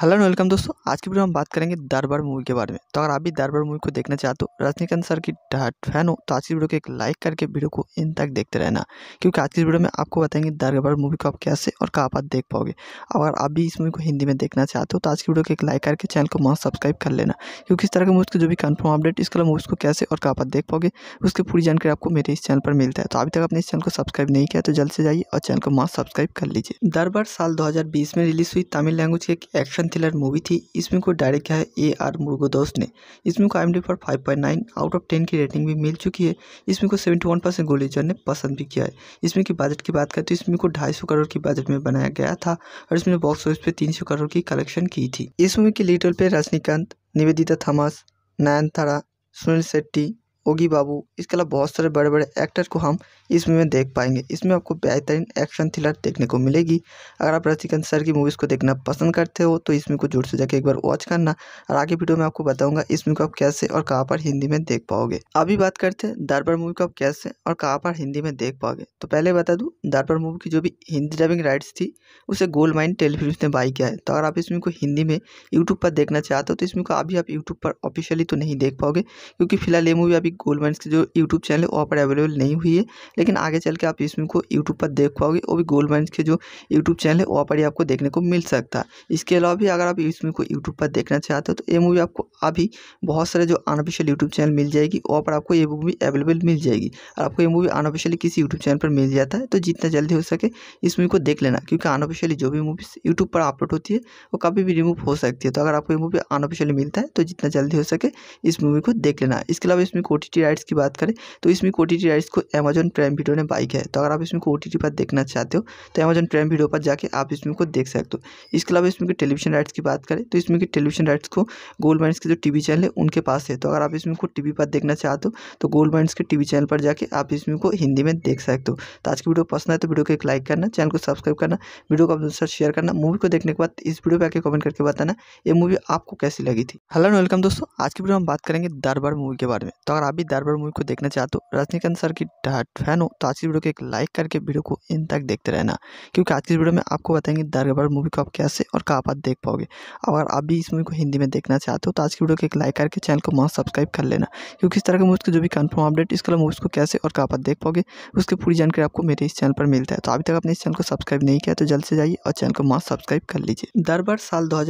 hello and welcome दोस्तों आज की वीडियो हम बात करेंगे दरबार मूवी के बारे में तो अगर आप भी दरबार मूवी को देखना चाहते हो रजनीकांत सर की डाट फैन हो तो आज की वीडियो को एक लाइक करके वीडियो को इन तक देखते रहना क्योंकि आज की वीडियो में आपको बताएंगे दरबार मूवी को आप कैसे और कहाँ आप देख पाओगे अगर आप भी इस मूवी को हिंदी में देखना चाहते हो तो आज की वीडियो को एक लाइक करके चैनल को मस्त सब्सक्राइब कर लेना क्योंकि इस तरह के मूवीज़ के जो भी कन्फर्म अपडेट इसके अलावा मूवीज़ को कैसे और कहाँ आप देख पाओगे उसकी पूरी जानकारी आपको मेरे इस चैनल पर मिलता है तो अभी तक आपने इस चैनल को सब्सक्राइब नहीं किया तो जल्द से जाइए और चैनल को मस्त सब्सक्राइब कर लीजिए दरबार साल दो में रिलीज हुई तमिल लैंग्वेज की एक एक्शन एक्शन थ्रिलर मूवी थी इस मूवी को डायरेक्ट किया है ए आर मुर्गोदोस ने इस मूवी को आई पर five point nine out of ten की रेटिंग भी मिल चुकी है इसमें को सेवेंटी वन परसेंट गोलीजर ने पसंद भी किया है इसमें की बजट की बात करें तो इसमें को ढाई सौ करोड़ की बजट में बनाया गया था और इसमें बॉक्स ऑफिस पर तीन सौ करोड़ की कलेक्शन की थी इस मूवी के लीडर पे पर रजनीकांत निवेदिता थॉमस नयनथारा सुनील शेट्टी ओगी बाबू इसके अलावा बहुत सारे बड़े बड़े एक्टर को हम इस मूवी में देख पाएंगे इसमें आपको बेहतरीन एक्शन थ्रिलर देखने को मिलेगी अगर आप रजनीकांत सर की मूवीज़ को देखना पसंद करते हो तो इसमें को जोर से जाकर एक बार वॉच करना और आगे वीडियो में आपको बताऊंगा इस मूवी को आप कैसे और कहाँ पर हिंदी में देख पाओगे अभी बात करते हैं दरबार मूवी को आप कैसे और कहाँ पर हिंदी में देख पाओगे तो पहले बता दूँ दरबार मूवी की जो भी हिंदी डबिंग राइट्स थी उसे गोल्ड माइन टेलीफिल्म ने बाई किया है तो अगर आप इस को हिंदी में यूट्यूब पर देखना चाहते हो तो इसमें को अभी आप यूट्यूब पर ऑफिशियली तो नहीं देख पाओगे क्योंकि फिलहाल ये मूवी अभी गोल्डमैन्स की जो यूट्यूब चैनल है वहाँ पर अवेलेबल नहीं हुई है लेकिन आगे चल के आप इसमें को यूट्यूब पर देख पाओगे और भी गोल्डमैन्स के जो यूट्यूब चैनल है वहाँ पर ही आपको देखने को मिल सकता है इसके अलावा भी अगर आप इसमें को यूट्यूब पर देखना चाहते हो तो ये मूवी आपको अभी बहुत सारे जो अनऑफिशियल यूट्यूब चैनल मिल जाएगी वहाँ पर आपको ये मूवी अवेलेबल मिल जाएगी और आपको ये मूवी अनऑफिशियली किसी यूट्यूब चैनल पर मिल जाता है तो जितना जल्दी हो सके इस मूवी को देख लेना क्योंकि अनऑफिशियली जो भी मूवी यूट्यूब पर अपलोड होती है वो कभी भी रिमूव हो सकती है तो अगर आपको ये मूवी अनऑफिशियली मिलता है तो जितना जल्दी हो सके इस मूवी को देख लेना इसके अलावा इसमें कोटी टी राइट्स की बात करें तो इसमें ओ टी राइट्स को अमेजन प्राइम वीडियो ने बाई किया है तो अगर आप इसमें को टी पर देखना चाहते हो तो अमेजन प्राइम वीडियो पर जाके आप इसमें को देख सकते हो इसके अलावा इसमें की टेलीविजन राइट्स की बात करें तो इसमें की टेलीविजन राइट्स को गोल्ड माइंस के जो टी चैनल है उनके पास है तो अगर आप इसमें को टी पर देखना चाहते हो तो गोल्ड माइंस के टी चैनल पर जाके आप इसमें को हिंदी में देख सकते हो तो आज की वीडियो पसंद आए तो वीडियो को एक लाइक करना चैनल को सब्सक्राइब करना वीडियो को अपने साथ शेयर करना मूवी को देखने के बाद इस वीडियो पर आके कमेंट करके बताना ये मूवी आपको कैसी लगी थी हेलो वेलकम दोस्तों आज की वीडियो हम बात करेंगे दरबार मूवी के बारे में तो अगर आप भी दार मूवी को देखना चाहते हो रजनीकांत सर की फैन हो तो आज की वीडियो को एक लाइक करके वीडियो को इन तक देखते रहना क्योंकि आज की वीडियो में आपको बताएंगे दरबार मूवी को आप कैसे और कहाँ आप देख पाओगे अगर आप भी इस मूवी को हिंदी में देखना चाहते हो तो आज की वीडियो को एक लाइक करके चैनल को मास्क सब्सक्राइब कर लेना क्योंकि इस तरह के मूवी की जो भी कन्फर्म अपडेट इसके अलावा मूवीज़ को कैसे और कहाँ आप देख पाओगे उसकी पूरी जानकारी आपको मेरे इस चैनल पर मिलता है तो अभी तक आपने इस चैनल को सब्सक्राइब नहीं किया तो जल्द से जाइए और चैनल को मास्क सब्सक्राइब कर लीजिए दरबार साल दो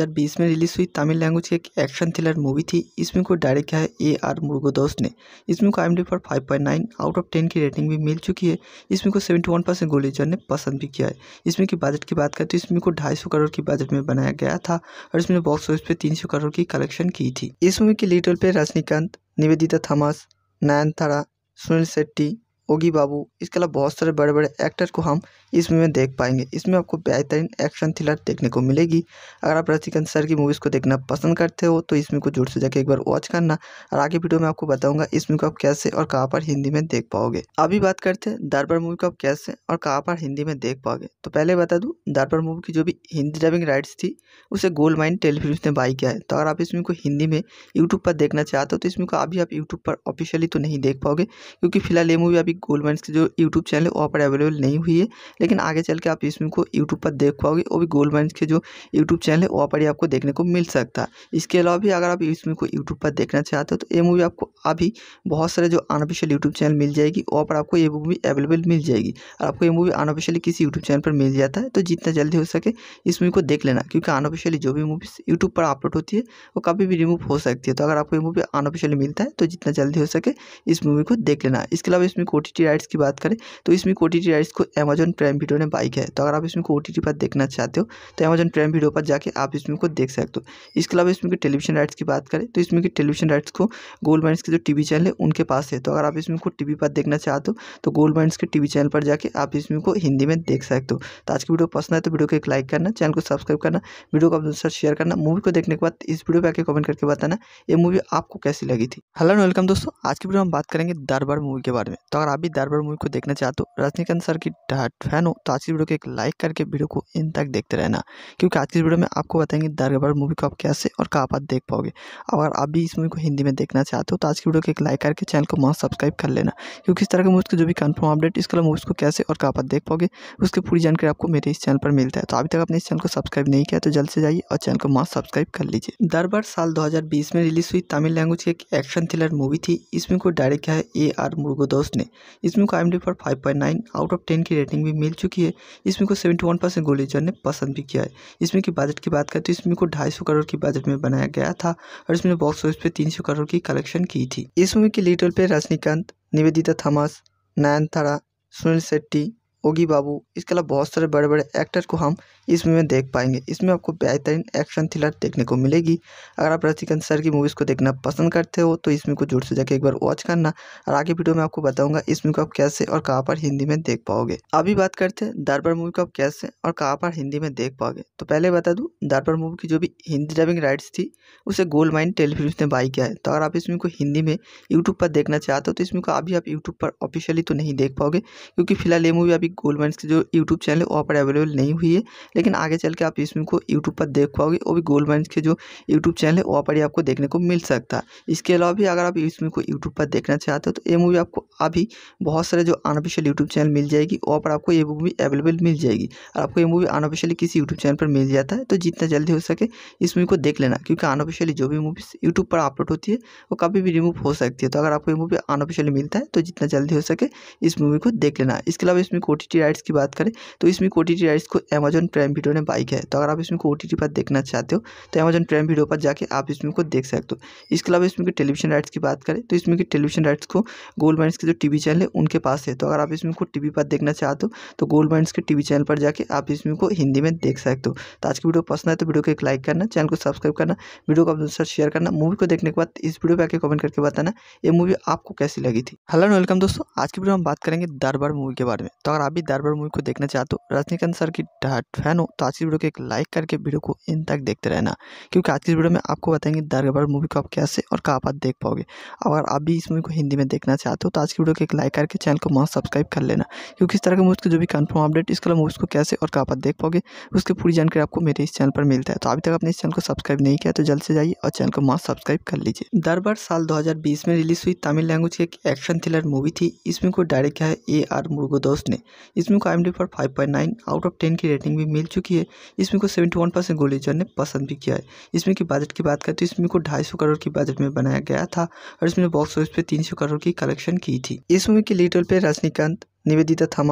में रिलीज हुई तमिल लैंग्वेज की एक एक्शन थ्रिलर मूवी थी इसमें को डायरेक्ट किया है ए आर मुर्गोदोस ने इस को आई पर 5.9 आउट ऑफ 10 की रेटिंग भी मिल चुकी है इसमें को को 71 परसेंट गोलीजर ने पसंद भी किया है इसमें की बजट की बात करें तो इसमें को ढाई करोड़ की बजट में बनाया गया था और इसमें बॉक्स ऑफिस पर तीन करोड़ की कलेक्शन की थी इस मूवी के लीड रोल पर रजनीकांत निवेदिता नयन थारा सुनील शेट्टी ओगी बाबू इसके अलावा बहुत सारे बड़े बड़े एक्टर को हम इसमें में देख पाएंगे इसमें आपको बेहतरीन एक्शन थ्रिलर देखने को मिलेगी अगर आप रजनीकांत सर की मूवीज़ को देखना पसंद करते हो तो इसमें को जोर से जाके एक बार वॉच करना और आगे वीडियो में आपको बताऊंगा इसमें को आप कैसे और कहाँ पर हिंदी में देख पाओगे अभी बात करते हैं दरबार मूवी को आप कैसे और कहाँ पर हिंदी में देख पाओगे तो पहले बता दूँ दरबार मूवी की जो भी हिंदी डबिंग राइट्स थी उसे गोल्ड माइन टेलीफिल्म ने बाई किया है तो अगर आप इसमें को हिंदी में यूट्यूब पर देखना चाहते हो तो इसमें को अभी आप यूट्यूब पर ऑफिशियली तो नहीं देख पाओगे क्योंकि फिलहाल ये मूवी अभी गोल्डमैन की जो यूट्यूब चैनल है वहाँ पर अवेलेबल नहीं हुई है लेकिन आगे चल के आप इसमें को यूट्यूब पर देख पाओगे और भी गोल्डमैन के जो यूट्यूब चैनल है वहाँ पर ही आपको देखने को मिल सकता है इसके अलावा भी अगर आप इसमें को यूट्यूब पर देखना चाहते हो तो ये मूवी आपको अभी बहुत सारे जो अनऑफिशियल यूट्यूब चैनल मिल जाएगी वहाँ पर आपको ये मूवी अवेलेबल मिल जाएगी और आपको ये मूवी अनऑफिशियली किसी यूट्यूब चैनल पर मिल जाता है तो जितना जल्दी हो सके इस मूवी को देख लेना क्योंकि अनऑफिशियली जो भी मूवी यूट्यूब पर अपलोड होती है वो कभी भी रिमूव हो सकती है तो अगर आपको ये मूवी अनऑफिशियली मिलता है तो जितना जल्दी हो सके इस मूवी को देख लेना इसके अलावा इसमें को ओटीटी राइट्स की बात करें तो इसमें ओटीटी राइट्स को अमेजन प्राइम वीडियो ने बाई है तो अगर आप इसमें को ओ पर देखना चाहते हो तो अमेजन प्राइम वीडियो पर जाके आप इसमें को देख सकते हो इसके अलावा इसमें की टेलीविजन राइट्स की बात करें तो इसमें की टेलीविजन राइट्स को गोल्ड माइंस के जो टी चैनल है उनके पास है तो अगर आप इसमें को टी पर देखना चाहते हो तो गोल्ड माइंस के टी चैनल पर जाकर आप इसमें को हिंदी में देख सकते हो तो आज की वीडियो पसंद है तो वीडियो को एक लाइक करना चैनल को सब्सक्राइब करना वीडियो को अपने दोस्तों शेयर करना मूवी को देखने के बाद इस वीडियो पर आके कमेंट करके बताना ये मूवी आपको कैसी लगी थी हेलो वेलकम दोस्तों आज की वीडियो हम बात करेंगे दरबार मूवी के बारे में तो अगर आप भी दरबार मूवी को देखना चाहते हो रजनीकांत सर की फैन हो तो आज की वीडियो को एक लाइक करके वीडियो को इन तक देखते रहना क्योंकि आज की वीडियो में आपको बताएंगे दरबार मूवी को आप कैसे और कहाँ पर देख पाओगे अगर आप भी इस मूवी को हिंदी में देखना चाहते हो तो आज की वीडियो को एक लाइक करके चैनल को मास्क सब्सक्राइब कर लेना क्योंकि इस तरह के मूवी जो भी कन्फर्म अपडेट इसके अलावा मूवीज़ को कैसे और कहाँ पर देख पाओगे उसकी पूरी जानकारी आपको मेरे इस चैनल पर मिलता है तो अभी तक आपने इस चैनल को सब्सक्राइब नहीं किया तो जल्द से जाइए और चैनल को मास्क सब्सक्राइब कर लीजिए दरबार साल दो में रिलीज हुई तमिल लैंग्वेज की एक एक्शन थ्रिलर मूवी थी इसमें को डायरेक्ट किया है ए आर मुर्गोदोस ने इस मूवी को आई पर five point nine out of ten की रेटिंग भी मिल चुकी है इसमें को सेवेंटी वन परसेंट गोलीजर ने पसंद भी किया है इसमें की बजट की बात करें तो इसमें को ढाई सौ करोड़ की बजट में बनाया गया था और इसमें बॉक्स ऑफिस पे तीन सौ करोड़ की कलेक्शन की थी इस मूवी के लीडर पर रजनीकांत निवेदिता नयन थारा सुनील शेट्टी ओगी बाबू इसके अलावा बहुत सारे बड़े बड़े एक्टर को हम इस मूवी में देख पाएंगे इसमें आपको बेहतरीन एक्शन थ्रिलर देखने को मिलेगी अगर आप रजनीकांत सर की मूवीज़ को देखना पसंद करते हो तो इसमें को जोर से जाकर एक बार वॉच करना और आगे वीडियो में आपको बताऊंगा इस मूवी को आप कैसे और कहाँ पर हिंदी में देख पाओगे अभी बात करते हैं दरबार मूवी को आप कैसे और कहाँ पर हिंदी में देख पाओगे तो पहले बता दूँ दरबार मूवी की जो भी हिंदी डबिंग राइट्स थी उसे गोल्ड माइन टेलीफिल्म ने बाई किया है तो अगर आप इस मूवी को हिंदी में यूट्यूब पर देखना चाहते हो तो इसमें को अभी आप यूट्यूब पर ऑफिशियली तो नहीं देख पाओगे क्योंकि फिलहाल ये मूवी अभी गोल्ड माइंस की जो यूट्यूब चैनल है वहाँ पर अवेलेबल नहीं हुई है लेकिन आगे चल के आप इसमें को यूट्यूब पर देख पाओगे और भी गोल्ड माइंस के जो यूट्यूब चैनल है वहाँ पर ही आपको देखने को मिल सकता है इसके अलावा भी अगर आप इसमें को यूट्यूब पर देखना चाहते हो तो ये मूवी आपको अभी बहुत सारे जो अनऑफिशियल यूट्यूब चैनल मिल जाएगी वहाँ पर आपको ये मूवी अवेलेबल मिल जाएगी और आपको ये मूवी अनऑफिशियली किसी यूट्यूब चैनल पर मिल जाता है तो जितना जल्दी हो सके इस मूवी को देख लेना क्योंकि अनऑफिशियली जो भी मूवीज यूट्यूब पर अपलोड होती है वो कभी भी रिमूव हो सकती है तो अगर आपको ये मूवी अनऑफिशियली मिलता है तो जितना जल्दी हो सके इस मूवी को देख लेना इसके अलावा इसमें कोटी ओटीटी राइट्स की बात करें तो इसमें ओटीटी राइट्स को अमेजन प्राइम वीडियो ने बाई किया है तो अगर आप इसमें को टी पर देखना चाहते हो तो अमेजन प्राइम वीडियो पर जाके आप इसमें को देख सकते हो इसके अलावा इसमें टेलीविजन राइट्स की बात करें तो इसमें टेलीविजन राइट्स को गोल्ड माइंस के जो टी चैनल है उनके पास है तो अगर आप इसमें को टी पर देखना चाहते हो तो गोल्ड माइंस के टी चैनल पर जाके आप इसमें को हिंदी में देख सकते हो तो आज की वीडियो पसंद है तो वीडियो को एक लाइक करना चैनल को सब्सक्राइब करना वीडियो को अपने साथ शेयर करना मूवी को देखने के बाद इस वीडियो पर आके कमेंट करके बताना ये मूवी आपको कैसी लगी थी हेलो वेलकम दोस्तों आज की वीडियो हम बात करेंगे दरबार मूवी के बारे में तो अगर आप भी दरबार मूवी को देखना चाहते हो तो रजनीकांत सर की डाट फैन हो तो आज की वीडियो को एक लाइक करके वीडियो को इन तक देखते रहना क्योंकि आज की वीडियो में आपको बताएंगे दरबार मूवी को आप कैसे और कहाँ पर देख पाओगे अगर आप भी इस मूवी को हिंदी में देखना चाहते हो तो, तो आज की वीडियो को एक लाइक करके चैनल को मास्क सब्सक्राइब कर लेना क्योंकि इस तरह के मूवी के जो भी कन्फर्म अपडेट इसके अलावा मूवीज़ को कैसे और कहाँ पर देख पाओगे उसकी पूरी जानकारी आपको मेरे इस चैनल पर मिलता है तो अभी तक आपने इस चैनल को सब्सक्राइब नहीं किया तो जल्द से जाइए और चैनल को मास्क सब्सक्राइब कर लीजिए दरबार साल दो में रिलीज हुई तमिल लैंग्वेज की एक एक्शन थ्रिलर मूवी थी इसमें को डायरेक्ट किया है ए आर मुर्गोदोस ने इस मूवी को आई पर five point nine out of ten की रेटिंग भी मिल चुकी है इसमें को सेवेंटी वन परसेंट गोलीजर ने पसंद भी किया है इसमें की बजट की बात करें तो इसमें को ढाई सौ करोड़ की बजट में बनाया गया था और इसमें बॉक्स ऑफिस पर तीन सौ करोड़ की कलेक्शन की थी इस मूवी के लीडर पर रजनीकांत निवेदिता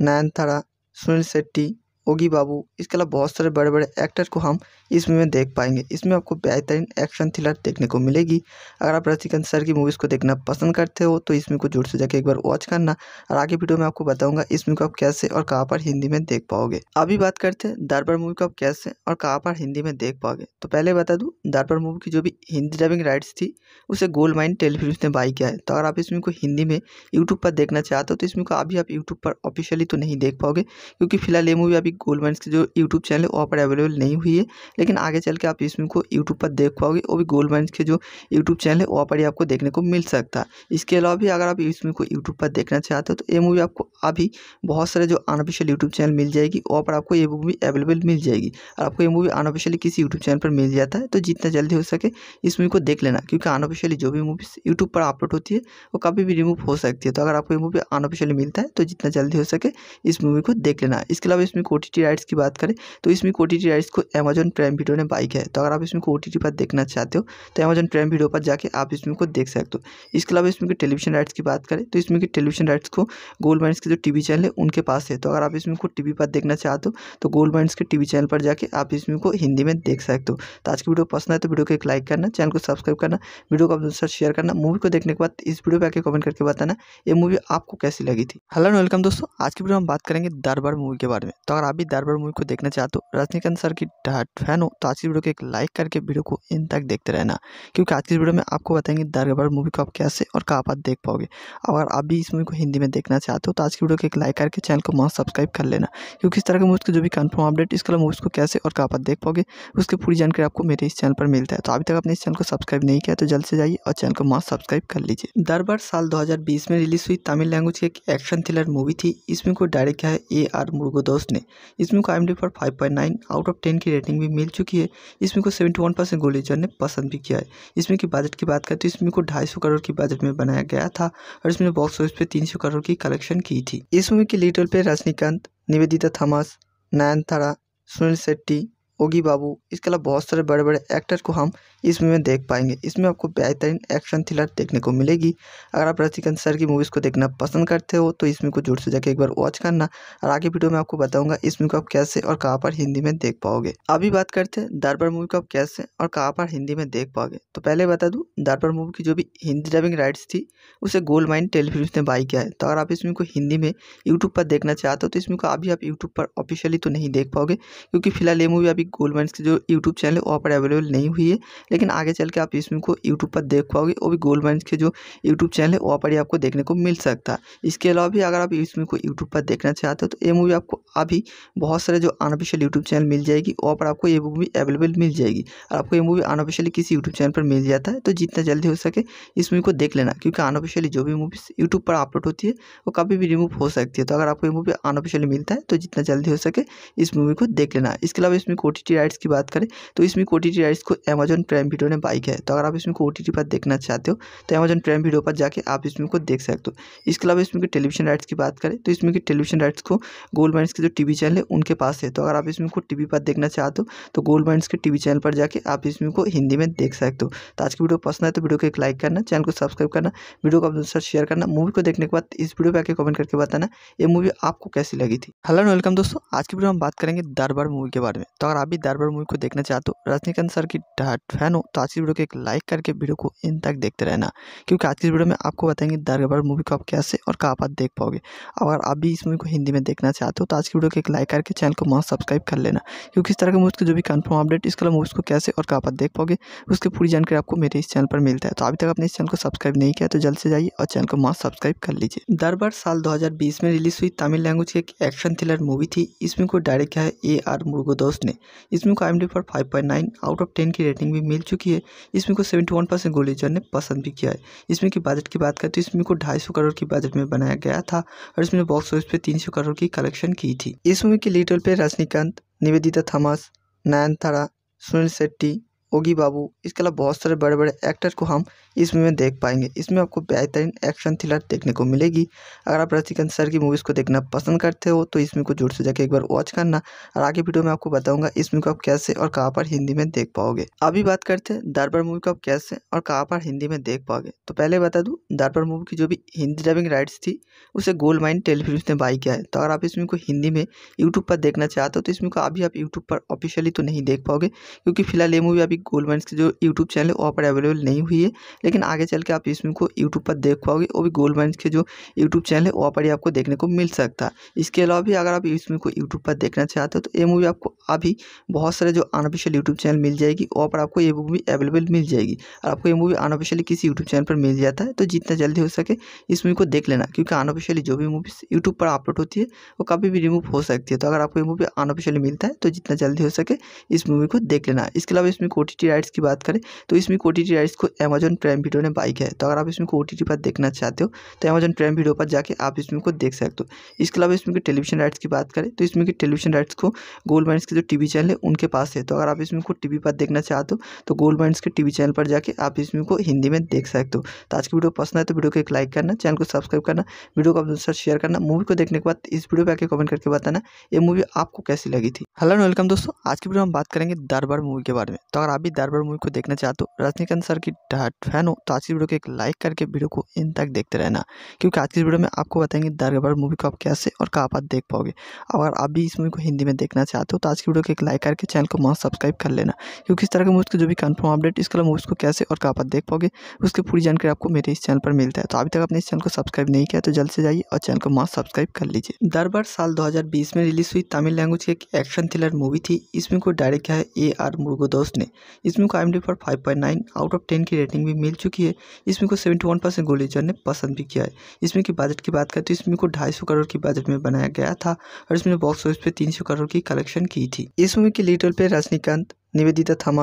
नयन थारा सुनील शेट्टी ओगी बाबू इसके अलावा बहुत सारे बड़े बड़े एक्टर को हम इस मूवी में देख पाएंगे इसमें आपको बेहतरीन एक्शन थ्रिलर देखने को मिलेगी अगर आप रजनीकांत सर की मूवीज़ को देखना पसंद करते हो तो इसमें को जोर से जाकर एक बार वॉच करना और आगे वीडियो में आपको बताऊंगा इस मूवी को आप कैसे और कहाँ पर हिंदी में देख पाओगे अभी बात करते हैं दरबार मूवी को आप कैसे और कहाँ पर हिंदी में देख पाओगे तो पहले बता दूँ दरबार मूवी की जो भी हिंदी डबिंग राइट्स थी उसे गोल्ड माइन टेलीफिल्म ने बाई किया है तो अगर आप इस को हिंदी में यूट्यूब पर देखना चाहते हो तो इसमें को अभी आप यूट्यूब पर ऑफिशियली तो नहीं देख पाओगे क्योंकि फिलहाल ये मूवी अभी गोल्डमेंट्स की जो यूट्यूब चैनल है वहाँ पर अवेलेबल नहीं हुई है लेकिन आगे चल के आप इसमें को यूट्यूब पर देख पाओगे और भी गोल्डमेंट्स के जो यूट्यूब चैनल है वहाँ पर ही आपको देखने को मिल सकता है इसके अलावा भी अगर आप इसमें को यूट्यूब पर देखना चाहते हो तो ये मूवी आपको अभी बहुत सारे जो अनऑफिशियल यूट्यूब चैनल मिल जाएगी वहाँ पर आपको ये मूवी अवेलेबल मिल जाएगी और आपको ये मूवी अनऑफिशियली किसी यूट्यूब चैनल पर मिल जाता है तो जितना जल्दी हो सके इस मूवी को देख लेना क्योंकि अनऑफिशियली जो भी मूवीज यूट्यूब पर अपलोड होती है वो कभी भी रिमूव हो सकती है तो अगर आपको ये मूवी अनऑफिशियली मिलता है तो जितना जल्दी हो सके इस मूवी को देख लेना इसके अलावा इसमें कोटी टी राइट्स की बात करें तो इसमें ओ टी राइट्स को अमेजन प्राइम वीडियो ने बाई किया है तो अगर आप इसमें ओ टी पर देखना चाहते हो तो अमेजन प्राइम वीडियो पर जाके आप इसमें को देख सकते हो इसके अलावा इसमें की टेलीविजन राइट्स की बात करें तो इसमें की टेलीविजन राइट्स को गोल्ड माइंस के जो टी चैनल है उनके पास है तो अगर आप इसमें को टी पर देखना चाहते हो तो गोल्ड माइंस के टी चैनल पर जाके आप इसमें को हिंदी में देख सकते हो तो आज की वीडियो पसंद है तो वीडियो को एक लाइक करना चैनल को सब्सक्राइब करना वीडियो को अपने साथ शेयर करना मूवी को देखने के बाद इस वीडियो पर आके कमेंट करके बताना ये मूवी आपको कैसी लगी थी हेलो वेलकम दोस्तों आज की वीडियो हम बात करेंगे दरबार मूवी के बारे में तो अगर आप आप भी दार मूवी को देखना चाहते हो तो रजनीकांत सर की फैन हो तो आज की वीडियो को एक लाइक करके वीडियो को इन तक देखते रहना क्योंकि आज की वीडियो में आपको बताएंगे दरबार मूवी को आप कैसे और कहाँ आप देख पाओगे अगर आप भी इस मूवी को हिंदी में देखना चाहते हो तो, तो आज की वीडियो को एक लाइक करके चैनल को मस्त सब्सक्राइब कर लेना क्योंकि इस तरह के मूवीज़ के जो भी कन्फर्म अपडेट इसके अलावा मूवीज़ को कैसे और कहाँ आप देख पाओगे उसकी पूरी जानकारी आपको मेरे इस चैनल पर मिलता है तो अभी तक आपने इस चैनल को सब्सक्राइब नहीं किया तो जल्द से जाइए और चैनल को मस्त सब्सक्राइब कर लीजिए दरबार साल दो में रिलीज हुई तमिल लैंग्वेज की एक एक्शन थ्रिलर मूवी थी इसमें को डायरेक्ट किया है ए आर मुर्गो दोस्त ने इस मूवी को आई पर five point nine out of ten की रेटिंग भी मिल चुकी है इसमें को सेवेंटी वन परसेंट गोलीजर ने पसंद भी किया है इसमें की बजट की बात करें तो इसमें को ढाई सौ करोड़ की बजट में बनाया गया था और इसमें बॉक्स ऑफिस पे तीन सौ करोड़ की कलेक्शन की थी इस मूवी के लीडर पर रजनीकांत निवेदिता थॉमस नयनतारा सुनील शेट्टी ओगी बाबू इसके अलावा बहुत सारे बड़े बड़े एक्टर को हम इस मूवी में देख पाएंगे इसमें आपको बेहतरीन एक्शन थ्रिलर देखने को मिलेगी अगर आप रजनीकांत सर की मूवीज़ को देखना पसंद करते हो तो इसमें को जोर से जाकर एक बार वॉच करना और आगे वीडियो में आपको बताऊंगा इस मूवी को आप कैसे और कहाँ पर हिंदी में देख पाओगे अभी बात करते हैं दरबार मूवी को आप कैसे और कहाँ पर हिंदी में देख पाओगे तो पहले बता दूँ दरबार मूवी की जो भी हिंदी डबिंग राइट्स थी उसे गोल्ड माइन टेलीफिल्म ने बाई किया है तो अगर आप इस मूवी को हिंदी में यूट्यूब पर देखना चाहते हो तो इसमें को अभी आप यूट्यूब पर ऑफिशियली तो नहीं देख पाओगे क्योंकि फिलहाल ये मूवी अभी गोलमेंट्स की जो यूट्यूब चैनल है वहाँ पर अवेलेबल नहीं हुई है लेकिन आगे चल के आप इसमें को यूट्यूब पर देख पाओगे और भी गोलमेंट्स के जो यूट्यूब चैनल है वहाँ पर ही आपको देखने को मिल सकता है इसके अलावा भी अगर आप इसमें को यूट्यूब पर देखना चाहते हो तो ये मूवी आपको अभी बहुत सारे जो अनऑफिशियल यूट्यूब चैनल मिल जाएगी वहाँ पर आपको ये मूवी अवेलेबल मिल जाएगी और आपको ये मूवी अनऑफिशियली किसी यूट्यूब चैनल पर मिल जाता है तो जितना जल्दी हो सके इस मूवी को देख लेना क्योंकि अनऑफिशियली जो भी मूवी यूट्यूब पर अपलोड होती है वो कभी भी रिमूव हो सकती है तो अगर आपको ये मूवी अनऑफिशियली मिलता है तो जितना जल्दी हो सके इस मूवी को देख लेना इसके अलावा इसमें को ओटीटी राइट्स की बात करें तो इसमें ओ टी राइट्स को अमेजन प्राइम वीडियो ने बाई किया है तो अगर आप इसमें को टी पर देखना चाहते हो तो अमेजन प्राइम वीडियो पर जाके आप इसमें को देख सकते हो इसके अलावा इसमें की टेलीविजन राइट्स की बात करें तो इसमें की टेलीविजन राइट्स को गोल्ड माइंड के जो टी चैनल है उनके पास है तो अगर आप इसमें को टी पर देखना चाहते हो तो गोल्ड माइंड के टी चैनल पर जाकर आप इसमें को हिंदी में देख सकते हो तो आज की वीडियो पसंद आए तो वीडियो को एक लाइक करना चैनल को सब्सक्राइब करना वीडियो को अपने साथ शेयर करना मूवी को देखने के बाद इस वीडियो पर आके कमेंट करके बताना ये मूवी आपको कैसी लगी थी हेलो वेलकम दोस्तों आज की वीडियो हम बात करेंगे दरबार मूवी के बारे में तो अगर आप आप भी दरबार मूवी को देखना चाहते हो रजनीकांत सर की फैन हो तो आज की वीडियो को एक लाइक करके वीडियो को इन तक देखते रहना क्योंकि आज की वीडियो में आपको बताएंगे दरबार मूवी को आप कैसे और कहाँ पर देख पाओगे अगर आप भी इस मूवी को हिंदी में देखना चाहते हो तो आज की वीडियो को एक लाइक करके चैनल को मास्क सब्सक्राइब कर लेना क्योंकि इस तरह के मूवीज़ को जो भी कन्फर्म अपडेट इसके अलावा मूवीज़ को कैसे और कहाँ पर देख पाओगे उसकी पूरी जानकारी आपको मेरे इस चैनल पर मिलता है तो अभी तक अपने इस चैनल को सब्सक्राइब नहीं किया तो जल्द से जाइए और चैनल को मास्क सब्सक्राइब कर लीजिए दरबार साल बीस में रिलीज हुई तमिल लैंग्वेज की एक एक्शन थ्रिलर मूवी थी इसमें को डायरेक्ट किया है ए आर मुर्गोदोस ने इसमें को आई पर five point nine out of ten की रेटिंग भी मिल चुकी है इसमें को सेवेंटी वन परसेंट गोलीजर ने पसंद भी किया है इसमें की बजट की बात करें तो इसमें को ढाई सौ करोड़ की बजट में बनाया गया था और इसमें बॉक्स ऑफिस पर तीन सौ करोड़ की कलेक्शन की थी इस मूवी के लीडर पर रजनीकांत निवेदिता थॉमस नयनथारा सुनील शेट्टी ओगी बाबू इसके अलावा बहुत सारे बड़े बड़े एक्टर को हम इसमें देख पाएंगे इसमें आपको बेहतरीन एक्शन थ्रिलर देखने को मिलेगी अगर आप रजनीकांत सर की मूवीज़ को देखना पसंद करते हो तो इसमें को जोर से जाके एक बार वॉच करना और आगे वीडियो में आपको बताऊंगा इसमें को आप कैसे और कहाँ पर हिंदी में देख पाओगे अभी बात करते हैं दरबार मूवी को आप कैसे और कहाँ पर हिंदी में देख पाओगे तो पहले बता दूँ दरबार मूवी की जो भी हिंदी डबिंग राइट्स थी उसे गोल्ड माइन टेलीफिल्म ने बाई किया है तो अगर आप इसमें को हिंदी में यूट्यूब पर देखना चाहते हो तो इसमें को अभी आप यूट्यूब पर ऑफिशियली तो नहीं देख पाओगे क्योंकि फिलहाल ये मूवी अभी गोल्ड माइंस की जो यूट्यूब चैनल है वहाँ पर अवेलेबल नहीं हुई है लेकिन आगे चल के आप इसमें को यूट्यूब पर देख पाओगे और भी गोल्ड माइंस के जो यूट्यूब चैनल है वहाँ पर ही आपको देखने को मिल सकता है इसके अलावा भी अगर आप इसमें को यूट्यूब पर देखना चाहते हो तो ये मूवी आपको अभी बहुत सारे जो अनऑफिशियल यूट्यूब चैनल मिल जाएगी वहाँ पर आपको ये मूवी अवेलेबल मिल जाएगी और आपको ये मूवी अनऑफिशियली किसी यूट्यूब चैनल पर मिल जाता है तो जितना जल्दी हो सके इस मूवी को देख लेना क्योंकि अनऑफिशियली जो भी मूवीज़ यूट्यूब पर अपलोड होती है वो कभी भी रिमूव हो सकती है तो अगर आपको ये मूवी अनऑफिशियली मिलता है तो जितना जल्दी हो सके इस मूवी को देख लेना इसके अलावा इसमें को ओटीटी राइट्स की बात करें तो इसमें ओटीटी राइट्स को अमेजन प्राइम वीडियो ने बाई किया है तो अगर आप इसमें को टी पर देखना चाहते हो तो अमेजन प्राइम वीडियो पर जाके आप इसमें को देख सकते हो इसके अलावा इसमें टेलीविजन राइट्स की बात करें तो इसमें टेलीविजन राइट्स को गोल्ड माइंस के जो टी चैनल है उनके पास है तो अगर आप इसमें को टी पर देखना चाहते हो तो गोल्ड माइंस के टी चैनल पर जाकर आप इसमें को हिंदी में देख सकते हो तो आज की वीडियो पसंद है तो वीडियो को एक लाइक करना चैनल को सब्सक्राइब करना वीडियो को अपने साथ शेयर करना मूवी को देखने के बाद इस वीडियो पर आके कमेंट करके बताना ये मूवी आपको कैसी लगी थी हेलो वेलकम दोस्तों आज की वीडियो हम बात करेंगे दरबार मूवी के बारे में तो अगर आप भी दरबार मूवी को देखना चाहते हो रजनीकांत सर की फैन हो तो आज की वीडियो को एक लाइक करके वीडियो को इन तक देखते रहना क्योंकि आज की वीडियो में आपको बताएंगे दरबार मूवी को आप कैसे और कहाँ पर देख पाओगे अगर आप भी इस मूवी को हिंदी में देखना चाहते हो तो आज की वीडियो को एक लाइक करके चैनल को मास्क सब्सक्राइब कर लेना क्योंकि इस तरह के मूवीज़ को जो भी कन्फर्म अपडेट इसके अलावा मूवीज़ को कैसे और कहाँ पर देख पाओगे उसकी पूरी जानकारी आपको मेरे इस चैनल पर मिलता है तो अभी तक आपने इस चैनल को सब्सक्राइब नहीं किया तो जल्द से जाइए और चैनल को मास्क सब्सक्राइब कर लीजिए दरबार साल दो में रिलीज हुई तमिल लैंग्वेज की एक एक्शन थ्रिलर मूवी थी इसमें को डायरेक्ट किया है ए आर मुर्गोदोस ने इस मूवी को आई एम डी पर five point nine out of ten की रेटिंग भी मिल चुकी है इस मूवी को सेवेंटी वन परसेंट गोल ने पसंद भी किया है इसमें की बजट की बात करें तो इसमें को ढाई सौ करोड़ की बजट में बनाया गया था और इसमें बॉक्स ऑफिस पे तीन सौ करोड़ की कलेक्शन की थी इस मूवी के लीडर पर रजनीकांत निवेदिता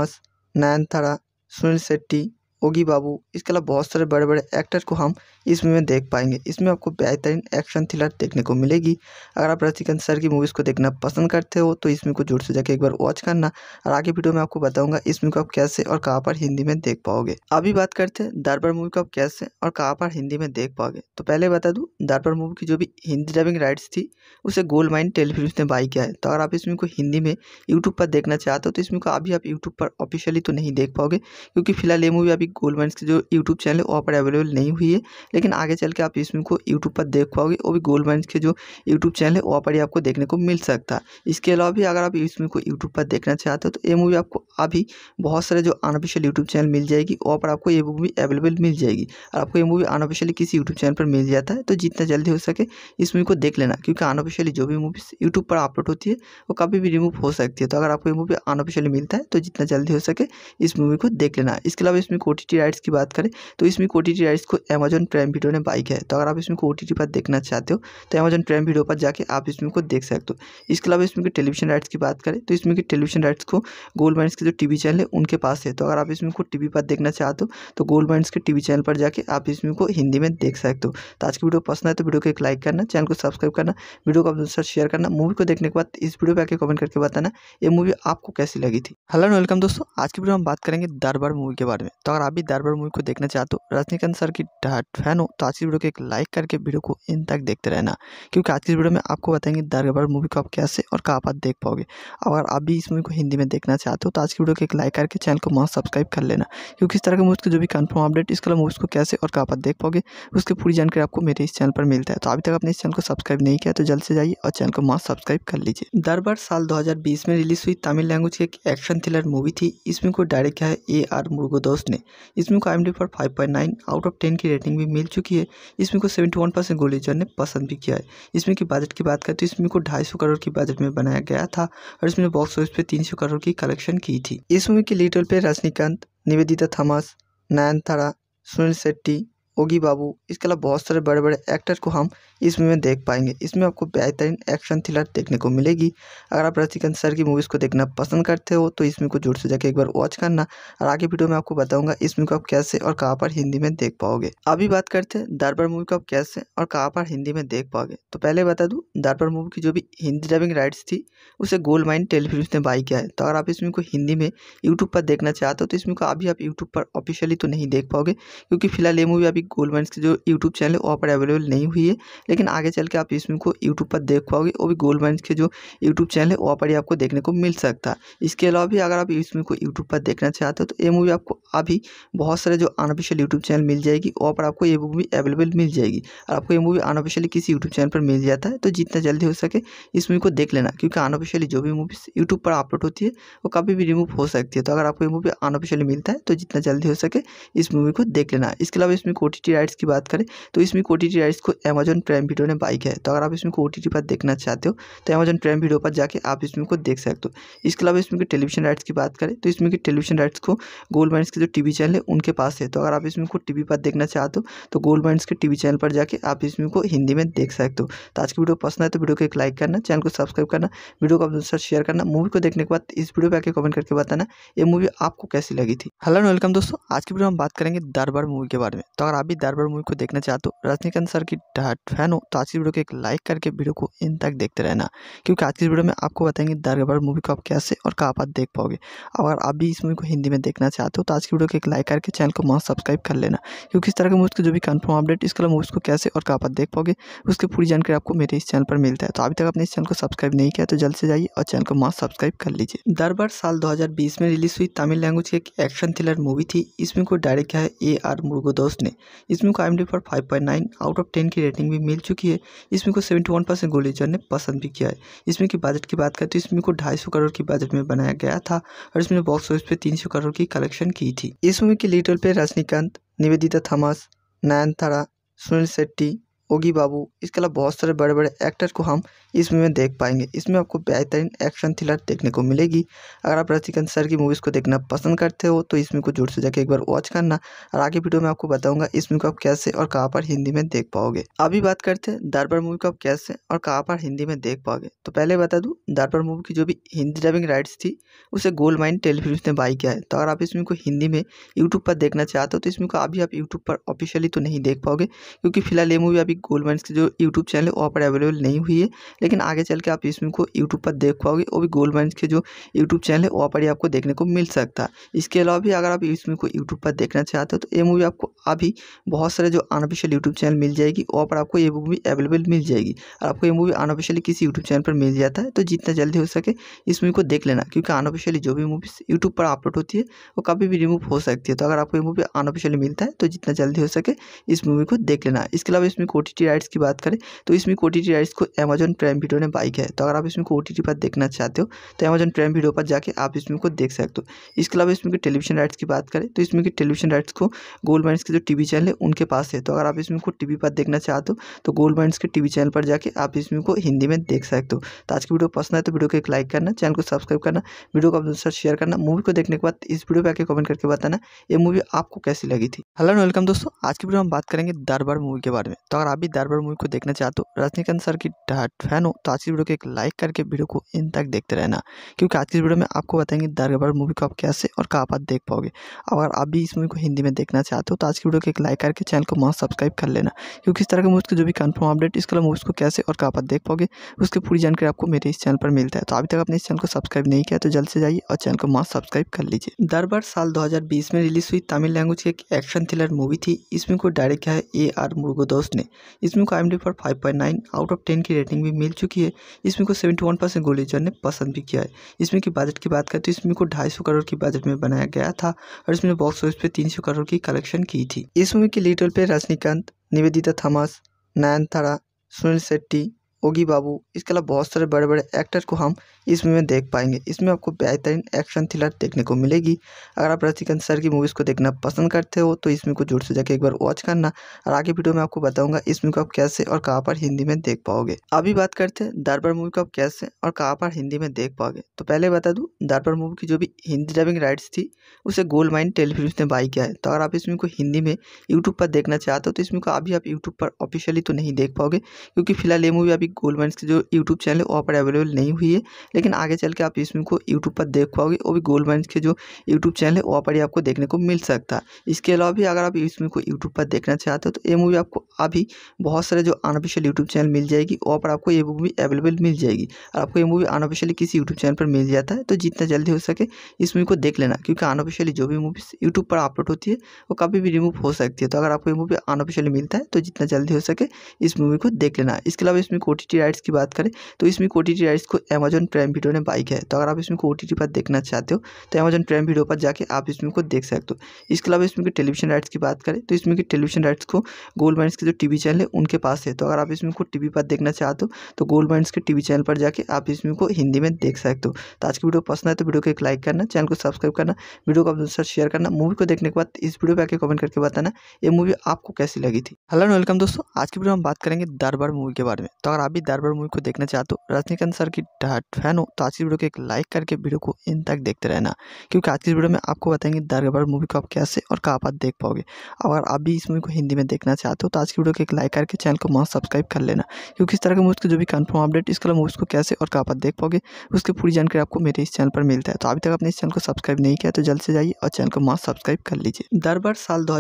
नयन थारा सुनील शेट्टी ओगी बाबू इसके अलावा बहुत सारे बड़े बड़े एक्टर को हम इसमें देख पाएंगे इसमें आपको बेहतरीन एक्शन थ्रिलर देखने को मिलेगी अगर आप रजनीकांत सर की मूवीज़ को देखना पसंद करते हो तो इसमें को जोर से जाके एक बार वॉच करना और आगे वीडियो में आपको बताऊंगा इसमें को आप कैसे और कहाँ पर हिंदी में देख पाओगे अभी बात करते हैं दरबार मूवी को आप कैसे और कहाँ पर हिंदी में देख पाओगे तो पहले बता दूँ दरबार मूवी की जो भी हिंदी डबिंग राइट्स थी उसे गोल्ड माइन टेलीफिल्म ने बाई किया है तो अगर आप इसमें को हिंदी में यूट्यूब पर देखना चाहते हो तो इसमें को अभी आप यूट्यूब पर ऑफिशियली तो नहीं देख पाओगे क्योंकि फिलहाल ये मूवी अभी गोल्ड माइंस की जो यूट्यूब चैनल है वहाँ पर अवेलेबल नहीं हुई है लेकिन आगे चल के आप इसमें को यूट्यूब पर देख पाओगे और भी गोल्ड माइंस के जो यूट्यूब चैनल है वहाँ पर ही आपको देखने को मिल सकता है इसके अलावा भी अगर आप इसमें को यूट्यूब पर देखना चाहते हो तो ये मूवी आपको अभी बहुत सारे जो अनऑफिशियल यूट्यूब चैनल मिल जाएगी वहाँ पर आपको ये मूवी अवेलेबल मिल जाएगी और आपको ये मूवी अनऑफिशियली किसी यूट्यूब चैनल पर मिल जाता है तो जितना जल्दी हो सके इस मूवी को देख लेना क्योंकि अनऑफिशियली जो भी मूवीज यूट्यूब पर अपलोड होती है वो कभी भी रिमूव हो सकती है तो अगर आपको ये मूवी अनऑफिशियली मिलता है तो जितना जल्दी हो सके इस मूवी को देख लेना इसके अलावा इसमें कोटी ओटीटी राइट्स की बात करें तो इसमें ओटीटी राइट्स को अमेजन प्राइम वीडियो ने बाई किया है तो अगर आप इसमें को टी पर देखना चाहते हो तो अमेजन प्राइम वीडियो पर जाके आप इसमें को देख सकते हो इसके अलावा इसमें टेलीविजन राइट्स की बात करें तो इसमें की टेलीविजन राइट्स को गोल्ड माइंड के जो टी चैनल है उनके पास है तो अगर आप इसमें को टी पर देखना चाहते हो तो गोल्ड माइंड के टी चैनल पर जाकर आप इसमें को हिंदी में देख सकते हो तो आज की वीडियो पसंद है तो वीडियो को एक लाइक करना चैनल को सब्सक्राइब करना वीडियो को अपने साथ शेयर करना मूवी को देखने के बाद इस वीडियो पर आके कमेंट करके बताना ये मूवी आपको कैसी लगी थी हेलो वेलकम दोस्तों आज की वीडियो हम बात करेंगे दरबार मूवी के बारे में तो अगर आप आप भी दरबार मूवी को देखना चाहते हो रजनीकांत सर की फैन हो तो आज की वीडियो को एक लाइक करके वीडियो को इन तक देखते रहना क्योंकि आज की वीडियो में आपको बताएंगे दरबार मूवी को आप कैसे और कहाँ पर देख पाओगे अगर आप भी इस मूवी को हिंदी में देखना चाहते हो तो आज की वीडियो को एक लाइक करके चैनल को मस्त सब्सक्राइब कर लेना क्योंकि इस तरह के मूवीज़ को जो भी कन्फर्म अपडेट इसके अलावा मूवीज़ को कैसे और कहाँ पर देख पाओगे उसकी पूरी जानकारी आपको मेरे इस चैनल पर मिलता है तो अभी तक आपने इस चैनल को सब्सक्राइब नहीं किया तो जल्द से जाइए और चैनल को मस्त सब्सक्राइब कर लीजिए दरबार साल दो में रिलीज हुई तमिल लैंग्वेज की एक एक्शन थ्रिलर मूवी थी इसमें को डायरेक्ट किया है ए आर मुर्गोदोस ने इसमें को आई पर 5.9 आउट ऑफ 10 की रेटिंग भी मिल चुकी है इसमें को 71 परसेंट गोलीजर ने पसंद भी किया है इसमें की बजट की बात करें तो इसमें को ढाई करोड़ की बजट में बनाया गया था और इसमें बॉक्स ऑफिस पर तीन करोड़ की कलेक्शन की थी इस मूवी के पे पर रजनीकांत निवेदिता नयन नयनतारा सुनील शेट्टी ओगी बाबू इसके अलावा बहुत सारे बड़े बड़े एक्टर को हम इसमें देख पाएंगे इसमें आपको बेहतरीन एक्शन थ्रिलर देखने को मिलेगी अगर आप रजनीकांत सर की मूवीज़ को देखना पसंद करते हो तो इसमें को जोर से जाके एक बार वॉच करना और आगे वीडियो में आपको बताऊंगा इसमें को आप कैसे और कहाँ पर हिंदी में देख पाओगे अभी बात करते हैं दरबार मूवी को आप कैसे और कहाँ पर हिंदी में देख पाओगे तो पहले बता दूँ दरबार मूवी की जो भी हिंदी डबिंग राइट्स थी उसे गोल्ड माइन टेलीफिल्म ने बाई किया है तो अगर आप इसमें को हिंदी में यूट्यूब पर देखना चाहते हो तो इसमें को अभी आप यूट्यूब पर ऑफिशियली तो नहीं देख पाओगे क्योंकि फिलहाल ये मूवी अभी गोल्ड माइन की जो यूट्यूब चैनल है वहाँ पर अवेलेबल नहीं हुई है लेकिन आगे चल के आप इसमें को यूट्यूब पर देख पाओगे और भी गोल्ड माइंस के जो यूट्यूब चैनल है वहाँ पर ही आपको देखने को मिल सकता है इसके अलावा भी अगर आप इसमें को यूट्यूब पर देखना चाहते हो तो ये मूवी आपको अभी बहुत सारे जो अनऑफिशियल यूट्यूब चैनल मिल जाएगी वहाँ पर आपको ये मूवी अवेलेबल मिल जाएगी और आपको ये मूवी अनऑफिशियली किसी यूट्यूब चैनल पर मिल जाता है तो जितना जल्दी हो सके इस मूवी को देख लेना क्योंकि अनऑफिशियली जो भी मूवी यूट्यूब पर अपलोड होती है वो कभी भी रिमूव हो सकती है तो अगर आपको ये मूवी अनऑफिशियली मिलता है तो जितना जल्दी हो सके इस मूवी को देख लेना इसके अलावा इसमें कोटी राइट्स की बात करें तो इसमें कोटी राइट्स को अमेजन प्राइम प्राइम वीडियो ने बाइक है तो अगर आप इसमें को ओ पर देखना चाहते हो तो अमेजन प्राइम वीडियो पर जाकर आप इसमें को देख सकते हो इसके अलावा इसमें की टेलीविजन राइट्स की बात करें तो इसमें की टेलीविजन राइट्स को गोल्ड माइंस के जो टी चैनल है उनके पास है तो अगर आप इसमें को टी पर देखना चाहते हो तो गोल्ड माइंस के टी चैनल पर जाकर आप इसमें को हिंदी में देख सकते हो तो आज की वीडियो पसंद है तो वीडियो को एक लाइक करना चैनल को सब्सक्राइब करना वीडियो को अपने साथ शेयर करना मूवी को देखने के बाद इस वीडियो पर आके कमेंट करके बताना ये मूवी आपको कैसी लगी थी हेलो एंड वेलकम दोस्तों आज की वीडियो हम बात करेंगे दरबार मूवी के बारे में तो अगर आप भी दरबार मूवी को देखना चाहते हो रजनीकांत सर की डाट फैन हो तो आज की वीडियो को एक लाइक करके वीडियो को इन तक देखते रहना क्योंकि आज की वीडियो में आपको बताएंगे दरगबर मूवी को आप कैसे और कहाँ पर देख पाओगे अगर आप भी इस मूवी को हिंदी में देखना चाहते हो तो आज की वीडियो को एक लाइक करके चैनल को मास्क सब्सक्राइब कर लेना क्योंकि इस तरह के मूवीज़ के जो भी कन्फर्म अपडेट इसके अलावा मूवीज़ को कैसे और कहाँ पर देख पाओगे उसकी पूरी जानकारी आपको मेरे इस चैनल पर मिलता है तो अभी तक अपने इस चैनल को सब्सक्राइब नहीं किया तो जल्द से जाइए और चैनल को मास्क सब्सक्राइब कर लीजिए दरबार साल दो में रिलीज हुई तमिल लैंग्वेज की एक एक्शन थ्रिलर मूवी थी इसमें को डायरेक्ट किया है ए आर मुर्गोदोस ने इसमें को आई पर five point out of ten की रेटिंग भी मिली मिल चुकी है इसमें को सेवेंटी वन परसेंट गोलीजर ने पसंद भी किया है इसमें की बजट की बात करें तो इसमें को ढाई सौ करोड़ की बजट में बनाया गया था और इसमें बॉक्स ऑफिस पे तीन सौ करोड़ की कलेक्शन की थी इस मूवी के लीडर पे रजनीकांत निवेदिता थमास नयनतारा सुनील शेट्टी ओगी बाबू इसके अलावा बहुत सारे बड़े बड़े एक्टर को हम इसमें देख पाएंगे इसमें आपको बेहतरीन एक्शन थ्रिलर देखने को मिलेगी अगर आप रजनीकांत सर की मूवीज़ को देखना पसंद करते हो तो इसमें को जोर से जाके एक बार वॉच करना और आगे वीडियो में आपको बताऊंगा इस मूवी को आप कैसे और कहाँ पर हिंदी में देख पाओगे अभी बात करते हैं दरबार मूवी को आप कैसे और कहाँ पर हिंदी में देख पाओगे तो पहले बता दूँ दरबार मूवी की जो भी हिंदी डबिंग राइट्स थी उसे गोल्ड माइन टेलीफिल्म ने बाई किया है तो अगर आप इसमें को हिंदी में यूट्यूब पर देखना चाहते हो तो इसमें को अभी आप यूट्यूब पर ऑफिशियली तो नहीं देख पाओगे क्योंकि फिलहाल ये मूवी अभी गोल्ड माइन की जो यूट्यूब चैनल है वहाँ पर अवेलेबल नहीं हुई है लेकिन आगे चल के आप इसमें को यूट्यूब पर देख पाओगे और भी गोल्ड के जो यूट्यूब चैनल है वहाँ पर ही आपको देखने को मिल सकता है इसके अलावा भी अगर आप इसमें को यूट्यूब पर देखना चाहते हो तो ये मूवी आपको अभी बहुत सारे जो अनऑफिशियल यूट्यूब चैनल मिल जाएगी वहाँ पर आपको ये मूवी अवेलेबल मिल जाएगी और आपको ये मूवी अनऑफिशियली किसी यूट्यूब चैनल पर मिल जाता है तो जितना जल्दी हो सके इस मूवी को देख लेना क्योंकि अनऑफिशियली जो भी मूवीज यूट्यूब पर अपलोड होती है वो कभी भी रिमूव हो सकती है तो अगर आपको ये मूवी अनऑफिशियली मिलता है तो जितना जल्दी हो सके इस मूवी को देख लेना इसके अलावा इसमें कोटी राइट्स की बात करें तो इसमें कोटी राइट्स को अमेजोन प्राइम प्राइम वीडियो में बाइक है तो अगर आप इसमें को ओटीटी पर देखना चाहते हो तो अमेजन प्राइम वीडियो पर जाके आप इसमें को देख सकते हो इसके अलावा इसमें टेलीविजन राइट्स की बात करें तो इसमें टेलीविजन राइट्स को गोल्ड माइंस के जो टी चैनल है उनके पास है तो अगर आप इसमें को टी पर देखना चाहते हो तो गोल्ड माइंस के टी चैनल पर जाकर आप इसमें को हिंदी में देख सकते हो तो आज की वीडियो पसंद है तो वीडियो को एक लाइक करना चैनल को सब्सक्राइब करना वीडियो को अपने साथ शेयर करना मूवी को देखने के बाद इस वीडियो पर आके कमेंट करके बताना ये मूवी आपको कैसी लगी थी हेलो वेलकम दोस्तों आज की वीडियो हम बात करेंगे दरबार मूवी के बारे में तो अगर आप भी दरबार मूवी को देखना चाहते हो रजनीकांत सर की फैन फैन हो तो आज की वीडियो को एक लाइक करके वीडियो को इन तक देखते रहना क्योंकि आज की वीडियो में आपको बताएंगे दरगबर मूवी को आप कैसे और कहाँ पर देख पाओगे अगर आप भी इस मूवी को हिंदी में देखना चाहते हो तो आज की वीडियो को एक लाइक करके चैनल को मस्त सब्सक्राइब कर लेना क्योंकि इस तरह के मूवीज़ के जो भी कन्फर्म अपडेट इसके अलावा मूवीज़ को कैसे और कहाँ पर देख पाओगे उसकी पूरी जानकारी आपको मेरे इस चैनल पर मिलता है तो अभी तक आपने इस चैनल को सब्सक्राइब नहीं किया तो जल्द से जाइए और चैनल को मस्त सब्सक्राइब कर लीजिए दरबार साल दो में रिलीज हुई तमिल लैंग्वेज की एक एक्शन थ्रिलर मूवी थी इसमें को डायरेक्ट किया है ए आर मुर्गोदोस ने इसमें को आई पर 5.9 आउट ऑफ टेन की रेटिंग भी मिल मिल चुकी है इसमें को सेवेंटी वन परसेंट गोलीजर ने पसंद भी किया है इसमें की बजट की बात करें तो इसमें को ढाई सौ करोड़ की बजट में बनाया गया था और इसमें बॉक्स ऑफिस पे तीन सौ करोड़ की कलेक्शन की थी इस मूवी के लीडर पे रजनीकांत निवेदिता थॉमस नयन सुनील शेट्टी ओगी बाबू इसके अलावा बहुत सारे बड़े बड़े एक्टर को हम इसमें देख पाएंगे इसमें आपको बेहतरीन एक्शन थ्रिलर देखने को मिलेगी अगर आप रजनीकांत सर की मूवीज़ को देखना पसंद करते हो तो इसमें को जोर से जाके एक बार वॉच करना और आगे वीडियो में आपको बताऊंगा इसमें को आप कैसे और कहाँ पर हिंदी में देख पाओगे अभी बात करते हैं दरबार मूवी को आप कैसे और कहाँ पर हिंदी में देख पाओगे तो पहले बता दूँ दरबार मूवी की जो भी हिंदी डबिंग राइट्स थी उसे गोल्ड माइन टेलीफिल्म ने बाई किया है तो अगर आप इसमें को हिंदी में यूट्यूब पर देखना चाहते हो तो इसमें को अभी आप यूट्यूब पर ऑफिशियली तो नहीं देख पाओगे क्योंकि फिलहाल ये मूवी अभी गोल्ड माइंड की जो यूट्यूब चैनल है वहाँ पर अवेलेबल नहीं हुई है लेकिन आगे चल के आप इसमें को यूट्यूब पर देख पाओगे और भी गोल्ड माइंस के जो यूट्यूब चैनल है वहाँ पर ही आपको देखने को मिल सकता है इसके अलावा भी अगर आप इसमें को यूट्यूब पर देखना चाहते हो तो ये मूवी आपको अभी बहुत सारे जो अनऑफिशियल यूट्यूब चैनल मिल जाएगी वहाँ पर आपको ये मूवी अवेलेबल मिल जाएगी और आपको ये मूवी अनऑफिशियली किसी यूट्यूब चैनल पर मिल जाता है तो जितना जल्दी हो सके इस मूवी को देख लेना क्योंकि अनऑफिशियली जो भी मूवीज़ यूट्यूब पर अपलोड होती है वो कभी भी रिमूव हो सकती है तो अगर आपको ये मूवी अनऑफिशियली मिलता है तो जितना जल्दी हो सके इस मूवी को देख लेना इसके अलावा इसमें टी राइट्स की बात करें तो इसमें टी राइट्स को अमेजोन प्राइम प्राइम वीडियो में बाइक है तो अगर आप इसमें को ओ पर देखना चाहते हो तो अमेजन प्राइम वीडियो पर जाके आप इसमें को देख सकते हो इसके अलावा इसमें की टेलीविजन राइट्स की बात करें तो इसमें की टेलीविजन राइट्स को गोल्ड माइंस के जो टीवी चैनल है उनके पास है तो अगर आप इसमें को टीवी पर देखना चाहते हो तो गोल्ड माइंस के टीवी चैनल पर जाकर आप इसमें को हिंदी में देख सकते हो तो आज की वीडियो पसंद है तो वीडियो को एक लाइक करना चैनल को सब्सक्राइब करना वीडियो को अपने साथ शेयर करना मूवी को देखने के बाद इस वीडियो पर आके कमेंट करके बताना ये मूवी आपको कैसी लगी थी हेलो वेलकम दोस्तों आज की वीडियो हम बात करेंगे दरबार मूवी के बारे में तो अगर आप भी दरबार मूवी को देखना चाहते हो रजनीकांत सर की डाट फैन फैन हो तो आज की वीडियो को एक लाइक करके वीडियो को इन तक देखते रहना क्योंकि आज की वीडियो में आपको बताएंगे दरगबर मूवी को आप कैसे और कहाँ पर देख पाओगे अगर आप भी इस मूवी को हिंदी में देखना चाहते हो तो आज की वीडियो को एक लाइक करके चैनल को मास्क सब्सक्राइब कर लेना क्योंकि इस तरह के मूवी के जो भी कन्फर्म अपडेट इसके अलावा मूवीज़ को कैसे और कहाँ पर देख पाओगे उसकी पूरी जानकारी आपको मेरे इस चैनल पर मिलता है तो अभी तक अपने इस चैनल को सब्सक्राइब नहीं किया तो जल्द से जाइए और चैनल को मास्क सब्सक्राइब कर लीजिए दरबार साल दो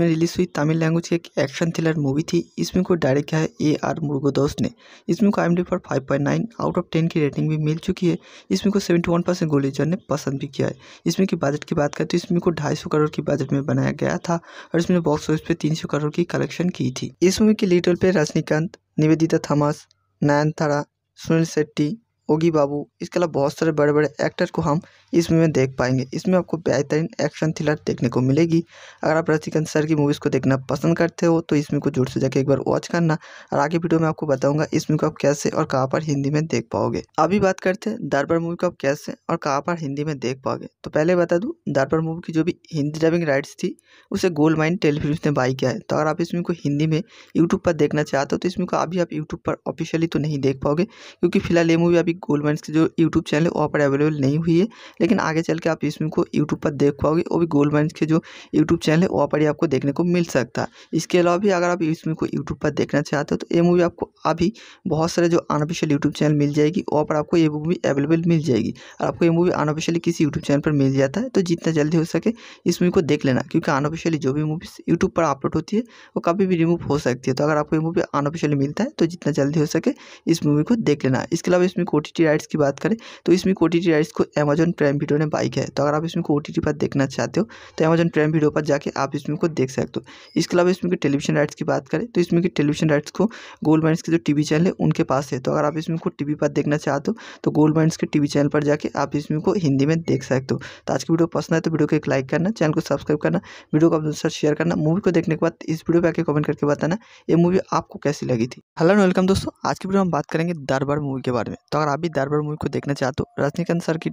में रिलीज हुई तमिल लैंग्वेज की एक एक्शन थ्रिलर मूवी थी इसमें को डायरेक्ट किया है ए आर मुर्गोदोस ने इसमें को आई पर five point nine out of ten की रेटिंग भी मिल मिल चुकी है इसमें को seventy one percent Google user ने पसंद भी किया है इसमें की बजट की बात करें तो इसमें को ढाई सौ करोड़ की बजट में बनाया गया था और इसमें बॉक्स ऑफिस पे तीन सौ करोड़ की कलेक्शन की थी इस मूवी के लीड रोल पे रजनीकांत निवेदिता थमास नयनतारा सुनील शेट्टी ओगी बाबू इसके अलावा बहुत सारे बड़े बड़े एक्टर को हम इसमें देख पाएंगे इसमें आपको बेहतरीन एक्शन थ्रिलर देखने को मिलेगी अगर आप रजनीकांत सर की मूवीज़ को देखना पसंद करते हो तो इसमें को जोर से जाके एक बार वॉच करना और आगे वीडियो में आपको बताऊंगा इस मूवी को आप कैसे और कहाँ पर हिंदी में देख पाओगे अभी बात करते हैं दरबार मूवी को आप कैसे और कहाँ पर हिंदी में देख पाओगे तो पहले बता दूँ दरबार मूवी की जो भी हिंदी डबिंग राइट्स थी उसे गोल्ड माइन टेलीफिल्म ने बाई किया है तो अगर आप इसमें को हिंदी में यूट्यूब पर देखना चाहते हो तो इसमें को अभी आप यूट्यूब पर ऑफिशियली तो नहीं देख पाओगे क्योंकि फिलहाल ये मूवी अभी गोल्ड माइन की जो यूट्यूब चैनल है वहाँ पर अवेलेबल नहीं हुई है लेकिन आगे चल के आप इसमें को यूट्यूब पर देख पाओगे वो भी गोल्ड माइंस के जो यूट्यूब चैनल है वहाँ पर ही आपको देखने को मिल सकता है इसके अलावा भी अगर आप इसमें को यूट्यूब पर देखना चाहते हो तो ये मूवी आपको अभी बहुत सारे जो अनऑफिशियल यूट्यूब चैनल मिल जाएगी वहाँ पर आपको ये मूवी अवेलेबल मिल जाएगी और आपको ये मूवी अनऑफिशियली किसी यूट्यूब चैनल पर मिल जाता है तो जितना जल्दी हो सके इस मूवी को देख लेना क्योंकि अनऑफिशियली जो भी मूवी यूट्यूब पर अपलोड होती है वो कभी भी रिमूव हो सकती है तो अगर आपको ये मूवी अनऑफिशियली मिलता है तो जितना जल्दी हो सके इस मूवी को देख लेना इसके अलावा इसमें ओ राइट्स की बात करें तो इसमें टी राइट्स को अमेजोन प्राइम वीडियो ने बाइक है तो अगर आप इसमें को टी पर देखना चाहते हो तो अमेजन प्राइम वीडियो पर जाके आप इसमें को देख सकते हो इसके अलावा इसमें की टेलीविजन राइट्स की बात करें तो इसमें की टेलीविजन राइट्स को गोल्ड माइंस के जो टी चैनल है उनके पास है तो अगर आप इसमें को टी पर देखना चाहते हो तो गोल्ड माइंस के टी चैनल पर जाकर आप इसमें को हिंदी में देख सकते हो तो आज की वीडियो पसंद है तो वीडियो को एक लाइक करना चैनल को सब्सक्राइब करना वीडियो को अपने साथ शेयर करना मूवी को देखने के बाद इस वीडियो पर आके कमेंट करके बताना ये मूवी आपको कैसी लगी थी हेलो एंड वेलकम दोस्तों आज की वीडियो हम बात करेंगे दरबार मूवी के बारे में तो अगर आप भी दरबार मूवी को देखना चाहते हो रजनीकांत सर की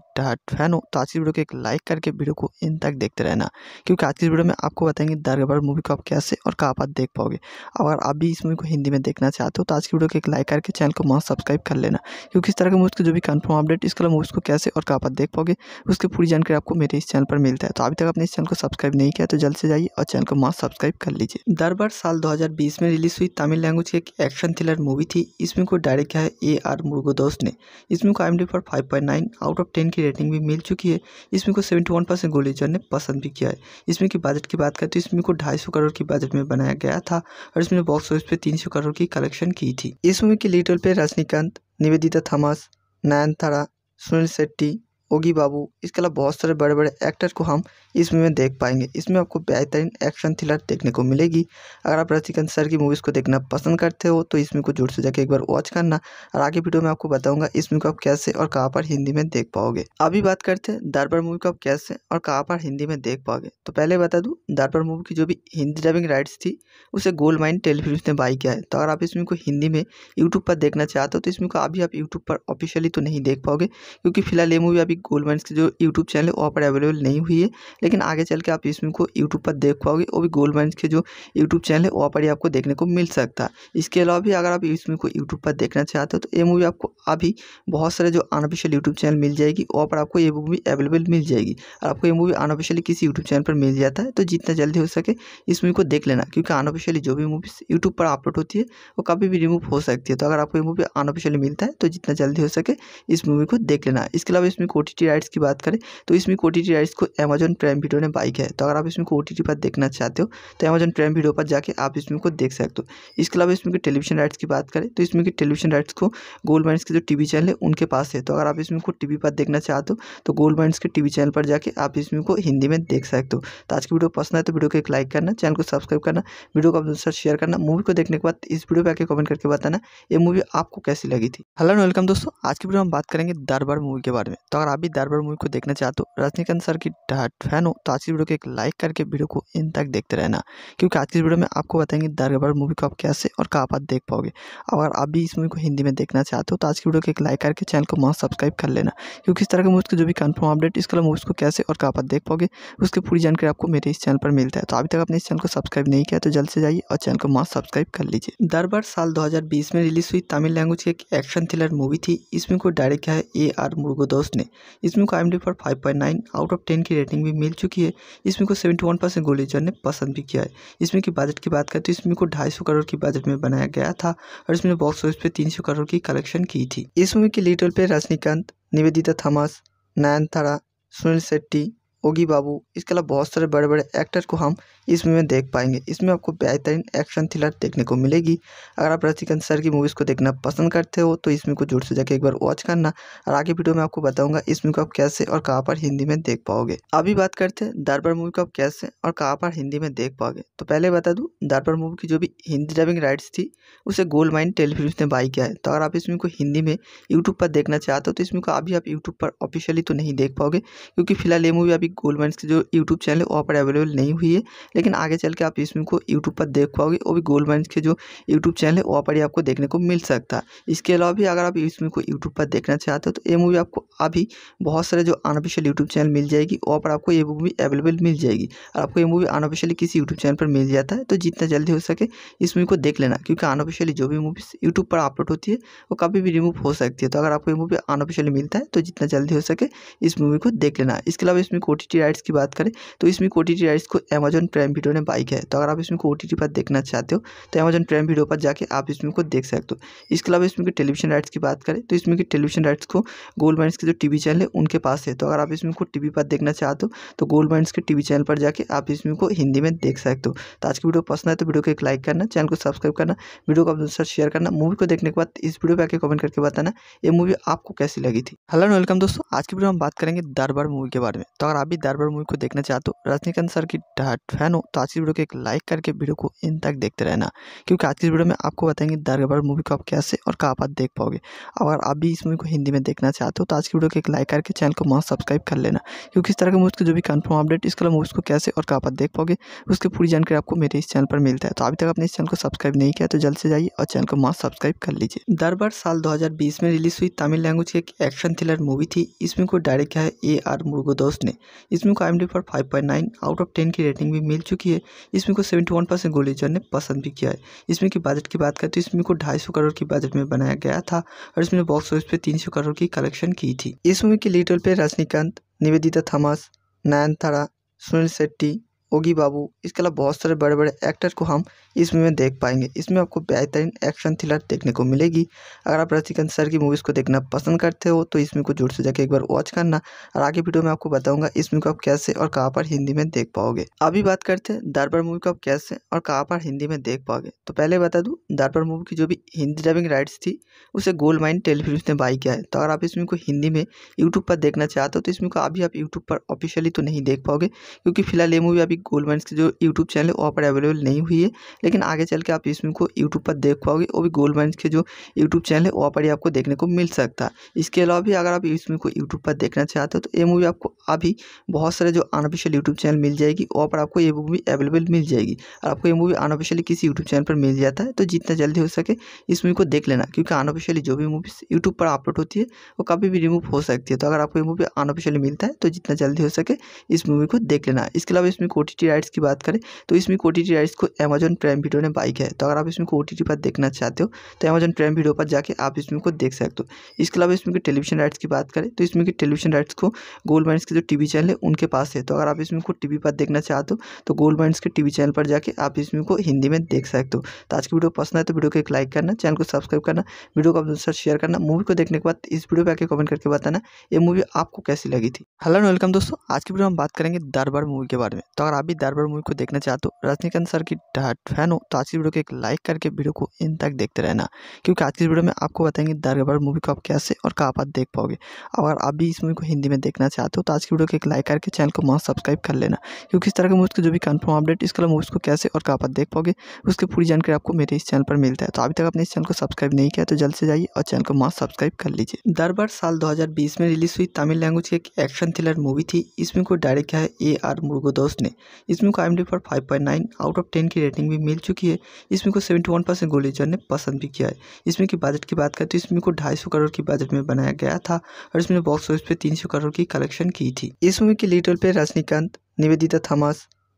फैन हो तो आज की वीडियो को एक लाइक करके वीडियो को इन तक देखते रहना क्योंकि आज की वीडियो में आपको बताएंगे दरगबर मूवी को आप कैसे और कहाँ पर देख पाओगे अगर आप भी इस मूवी को हिंदी में देखना चाहते हो तो आज की वीडियो को एक लाइक करके चैनल को मस्त सब्सक्राइब कर लेना क्योंकि इस तरह के मूवीज़ के जो भी कन्फर्म अपडेट इसके अलावा मूवीज़ को कैसे और कहाँ पर देख पाओगे उसकी पूरी जानकारी आपको मेरे इस चैनल पर मिलता है तो अभी तक आपने इस चैनल को सब्सक्राइब नहीं किया तो जल्द से जाइए और चैनल को मस्त सब्सक्राइब कर लीजिए दरबार साल दो में रिलीज हुई तमिल लैंग्वेज की एक एक्शन थ्रिलर मूवी थी इसमें को डायरेक्ट किया है ए आर मुर्गोदोस ने इसमें को I M D for five point nine out of ten की रेटिंग भी मिली मिल चुकी है इसमें को सेवेंटी वन परसेंट गोलीजर ने पसंद भी किया है इसमें की बजट की बात करें तो इसमें को ढाई सौ करोड़ की बजट में बनाया गया था और इसमें बॉक्स ऑफिस पे तीन सौ करोड़ की कलेक्शन की थी इस मूवी के लीडर पे रजनीकांत निवेदिता थमास नयनतारा सुनील शेट्टी ओगी बाबू इसके अलावा बहुत सारे बड़े बड़े एक्टर को हम इसमें देख पाएंगे इसमें आपको बेहतरीन एक्शन थ्रिलर देखने को मिलेगी अगर आप रजनीकांत सर की मूवीज़ को देखना पसंद करते हो तो इसमें को जोर से जाके एक बार वॉच करना और आगे वीडियो में आपको बताऊंगा इस मूवी को आप कैसे और कहाँ पर हिंदी में देख पाओगे अभी बात करते हैं दरबार मूवी को आप कैसे और कहाँ पर हिंदी में देख पाओगे तो पहले बता दूँ दरबार मूवी की जो भी हिंदी डबिंग राइट्स थी उसे गोल्ड माइन टेलीफिल्म ने बाई किया है तो अगर आप इस मूवी को हिंदी में यूट्यूब पर देखना चाहते हो तो इसमें को अभी आप यूट्यूब पर ऑफिशियली तो नहीं देख पाओगे क्योंकि फिलहाल ये मूवी अभी गोल्ड माइन की जो यूट्यूब चैनल है वहाँ पर अवेलेबल नहीं हुई है लेकिन आगे चल के आप इस फिल्म को यूट्यूब पर देख पाओगे वो भी गोल्ड के जो यूट्यूब चैनल है वहाँ पर ही आपको देखने को मिल सकता है इसके अलावा भी अगर आप इस फिल्म को यूट्यूब पर देखना चाहते हो तो ये मूवी आपको अभी बहुत सारे जो अनऑफिशियल यूट्यूब चैनल मिल जाएगी वहाँ पर आपको ये मूवी अवेलेबल मिल जाएगी और आपको ये मूवी अनऑफिशियली किसी यूट्यूब चैनल पर मिल जाता है तो जितना जल्दी हो सके इस मूवी को देख लेना क्योंकि अनऑफिशियली जो भी मूवीज यूट्यूब पर अपलोड होती है वो कभी भी रिमूव हो सकती है तो अगर आपको ये मूवी अनऑफिशियली मिलता है तो जितना जल्दी हो सके इस मूवी को देख लेना इसके अलावा इसमें कोटी राइट्स की बात करें तो इसमें कोटी राइट्स को अमेजोन प्राइम प्राइम वीडियो ने बाइक है तो अगर आप इसमें को ओटीटी पर देखना चाहते हो तो अमेजन प्राइम वीडियो पर जाके आप इसमें को देख सकते हो इसके अलावा इसमें की टेलीविजन राइट्स की बात करें तो इसमें की टेलीविजन राइट्स को गोल्ड माइंस के जो टी चैनल है उनके पास है तो अगर आप इसमें को टी पर देखना चाहते हो तो गोल्ड माइंस के टी चैनल पर जाकर आप इसमें को हिंदी में देख सकते हो तो आज की वीडियो पसंद है तो वीडियो को एक लाइक करना चैनल को सब्सक्राइब करना वीडियो को अपने साथ शेयर करना मूवी को देखने के बाद इस वीडियो पर आके कमेंट करके बताना ये मूवी आपको कैसी लगी थी हेलो वेलकम दोस्तों आज की वीडियो हम बात करेंगे दरबार मूवी के बारे में तो अगर आप भी दरबार मूवी को देखना चाहते हो रजनीकांत सर की फैन फैन हो तो आज की वीडियो को एक लाइक करके वीडियो को इन तक देखते रहना क्योंकि आज की वीडियो में आपको बताएंगे दरबार मूवी को आप कैसे और कहाँ पर देख पाओगे अगर आप भी इस मूवी को हिंदी में देखना चाहते हो तो आज की वीडियो को एक लाइक करके चैनल को मास्क सब्सक्राइब कर लेना क्योंकि इस तरह के मूवी के जो भी कन्फर्म अपडेट इसके अलावा मूवीज़ को कैसे और कहाँ पर देख पाओगे उसकी पूरी जानकारी आपको मेरे इस चैनल पर मिलता है तो अभी तक आपने इस चैनल को सब्सक्राइब नहीं किया तो जल्द से जाइए और चैनल को मास्क सब्सक्राइब कर लीजिए दरबार साल दो में रिलीज हुई तमिल लैंग्वेज की एक एक्शन थ्रिलर मूवी थी इसमें को डायरेक्ट किया है ए आर मुर्गोदोस ने इसमें को आई पर फाइव आउट ऑफ टेन की रेटिंग भी मिली मिल चुकी है इसमें को सेवेंटी वन परसेंट गोलीजर ने पसंद भी किया है इसमें की बजट की बात करें तो इसमें को ढाई सौ करोड़ की बजट में बनाया गया था और इसमें बॉक्स ऑफिस पे तीन सौ करोड़ की कलेक्शन की थी इस मूवी के लीडर पे रजनीकांत निवेदिता थमास नयनतारा सुनील शेट्टी ओगी बाबू इसके अलावा बहुत सारे बड़े बड़े एक्टर को हम इसमें देख पाएंगे इसमें आपको बेहतरीन एक्शन थ्रिलर देखने को मिलेगी अगर आप रजनीकांत सर की मूवीज़ को देखना पसंद करते हो तो इसमें को जोर से जाके एक बार वॉच करना और आगे वीडियो में आपको बताऊंगा इसमें को आप कैसे और कहाँ पर हिंदी में देख पाओगे अभी बात करते हैं दरबार मूवी को आप कैसे और कहाँ पर हिंदी में देख पाओगे तो पहले बता दूँ दरबार मूवी की जो भी हिंदी डबिंग राइट्स थी उसे गोल्ड माइंड टेलीफिल्म ने बाई किया है तो अगर आप इसमें को हिंदी में यूट्यूब पर देखना चाहते हो तो इसमें को अभी आप यूट्यूब पर ऑफिशियली तो नहीं देख पाओगे क्योंकि फिलहाल ये मूवी अभी गोल्ड माइंड की जो यूट्यूब चैनल है वहाँ पर अवेलेबल नहीं हुई है लेकिन आगे चल के आप इसमें को यूट्यूब पर देख पाओगे और भी गोल्ड माइंस के जो यूट्यूब चैनल है वहाँ पर ही आपको देखने को मिल सकता है इसके अलावा भी अगर आप इसमें को यूट्यूब पर देखना चाहते हो तो ये मूवी आपको अभी बहुत सारे जो अनऑफिशियल यूट्यूब चैनल मिल जाएगी वहाँ पर आपको ये मूवी अवेलेबल मिल जाएगी और आपको ये मूवी अनऑफिशियली किसी यूट्यूब चैनल पर मिल जाता है तो जितना जल्दी हो सके इस मूवी को देख लेना क्योंकि अनऑफिशियली जो भी मूवीज यूट्यूब पर अपलोड होती है वो कभी भी रिमूव हो सकती है तो अगर आपको ये मूवी अनऑफिशियली मिलता है तो जितना जल्दी हो सके इस मूवी को देख लेना इसके अलावा इसमें कोटी राइट्स की बात करें तो इसमें कोटी राइट्स को अमेजोन प्राइम प्राइम वीडियो ने बाइक है तो अगर आप इसमें को टी पर देखना चाहते हो तो अमेजन प्राइम वीडियो पर जाके आप इसमें को देख सकते हो इसके अलावा इसमें की टेलीविजन राइट्स की बात करें तो इसमें की टेलीविजन राइट्स को गोल्ड माइंस के जो टी चैनल है उनके पास है तो अगर आप इसमें को टी पर देखना चाहते हो तो गोल्ड माइंस के टी चैनल पर जाकर आप इसमें को हिंदी में देख सकते हो तो आज की वीडियो पसंद है तो वीडियो को एक लाइक करना चैनल को सब्सक्राइब करना वीडियो को अपने दोस्तों शेयर करना मूवी को देखने के बाद इस वीडियो पर आके कमेंट करके बताना ये मूवी आपको कैसी लगी थी हेलो वेलकम दोस्तों आज की वीडियो हम बात करेंगे दरबार मूवी के बारे में तो अगर आप भी दरबार मूवी को देखना चाहते हो रजनीकांत सर की फैन फैन हो तो आज की वीडियो को एक लाइक करके वीडियो को इन तक देखते रहना क्योंकि आज की वीडियो में आपको बताएंगे दरगबर मूवी को आप कैसे और कहाँ पर देख पाओगे अगर आप भी इस मूवी को हिंदी में देखना चाहते हो तो आज की वीडियो को एक लाइक करके चैनल को मास्क सब्सक्राइब कर लेना क्योंकि इस तरह के मूवीज़ को जो भी कन्फर्म अपडेट इसके अलावा मूवीज़ को कैसे और कहाँ पर देख पाओगे उसकी पूरी जानकारी आपको मेरे इस चैनल पर मिलता है तो अभी तक आपने इस चैनल को सब्सक्राइब नहीं किया तो जल्द से जाइए और चैनल को मास्क सब्सक्राइब कर लीजिए दरबार साल दो में रिलीज हुई तमिल लैंग्वेज की एक एक्शन थ्रिलर मूवी थी इसमें को डायरेक्ट किया है ए आर मुर्गोदोस ने इसमें को I M D five point nine out of ten की रेटिंग भी मिल चुकी है इसमें को सेवेंटी वन परसेंट गोलीजर ने पसंद भी किया है इसमें की बजट की बात करें तो इसमें को ढाई सौ करोड़ की बजट में बनाया गया था और इसमें बॉक्स ऑफिस पे तीन सौ करोड़ की कलेक्शन की थी इस मूवी के लीडर पे रजनीकांत निवेदिता थॉमस नयनतारा सुनील शेट्टी ओगी बाबू इसके अलावा बहुत सारे बड़े बड़े एक्टर को हम इसमें देख पाएंगे इसमें आपको बेहतरीन एक्शन थ्रिलर देखने को मिलेगी अगर आप रजनीकांत सर की मूवीज़ को देखना पसंद करते हो तो इसमें को जोर से जाकर एक बार वॉच करना और आगे वीडियो में आपको बताऊंगा इसमें को आप कैसे और कहाँ पर हिंदी में देख पाओगे अभी बात करते हैं दरबार मूवी को आप कैसे और कहाँ पर हिंदी में देख पाओगे तो पहले बता दूँ दरबार मूवी की जो भी हिंदी डबिंग राइट्स थी उसे गोल्ड माइन टेलीफिल्म ने बाई किया है तो अगर आप इसमें को हिंदी में यूट्यूब पर देखना चाहते हो तो इसमें को अभी आप यूट्यूब पर ऑफिशियली तो नहीं देख पाओगे क्योंकि फिलहाल ये मूवी अभी गोल्ड माइंस की जो यूट्यूब चैनल है वहाँ पर अवेलेबल नहीं हुई है लेकिन आगे चल के आप इसमें को यूट्यूब पर देख पाओगे और भी गोल्ड माइंस के जो यूट्यूब चैनल है वहाँ पर ही आपको देखने को मिल सकता है इसके अलावा भी अगर आप इसमें को यूट्यूब पर देखना चाहते हो तो ये मूवी आपको अभी बहुत सारे जो अनऑफिशियल यूट्यूब चैनल मिल जाएगी वहाँ पर आपको ये मूवी अवेलेबल मिल जाएगी और आपको ये मूवी अनऑफिशियली किसी यूट्यूब चैनल पर मिल जाता है तो जितना जल्दी हो सके इस मूवी को देख लेना क्योंकि अनऑफिशियली जो भी मूवीज़ यूट्यूब पर अपलोड होती है वो कभी भी रिमूव हो सकती है तो अगर आपको ये मूवी अनऑफिशियली मिलता है तो जितना जल्दी हो सके इस मूवी को देख लेना इसके अलावा इसमें कोटी ओटीटी राइट्स की बात करें तो इसमें ओटीटी राइट्स को अमेजन प्राइम वीडियो ने बाई किया है तो अगर आप इसमें को टी पर देखना चाहते हो तो अमेजन प्राइम वीडियो पर जाके आप इसमें को देख सकते हो इसके अलावा इसमें टेलीविजन राइट्स की बात करें तो इसमें टेलीविजन राइट्स को गोल्ड माइंड्स के जो टी चैनल है उनके पास है तो अगर आप इसमें को टी पर देखना चाहते हो तो गोल्ड माइंड्स के टी चैनल पर जाके आप इसमें को हिंदी में देख सकते हो तो आज की वीडियो पसंद है तो वीडियो को एक लाइक करना चैनल को सब्सक्राइब करना वीडियो को अपने साथ शेयर करना मूवी को देखने के बाद इस वीडियो पर आके कमेंट करके बताना ये मूवी आपको कैसी लगी थी हेलो वेलकम दोस्तों आज की वीडियो हम बात करेंगे दरबार मूवी के बारे में तो अगर आप आप भी दरबार मूवी को देखना चाहते हो रजनीकांत सर की फैन हो तो आज की वीडियो को एक लाइक करके वीडियो को इन तक देखते रहना क्योंकि आज की वीडियो में आपको बताएंगे दरबार मूवी को आप कैसे और कहाँ पर देख पाओगे अगर आप भी इस मूवी को हिंदी में देखना चाहते हो तो आज की वीडियो को एक लाइक करके चैनल को मास्क सब्सक्राइब कर लेना क्योंकि इस तरह के मूवीज़ के जो भी कन्फर्म अपडेट इसके अलावा मूवीज़ को कैसे और कहाँ पर देख पाओगे उसकी पूरी जानकारी आपको मेरे इस चैनल पर मिलता है तो अभी तक अपने इस चैनल को सब्सक्राइब नहीं किया तो जल्द से जाइए और चैनल को मास्क सब्सक्राइब कर लीजिए दरबार साल बीस में रिलीज हुई तमिल लैंग्वेज की एक एक्शन थ्रिलर मूवी थी इसमें को डायरेक्ट किया है ए आर मुर्गोदोस ने इसमें को आई पर five point nine out of ten की रेटिंग भी मिल चुकी है इसमें को सेवेंटी वन परसेंट गोलीजर ने पसंद भी किया है इसमें की बजट की बात करें तो इसमें को ढाई सौ करोड़ की बजट में बनाया गया था और इसमें बॉक्स ऑफिस पे तीन सौ करोड़ की कलेक्शन की थी इस मूवी के लीडर पर रजनीकांत निवेदिता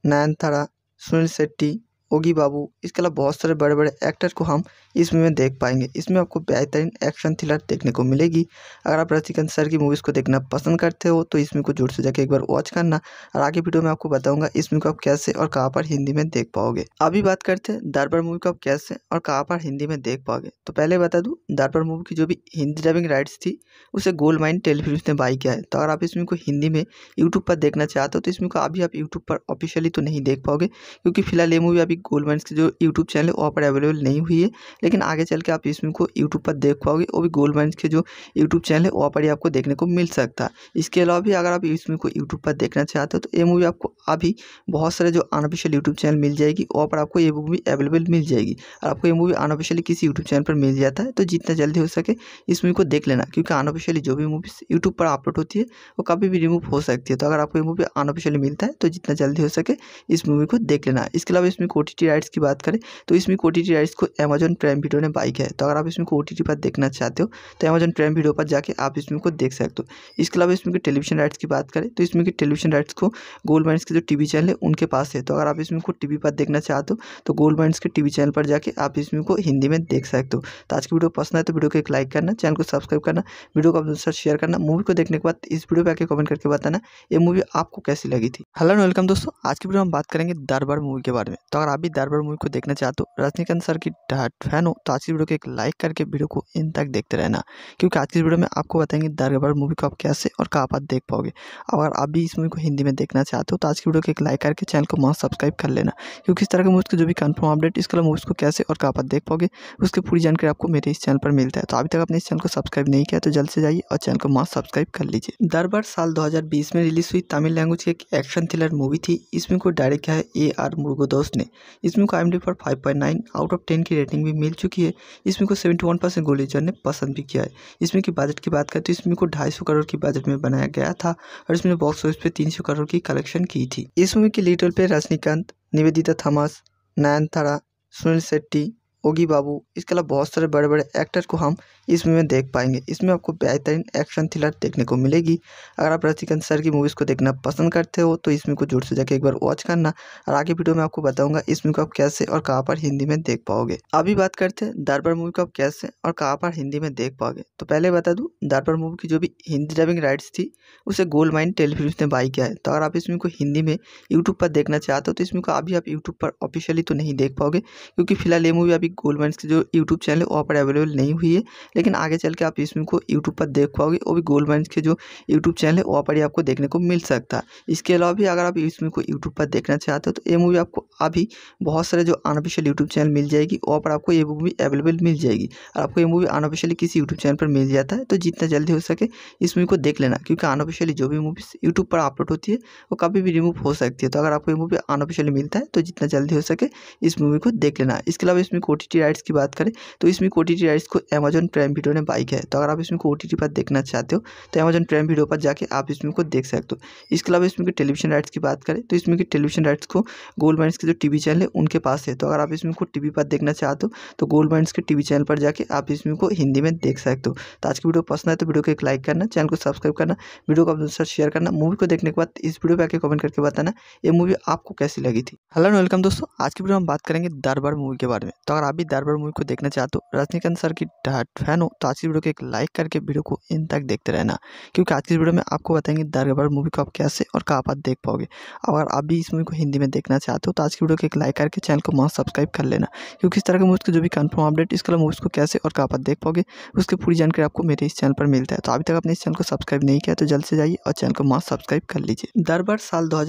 नयन थारा सुनील शेट्टी ओगी बाबू इसके अलावा बहुत सारे बड़े बड़े एक्टर को हम इसमें देख पाएंगे इसमें आपको बेहतरीन एक्शन थ्रिलर देखने को मिलेगी अगर आप रजनीकांत सर की मूवीज़ को देखना पसंद करते हो तो इसमें को जोर से जाके एक बार वॉच करना और आगे वीडियो में आपको बताऊंगा इसमें को आप कैसे और कहाँ पर हिंदी में देख पाओगे अभी बात करते हैं दरबार मूवी को आप कैसे और कहाँ पर हिंदी में देख पाओगे तो पहले बता दूँ दरबार मूवी की जो भी हिंदी डबिंग राइट्स थी उसे गोल्ड माइन टेलीफिल्म ने बाई किया है तो अगर आप इसमें को हिंदी में यूट्यूब पर देखना चाहते हो तो इसमें को अभी आप यूट्यूब पर ऑफिशियली तो नहीं देख पाओगे क्योंकि फिलहाल ये मूवी अभी गोल्ड माइन की जो यूट्यूब चैनल है वहाँ पर अवेलेबल नहीं हुई है लेकिन आगे चल के आप इसमें को यूट्यूब पर देख पाओगे और भी गोल्ड मैं के जो यूट्यूब चैनल है वहाँ पर ही आपको देखने को मिल सकता है इसके अलावा भी अगर आप इसमें को यूट्यूब पर देखना चाहते हो तो ये मूवी आपको अभी बहुत सारे जो अनऑफिशियल यूट्यूब चैनल मिल जाएगी वहाँ पर आपको ये मूवी अवेलेबल मिल जाएगी और आपको ये मूवी अनऑफिशियली किसी यूट्यूब चैनल पर मिल जाता है तो जितना जल्दी हो सके इस मूवी को देख लेना क्योंकि अनऑफिशियली जो भी मूवी यूट्यूब पर अपलोड होती है वो कभी भी रिमूव हो सकती है तो अगर आपको ये मूवी अनऑफिशियली मिलता है तो जितना जल्दी हो सके इस मूवी को देख लेना इसके अलावा इसमें कोटी राइट्स की बात करें तो इसमें कोटी राइट्स को अमेजन प्राइम प्राइम वीडियो ने बाइक है तो अगर आप इसमें को ओ पर देखना चाहते हो तो अमेजन प्राइम वीडियो पर जाके आप इसमें को देख सकते हो इसके अलावा इसमें के टेलीविजन राइट्स की बात करें तो इसमें के टेलीविजन राइट्स को गोल्ड माइंस के जो टी चैनल है उनके पास है तो अगर आप इसमें को टी पर देखना चाहते हो तो गोल्ड माइंस के टी चैनल पर जाकर आप इसमें को हिंदी में देख सकते हो तो आज की वीडियो पसंद है तो वीडियो को एक लाइक करना चैनल को सब्सक्राइब करना वीडियो को अपने साथ शेयर करना मूवी को देखने के बाद इस वीडियो पर आके कमेंट करके बताना ये मूवी आपको कैसी लगी थी हेलो एंड वेलकम दोस्तों आज की वीडियो हम बात करेंगे दरबार मूवी के बारे में तो अगर आप भी दरबार मूवी को देखना चाहते हो रजनीकांत सर की फैन फैन हो तो आज की वीडियो को एक लाइक करके वीडियो को इन तक देखते रहना क्योंकि आज की वीडियो में आपको बताएंगे दरगबर मूवी को आप कैसे और कहाँ पर देख पाओगे अगर आप भी इस मूवी को हिंदी में देखना चाहते हो तो आज की वीडियो को एक लाइक करके चैनल को मास्क सब्सक्राइब कर लेना क्योंकि इस तरह के मूवीज़ के जो भी कन्फर्म अपडेट इसके अलावा मूवीज़ को कैसे और कहाँ पर देख पाओगे उसकी पूरी जानकारी आपको मेरे इस चैनल पर मिलता है तो अभी तक आपने इस चैनल को सब्सक्राइब नहीं किया तो जल्द से जाइए और चैनल को मास्क सब्सक्राइब कर लीजिए दरबार साल दो में रिलीज हुई तमिल लैंग्वेज की एक एक्शन थ्रिलर मूवी थी इसमें को डायरेक्ट किया है ए आर मुर्गोदोस ने इसमें को आई एम पर five point nine out of ten की रेटिंग भी मिल मिल चुकी है इसमें को सेवेंटी वन परसेंट गोलीजर ने पसंद भी किया है इसमें की बजट की बात करें तो इसमें को ढाई सौ करोड़ की बजट में बनाया गया था और इसमें बॉक्स ऑफिस पे तीन सौ करोड़ की कलेक्शन की थी इस मूवी के लीडर पे रजनीकांत निवेदिता थॉमस नयन सुनील शेट्टी ओगी बाबू इसके अलावा बहुत सारे बड़े बड़े एक्टर को हम इसमें देख पाएंगे इसमें आपको बेहतरीन एक्शन थ्रिलर देखने को मिलेगी अगर आप रजनीकांत सर की मूवीज़ को देखना पसंद करते हो तो इसमें को जोर से जाके एक बार वॉच करना और आगे वीडियो में आपको बताऊंगा इसमें को आप कैसे और कहाँ पर हिंदी में देख पाओगे अभी बात करते हैं दरबार मूवी को आप कैसे और कहाँ पर हिंदी में देख पाओगे तो पहले बता दूँ दरबार मूवी की जो भी हिंदी डबिंग राइट्स थी उसे गोल्ड माइन टेलीफिल्म ने बाई किया है तो अगर आप इसमें को हिंदी में यूट्यूब पर देखना चाहते हो तो इसमें को अभी आप यूट्यूब पर ऑफिशियली तो नहीं देख पाओगे क्योंकि फिलहाल ये मूवी अभी गोल्ड माइन की जो यूट्यूब चैनल है वहाँ पर अवेलेबल नहीं हुई है लेकिन आगे चल के आप इसमें को यूट्यूब पर देख पाओगे वो भी गोल्ड माइंस के जो यूट्यूब चैनल है वहाँ पर ही आपको देखने को मिल सकता है इसके अलावा भी अगर आप इसमें को यूट्यूब पर देखना चाहते हो तो ये मूवी आपको अभी बहुत सारे जो अनऑफिशियल यूट्यूब चैनल मिल जाएगी वहाँ पर आपको ये मूवी अवेलेबल मिल जाएगी और आपको ये मूवी अनऑफिशियली किसी यूट्यूब चैनल पर मिल जाता है तो जितना जल्दी हो सके इस मूवी को देख लेना क्योंकि अनऑफिशियली जो भी मूवीज यूट्यूब पर अपलोड होती है वो कभी भी रिमूव हो सकती है तो अगर आपको ये मूवी अनऑफिशियली मिलता है तो जितना जल्दी हो सके इस मूवी को देख लेना इसके अलावा इसमें कोटी राइट्स की बात करें तो इसमें कोटी राइट्स को अमेजोन प्राइम प्राइम वीडियो ने बाइक है तो अगर आप इसमें को ओटीटी पर देखना चाहते हो तो अमेजन प्राइम वीडियो पर जाके आप इसमें को देख सकते हो इसके अलावा इसमें की टेलीविजन राइट्स की बात करें तो इसमें की टेलीविजन राइट्स को गोल्ड माइंस के जो टीवी चैनल है उनके पास है तो अगर आप इसमें को टीवी पर देखना चाहते हो तो गोल्ड माइंस के टीवी चैनल पर जाकर आप इसमें को हिंदी में देख सकते हो तो आज की वीडियो पसंद है तो वीडियो को एक लाइक करना चैनल को सब्सक्राइब करना वीडियो को अपने साथ शेयर करना मूवी को देखने के बाद इस वीडियो पर आके कमेंट करके बताना ये मूवी आपको कैसी लगी थी हेलो एंड वेलकम दोस्तों आज की वीडियो हम बात करेंगे दरबार मूवी के बारे में तो अगर आप भी दरबार मूवी को देखना चाहते हो रजनीकांत सर की डाट फैन फैन हो तो आज की वीडियो को एक लाइक करके वीडियो को इन तक देखते रहना क्योंकि आज की वीडियो में आपको बताएंगे दरगबर मूवी को आप कैसे और कहाँ पर देख पाओगे अगर आप भी इस मूवी को हिंदी में देखना चाहते हो तो आज की वीडियो को एक लाइक करके चैनल को मास्क सब्सक्राइब कर लेना क्योंकि इस तरह के मूवीज़ के जो भी कन्फर्म अपडेट इसके अलावा मूवीज़ को कैसे और कहाँ पर देख पाओगे उसकी पूरी जानकारी आपको मेरे इस चैनल पर मिलता है तो अभी तक आपने इस चैनल को सब्सक्राइब नहीं किया तो जल्द से जाइए और चैनल को मास्क सब्सक्राइब कर लीजिए दरबार साल दो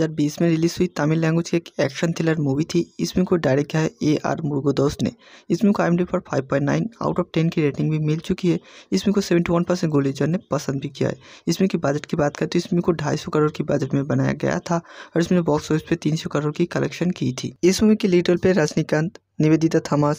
में रिलीज हुई तमिल लैंग्वेज की एक एक्शन थ्रिलर मूवी थी इसमें को डायरेक्ट किया है ए आर मुर्गोदोस ने इसमें को आई पर फाइव आउट ऑफ टेन की रेटिंग भी मिल मिल चुकी है इसमें को सेवेंटी वन परसेंट गोलीजर ने पसंद भी किया है इसमें की बजट की बात करें तो इसमें को ढाई सौ करोड़ की बजट में बनाया गया था और इसमें बॉक्स ऑफिस पे तीन सौ करोड़ की कलेक्शन की थी इस मूवी के लीडर पे रजनीकांत निवेदिता नयन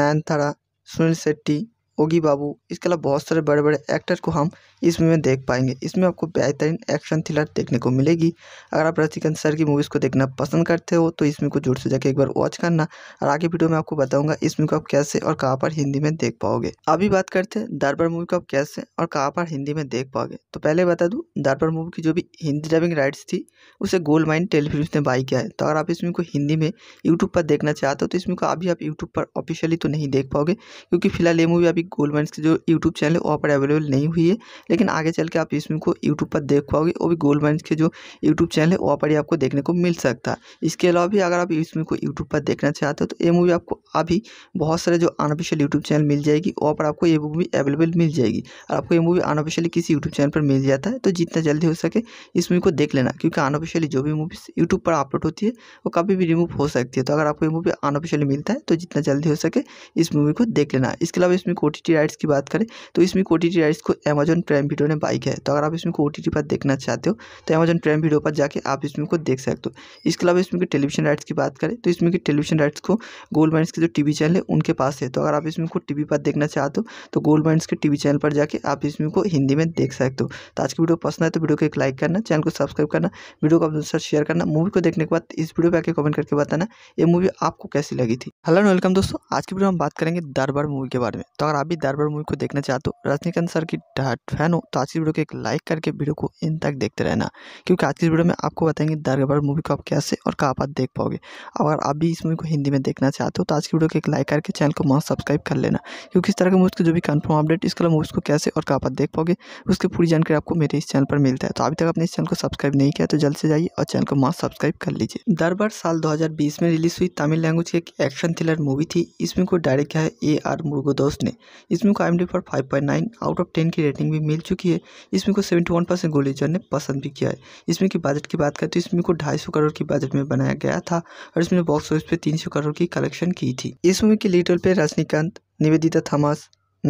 नयनतारा सुनील शेट्टी ओगी बाबू इसके अलावा बहुत सारे बड़े बड़े एक्टर को हम इसमें देख पाएंगे इसमें आपको बेहतरीन एक्शन थ्रिलर देखने को मिलेगी अगर आप रजनीकांत सर की मूवीज़ को देखना पसंद करते हो तो इसमें को जोर से जाके एक बार वॉच करना और आगे वीडियो में आपको बताऊंगा इसमें को आप कैसे और कहाँ पर हिंदी में देख पाओगे अभी बात करते हैं दरबार मूवी को आप कैसे और कहाँ पर हिंदी में देख पाओगे तो पहले बता दूँ दरबार मूवी की जो भी हिंदी डबिंग राइट्स थी उसे गोल्ड माइन टेलीफिल्म ने बाई किया है तो अगर आप इसमें को हिंदी में यूट्यूब पर देखना चाहते हो तो इसमें को अभी आप यूट्यूब पर ऑफिशियली तो नहीं देख पाओगे क्योंकि फिलहाल ये मूवी अभी गोल्ड माइंस की जो यूट्यूब चैनल है वहाँ पर अवेलेबल नहीं हुई है लेकिन आगे चल के आप इसमें को यूट्यूब पर देख पाओगे और भी गोल्ड माइंस के जो यूट्यूब चैनल है वहाँ पर ही आपको देखने को मिल सकता है इसके अलावा भी अगर आप इसमें को यूट्यूब पर देखना चाहते हो तो ये मूवी आपको अभी बहुत सारे जो अनऑफिशियल यूट्यूब चैनल मिल जाएगी वहाँ पर आपको ये मूवी अवेलेबल मिल जाएगी और आपको ये मूवी अनऑफिशियली किसी यूट्यूब चैनल पर मिल जाता है तो जितना जल्दी हो सके इस मूवी को देख लेना क्योंकि अनऑफिशियली जो भी मूवी यूट्यूब पर अपलोड होती है वो कभी भी रिमूव हो सकती है तो अगर आपको ये मूवी अनऑफिशियली मिलता है तो जितना जल्दी हो सके इस मूवी को देख लेना इसके अलावा इसमें को ओटीटी राइट्स की बात करें तो इसमें ओ टी राइट्स को अमेजन प्राइम वीडियो ने बाई किया है तो अगर आप इसमें को टी पर देखना चाहते हो तो अमेजन प्राइम वीडियो पर जाके आप इसमें को देख सकते हो इसके अलावा इसमें टेलीविजन राइट्स की बात करें तो इसमें के टेलीविजन राइट्स को गोल्ड माइंड के जो टी चैनल है उनके पास है तो अगर आप इसमें को टी पर देखना चाहते हो तो गोल्ड माइंड के टी चैनल पर जाकर आप इसमें को हिंदी में देख सकते हो तो आज की वीडियो पसंद है तो वीडियो को एक लाइक करना चैनल को सब्सक्राइब करना वीडियो को अपने साथ शेयर करना मूवी को देखने के बाद इस वीडियो पर आके कमेंट करके बताना ये मूवी आपको कैसी लगी थी हेलो वेलकम दोस्तों आज की वीडियो हम बात करेंगे दरबार मूवी के बारे में तो अगर आप भी दरबार मूवी को देखना चाहते हो रजनीकांत सर की फैन हो तो आज की वीडियो को एक लाइक करके वीडियो को इन तक देखते रहना क्योंकि आज की वीडियो में आपको बताएंगे दरबार मूवी को आप कैसे और कहाँ आप देख पाओगे अगर आप भी इस मूवी को हिंदी में देखना चाहते हो तो आज की वीडियो को एक लाइक करके चैनल को मास्क सब्सक्राइब कर लेना क्योंकि इस तरह के मूवीज़ को जो भी कन्फर्म अपडेट इसके अलावा मूवीज़ को कैसे और कहाँ पर देख पाओगे उसकी पूरी जानकारी आपको मेरे इस चैनल पर मिलता है तो अभी तक आपने इस चैनल को सब्सक्राइब नहीं किया तो जल्द से जाइए और चैनल को मास्क सब्सक्राइब कर लीजिए दरबार साल बीस में रिलीज हुई तमिल लैंग्वेज की एक एक्शन थ्रिलर मूवी थी इसमें को डायरेक्ट किया है ए आर मुर्गोदोस ने इस मूवी को आई पर five point nine out of ten की रेटिंग भी मिल चुकी है इसमें को सेवेंटी वन परसेंट गोलीजर ने पसंद भी किया है इसमें की बजट की बात करें तो इसमें को ढाई सौ करोड़ की बजट में बनाया गया था और इसमें बॉक्स ऑफिस पे तीन सौ करोड़ की कलेक्शन की थी इस मूवी के लीडर पर रजनीकांत निवेदिता नयन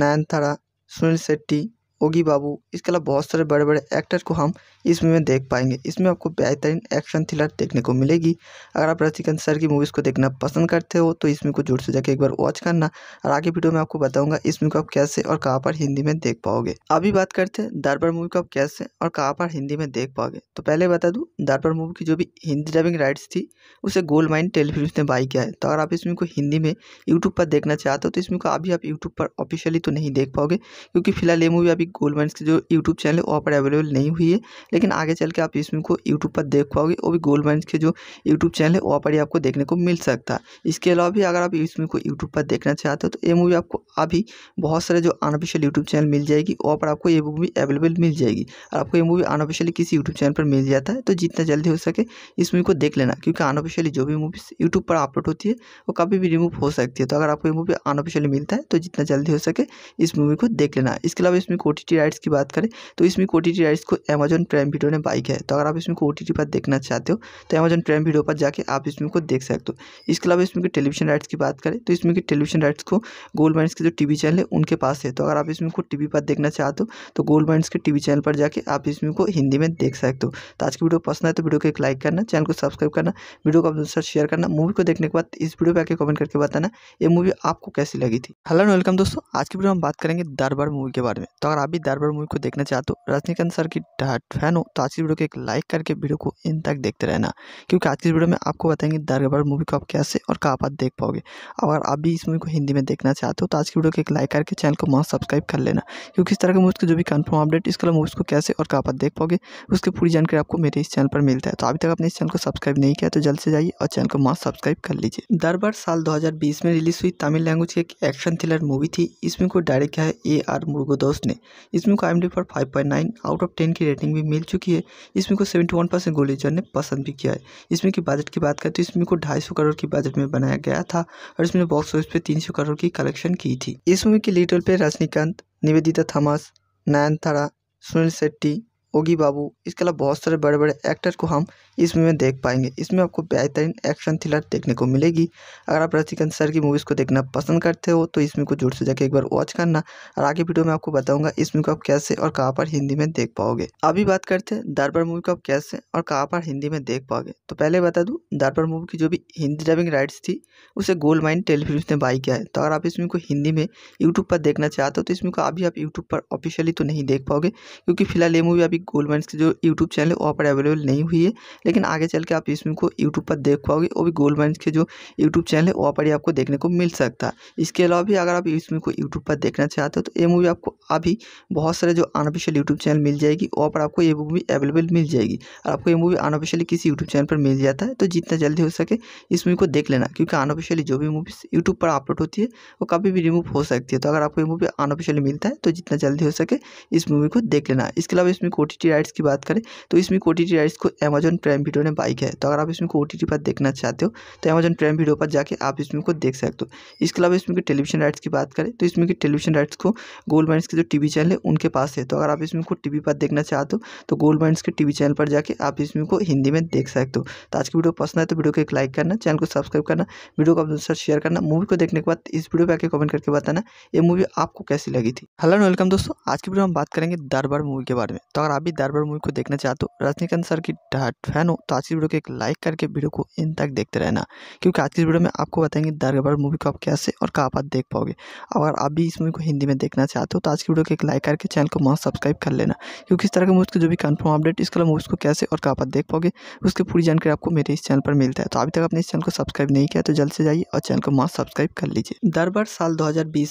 नयनतारा सुनील शेट्टी ओगी बाबू इसके अलावा बहुत सारे बड़े बड़े एक्टर को हम इसमें देख पाएंगे इसमें आपको बेहतरीन एक्शन थ्रिलर देखने को मिलेगी अगर आप रजनीकांत सर की मूवीज़ को देखना पसंद करते हो तो इसमें को जोर से जाके एक बार वॉच करना और आगे वीडियो में आपको बताऊंगा इस मूवी को आप कैसे और कहाँ पर हिंदी में देख पाओगे अभी बात करते हैं दरबार मूवी को आप कैसे और कहाँ पर हिंदी में देख पाओगे तो पहले बता दूँ दरबार मूवी की जो भी हिंदी डबिंग राइट्स थी उसे गोल्ड माइन टेलीफिल्म ने बाई किया है तो अगर आप इसमें को हिंदी में यूट्यूब पर देखना चाहते हो तो इसमें को अभी आप यूट्यूब पर ऑफिशियली तो नहीं देख पाओगे क्योंकि फिलहाल ये मूवी अभी गोल्ड माइंस की जो यूट्यूब चैनल है वहाँ पर अवेलेबल नहीं हुई है लेकिन आगे चल के आप इसमें को यूट्यूब पर देख पाओगे और भी गोल्ड माइंस के जो यूट्यूब चैनल है वहाँ पर ही आपको देखने को मिल सकता है इसके अलावा भी अगर आप इसमें को यूट्यूब पर देखना चाहते हो तो ये मूवी आपको अभी बहुत सारे जो अनऑफिशियल यूट्यूब चैनल मिल जाएगी वहाँ पर आपको ये मूवी अवेलेबल मिल जाएगी और आपको ये मूवी अनऑफिशियली किसी यूट्यूब चैनल पर मिल जाता है तो जितना जल्दी हो सके इस मूवी को देख लेना क्योंकि अनऑफिशियली जो भी मूवीज यूट्यूब पर अपलोड होती है वो कभी भी रिमूव हो सकती है तो अगर आपको ये मूवी अनऑफिशियली मिलता है तो जितना जल्दी हो सके इस मूवी को देख लेना इसके अलावा इसमें ओटीटी राइट्स की बात करें तो इसमें ओटीटी राइट्स को अमेजन प्राइम वीडियो ने बाई किया है तो अगर आप इसमें को टी पर देखना चाहते हो तो अमेजन प्राइम वीडियो पर जाके आप इसमें को देख सकते हो इसके अलावा इसमें टेलीविजन राइट्स की बात करें तो इसमें टेलीविजन राइट्स को गोल्ड माइंड के जो टीवी चैनल है उनके पास है तो अगर आप इसमें को टीवी पर देखना चाहते हो तो गोल्ड माइंड के टीवी चैनल पर जाके आप इसमें को हिंदी में देख सकते हो तो आज की वीडियो पसंद है तो वीडियो को एक लाइक करना चैनल को सब्सक्राइब करना वीडियो को अपने साथ शेयर करना मूवी को देखने के बाद इस वीडियो पर आके कमेंट करके बताना ये मूवी आपको कैसी लगी थी हेलो वेलकम दोस्तों आज की वीडियो हम बात करेंगे दरबार मूवी के बारे में तो अगर आप भी दरबार मूवी को देखना चाहते हो रजनीकांत सर की फैन हो तो आज की वीडियो को एक लाइक करके वीडियो को इन तक देखते रहना क्योंकि आज की वीडियो में आपको बताएंगे दरबार मूवी को आप कैसे और कहाँ पर देख पाओगे अगर आप भी इस मूवी को हिंदी में देखना चाहते हो तो आज की वीडियो को एक लाइक करके चैनल को मास्क सब्सक्राइब कर लेना क्योंकि इस तरह के मूवी के जो भी कन्फर्म अपडेट इसके अलावा मूवीज़ को कैसे और कहाँ पर देख पाओगे उसकी पूरी जानकारी आपको मेरे इस चैनल पर मिलता है तो अभी तक आपने इस चैनल को सब्सक्राइब नहीं किया तो जल्द से जाइए और चैनल को मास्क सब्सक्राइब कर लीजिए दरबार साल दो में रिलीज हुई तमिल लैंग्वेज की एक एक्शन थ्रिलर मूवी थी इसमें को डायरेक्ट किया है ए आर मुर्गोदोस ने इस मूवी को आई एम डी पर five point nine out of ten की रेटिंग भी मिल चुकी है इस मूवी को सेवेंटी वन परसेंट गोलीजर ने पसंद भी किया है इसमें की बजट की बात करें तो इसमें को ढाई सौ करोड़ की बजट में बनाया गया था और इसमें बॉक्स ऑफिस पर तीन सौ करोड़ की कलेक्शन की थी इस मूवी के लीडर पर रजनीकांत निवेदिता थॉमस नयनथारा सुनील शेट्टी ओगी बाबू इसके अलावा बहुत सारे बड़े बड़े एक्टर को हम इस मूवी में देख पाएंगे इसमें आपको बेहतरीन एक्शन थ्रिलर देखने को मिलेगी अगर आप रजनीकांत सर की मूवीज़ को देखना पसंद करते हो तो इसमें को जोर से जाकर एक बार वॉच करना और आगे वीडियो में आपको बताऊंगा इस मूवी को आप कैसे और कहाँ पर हिंदी में देख पाओगे अभी बात करते हैं दरबार मूवी को आप कैसे और कहाँ पर हिंदी में देख पाओगे तो पहले बता दूँ दरबार मूवी की जो भी हिंदी डबिंग राइट्स थी उसे गोल्ड माइन टेलीफिल्म ने बाई किया है तो अगर आप इस को हिंदी में यूट्यूब पर देखना चाहते हो तो इसमें को अभी आप यूट्यूब पर ऑफिशियली तो नहीं देख पाओगे क्योंकि फिलहाल ये मूवी अभी गोल्डमाइंस की जो यूट्यूब चैनल है वहाँ पर अवेलेबल नहीं हुई है लेकिन आगे चल के आप इसमें को यूट्यूब पर देख पाओगे वो भी गोल्डमाइंस के जो यूट्यूब चैनल है वहाँ पर ही आपको देखने को मिल सकता है इसके अलावा भी अगर आप इसमें को यूट्यूब पर देखना चाहते हो तो ये मूवी आपको अभी बहुत सारे जो अनऑफिशियल यूट्यूब चैनल मिल जाएगी वहाँ पर आपको ये मूवी अवेलेबल मिल जाएगी और आपको ये मूवी अनऑफिशियली किसी यूट्यूब चैनल पर मिल जाता है तो जितना जल्दी हो सके इस मूवी को देख लेना क्योंकि अनऑफिशियली जो भी मूवीज़ यूट्यूब पर अपलोड होती है वो कभी भी रिमूव हो सकती है तो अगर आपको ये मूवी अनऑफिशियली मिलता है तो जितना जल्दी हो सके इस मूवी को देख लेना इसके अलावा इसमें कोटी ओटीटी राइट्स की बात करें तो इसमें ओ टी राइट्स को अमेजन प्राइम वीडियो ने बाई किया है तो अगर आप इसमें को टी पर देखना चाहते हो तो अमेजन प्राइम वीडियो पर जाके आप इसमें को देख सकते हो इसके अलावा इसमें टेलीविजन राइट्स की बात करें तो इसमें की टेलीविजन राइट्स को गोल्ड माइंस के जो टी चैनल है उनके पास है तो अगर आप इसमें को टी पर देखना चाहते हो तो गोल्ड माइंस के टी चैनल पर जाके आप इसमें को हिंदी में देख सकते हो तो आज की वीडियो पसंद है तो वीडियो को एक लाइक करना चैनल को सब्सक्राइब करना वीडियो को अपने साथ शेयर करना मूवी को देखने के बाद इस वीडियो पर आके कमेंट करके बताना ये मूवी आपको कैसी लगी थी हेलो वेलकम दोस्तों आज की वीडियो हम बात करेंगे दरबार मूवी के बारे में तो अगर आप भी दार मूवी को देखना चाहते हो रजनीकांत सर की फैन हो तो आज की वीडियो को एक लाइक करके वीडियो को इन तक देखते रहना क्योंकि आज की वीडियो में आपको बताएंगे दरबार मूवी को आप कैसे और कहाँ पर देख पाओगे अगर आप भी इस मूवी को हिंदी में देखना चाहते हो तो आज की वीडियो को एक लाइक करके चैनल को मास्क सब्सक्राइब कर लेना क्योंकि इस तरह के मूवी को जो भी कन्फर्म अपडेट इसके अलावा मूवीज़ को कैसे और कहाँ आप देख पाओगे उसकी पूरी जानकारी आपको मेरे इस चैनल पर मिलता है तो अभी तक आपने इस चैनल को सब्सक्राइब नहीं किया तो जल्द से जाइए और चैनल को मास्क सब्सक्राइब कर लीजिए दरबार साल दो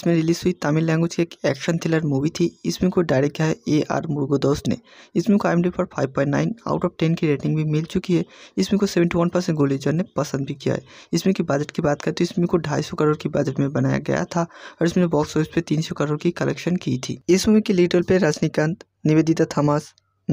में रिलीज हुई तमिल लैंग्वेज की एक एक्शन थ्रिलर मूवी थी इसमें को डायरेक्ट किया है ए आर मुर्गोदोस ने इस को आई पर 5.9 आउट ऑफ 10 की रेटिंग भी मिल चुकी है इसमें को को 71 परसेंट गोलीजर ने पसंद भी किया है इसमें की बजट की बात करें तो इसमें को ढाई करोड़ की बजट में बनाया गया था और इसमें बॉक्स ऑफिस पर तीन करोड़ की कलेक्शन की थी इस मूवी के लीडर पर रजनीकांत निवेदिता नयन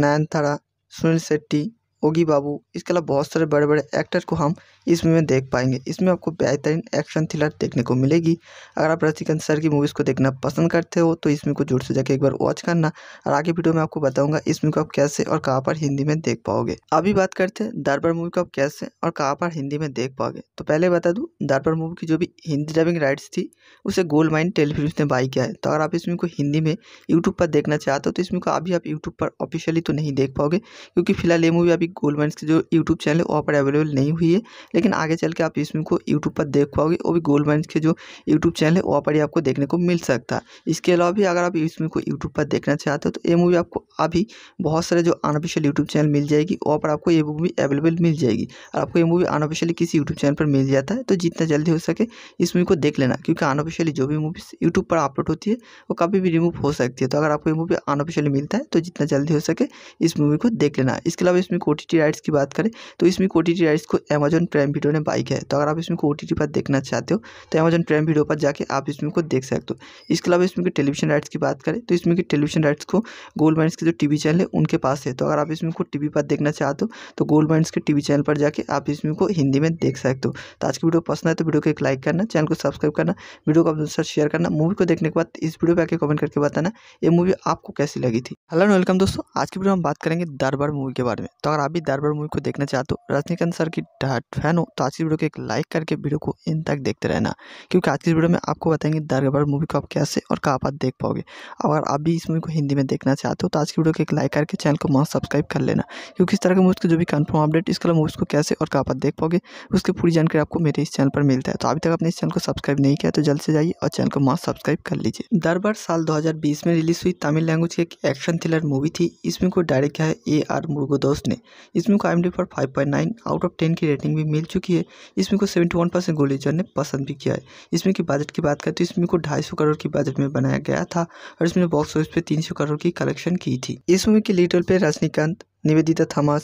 नयनतारा सुनील शेट्टी ओगी बाबू इसके अलावा बहुत सारे बड़े बड़े एक्टर को हम इस मूवी में देख पाएंगे इसमें आपको बेहतरीन एक्शन थ्रिलर देखने को मिलेगी अगर आप रजनीकांत सर की मूवीज़ को देखना पसंद करते हो तो इसमें को जोर से जाकर एक बार वॉच करना और आगे वीडियो में आपको बताऊंगा इस मूवी को आप कैसे और कहाँ पर हिंदी में देख पाओगे अभी बात करते हैं दरबार मूवी को आप कैसे और कहाँ पर हिंदी में देख पाओगे तो पहले बता दूँ दरबार मूवी की जो भी हिंदी डबिंग राइट्स थी उसे गोल्ड माइन टेलीफिल्म ने बाई किया है तो अगर आप इस मूवी को हिंदी में यूट्यूब पर देखना चाहते हो तो इसमें को अभी आप यूट्यूब पर ऑफिशियली तो नहीं देख पाओगे क्योंकि फिलहाल ये मूवी अभी गोल्ड माइंस की जो यूट्यूब चैनल है वहाँ पर अवेलेबल नहीं हुई है लेकिन आगे चल के आप इसमें को यूट्यूब पर देख पाओगे और भी गोल्ड माइंस के जो यूट्यूब चैनल है वहाँ पर ही आपको देखने को मिल सकता है इसके अलावा भी अगर आप इसमें को यूट्यूब पर देखना चाहते हो तो ये मूवी आपको अभी बहुत सारे जो अनऑफिशियल यूट्यूब चैनल मिल जाएगी वहाँ पर आपको ये मूवी अवेलेबल मिल जाएगी और आपको ये मूवी अनऑफिशियली किसी यूट्यूब चैनल पर मिल जाता है तो जितना जल्दी हो सके इस मूवी को देख लेना क्योंकि अनऑफिशियली जो भी मूवी यूट्यूब पर अपलोड होती है वो कभी भी रिमूव हो सकती है तो अगर आपको ये मूवी अनऑफिशियली मिलता है तो जितना जल्दी हो सके इस मूवी को देख लेना इसके अलावा इसमें को ओटीटी राइट्स की बात करें तो इसमें ओटीटी राइट्स को अमेजन प्राइम वीडियो ने बाई किया है तो अगर आप इसमें को ओ पर देखना चाहते हो तो अमेजन प्राइम वीडियो पर जाके आप इसमें को देख सकते हो इसके अलावा इसमें की टेलीविजन राइट्स की बात करें तो इसमें की टेलीविजन राइट्स को गोल्ड माइंस के जो टी चैनल है उनके पास है तो अगर आप इसमें को टी पर देखना चाहते हो तो गोल्ड माइंस के टी चैनल पर जाकर आप इसमें को हिंदी में देख सकते हो तो आज की वीडियो पसंद आए तो वीडियो को एक लाइक करना चैनल को सब्सक्राइब करना वीडियो को अपने साथ शेयर करना मूवी को देखने के बाद इस वीडियो पर आके कमेंट करके बताना ये मूवी आपको कैसी लगी थी हेलो वेलकम दोस्तों आज की वीडियो हम बात करेंगे दरबार मूवी के बारे में तो अगर आप आप भी दार बार मूवी को देखना चाहते हो रजनीकांत सर की फैन हो तो आज की वीडियो को एक लाइक करके वीडियो को इन तक देखते रहना क्योंकि आज की वीडियो में आपको बताएंगे दार बार मूवी को आप कैसे और कहाँ पर देख पाओगे अगर आप भी इस मूवी को हिंदी में देखना चाहते हो तो आज की वीडियो को एक लाइक करके चैनल को मास्क सब्सक्राइब कर लेना क्योंकि इस तरह के मूवी को जो भी कन्फर्म अपडेट इस कल मूवीज़ को कैसे और कहाँ पर देख पाओगे उसकी पूरी जानकारी आपको मेरे इस चैनल पर मिलता है तो अभी तक आपने इस चैनल को सब्सक्राइब नहीं किया तो जल्द से जाइए और चैनल को मास्क सब्सक्राइब कर लीजिए दरबार साल बीस में रिलीज हुई तमिल लैंग्वेज की एक एक्शन थ्रिलर मूवी थी इसमें को डायरेक्ट किया है ए आर दोस्त ने इस मूवी को आई पर five point nine out of ten की रेटिंग भी मिल चुकी है इसमें को सेवेंटी वन परसेंट गोलीजर ने पसंद भी किया है इसमें की बजट की बात करें तो इसमें को ढाई सौ करोड़ की बजट में बनाया गया था और इसमें बॉक्स ऑफिस पे तीन सौ करोड़ की कलेक्शन की थी इस मूवी के लीडर पे रजनीकांत निवेदिता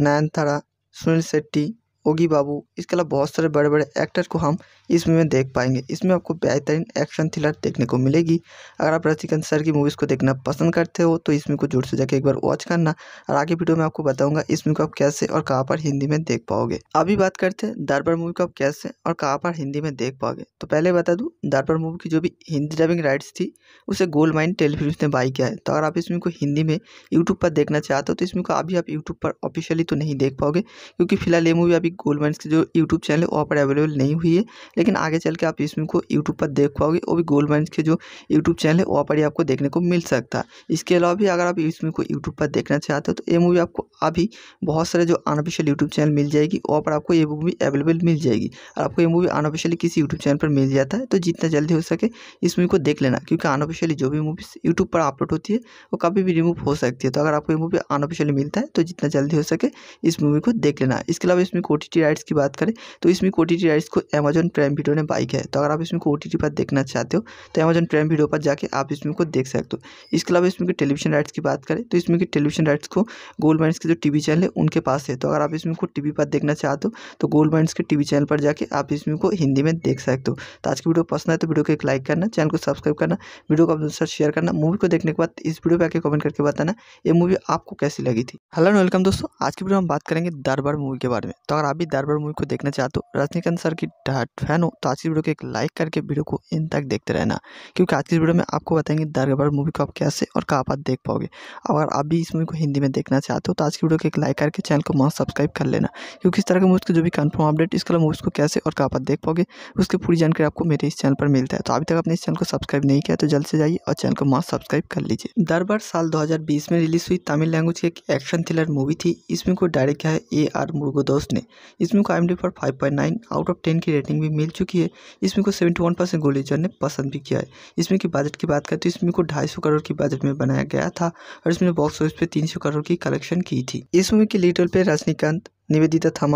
नयन थारा सुनील शेट्टी ओगी बाबू इसके अलावा बहुत सारे बड़े बड़े एक्टर को हम इस मूवी में देख पाएंगे इसमें आपको बेहतरीन एक्शन थ्रिलर देखने को मिलेगी अगर आप रजनीकांत सर की मूवीज़ को देखना पसंद करते हो तो इसमें को जोर से जाके एक बार वॉच करना और आगे वीडियो में आपको बताऊंगा इस मूवी को आप कैसे और कहाँ पर हिंदी में देख पाओगे अभी बात करते हैं दरबार मूवी को आप कैसे और कहाँ पर हिंदी में देख पाओगे तो पहले बता दूँ दरबार मूवी की जो भी हिंदी डबिंग राइट्स थी उसे गोल्ड माइन टेलीफिल्म ने बाई किया है तो अगर आप इसमें को हिंदी में यूट्यूब पर देखना चाहते हो तो इसमें को अभी आप यूट्यूब पर ऑफिशियली तो नहीं देख पाओगे क्योंकि फिलहाल ये मूवी अभी अभी गोल्ड माइंस की जो यूट्यूब चैनल है वहाँ पर अवेलेबल नहीं हुई है लेकिन आगे चल के आप को यूट्यूब पर देख पाओगे वो भी गोल्ड माइंस के जो यूट्यूब चैनल है वहाँ पर ही आपको देखने को मिल सकता है इसके अलावा भी अगर आप इसमें को यूट्यूब पर देखना चाहते हो तो ये मूवी आपको अभी बहुत सारे जो अनऑफिशियल यूट्यूब चैनल मिल जाएगी वहाँ पर आपको ये मूवी अवेलेबल मिल जाएगी और आपको ये मूवी अनऑफिशियली किसी यूट्यूब चैनल पर मिल जाता है तो जितना जल्दी हो सके इस मूवी को देख लेना क्योंकि अनऑफिशियली जो भी मूवी यूट्यूब पर अपलोड होती है वो कभी भी रिमूव हो सकती है तो अगर आपको ये मूवी अनऑफिशियली मिलता है तो जितना जल्दी हो सके इस मूवी को देख लेना इसके अलावा इसमें को ओटीटी राइट्स की बात करें तो इसमें ओटीटी राइट्स को अमेजन प्राइम वीडियो ने बाई किया है तो अगर आप इसमें को टी पर देखना चाहते हो तो अमेजन प्राइम वीडियो पर जाके आप इसमें को देख सकते हो इसके अलावा इसमें टेलीविजन राइट्स की बात करें तो इसमें की टेलीविजन राइट्स को गोल्ड माइंस के जो टी चैनल है उनके पास है तो अगर आप इसमें को टी पर देखना चाहते हो तो गोल्ड माइंस के टी चैनल पर जाकर आप इसमें को हिंदी में देख सकते हो तो आज की वीडियो पसंद है तो वीडियो को एक लाइक करना चैनल को सब्सक्राइब करना वीडियो को अपने साथ शेयर करना मूवी को देखने के बाद इस वीडियो पर आके कमेंट करके बताना ये मूवी आपको कैसी लगी थी हेलो वेलकम दोस्तों आज की वीडियो हम बात करेंगे दरबार मूवी के बारे में तो अगर आप भी दरबार मूवी को देखना चाहते हो रजनीकांत सर की फैन हो तो आज की वीडियो को एक लाइक करके वीडियो को इन तक देखते रहना क्योंकि आज की वीडियो में आपको बताएंगे दरबार मूवी को आप कैसे और कहाँ पर देख पाओगे अगर आप भी इस मूवी को हिंदी में देखना चाहते हो तो आज की वीडियो को एक लाइक करके चैनल को मास्क सब्सक्राइब कर लेना क्योंकि इस तरह के मूवी के जो भी कन्फर्म अपडेट इसके अलावा मूवीज़ को कैसे और कहाँ पर देख पाओगे उसकी पूरी जानकारी आपको मेरे इस चैनल पर मिलता है तो अभी तक आपने इस चैनल को सब्सक्राइब नहीं किया तो जल्द से जाइए और चैनल को मास्क सब्सक्राइब कर लीजिए दरबार साल दो में रिलीज हुई तमिल लैंग्वेज की एक एक्शन थ्रिलर मूवी थी इसमें को डायरेक्ट किया है ए आर मुर्गोदोस ने इस मूवी को आई पर five point nine out of ten की रेटिंग भी मिल चुकी है इसमें को सेवेंटी वन परसेंट गोलीजर ने पसंद भी किया है इसमें की बजट की बात करें तो इसमें को ढाई सौ करोड़ की बजट में बनाया गया था और इसमें बॉक्स ऑफिस पर तीन सौ करोड़ की कलेक्शन की थी इस मूवी के लीडर पर रजनीकांत निवेदिता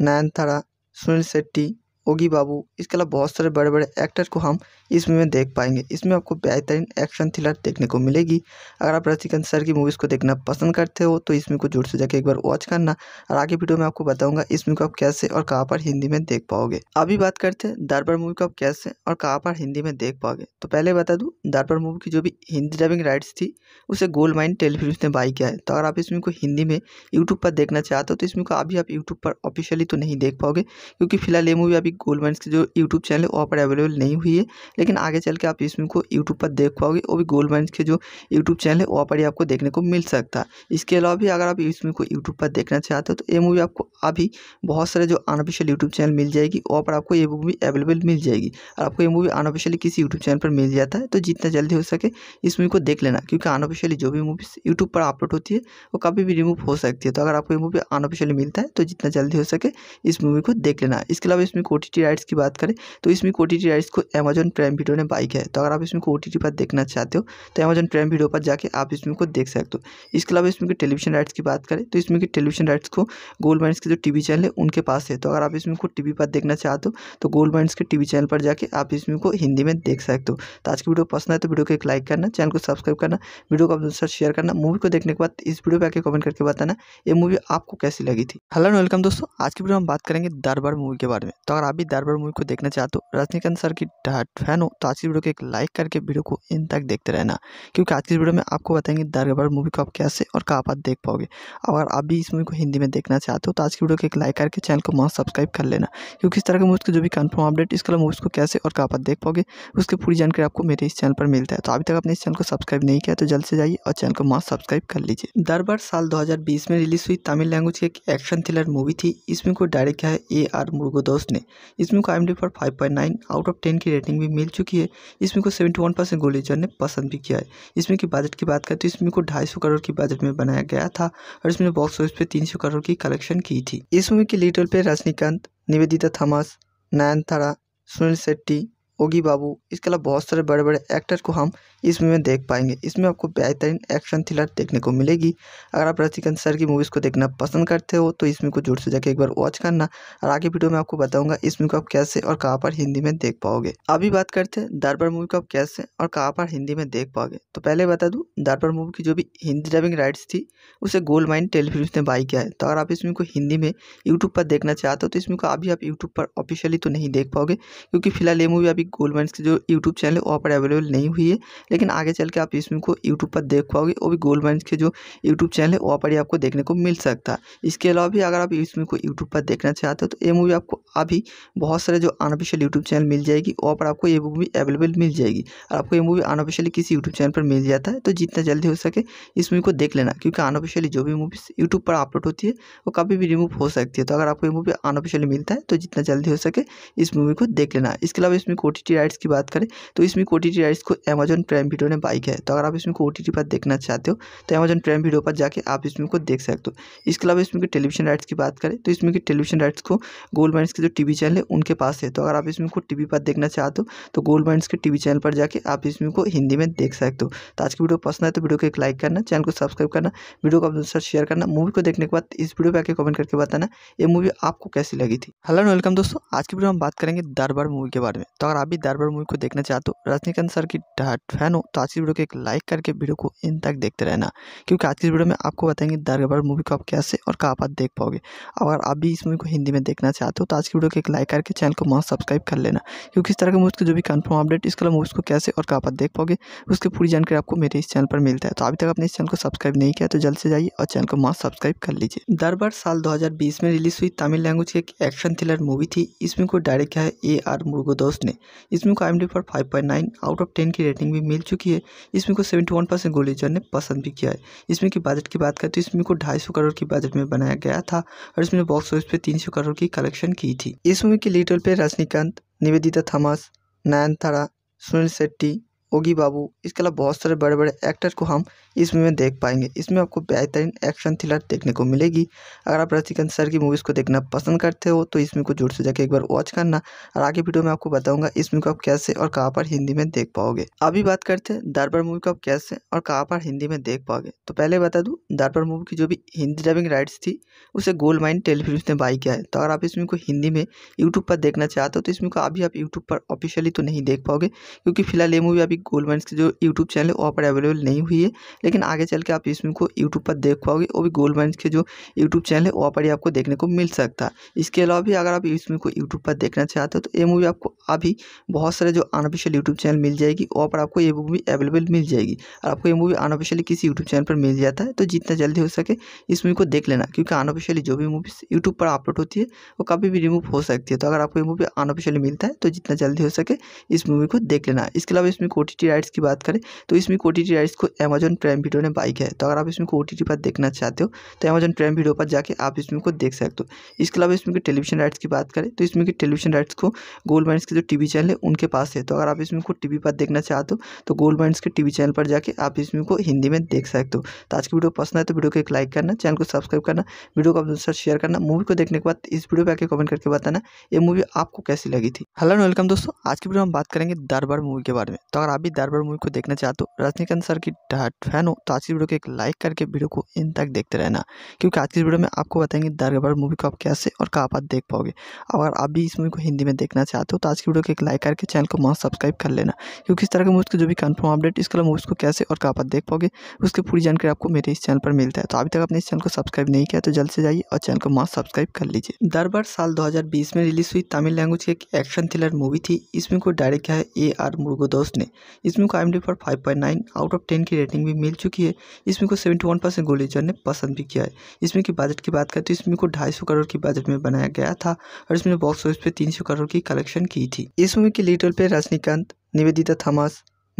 नयन थारा सुनील शेट्टी ओगी बाबू इसके अलावा बहुत सारे बड़े बड़े एक्टर को हम इस मूवी में देख पाएंगे इसमें आपको बेहतरीन एक्शन थ्रिलर देखने को मिलेगी अगर आप रजनीकांत सर की मूवीज़ को देखना पसंद करते हो तो इसमें को जोर से जाकर एक बार वॉच करना और आगे वीडियो में आपको बताऊंगा इस मूवी को आप कैसे और कहाँ पर हिंदी में देख पाओगे अभी बात करते हैं दरबार मूवी को आप कैसे और कहाँ पर हिंदी में देख पाओगे तो पहले बता दूँ दरबार मूवी की जो भी हिंदी डबिंग राइट्स थी उसे गोल्ड माइन टेलीफिल्म ने बाई किया है तो अगर आप इस को हिंदी में यूट्यूब पर देखना चाहते हो तो इसमें को अभी आप यूट्यूब पर ऑफिशियली तो नहीं देख पाओगे क्योंकि फिलहाल ये मूवी अभी गोलमेंट्स की जो यूट्यूब चैनल है वहाँ पर अवेलेबल नहीं हुई है लेकिन आगे चल के आप इसमें को यूट्यूब पर देख पाओगे और भी गोलमेंट्स के जो यूट्यूब चैनल है वहाँ पर ही आपको देखने को मिल सकता है इसके अलावा भी अगर आप इसमें को यूट्यूब पर देखना चाहते हो तो ये मूवी आपको अभी बहुत सारे जो अनऑफिशियल यूट्यूब चैनल मिल जाएगी वहाँ पर आपको ये मूवी अवेलेबल मिल जाएगी और आपको ये मूवी अनऑफिशियली किसी यूट्यूब चैनल पर मिल जाता है तो जितना जल्दी हो सके इस मूवी को देख लेना क्योंकि अनऑफिशियली जो भी मूवीज यूट्यूब पर अपलोड होती है वो कभी भी रिमूव हो सकती है तो अगर आपको ये मूवी अनऑफिशियली मिलता है तो जितना जल्दी हो सके इस मूवी को देख लेना इसके अलावा इसमें कोटी ओटीटी राइट्स की बात करें तो इसमें ओ टी राइट्स को अमेजन प्राइम वीडियो ने बाई किया है तो अगर आप इसमें ओ टी पर देखना चाहते हो तो अमेजन प्राइम वीडियो पर जाके आप इसमें को देख सकते हो इसके अलावा इसमें की टेलीविजन राइट्स की बात करें तो इसमें की टेलीविजन राइट्स को गोल्ड माइंस के जो टी चैनल है उनके पास है तो अगर आप इसमें को टी पर देखना चाहते हो तो गोल्ड माइंस के टी चैनल पर जाके आप इसमें को हिंदी में देख सकते हो तो आज की वीडियो पसंद है तो वीडियो को एक लाइक करना चैनल को सब्सक्राइब करना वीडियो को अपने साथ शेयर करना मूवी को देखने के बाद इस वीडियो पर आके कमेंट करके बताना ये मूवी आपको कैसी लगी थी हेलो वेलकम दोस्तों आज की वीडियो हम बात करेंगे दरबार मूवी के बारे में तो अगर आप आप भी दार मूवी को देखना चाहते हो तो रजनीकांत सर की फैन हो तो आज की वीडियो को एक लाइक करके वीडियो को इन तक देखते रहना क्योंकि आज की वीडियो में आपको बताएंगे दरबार मूवी को आप कैसे और कहाँ आप देख पाओगे अगर आप भी इस मूवी को हिंदी में देखना चाहते हो तो, तो आज की वीडियो को एक लाइक करके चैनल को मास्क सब्सक्राइब कर लेना क्योंकि इस तरह के मूवी के जो भी कन्फर्म अपडेट इसके अलावा मूवीज़ को कैसे और कहाँ आप देख पाओगे उसकी पूरी जानकारी आपको मेरे इस चैनल पर मिलता है तो अभी तक आपने इस चैनल को सब्सक्राइब नहीं किया तो जल्द से जाइए और चैनल को मस्त सब्सक्राइब कर लीजिए दरबार साल दो में रिलीज हुई तमिल लैंग्वेज की एक एक्शन थ्रिलर मूवी थी इसमें को डायरेक्ट किया है ए आर मुर्गो दोस्त ने इस को आई पर five point nine out of ten की रेटिंग भी मिल चुकी है इसमें को सेवेंटी वन परसेंट गोलीजर ने पसंद भी किया है इसमें की बजट की बात करें तो इसमें को ढाई सौ करोड़ की बजट में बनाया गया था और इसमें बॉक्स ऑफिस पे तीन सौ करोड़ की कलेक्शन की थी इस मूवी के लीडर पर पे रजनीकांत निवेदिता थॉमस नयनथारा सुनील शेट्टी ओगी बाबू इसके अलावा बहुत सारे बड़े बड़े एक्टर को हम इस मूवी में देख पाएंगे इसमें आपको बेहतरीन एक्शन थ्रिलर देखने को मिलेगी अगर आप रजनीकांत सर की मूवीज़ को देखना पसंद करते हो तो इसमें को जोर से जाके एक बार वॉच करना और आगे वीडियो में आपको बताऊंगा इसमें को आप कैसे और कहाँ पर हिंदी में देख पाओगे अभी बात करते हैं दरबार मूवी को आप कैसे और कहाँ पर हिंदी में देख पाओगे तो पहले बता दूँ दरबार मूवी की जो भी हिंदी डबिंग राइट्स थी उसे गोल्ड माइन टेलीफिल्म ने बाई किया है तो अगर आप इसमें को हिंदी में यूट्यूब पर देखना चाहते हो तो इसमें को अभी आप यूट्यूब पर ऑफिशियली तो नहीं देख पाओगे क्योंकि फिलहाल ये मूवी अभी गोल्डमैन की जो यूट्यूब चैनल है वहाँ पर अवेलेबल नहीं हुई है लेकिन आगे चल के आप इसमें को यूट्यूब पर देख पाओगे और भी गोल्डमैन के जो यूट्यूब चैनल है वहाँ पर ही आपको देखने को मिल सकता है इसके अलावा भी अगर आप इसमें को यूट्यूब पर देखना चाहते हो तो ये मूवी आपको अभी बहुत सारे जो अनऑफिशियल यूट्यूब चैनल मिल जाएगी वहाँ पर आपको ये मूवी अवेलेबल मिल जाएगी और आपको ये मूवी अनऑफिशियली किसी यूट्यूब चैनल पर मिल जाता है तो जितना जल्दी हो सके इस मूवी को देख लेना क्योंकि अनऑफिशियली जो भी मूवी यूट्यूब पर अपलोड होती है वो कभी भी रिमूव हो सकती है तो अगर आपको ये मूवी अनऑफिशियली मिलता है तो जितना जल्दी हो सके इस मूवी को देख लेना इसके अलावा इसमें को ओटीटी राइट्स की बात करें तो इसमें ओटीटी राइट्स को अमेजन प्राइम वीडियो ने बाई किया है तो अगर आप इसमें को टी पर देखना चाहते हो तो अमेजन प्राइम वीडियो पर जाके आप इसमें को देख सकते हो इसके अलावा इसमें की टेलीविजन राइट्स की बात करें तो इसमें की टेलीविजन राइट्स को गोल्ड माइंस के जो टी चैनल है उनके पास है तो अगर आप इसमें को टी पर देखना चाहते हो तो गोल्ड माइंस के टी चैनल पर जाकर आप इसमें को हिंदी में देख सकते हो तो आज की वीडियो पसंद आए तो वीडियो को एक लाइक करना चैनल को सब्सक्राइब करना वीडियो को अपने साथ शेयर करना मूवी को देखने के बाद इस वीडियो पर आके कमेंट करके बताना ये मूवी आपको कैसी लगी थी हेलो वेलकम दोस्तों आज की वीडियो हम बात करेंगे दरबार मूवी के बारे में तो अगर आप आप भी दरबार मूवी को देखना चाहते हो रजनीकांत सर की फैन हो तो आज की वीडियो को एक लाइक करके वीडियो को इन तक देखते रहना क्योंकि आज की वीडियो में आपको बताएंगे दरबार मूवी को आप कैसे और कहाँ पर देख पाओगे अगर आप भी इस मूवी को हिंदी में देखना चाहते हो तो आज की वीडियो को एक लाइक करके चैनल को मास्क सब्सक्राइब कर लेना क्योंकि इस तरह के मूवीज़ को जो भी कन्फर्म अपडेट इसके अलावा मूवीज़ को कैसे और कहाँ पर देख पाओगे उसकी पूरी जानकारी आपको मेरे इस चैनल पर मिलता है तो अभी तक अपने इस चैनल को सब्सक्राइब नहीं किया तो जल्द से जाइए और चैनल को मस्त सब्सक्राइब कर लीजिए दरबार साल बीस में रिलीज हुई तमिल लैंग्वेज की एक एक्शन थ्रिलर मूवी थी इसमें को डायरेक्ट किया है ए आर मुर्गुदोस ने इसमें को आई पर five point nine out of ten की रेटिंग भी मिल चुकी है इसमें को सेवेंटी वन परसेंट गोलेजर ने पसंद भी किया है इसमें की बजट की बात करें तो इसमें को ढाई सौ करोड़ की बजट में बनाया गया था और इसमें बॉक्स ऑफिस पे तीन सौ करोड़ की कलेक्शन की थी इस मूवी के लीडर पर रजनीकांत निवेदिता थॉमस नयनथारा सुनील शेट्टी ओगी बाबू इसके अलावा बहुत सारे बड़े बड़े एक्टर को हम इसमें में देख पाएंगे इसमें आपको बेहतरीन एक्शन थ्रिलर देखने को मिलेगी अगर आप रजनीकांत सर की मूवीज़ को देखना पसंद करते हो तो इसमें को जोर से जाके एक बार वॉच करना और आगे वीडियो में आपको बताऊंगा इसमें को आप कैसे और कहाँ पर हिंदी में देख पाओगे अभी बात करते हैं दरबार मूवी को आप कैसे और कहाँ पर हिंदी में देख पाओगे तो पहले बता दूँ दरबार मूवी की जो भी हिंदी डबिंग राइट्स थी उसे गोल्ड माइन टेलीफिल्म ने बाई किया है तो अगर आप इसमें को हिंदी में यूट्यूब पर देखना चाहते हो तो इसमें को अभी आप यूट्यूब पर ऑफिशियली तो नहीं देख पाओगे क्योंकि फिलहाल ये मूवी अभी गोल्ड माइंस की जो यूट्यूब चैनल है वहाँ पर अवेलेबल नहीं हुई है लेकिन आगे चल के आप इसमें को यूट्यूब पर देख पाओगे और भी गोल्ड माइंस के जो यूट्यूब चैनल है वहाँ पर ही आपको देखने को मिल सकता है इसके अलावा भी अगर आप इसमें को यूट्यूब पर देखना चाहते हो तो ये मूवी आपको अभी बहुत सारे जो अनऑफिशियल यूट्यूब चैनल मिल जाएगी वहाँ पर आपको ये मूवी अवेलेबल मिल जाएगी और आपको ये मूवी अनऑफिशियली किसी यूट्यूब चैनल पर मिल जाता है तो जितना जल्दी हो सके इस मूवी को देख लेना क्योंकि अनऑफिशियली जो भी मूवी यूट्यूब पर अपलोड होती है वो कभी भी रिमूव हो सकती है तो अगर आपको ये मूवी अनऑफिशियली मिलता है तो जितना जल्दी हो सके इस मूवी को देख लेना इसके अलावा इसमें को ओटीटी राइट्स की बात करें तो इसमें ओटीटी राइट्स को अमेजन प्राइम वीडियो ने बाई किया है तो अगर आप इसमें को टी पर देखना चाहते हो तो अमेजन प्राइम वीडियो पर जाके आप इसमें को देख सकते हो इसके अलावा इसमें टेलीविजन राइट्स की बात करें तो इसमें टेलीविजन राइट्स को गोल्ड माइंस के जो टी चैनल है उनके पास है तो अगर आप इसमें को टी पर देखना चाहते हो तो गोल्ड माइंस के टी चैनल पर जाकर आप इसमें को हिंदी में देख सकते हो तो आज की वीडियो पसंद है तो वीडियो को एक लाइक करना चैनल को सब्सक्राइब करना वीडियो को अपने साथ शेयर करना मूवी को देखने के बाद इस वीडियो पर आके कमेंट करके बताना ये मूवी आपको कैसी लगी थी हेलो वेलकम दोस्तों आज की वीडियो हम बात करेंगे दरबार मूवी के बारे में तो अगर आप भी दरबार मूवी को देखना चाहते हो रजनीकांत सर की फैन हो तो आज की वीडियो को एक लाइक करके वीडियो को इन तक देखते रहना क्योंकि आज की वीडियो में आपको बताएंगे दरबार मूवी को आप कैसे और कहाँ पर देख पाओगे अगर आप भी इस मूवी को हिंदी में देखना चाहते हो तो आज की वीडियो को एक लाइक करके चैनल को मास्क सब्सक्राइब कर लेना क्योंकि इस तरह के मूवीज़ को जो भी कन्फर्म अपडेट इसके अलावा मूवीज़ को कैसे और कहाँ पर देख पाओगे उसकी पूरी जानकारी आपको मेरे इस चैनल पर मिलता है तो अभी तक आपने इस चैनल को सब्सक्राइब नहीं किया तो जल्द से जाइए और चैनल को मास्क सब्सक्राइब कर लीजिए दरबार साल दो में रिलीज हुई तमिल लैंग्वेज की एक एक्शन थ्रिलर मूवी थी इसमें को डायरेक्ट किया है ए आर मुर्गोदोस ने इसमें को आई एम डी पर five point nine out of ten की रेटिंग भी मिल चुकी है इसमें को सेवेंटी वन परसेंट गोलीजर ने पसंद भी किया है इसमें की बजट की बात करें तो इसमें को ढाई सौ करोड़ की बजट में बनाया गया था और इसमें बॉक्स ऑफिस पर तीन सौ करोड़ की कलेक्शन की थी इस मूवी के लीडर पर रजनीकांत निवेदिता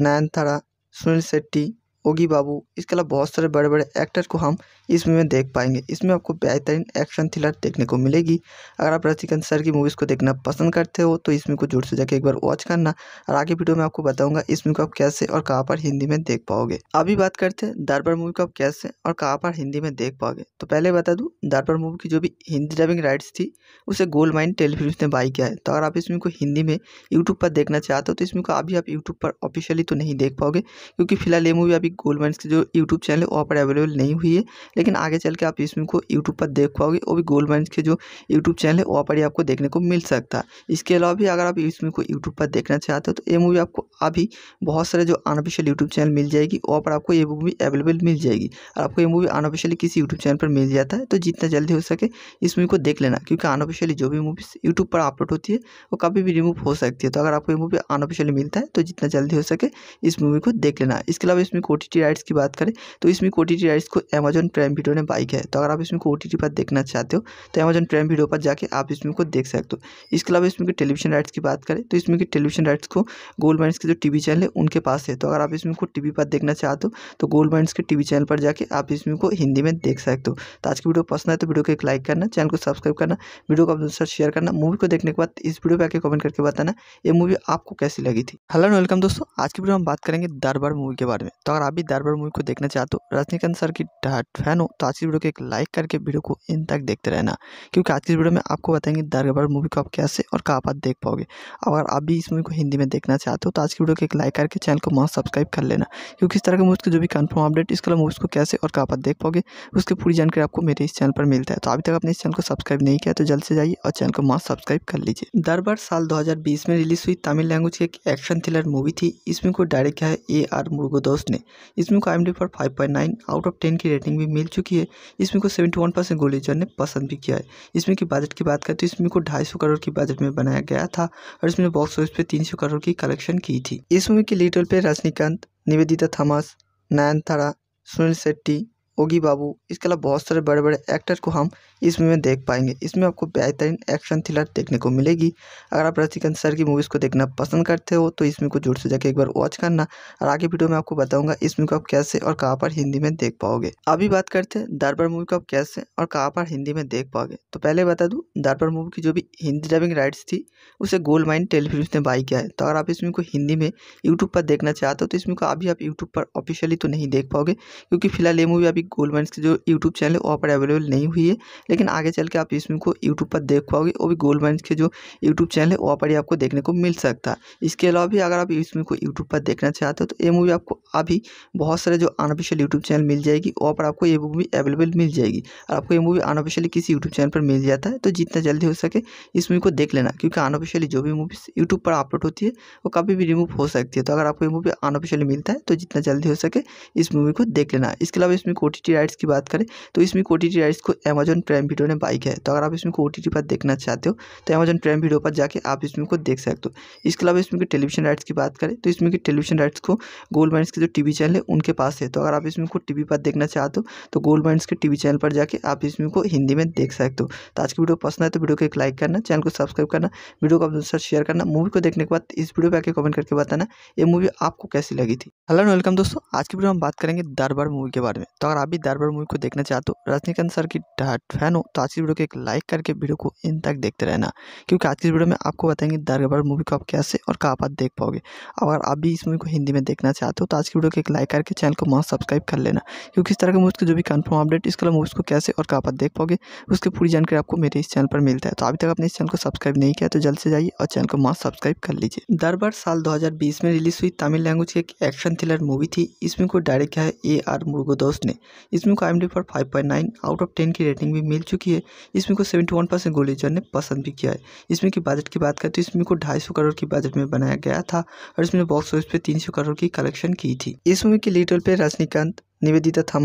नयन थारा सुनील शेट्टी ओगी बाबू इसके अलावा बहुत सारे बड़े बड़े एक्टर को हम इसमें देख पाएंगे इसमें आपको बेहतरीन एक्शन थ्रिलर देखने को मिलेगी अगर आप रजनीकांत सर की मूवीज़ को देखना पसंद करते हो तो इसमें को जोर से जाके एक बार वॉच करना और आगे वीडियो में आपको बताऊंगा इसमें को आप कैसे और कहाँ पर हिंदी में देख पाओगे अभी बात करते हैं दरबार मूवी को आप कैसे और कहाँ पर हिंदी में देख पाओगे तो पहले बता दूँ दरबार मूवी की जो भी हिंदी डबिंग राइट्स थी उसे गोल्ड माइन टेलीफिल्म ने बाई किया है तो अगर आप इसमें को हिंदी में यूट्यूब पर देखना चाहते हो तो इसमें को अभी आप यूट्यूब पर ऑफिशियली तो नहीं देख पाओगे क्योंकि फिलहाल ये मूवी अभी गोल्ड माइंस की जो यूट्यूब चैनल है वहाँ पर अवेलेबल नहीं हुई है लेकिन आगे चल के आप इसमें को यूट्यूब पर देख पाओगे और भी गोल्ड माइंस के जो यूट्यूब चैनल है वहाँ पर ही आपको देखने को मिल सकता है इसके अलावा भी अगर आप इसमें को यूट्यूब पर देखना चाहते हो तो ये मूवी आपको अभी बहुत सारे जो अनऑफिशियल यूट्यूब चैनल मिल जाएगी वहाँ पर आपको ये मूवी अवेलेबल मिल जाएगी और आपको ये मूवी अनऑफिशियली किसी यूट्यूब चैनल पर मिल जाता है तो जितना जल्दी हो सके इस मूवी को देख लेना क्योंकि अनऑफिशियली जो भी मूवीज़ यूट्यूब पर अपलोड होती है वो कभी भी रिमूव हो सकती है तो अगर आपको ये मूवी अनऑफिशियली मिलता है तो जितना जल्दी हो सके इस मूवी को देख लेना इसके अलावा इसमें कोटी ओटीटी राइट्स की बात करें तो इसमें ओटीटी राइट्स को अमेजन प्राइम वीडियो ने बाई किया है तो अगर आप इसमें को टी पर देखना चाहते हो तो अमेजन प्राइम वीडियो पर जाके आप इसमें को देख सकते हो इसके अलावा इसमें टेलीविजन राइट्स की बात करें तो इसमें टेलीविजन राइट्स को गोल्ड माइंड के जो टी चैनल है उनके पास है तो अगर आप इसमें को टी पर देखना चाहते हो तो गोल्ड माइंड के टी चैनल पर जाकर आप इसमें को हिंदी में देख सकते हो तो आज की वीडियो पसंद है तो वीडियो को एक लाइक करना चैनल को सब्सक्राइब करना वीडियो को अपने साथ शेयर करना मूवी को देखने के बाद इस वीडियो पर आके कमेंट करके बताना ये मूवी आपको कैसी लगी थी हेलो वेलकम दोस्तों आज की वीडियो हम बात करेंगे दरबार मूवी के बारे में तो अगर आप भी दरबार मूवी को देखना चाहते हो तो रजनीकांत सर की फैन हो तो आज की वीडियो को एक लाइक करके वीडियो को इन तक देखते रहना क्योंकि आज की वीडियो में आपको बताएंगे दरबार मूवी को आप कैसे और कहाँ पर देख पाओगे अगर आप भी इस मूवी को हिंदी में देखना चाहते हो तो, तो आज की वीडियो को एक लाइक करके चैनल को मास्क सब्सक्राइब कर लेना क्योंकि इस तरह के मूवीज़ के जो भी कन्फर्म अपडेट इसके अलावा मूवीज़ को कैसे और कहाँ पर देख पाओगे उसकी पूरी जानकारी आपको मेरे इस चैनल पर मिलता है तो अभी तक आपने इस चैनल को सब्सक्राइब नहीं किया तो जल्द से जाइए और चैनल को मास्क सब्सक्राइब कर लीजिए दरबार साल दो में रिलीज हुई तमिल लैंग्वेज की एक एक्शन थ्रिलर मूवी थी इसमें को डायरेक्ट किया है ए आर मुर्गोदोस ने इस मूवी को आई पर five point nine out of ten की रेटिंग भी मिल चुकी है इसमें को सेवेंटी वन परसेंट गोलीजर ने पसंद भी किया है इसमें की बजट की बात करें तो इसमें को ढाई सौ करोड़ की बजट में बनाया गया था और इसमें बॉक्स ऑफिस पर तीन सौ करोड़ की कलेक्शन की थी इस मूवी के लीडर पर रजनीकांत निवेदिता थॉमस नयनतारा सुनील शेट्टी ओगी बाबू इसके अलावा बहुत सारे बड़े बड़े एक्टर को हम इस मूवी में देख पाएंगे इसमें आपको बेहतरीन एक्शन थ्रिलर देखने को मिलेगी अगर आप रजनीकांत सर की मूवीज़ को देखना पसंद करते हो तो इसमें को जोर से जाके एक बार वॉच करना और आगे वीडियो में आपको बताऊंगा इस मूवी को आप कैसे और कहाँ पर हिंदी में देख पाओगे अभी बात करते हैं दरबार मूवी को आप कैसे और कहाँ पर हिंदी में देख पाओगे तो पहले बता दूँ दरबार मूवी की जो भी हिंदी डबिंग राइट्स थी उसे गोल्ड माइन टेलीफिल्म ने बाई किया है तो अगर आप इस को हिंदी में यूट्यूब पर देखना चाहते हो तो इसमें को अभी आप यूट्यूब पर ऑफिशियली तो नहीं देख पाओगे क्योंकि फिलहाल ये मूवी अभी गोल्ड माइंस की जो यूट्यूब चैनल है वहाँ पर अवेलेबल नहीं हुई है लेकिन आगे चल के आप इसमें को यूट्यूब पर देख पाओगे और भी गोल्ड माइंस के जो यूट्यूब चैनल है वहाँ पर ही आपको देखने को मिल सकता है इसके अलावा भी अगर आप इसमें को यूट्यूब पर देखना चाहते हो तो ये मूवी आपको अभी बहुत सारे जो अनऑफिशियल यूट्यूब चैनल मिल जाएगी वहाँ पर आपको ये मूवी अवेलेबल मिल जाएगी और आपको ये मूवी अनऑफिशियली किसी यूट्यूब चैनल पर मिल जाता है तो जितना जल्दी हो सके इस मूवी को देख लेना क्योंकि अनऑफिशियली जो भी मूवी यूट्यूब पर अपलोड होती है वो कभी भी रिमूव हो सकती है तो अगर आपको ये मूवी अनऑफिशियली मिलता है तो जितना जल्दी हो सके इस मूवी को देख लेना इसके अलावा इसमें को टी राइट्स की बात करें तो इसमें ओ टी राइट्स को अमेजन प्राइम वीडियो ने बाई किया है तो अगर आप इसमें को ओ पर देखना चाहते हो तो अमेजन प्राइम वीडियो पर जाके आप इसमें को देख सकते हो इसके अलावा इसमें की टेलीविजन राइट्स की बात करें तो इसमें की टेलीविजन राइट्स को गोल्ड माइंस के जो टी चैनल है उनके पास है तो अगर आप इसमें को टी पर देखना चाहते हो तो गोल्ड माइंस के टी चैनल पर जाके आप इसमें को हिंदी में देख सकते हो तो आज की वीडियो पसंद है तो वीडियो को एक लाइक करना चैनल को सब्सक्राइब करना वीडियो को अपने साथ शेयर करना मूवी को देखने के बाद इस वीडियो पर आके कमेंट करके बताना ये मूवी आपको कैसी लगी थी हेलो वेलकम दोस्तों आज की वीडियो हम बात करेंगे दरबार मूवी के बारे में तो अगर आप भी दरबार मूवी को देखना चाहते हो रजनीकांत सर की फैन हो तो आज की वीडियो को एक लाइक करके वीडियो को इन तक देखते रहना क्योंकि आज की वीडियो में आपको बताएंगे दरबार मूवी को आप कैसे और कहाँ आप देख पाओगे अगर आप भी इस मूवी को हिंदी में देखना चाहते हो तो आज की वीडियो को एक लाइक करके चैनल को मास्क सब्सक्राइब कर लेना क्योंकि इस तरह के मूवीज़ को जो भी कन्फर्म अपडेट इसके अलावा मूवीज़ को कैसे और कहाँ पर देख पाओगे उसकी पूरी जानकारी आपको मेरे इस चैनल पर मिलता है तो अभी तक आपने इस चैनल को सब्सक्राइब नहीं किया तो जल्द से जाइए और चैनल को मास्क सब्सक्राइब कर लीजिए दरबार साल बीस में रिलीज हुई तमिल लैंग्वेज की एक एक्शन थ्रिलर मूवी थी इसमें को डायरेक्ट किया है ए आर मुर्गोदोस ने इस मूवी को आई पर five point nine out of ten की रेटिंग भी मिल चुकी है इसमें को सेवेंटी वन परसेंट गोलीजर ने पसंद भी किया है इसमें की बजट की बात करें तो इसमें को ढाई सौ करोड़ की बजट में बनाया गया था और इसमें बॉक्स ऑफिस पर तीन सौ करोड़ की कलेक्शन की थी इस मूवी के लीडर पर रजनीकांत निवेदिता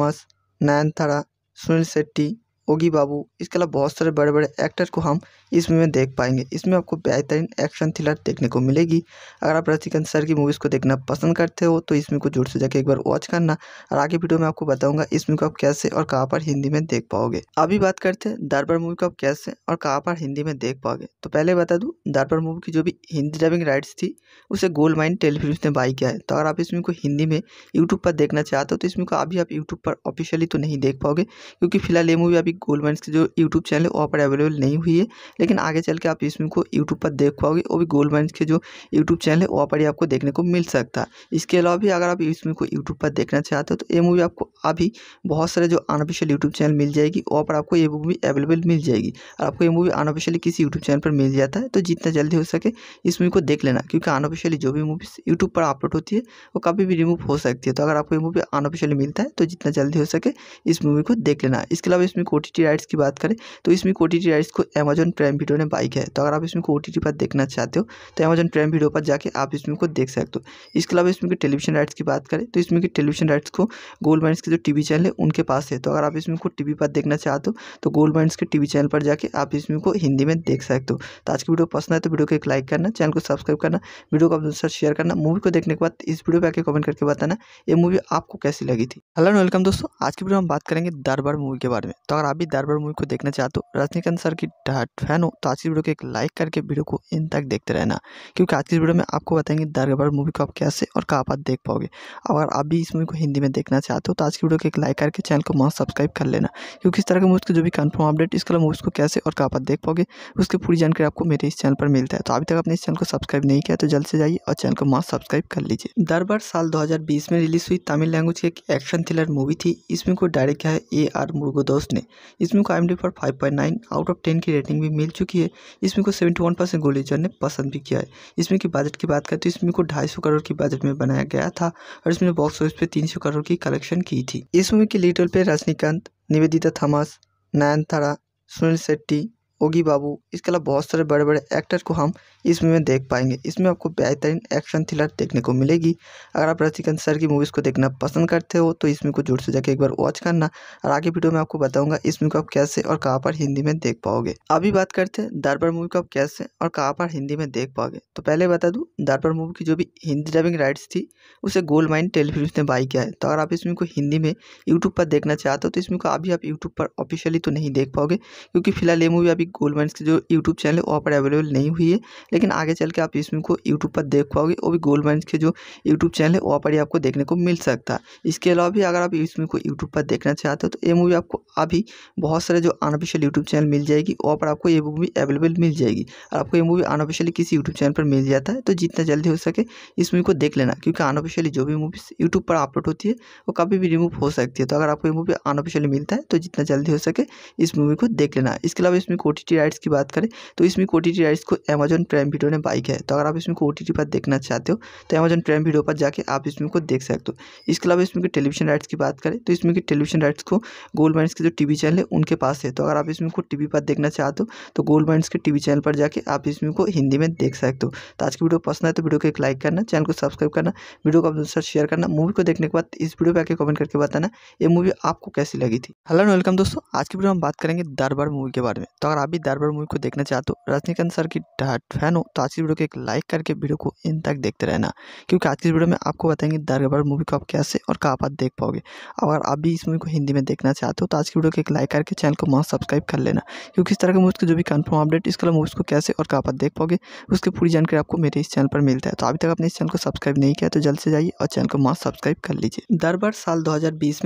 नयन थारा सुनील शेट्टी ओगी बाबू इसके अलावा बहुत सारे बड़े बड़े एक्टर को हम इसमें देख पाएंगे इसमें आपको बेहतरीन एक्शन थ्रिलर देखने को मिलेगी अगर आप रजनीकांत सर की मूवीज़ को देखना पसंद करते हो तो इसमें को जोर से जाके एक बार वॉच करना और आगे वीडियो में आपको बताऊंगा इसमें को आप कैसे और कहाँ पर हिंदी में देख पाओगे अभी बात करते हैं दरबार मूवी को आप कैसे और कहाँ पर हिंदी में देख पाओगे तो पहले बता दूँ दरबार मूवी की जो भी हिंदी डबिंग राइट्स थी उसे गोल्ड माइन टेलीफिल्म ने बाई किया है तो अगर आप इसमें को हिंदी में यूट्यूब पर देखना चाहते हो तो इसमें को अभी आप यूट्यूब पर ऑफिशियली तो नहीं देख पाओगे क्योंकि फिलहाल ये मूवी अभी गोल्ड माइन की जो यूट्यूब चैनल है वहाँ पर अवेलेबल नहीं हुई है लेकिन आगे चल के आप इसमें को यूट्यूब पर देख पाओगे वो भी गोल्ड माइंस के जो यूट्यूब चैनल है वहाँ पर ही आपको देखने को मिल सकता है इसके अलावा भी अगर आप इसमें को यूट्यूब पर देखना चाहते हो तो ये मूवी आपको अभी बहुत सारे जो अनऑफिशियल यूट्यूब चैनल मिल जाएगी वहाँ पर आपको ये मूवी अवेलेबल मिल जाएगी और आपको ये मूवी अनऑफिशियली किसी यूट्यूब चैनल पर मिल जाता है तो जितना जल्दी हो सके इस मूवी को देख लेना क्योंकि अनऑफिशियली जो भी मूवीज़ यूट्यूब पर अपलोड होती है वो कभी भी रिमूव हो सकती है तो अगर आपको ये मूवी अनऑफिशियली मिलता है तो जितना जल्दी हो सके इस मूवी को देख लेना इसके अलावा इसमें कोटी राइट्स की बात करें तो इसमें कोटी राइट्स को अमेजन प्राइम प्राइम वीडियो ने बाइक है तो अगर आप इसमें को ओटीटी पर देखना चाहते हो तो अमेजन प्राइम वीडियो पर जाके आप इसमें को देख सकते हो इसके अलावा इसमें के टेलीविजन राइट्स की बात करें तो इसमें के टेलीविजन राइट्स को गोल्ड माइंस के जो टी चैनल है उनके पास है तो अगर आप इसमें को टी पर देखना चाहते हो तो गोल्ड माइंस के टी चैनल पर जाकर आप इसमें को हिंदी में देख सकते हो तो आज की वीडियो पसंद है तो वीडियो को एक लाइक करना चैनल को सब्सक्राइब करना वीडियो को अपने साथ शेयर करना मूवी को देखने के बाद इस वीडियो पर आके कमेंट करके बताना ये मूवी आपको कैसी लगी थी हेलो वेलकम दोस्तों आज की वीडियो हम बात करेंगे दरबार मूवी के बारे में तो अगर आप भी दरबार मूवी को देखना चाहते हो रजनीकांत सर की फैन फैन हो तो आज की वीडियो को एक लाइक करके वीडियो को इन तक देखते रहना क्योंकि आज की वीडियो में आपको बताएंगे दरगबर मूवी को आप कैसे और कहाँ पर देख पाओगे अगर आप भी इस मूवी को हिंदी में देखना चाहते हो तो आज की वीडियो को एक लाइक करके चैनल को मस्त सब्सक्राइब कर लेना क्योंकि इस तरह के मूवीज़ के जो भी कन्फर्म अपडेट इसके अलावा मूवीज़ को कैसे और कहाँ पर देख पाओगे उसकी पूरी जानकारी आपको मेरे इस चैनल पर मिलता है तो अभी तक आपने इस चैनल को सब्सक्राइब नहीं किया तो जल्द से जाइए और चैनल को मस्त सब्सक्राइब कर लीजिए दरबार साल दो में रिलीज हुई तमिल लैंग्वेज की एक एक्शन थ्रिलर मूवी थी इसमें को डायरेक्ट किया है ए आर मुर्गोदोस ने इसमें को आई पर 5.9 आउट ऑफ टेन की रेटिंग भी मिल चुकी है इसमें को सेवेंटी वन परसेंट गोलीजर ने पसंद भी किया है इसमें की बजट की बात करें तो इसमें को ढाई सौ करोड़ की बजट में बनाया गया था और इसमें बॉक्स ऑफिस पे तीन सौ करोड़ की कलेक्शन की थी इस मूवी के लीडर पे रजनीकांत निवेदिता थमास नयनतारा सुनील शेट्टी ओगी बाबू इसके अलावा बहुत सारे बड़े बड़े एक्टर को हम इसमें देख पाएंगे इसमें आपको बेहतरीन एक्शन थ्रिलर देखने को मिलेगी अगर आप रजनीकांत सर की मूवीज़ को देखना पसंद करते हो तो इसमें को जोर से जाके एक बार वॉच करना और आगे वीडियो में आपको बताऊंगा इसमें को आप कैसे और कहाँ पर हिंदी में देख पाओगे अभी बात करते हैं दरबार मूवी को आप कैसे और कहाँ पर हिंदी में देख पाओगे तो पहले बता दूँ दरबार मूवी की जो भी हिंदी डबिंग राइट्स थी उसे गोल्ड माइन टेलीफिल्म ने बाई किया है तो अगर आप इसमें को हिंदी में यूट्यूब पर देखना चाहते हो तो इसमें को अभी आप यूट्यूब पर ऑफिशियली तो नहीं देख पाओगे क्योंकि फिलहाल ये मूवी अभी गोल्ड माइन की जो यूट्यूब चैनल है वहाँ पर अवेलेबल नहीं हुई है लेकिन आगे चल के आप इसमें को यूट्यूब पर देख पाओगे वो भी गोल्ड मैंस के जो यूट्यूब चैनल है वहाँ पर ही आपको देखने को मिल सकता है इसके अलावा भी अगर आप इसमें को यूट्यूब पर देखना चाहते हो तो ये मूवी आपको अभी बहुत सारे जो अनऑफिशियल यूट्यूब चैनल मिल जाएगी वहाँ पर आपको ये मूवी अवेलेबल मिल जाएगी और आपको ये मूवी अनऑफिशियली किसी यूट्यूब चैनल पर मिल जाता है तो जितना जल्दी हो सके इस मूवी को देख लेना क्योंकि अनऑफिशियली जो भी मूवीज़ यूट्यूब पर अपलोड होती है वो कभी भी रिमूव हो सकती है तो अगर आपको ये मूवी अनऑफिशियली मिलता है तो जितना जल्दी हो सके इस मूवी को देख लेना इसके अलावा इसमें टी राइट्स की बात करें तो इसमें टी राइट्स को अमेजोन प्राइम प्राइम वीडियो ने बाइक है तो अगर आप इसमें को ओटीटी पर देखना चाहते हो तो अमेजन प्राइम वीडियो पर जाके आप इसमें को देख सकते हो इसके अलावा इसमें की टेलीविजन राइट्स की बात करें तो इसमें की टेलीविजन राइट्स को गोल्ड माइंस के जो टी चैनल है उनके पास है तो अगर आप इसमें को टी पर देखना चाहते हो तो गोल्ड माइंस के टी चैनल पर जाकर आप इसमें को हिंदी में देख सकते हो तो आज की वीडियो पसंद है तो वीडियो को एक लाइक करना चैनल को सब्सक्राइब करना वीडियो को अपने साथ शेयर करना मूवी को देखने के बाद इस वीडियो पर आके कमेंट करके बताना ये मूवी आपको कैसी लगी थी हेलो वेलकम दोस्तों आज की वीडियो हम बात करेंगे दरबार मूवी के बारे में तो अगर आप भी दरबार मूवी को देखना चाहते हो रजनीकांत सर की डाट फैन फैन हो तो आज की वीडियो को एक लाइक करके वीडियो को इन तक देखते रहना क्योंकि आज की वीडियो में आपको बताएंगे दरगबर मूवी को आप कैसे और कहाँ पर देख पाओगे अगर आप भी इस मूवी को हिंदी में देखना चाहते हो तो आज की वीडियो को एक लाइक करके चैनल को मास्क सब्सक्राइब कर लेना क्योंकि इस तरह के मूवीज़ जो भी कन्फर्म अपडेट इसके अलावा मूवीज़ को कैसे और कहाँ पर देख पाओगे उसकी पूरी जानकारी आपको मेरे इस चैनल पर मिलता है तो अभी तक आपने इस चैनल को सब्सक्राइब नहीं किया तो जल्द से जाइए और चैनल को मास्क सब्सक्राइब कर लीजिए दरबार साल दो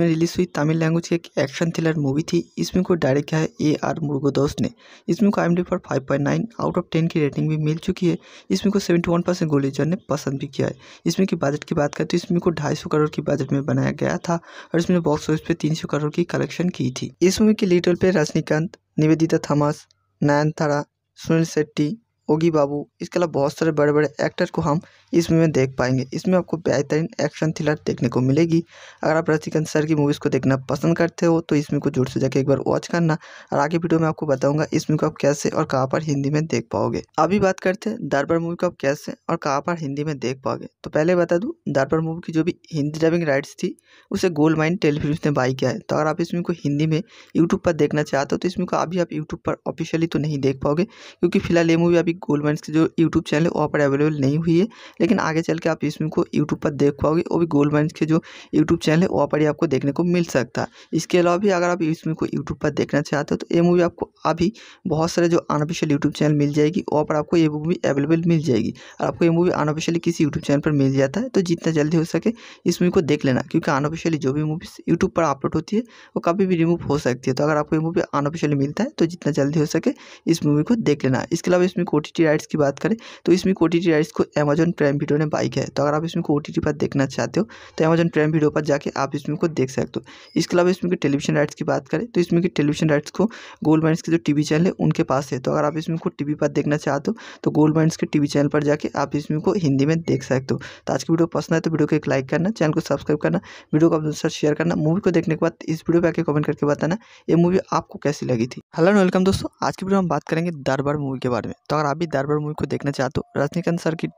में रिलीज हुई तमिल लैंग्वेज की एक एक्शन थ्रिलर मूवी थी इसमें को डायरेक्ट किया है ए आर मुर्गो दोस्त ने इसमें को आई पर फाइव आउट ऑफ टेन की रेटिंग भी मिल मिल चुकी है इसमें को सेवेंटी वन परसेंट गोलीजर ने पसंद भी किया है इसमें की बजट की बात करें तो इसमें को ढाई सौ करोड़ की बजट में बनाया गया था और इसमें बॉक्स ऑफिस पे तीन सौ करोड़ की कलेक्शन की थी इस मूवी के लीड रोल पे रजनीकांत निवेदिता थमास नयनतारा सुनील शेट्टी ओगी बाबू इसके अलावा बहुत सारे बड़े बड़े एक्टर को हम इसमें देख पाएंगे इसमें आपको बेहतरीन एक्शन थ्रिलर देखने को मिलेगी अगर आप रजनीकांत सर की मूवीज़ को देखना पसंद करते हो तो इसमें को जोर से जाकर एक बार वॉच करना और आगे वीडियो में आपको बताऊंगा इस मूवी को आप कैसे और कहाँ पर हिंदी में देख पाओगे अभी बात करते हैं दरबार मूवी को आप कैसे और कहाँ पर हिंदी में देख पाओगे तो पहले बता दूँ दरबार मूवी की जो भी हिंदी डबिंग राइट्स थी उसे गोल्ड माइन टेलीफिल्म ने बाई किया है तो अगर आप इसमें को हिंदी में यूट्यूब पर देखना चाहते हो तो इसमें को अभी आप यूट्यूब पर ऑफिशियली तो नहीं देख पाओगे क्योंकि फिलहाल ये मूवी अभी गोल्ड माइन की जो यूट्यूब चैनल है वहाँ पर अवेलेबल नहीं हुई है लेकिन आगे चल के आप इसमें को यूट्यूब पर देख पाओगे वो भी गोल्ड माइंस के जो यूट्यूब चैनल है वहाँ पर ही आपको देखने को मिल सकता है इसके अलावा भी अगर आप इसमें को यूट्यूब पर देखना चाहते हो तो ये मूवी आपको अभी बहुत सारे जो अनऑफिशियल यूट्यूब चैनल मिल जाएगी वहाँ पर आपको ये मूवी अवेलेबल मिल जाएगी और आपको ये मूवी अनऑफिशियली किसी यूट्यूब चैनल पर मिल जाता है तो जितना जल्दी हो सके इस मूवी को देख लेना क्योंकि अनऑफिशियली जो भी मूवी यूट्यूब पर अपलोड होती है वो कभी भी रिमूव हो सकती है तो अगर आपको ये मूवी अनऑफिशियली मिलता है तो जितना जल्दी हो सके इस मूवी को देख लेना इसके अलावा इसमें कोटी राइट्स की बात करें तो इसमें कोटी राइट्स को अमेजोन प्राइम वीडियो ने बाइक है तो अगर आप इसमें को टी पर देखना चाहते हो तो अमेजन प्राइम वीडियो पर जाके आप इसमें को देख सकते हो इसके अलावा इसमें की टेलीविजन राइट्स की बात करें तो इसमें की टेलीविजन राइट्स को गोल्ड माइंस के जो टी चैनल है उनके पास है तो अगर आप इसमें को टी पर देखना चाहते हो तो गोल्ड माइंस के टी चैनल पर जाकर आप इसमें को हिंदी में देख सकते हो तो आज की वीडियो पसंद है तो वीडियो को एक लाइक करना चैनल को सब्सक्राइब करना वीडियो को अपने साथ शेयर करना मूवी को देखने के बाद इस वीडियो पर आके कमेंट करके बताना ये मूवी आपको कैसी लगी थी हेलो एंड वेलकम दोस्तों आज की वीडियो हम बात करेंगे दरबार मूवी के बारे में तो अगर आप भी दरबार मूवी को देखना चाहते हो रजनीकांत सर की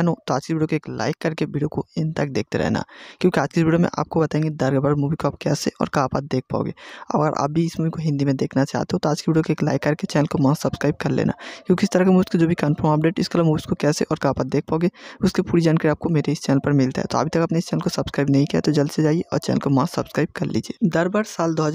फैन हो तो आज की वीडियो को एक लाइक करके वीडियो को इन तक देखते रहना क्योंकि आज की वीडियो में आपको बताएंगे दरगबर मूवी को आप कैसे और कहाँ पर देख पाओगे अगर आप भी इस मूवी को हिंदी में देखना चाहते हो तो आज की वीडियो को एक लाइक करके चैनल को मस्त सब्सक्राइब कर लेना क्योंकि इस तरह के मूवीज़ के जो भी कन्फर्म अपडेट इसके अलावा मूवीज़ को कैसे और कहाँ पर देख पाओगे उसकी पूरी जानकारी आपको मेरे इस चैनल पर मिलता है तो अभी तक आपने इस चैनल को सब्सक्राइब नहीं किया तो जल्द से जाइए और चैनल को मस्त सब्सक्राइब कर लीजिए दरबार साल दो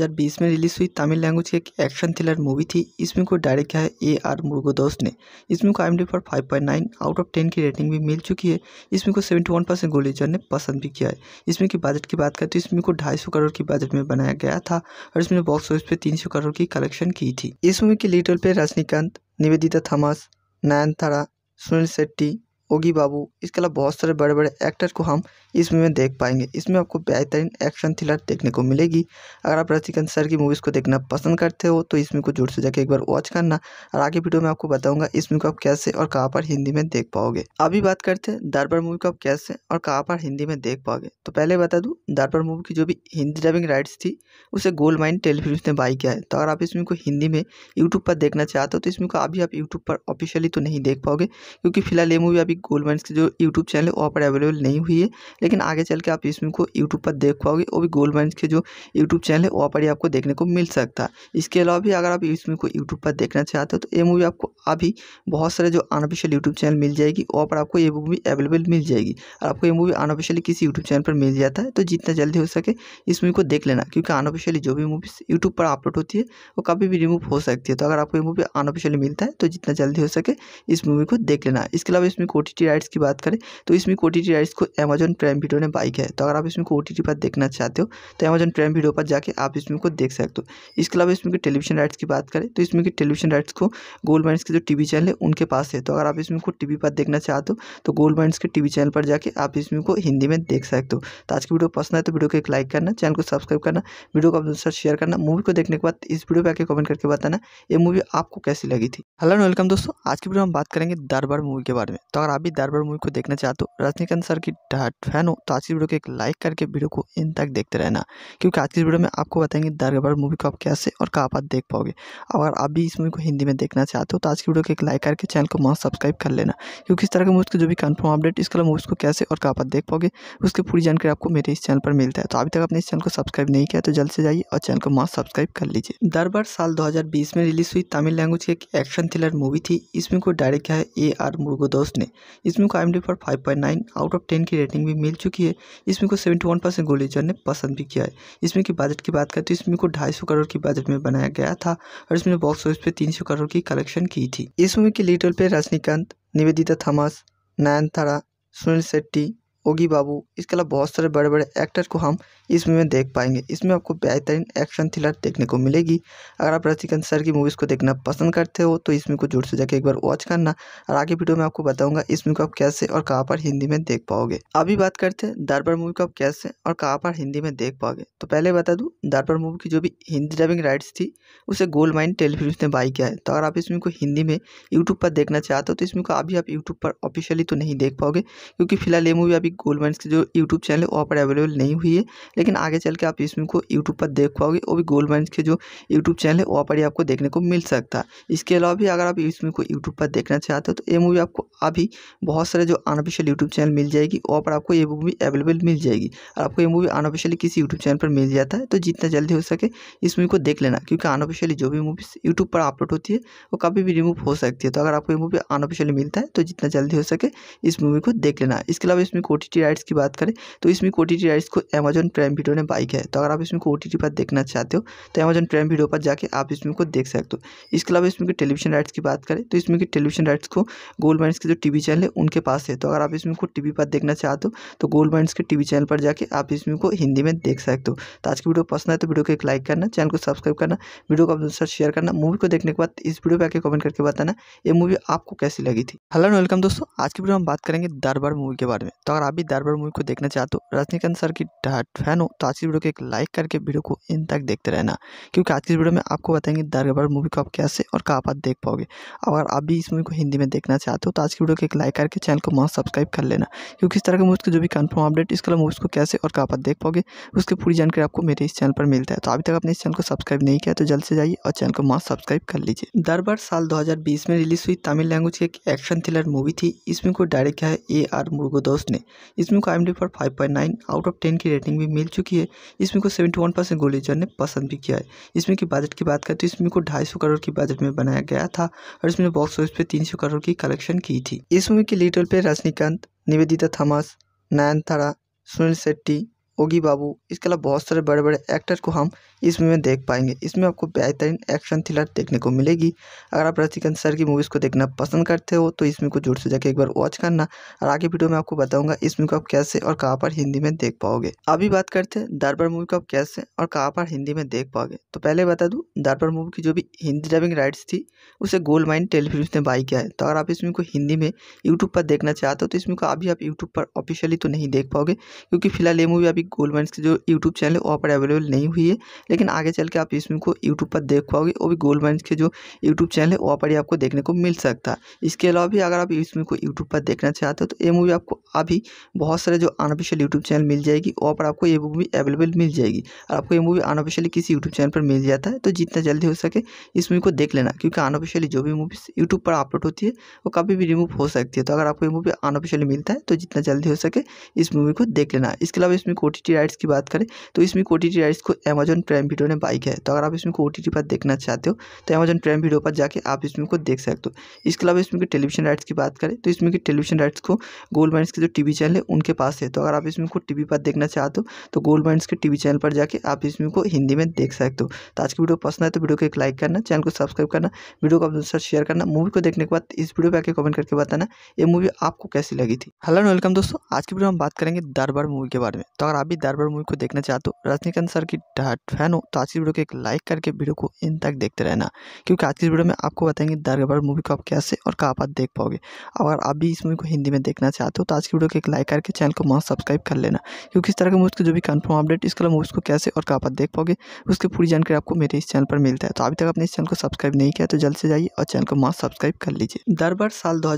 में रिलीज हुई तमिल लैंग्वेज की एक एक्शन थ्रिलर मूवी थी इसमें को डायरेक्ट किया है ए आर मुर्गोदोस ने इसमें को आई एम पर five point nine out of ten की रेटिंग भी मिल मिल चुकी है इसमें को सेवेंटी वन परसेंट गोलीजर ने पसंद भी किया है इसमें की बजट की बात करें तो इसमें को ढाई सौ करोड़ की बजट में बनाया गया था और इसमें बॉक्स ऑफिस पे तीन सौ करोड़ की कलेक्शन की थी इस मूवी के लीड रोल पे रजनीकांत निवेदिता थमास नयनतारा सुनील शेट्टी ओगी बाबू इसके अलावा बहुत सारे बड़े बड़े एक्टर को हम इसमें देख पाएंगे इसमें आपको बेहतरीन एक्शन थ्रिलर देखने को मिलेगी अगर आप रजनीकांत सर की मूवीज़ को देखना पसंद करते हो तो इसमें को जोर से जाके एक बार वॉच करना और आगे वीडियो में आपको बताऊंगा इसमें को आप कैसे और कहाँ पर हिंदी में देख पाओगे अभी बात करते हैं दरबार मूवी को आप कैसे और कहाँ पर हिंदी में देख पाओगे तो पहले बता दूँ दरबार मूवी की जो भी हिंदी डबिंग राइट्स थी उसे गोल्ड माइन टेलीफिल्म ने बाई किया है तो अगर आप इसमें को हिंदी में यूट्यूब पर देखना चाहते हो तो इसमें को अभी आप यूट्यूब पर ऑफिशियली तो नहीं देख पाओगे क्योंकि फिलहाल ये मूवी अभी गोल्ड माइन की जो यूट्यूब चैनल है वहाँ पर अवेलेबल नहीं हुई है लेकिन आगे चल के आप इसमें को यूट्यूब पर देख पाओगे और भी गोल्ड माइंस के जो यूट्यूब चैनल है वहाँ पर ही आपको देखने को मिल सकता है इसके अलावा भी अगर आप इसमें को यूट्यूब पर देखना चाहते हो तो ये मूवी आपको अभी बहुत सारे जो अनऑफिशियल यूट्यूब चैनल मिल जाएगी वहाँ पर आपको ये मूवी अवेलेबल मिल जाएगी और आपको ये मूवी अनऑफिशियली किसी यूट्यूब चैनल पर मिल जाता है तो जितना जल्दी हो सके इस मूवी को देख लेना क्योंकि अनऑफिशियली जो भी मूवी यूट्यूब पर अपलोड होती है वो कभी भी रिमूव हो सकती है तो अगर आपको ये मूवी अनऑफिशियली मिलता है तो जितना जल्दी हो सके इस मूवी को देख लेना इसके अलावा इसमें कोटी राइट्स की बात करें तो इसमें कोटी राइट्स को अमेजन प्राइम प्राइम वीडियो ने बाइक है तो अगर आप इसमें को ओ पर देखना चाहते हो तो अमेजन प्राइम वीडियो पर जाके आप इसमें को देख सकते हो इसके अलावा इसमें की टेलीविजन राइट्स की बात करें तो इसमें की टेलीविजन राइट्स को गोल्ड माइंस के जो टी चैनल है उनके पास है तो अगर आप इसमें को टी पर देखना चाहते हो तो गोल्ड माइंस के टी चैनल पर जाकर आप इसमें को हिंदी में देख सकते हो तो आज की वीडियो पसंद है तो वीडियो को एक लाइक करना चैनल को सब्सक्राइब करना वीडियो को अपने साथ शेयर करना मूवी को देखने के बाद इस वीडियो पर आके कमेंट करके बताना ये मूवी आपको कैसी लगी थी हेलो वेलकम दोस्तों आज की वीडियो हम बात करेंगे दरबार मूवी के बारे में तो अगर आप भी दरबार मूवी को देखना चाहते हो रजनीकांत सर की फैन फैन हो तो आज की वीडियो को एक लाइक करके वीडियो को इन तक देखते रहना क्योंकि आज की वीडियो में आपको बताएंगे दरबार मूवी को आप कैसे और कहाँ पर देख पाओगे अगर आप भी इस मूवी को हिंदी में देखना चाहते हो तो आज की वीडियो को एक लाइक करके चैनल को मास्क सब्सक्राइब कर लेना क्योंकि इस तरह के मूवी के जो भी कन्फर्म अपडेट इसके अलावा मूवीज़ को कैसे और कहाँ पर देख पाओगे उसकी पूरी जानकारी आपको मेरे इस चैनल पर मिलता है तो अभी तक आपने इस चैनल को सब्सक्राइब नहीं किया तो जल्द से जाइए और चैनल को मास्क सब्सक्राइब कर लीजिए दरबार साल दो में रिलीज हुई तमिल लैंग्वेज की एक एक्शन थ्रिलर मूवी थी इसमें को डायरेक्ट किया है ए आर मुर्गोदोस ने इसमें को आई पर फाइव आउट ऑफ टेन की रेटिंग भी मिल चुकी है इसमें को सेवेंटी वन परसेंट गोलीजर ने पसंद भी किया है इसमें की बजट की बात करें तो इसमें को ढाई सौ करोड़ की बजट में बनाया गया था और इसमें बॉक्स ऑफिस पे तीन सौ करोड़ की कलेक्शन की थी इस मूवी के लीडर पे रजनीकांत निवेदिता थमास नयनतारा सुनील शेट्टी ओगी बाबू इसके अलावा बहुत सारे बड़े बड़े एक्टर को हम इसमें देख पाएंगे इसमें आपको बेहतरीन एक्शन थ्रिलर देखने को मिलेगी अगर आप रजनीकांत सर की मूवीज़ को देखना पसंद करते हो तो इसमें को जोर से जाके एक बार वॉच करना और आगे वीडियो में आपको बताऊंगा इसमें को आप कैसे और कहाँ पर हिंदी में देख पाओगे अभी बात करते हैं दरबार मूवी को आप कैसे और कहाँ पर हिंदी में देख पाओगे तो पहले बता दूँ दरबार मूवी की जो भी हिंदी डबिंग राइट्स थी उसे गोल्ड माइंड टेलीफिल्म ने बाई किया है तो अगर आप इसमें को हिंदी में यूट्यूब पर देखना चाहते हो तो इसमें को अभी आप यूट्यूब पर ऑफिशियली तो नहीं देख पाओगे क्योंकि फिलहाल ये मूवी अभी गोल्ड माइंड की जो यूट्यूब चैनल है वहाँ पर अवेलेबल नहीं हुई है लेकिन आगे चल के आप इसमें को यूट्यूब पर देख पाओगे वो भी गोल्ड माइंस के जो यूट्यूब चैनल है वहाँ पर ही आपको देखने को मिल सकता है इसके अलावा भी अगर आप इसमें को यूट्यूब पर देखना चाहते हो तो ये मूवी आपको अभी बहुत सारे जो अनऑफिशियल यूट्यूब चैनल मिल जाएगी वहाँ पर आपको ये मूवी अवेलेबल मिल जाएगी और आपको ये मूवी अनऑफिशियली किसी यूट्यूब चैनल पर मिल जाता है तो जितना जल्दी हो सके इस मूवी को देख लेना क्योंकि अनऑफिशियली जो भी मूवीज यूट्यूब पर अपलोड होती है वो कभी भी रिमूव हो सकती है तो अगर आपको ये मूवी अनऑफिशियली मिलता है तो जितना जल्दी हो सके इस मूवी को देख लेना इसके अलावा इसमें कोटी राइट्स की बात करें तो इसमें कोटी राइट्स को अमेजोन प्राइम प्राइम वीडियो में बाइक है तो अगर आप इसमें को ओ पर देखना चाहते हो तो अमेजन प्राइम वीडियो पर जाके आप इसमें को देख सकते हो इसके अलावा इसमें की टेलीविजन राइट्स की बात करें तो इसमें की टेलीविजन राइट्स को गोल्ड माइंस के जो टीवी चैनल है उनके पास है तो अगर आप इसमें को टीवी पर देखना चाहते हो तो गोल्ड माइंस के टीवी चैनल पर जाकर आप इसमें को हिंदी में देख सकते हो तो आज की वीडियो पसंद है तो वीडियो को एक लाइक करना चैनल को सब्सक्राइब करना वीडियो को अपने साथ शेयर करना मूवी को देखने के बाद इस वीडियो पर आके कमेंट करके बताना ये मूवी आपको कैसी लगी थी हेलो वेलकम दोस्तों आज की वीडियो हम बात करेंगे दरबार मूवी के बारे में तो अगर आप भी दरबार मूवी को देखना चाहते हो रजनीकांत सर की डाट फैन फैन हो तो आज की वीडियो को एक लाइक करके वीडियो को इन तक देखते रहना क्योंकि आज की वीडियो में आपको बताएंगे दरगबर मूवी को आप कैसे और कहाँ आप देख पाओगे अगर आप भी इस मूवी को हिंदी में देखना चाहते हो तो आज की वीडियो को एक लाइक करके चैनल को मस्त सब्सक्राइब कर लेना क्योंकि इस तरह के मूवीज़ के जो भी कन्फर्म अपडेट इसके अलावा मूवीज़ को कैसे और कहाँ आप देख पाओगे उसकी पूरी जानकारी आपको मेरे इस चैनल पर मिलता है तो अभी तक आपने इस चैनल को सब्सक्राइब नहीं किया तो जल्द से जाइए और चैनल को मस्त सब्सक्राइब कर लीजिए दरबार साल दो में रिलीज हुई तमिल लैंग्वेज की एक एक्शन थ्रिलर मूवी थी इसमें को डायरेक्ट किया है ए आर मुर्गो दोस्त ने इसमें को आई पर five point nine out of ten की रेटिंग भी मिल मिल चुकी है इसमें को सेवेंटी वन परसेंट गोलीजर ने पसंद भी किया है इसमें की बजट की बात करें तो इसमें को ढाई सौ करोड़ की बजट में बनाया गया था और इसमें बॉक्स ऑफिस पे तीन सौ करोड़ की कलेक्शन की थी इस मूवी के लीडर पे रजनीकांत निवेदिता थमस नयनतारा सुनील शेट्टी ओगी बाबू इसके अलावा बहुत सारे बड़े बड़े एक्टर को हम इसमें देख पाएंगे इसमें आपको बेहतरीन एक्शन थ्रिलर देखने को मिलेगी अगर आप रजनीकांत सर की मूवीज़ को देखना पसंद करते हो तो इसमें को जोर से जाके एक बार वॉच करना और आगे वीडियो में आपको बताऊंगा इस मूवी को आप कैसे और कहाँ पर हिंदी में देख पाओगे अभी बात करते हैं दरबार मूवी को आप कैसे और कहाँ पर हिंदी में देख पाओगे तो पहले बता दूँ दरबार मूवी की जो भी हिंदी डबिंग राइट्स थी उसे गोल्ड माइन टेलीफिल्म ने बाई किया है तो अगर आप इस मूवी को हिंदी में यूट्यूब पर देखना चाहते हो तो इसमें को अभी आप यूट्यूब पर ऑफिशियली तो नहीं देख पाओगे क्योंकि फिलहाल ये मूवी अभी गोल्ड माइन की जो यूट्यूब चैनल है वहाँ पर अवेलेबल नहीं हुई है लेकिन आगे चल के आप इसमें को यूट्यूब पर देख पाओगे और भी गोल्ड मैं के जो यूट्यूब चैनल है वहाँ पर ही आपको देखने को मिल सकता है इसके अलावा भी अगर आप इसमें को यूट्यूब पर देखना चाहते हो तो ये मूवी आपको अभी बहुत सारे जो अनऑफिशियल यूट्यूब चैनल मिल जाएगी वहाँ पर आपको ये मूवी अवेलेबल मिल जाएगी और आपको ये मूवी अनऑफिशियली किसी यूट्यूब चैनल पर मिल जाता है तो जितना जल्दी हो सके इस मूवी को देख लेना क्योंकि अनऑफिशियली जो भी मूवी यूट्यूब पर अपलोड होती है वो कभी भी रिमूव हो सकती है तो अगर आपको ये मूवी अनऑफिशियली मिलता है तो जितना जल्दी हो सके इस मूवी को देख लेना इसके अलावा इसमें कोटी राइट्स की बात करें तो इसमें कोटी राइट्स को अमेजन प्राइम प्राइम वीडियो ने बाइक है तो अगर आप इसमें को ओ पर देखना चाहते हो तो अमेजन प्राइम वीडियो पर जाकर आप इसमें को देख सकते हो इसके अलावा इसमें की टेलीविजन राइट्स की बात करें तो इसमें की टेलीविजन राइट्स को गोल्ड माइंस के जो टी चैनल है उनके पास है तो अगर आप इसमें को टी पर देखना चाहते हो तो गोल्ड माइंस के टी चैनल पर जाकर आप इसमें को हिंदी में देख सकते हो तो आज की वीडियो पसंद आए तो वीडियो को एक लाइक करना चैनल को सब्सक्राइब करना वीडियो को अपने साथ शेयर करना मूवी को देखने के बाद इस वीडियो पर आके कमेंट करके बताना ये मूवी आपको कैसी लगी थी हेलो एंड वेलकम दोस्तों आज की वीडियो हम बात करेंगे दरबार मूवी के बारे में तो अगर आप भी दरबार मूवी को देखना चाहते हो रजनीकांत सर की फैन फैन हो तो आज की वीडियो को एक लाइक करके वीडियो को इन तक देखते रहना क्योंकि आज की वीडियो में आपको बताएंगे दरबार मूवी को आप कैसे और कहाँ पर देख पाओगे अगर आप भी इस मूवी को हिंदी में देखना चाहते हो तो आज की वीडियो को एक लाइक करके चैनल को मस्त सब्सक्राइब कर लेना क्योंकि इस तरह के मूवीज़ के जो भी कन्फर्म अपडेट इसके अलावा मूवीज़ को कैसे और कहाँ पर देख पाओगे उसकी पूरी जानकारी आपको मेरे इस चैनल पर मिलता है तो अभी तक आपने इस चैनल को सब्सक्राइब नहीं किया तो जल्द से जाइए और चैनल को मस्त सब्सक्राइब कर लीजिए दरबार साल दो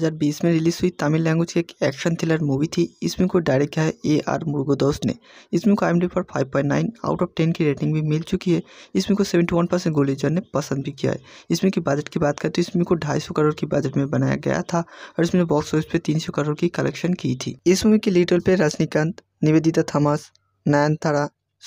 में रिलीज हुई तमिल लैंग्वेज की एक एक्शन थ्रिलर मूवी थी इसमें को डायरेक्ट किया है ए आर मुर्गोदोस ने इसमें को आई पर फाइव आउट ऑफ टेन की रेटिंग भी मिली मिल चुकी है इसमें को सेवेंटी वन परसेंट गोलीजर ने पसंद भी किया है इसमें की बजट की बात करें तो इसमें को ढाई सौ करोड़ की बजट में बनाया गया था और इसमें बॉक्स ऑफिस पे तीन सौ करोड़ की कलेक्शन की थी इस मूवी के लीडर रोल पे रजनीकांत निवेदिता थॉमस नयन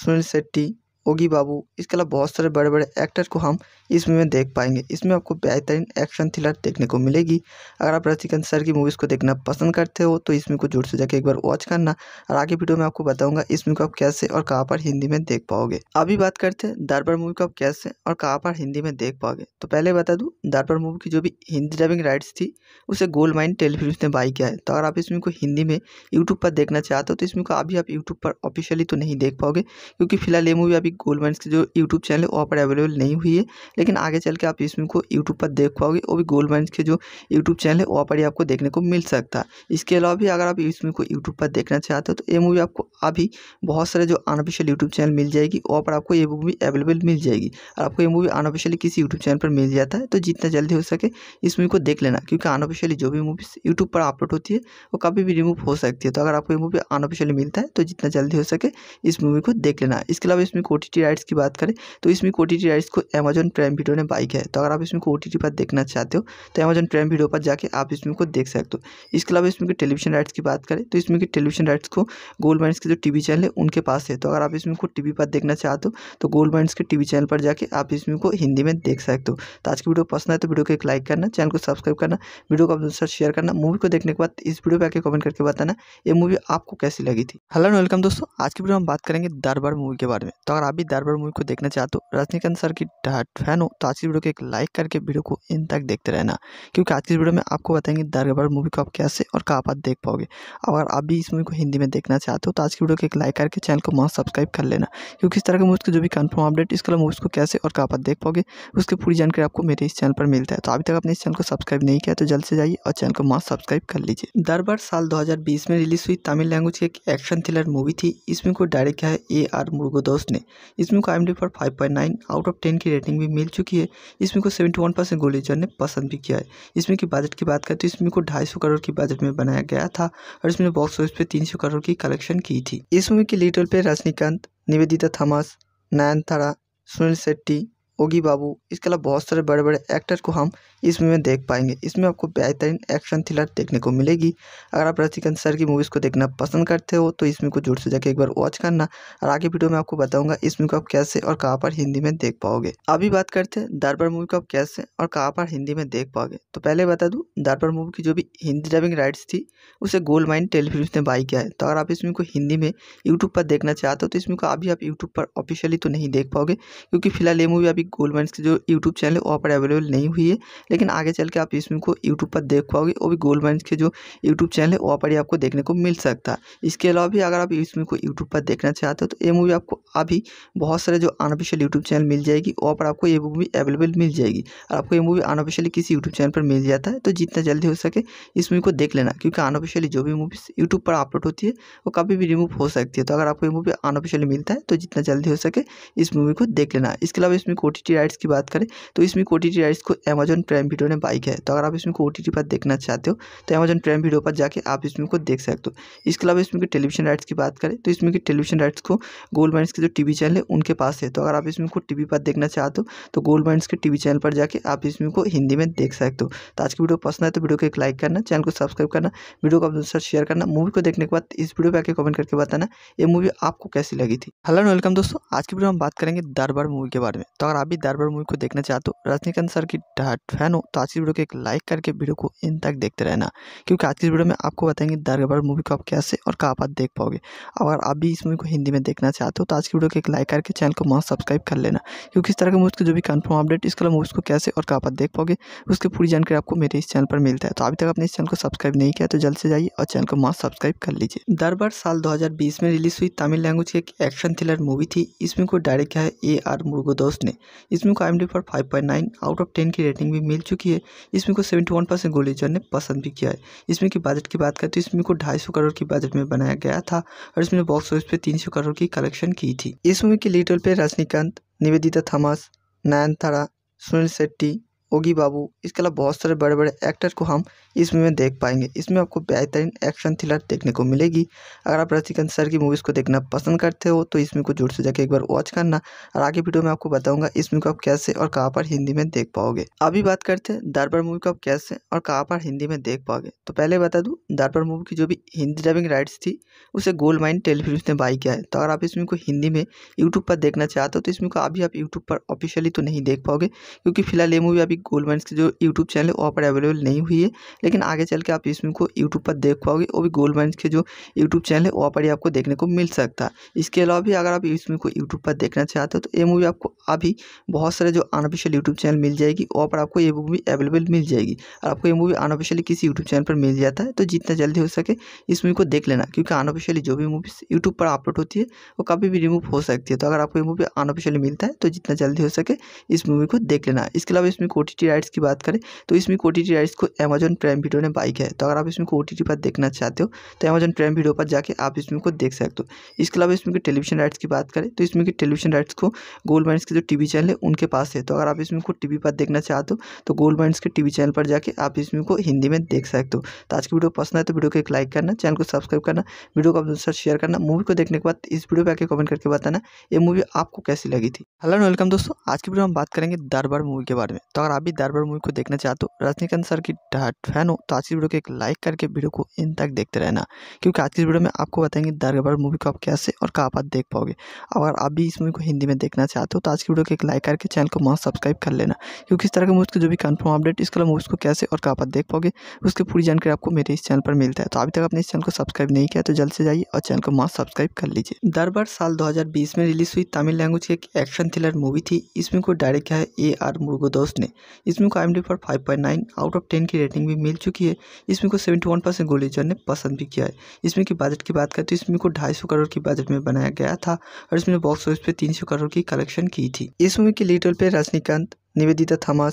सुनील शेट्टी ओगी बाबू इसके अलावा बहुत सारे बड़े बड़े एक्टर को हम इसमें देख पाएंगे इसमें आपको बेहतरीन एक्शन थ्रिलर देखने को मिलेगी अगर आप रजनीकांत सर की मूवीज़ को देखना पसंद करते हो तो इसमें को जोर से जाके एक बार वॉच करना और आगे वीडियो में आपको बताऊंगा इसमें को आप कैसे और कहाँ पर हिंदी में देख पाओगे अभी बात करते हैं दरबार मूवी को आप कैसे और कहाँ पर हिंदी में देख पाओगे तो पहले बता दूँ दरबार मूवी की जो भी हिंदी डबिंग राइट्स थी उसे गोल्ड माइन टेलीफिल्म ने बाई किया है तो अगर आप इसमें को हिंदी में यूट्यूब पर देखना चाहते हो तो इसमें को अभी आप यूट्यूब पर ऑफिशियली तो नहीं देख पाओगे क्योंकि फिलहाल ये मूवी अभी गोल्ड माइन की जो यूट्यूब चैनल है वहाँ पर अवेलेबल नहीं हुई है लेकिन आगे चल के आप इसमें को यूट्यूब पर देख पाओगे और भी गोल्ड मैं के जो यूट्यूब चैनल है वहाँ पर ही आपको देखने को मिल सकता है इसके अलावा भी अगर आप इसमें को यूट्यूब पर देखना चाहते हो तो ये मूवी आपको अभी बहुत सारे जो अनऑफिशियल यूट्यूब चैनल मिल जाएगी वहाँ पर आपको ये मूवी अवेलेबल मिल जाएगी और आपको ये मूवी अनऑफिशियली किसी यूट्यूब चैनल पर मिल जाता है तो जितना जल्दी हो सके इस मूवी को देख लेना क्योंकि अनऑफिशियली जो भी मूवी यूट्यूब पर अपलोड होती है वो कभी भी रिमूव हो सकती है तो अगर आपको ये मूवी अनऑफिशियली मिलता है तो जितना जल्दी हो सके इस मूवी को देख लेना इसके अलावा इसमें टी राइट्स की बात करें तो इसमें टी राइट्स को अमेजन प्राइम प्राइम वीडियो ने बाइक है तो अगर आप इसमें को ओ पर देखना चाहते हो तो अमेजन प्राइम वीडियो पर जाके आप इसमें को देख सकते हो इसके अलावा इसमें के टेलीविजन राइट्स की बात करें तो इसमें के टेलीविजन राइट्स को गोल्ड माइंस के जो टी चैनल है उनके पास है तो अगर आप इसमें को टी पर देखना चाहते हो तो गोल्ड माइंस के टी चैनल पर जाकर आप इसमें को हिंदी में देख सकते हो तो आज की वीडियो पसंद है तो वीडियो को एक लाइक करना चैनल को सब्सक्राइब करना वीडियो को अपने साथ शेयर करना मूवी को देखने के बाद इस वीडियो पर आके कमेंट करके बताना ये मूवी आपको कैसी लगी थी हेलो एंड वेलकम दोस्तों आज की वीडियो हम बात करेंगे दरबार मूवी के बारे में तो अगर आप भी दरबार मूवी को देखना चाहते हो रजनीकांत सर की फैन फैन हो तो आज की वीडियो को एक लाइक करके वीडियो को इन तक देखते रहना क्योंकि आज की वीडियो में आपको बताएंगे दरगबर मूवी को आप कैसे और कहाँ पर देख पाओगे अगर आप भी इस मूवी को हिंदी में देखना चाहते हो तो आज की वीडियो को एक लाइक करके चैनल को मास्क सब्सक्राइब कर लेना क्योंकि इस तरह के मूवीज़ के जो भी कन्फर्म अपडेट इसके अलावा मूवीज़ को कैसे और कहाँ पर देख पाओगे उसकी पूरी जानकारी आपको मेरे इस चैनल पर मिलता है तो अभी तक आपने इस चैनल को सब्सक्राइब नहीं किया तो जल्द से जाइए और चैनल को मास्क सब्सक्राइब कर लीजिए दरबार साल दो में रिलीज हुई तमिल लैंग्वेज की एक एक्शन थ्रिलर मूवी थी इसमें को डायरेक्ट किया है ए आर मुर्गोदोस ने इसमें को I M D five point nine out of ten की रेटिंग भी मिल चुकी है इसमें को सेवेंटी वन परसेंट गोलीजर ने पसंद भी किया है इसमें की बजट की बात करें तो इसमें को ढाई सौ करोड़ की बजट में बनाया गया था और इसमें बॉक्स ऑफिस पे तीन सौ करोड़ की कलेक्शन की थी इस मूवी के लीडर पे रजनीकांत निवेदिता थॉमस नयनतारा सुनील शेट्टी ओगी बाबू इसके अलावा बहुत सारे बड़े बड़े एक्टर को हम इसमें देख पाएंगे इसमें आपको बेहतरीन एक्शन थ्रिलर देखने को मिलेगी अगर आप रजनीकांत सर की मूवीज़ को देखना पसंद करते हो तो इसमें को जोर से जाके एक बार वॉच करना और आगे वीडियो में आपको बताऊंगा इसमें को आप कैसे और कहाँ पर हिंदी में देख पाओगे अभी बात करते हैं दरबार मूवी को आप कैसे और कहाँ पर हिंदी में देख पाओगे तो पहले बता दूँ दरबार मूवी की जो भी हिंदी डबिंग राइट्स थी उसे गोल्ड माइन टेलीफिल्म ने बाई किया है तो अगर आप इसमें को हिंदी में यूट्यूब पर देखना चाहते हो तो इसमें को अभी आप यूट्यूब पर ऑफिशियली तो नहीं देख पाओगे क्योंकि फिलहाल ये मूवी अभी गोल्ड माइन की जो यूट्यूब चैनल है वहाँ पर अवेलेबल नहीं हुई है लेकिन आगे चल के आप इसमें को यूट्यूब पर देख पाओगे वो भी गोल्ड माइंस के जो यूट्यूब चैनल है वहाँ पर ही आपको देखने को मिल सकता है इसके अलावा भी अगर आप इसमें को यूट्यूब पर देखना चाहते हो तो ये मूवी आपको अभी बहुत सारे जो अनऑफिशियल यूट्यूब चैनल मिल जाएगी वहाँ पर आपको ये मूवी अवेलेबल मिल जाएगी और आपको ये मूवी अनऑफिशियली किसी यूट्यूब चैनल पर मिल जाता है तो जितना जल्दी हो सके इस मूवी को देख लेना क्योंकि अनऑफिशियली जो भी मूवीज़ यूट्यूब पर अपलोड होती है वो कभी भी रिमूव हो सकती है तो अगर आपको ये मूवी अनऑफिशियली मिलता है तो जितना जल्दी हो सके इस मूवी को देख लेना इसके अलावा इसमें कोटी राइट्स की बात करें तो इसमें कोटी राइट्स को अमेजोन प्राइम प्राइम वीडियो ने बाइक है तो अगर आप इसमें को ओटीटी पर देखना चाहते हो तो अमेजन प्राइम वीडियो पर जाके आप इसमें को देख सकते हो इसके अलावा इसमें की टेलीविजन राइट्स की बात करें तो इसमें की टेलीविजन राइट्स को गोल्ड माइंस के जो टीवी चैनल है उनके पास है तो अगर आप इसमें को टीवी पर देखना चाहते हो तो गोल्ड माइंस के टीवी चैनल पर जाकर आप इसमें को हिंदी में देख सकते हो तो आज की वीडियो पसंद है तो वीडियो को एक लाइक करना चैनल को सब्सक्राइब करना वीडियो को अपने दोस्तों शेयर करना मूवी को देखने के बाद इस वीडियो पर आके कमेंट करके बताना ये मूवी आपको कैसी लगी थी हेलो वेलकम दोस्तों आज की वीडियो हम बात करेंगे दरबार मूवी के बारे में तो अगर आप भी दरबार मूवी को देखना चाहते हो रजनीकांत सर की फैन फैन हो तो आज की वीडियो को एक लाइक करके वीडियो को इन तक देखते रहना क्योंकि आज की वीडियो में आपको बताएंगे दरबार मूवी को आप कैसे और कहाँ पर देख पाओगे अगर आप भी इस मूवी को हिंदी में देखना चाहते हो तो आज की वीडियो को एक लाइक करके चैनल को मास्क सब्सक्राइब कर लेना क्योंकि इस तरह के मूवीज़ के जो भी कन्फर्म अपडेट इसके अलावा मूवीज़ को कैसे और कहाँ पर देख पाओगे उसकी पूरी जानकारी आपको मेरे इस चैनल पर मिलता है तो अभी तक आपने इस चैनल को सब्सक्राइब नहीं किया तो जल्द से जाइए और चैनल को मास्क सब्सक्राइब कर लीजिए दरबार साल दो में रिलीज हुई तमिल लैंग्वेज की एक एक्शन थ्रिलर मूवी थी इसमें को डायरेक्ट किया है ए आर मुर्गोदोस ने इसमें को आई पर five point nine out of ten की रेटिंग भी मिल मिल चुकी है इसमें को सेवेंटी वन परसेंट गोलीजर ने पसंद भी किया है इसमें की बजट की बात करें तो इसमें को ढाई सौ करोड़ की बजट में बनाया गया था और इसमें बॉक्स ऑफिस पे तीन सौ करोड़ की कलेक्शन की थी इस मूवी के लीड रोल पे रजनीकांत निवेदिता थमास नयनतारा सुनील शेट्टी ओगी बाबू इसके अलावा बहुत सारे बड़े बड़े एक्टर को हम इसमें देख पाएंगे इसमें आपको बेहतरीन एक्शन थ्रिलर देखने को मिलेगी अगर आप रजनीकांत सर की मूवीज़ को देखना पसंद करते हो तो इसमें को जोर से जाके एक बार वॉच करना और आगे वीडियो में आपको बताऊंगा इसमें को आप कैसे और कहाँ पर हिंदी में देख पाओगे अभी बात करते हैं दरबार मूवी को आप कैसे और कहाँ पर हिंदी में देख पाओगे तो पहले बता दूँ दरबार मूवी की जो भी हिंदी डबिंग राइट्स थी उसे गोल्ड माइन टेलीफिल्म ने बाई किया है तो अगर आप इसमें को हिंदी में यूट्यूब पर देखना चाहते हो तो इसमें को अभी आप यूट्यूब पर ऑफिशियली तो नहीं देख पाओगे क्योंकि फिलहाल ये मूवी अभी गोल्ड माइंड की जो यूट्यूब चैनल है वहाँ पर अवेलेबल नहीं हुई है लेकिन आगे चल के आप इस फिल्म को यूट्यूब पर देख पाओगे वो भी गोल्ड माइंस के जो यूट्यूब चैनल है वहाँ पर ही आपको देखने को मिल सकता है इसके अलावा भी अगर आप इसमें को यूट्यूब पर देखना चाहते हो तो ये मूवी आपको अभी बहुत सारे जो अनऑफिशियल यूट्यूब चैनल मिल जाएगी वहाँ पर आपको ये मूवी अवेलेबल मिल जाएगी और आपको ये मूवी अनऑफिशियली किसी यूट्यूब चैनल पर मिल जाता है तो जितना जल्दी हो सके इस मूवी को देख लेना क्योंकि अनऑफिशियली जो भी मूवी यूट्यूब पर अपलोड होती है वो कभी भी रिमूव हो सकती है तो अगर आपको ये मूवी अनऑफिशियली मिलता है तो जितना जल्दी हो सके इस मूवी को देख लेना इसके अलावा इसमें कोटी राइट्स की बात करें तो इसमें कोटी राइट्स को अमेजोन प्राइम प्राइम वीडियो ने बाइक है तो अगर आप इसमें को ओ पर देखना चाहते हो तो अमेजन प्राइम वीडियो पर जाके आप इसमें को देख सकते हो इसके अलावा इसमें की टेलीविजन राइट्स की बात करें तो इसमें की टेलीविजन राइट्स को गोल्ड माइंस के जो टीवी चैनल है उनके पास है तो अगर आप इसमें को टीवी पर देखना चाहते हो तो गोल्ड माइंस के टीवी चैनल पर जाकर आप इसमें को हिंदी में देख सकते हो तो आज की वीडियो पसंद है तो वीडियो को एक लाइक करना चैनल को सब्सक्राइब करना वीडियो को अपने साथ शेयर करना मूवी को देखने के बाद इस वीडियो पर आके कमेंट करके बताना ये मूवी आपको कैसी लगी थी हेलो वेलकम दोस्तों आज की वीडियो हम बात करेंगे दरबार मूवी के बारे में तो अगर आप भी दरबार मूवी को देखना चाहते हो रजनीकांत सर की डाट फैन हो तो आज की वीडियो को एक लाइक करके वीडियो को इन तक देखते रहना क्योंकि आज की वीडियो में आपको बताएंगे दरबार मूवी को आप कैसे और कहाँ पर देख पाओगे अगर आप भी इस मूवी को हिंदी में देखना चाहते हो तो आज की वीडियो को एक लाइक करके चैनल को मास्क सब्सक्राइब कर लेना क्योंकि इस तरह के मूवीज़ के जो भी कन्फर्म अपडेट इसके अलावा मूवीज़ को कैसे और कहाँ पर देख पाओगे उसकी पूरी जानकारी आपको मेरे इस चैनल पर मिलता है तो अभी तक अपने इस चैनल को सब्सक्राइब नहीं किया तो जल्द से जाइए और चैनल को मास्क सब्सक्राइब कर लीजिए दरबार साल दो में रिलीज हुई तमिल लैंग्वेज की एक एक्शन थ्रिलर मूवी थी इसमें को डायरेक्ट किया है ए आर मुर्गोदोस ने इसमें को आई पर five point nine out of ten की रेटिंग भी मिली मिल चुकी है इसमें को सेवेंटी वन परसेंट गोलीजर ने पसंद भी किया है इसमें की बजट की बात करें तो इसमें को ढाई सौ करोड़ की बजट में बनाया गया था और इसमें बॉक्स ऑफिस पे तीन सौ करोड़ की कलेक्शन की थी इस मूवी के लीडर पे रजनीकांत निवेदिता नयन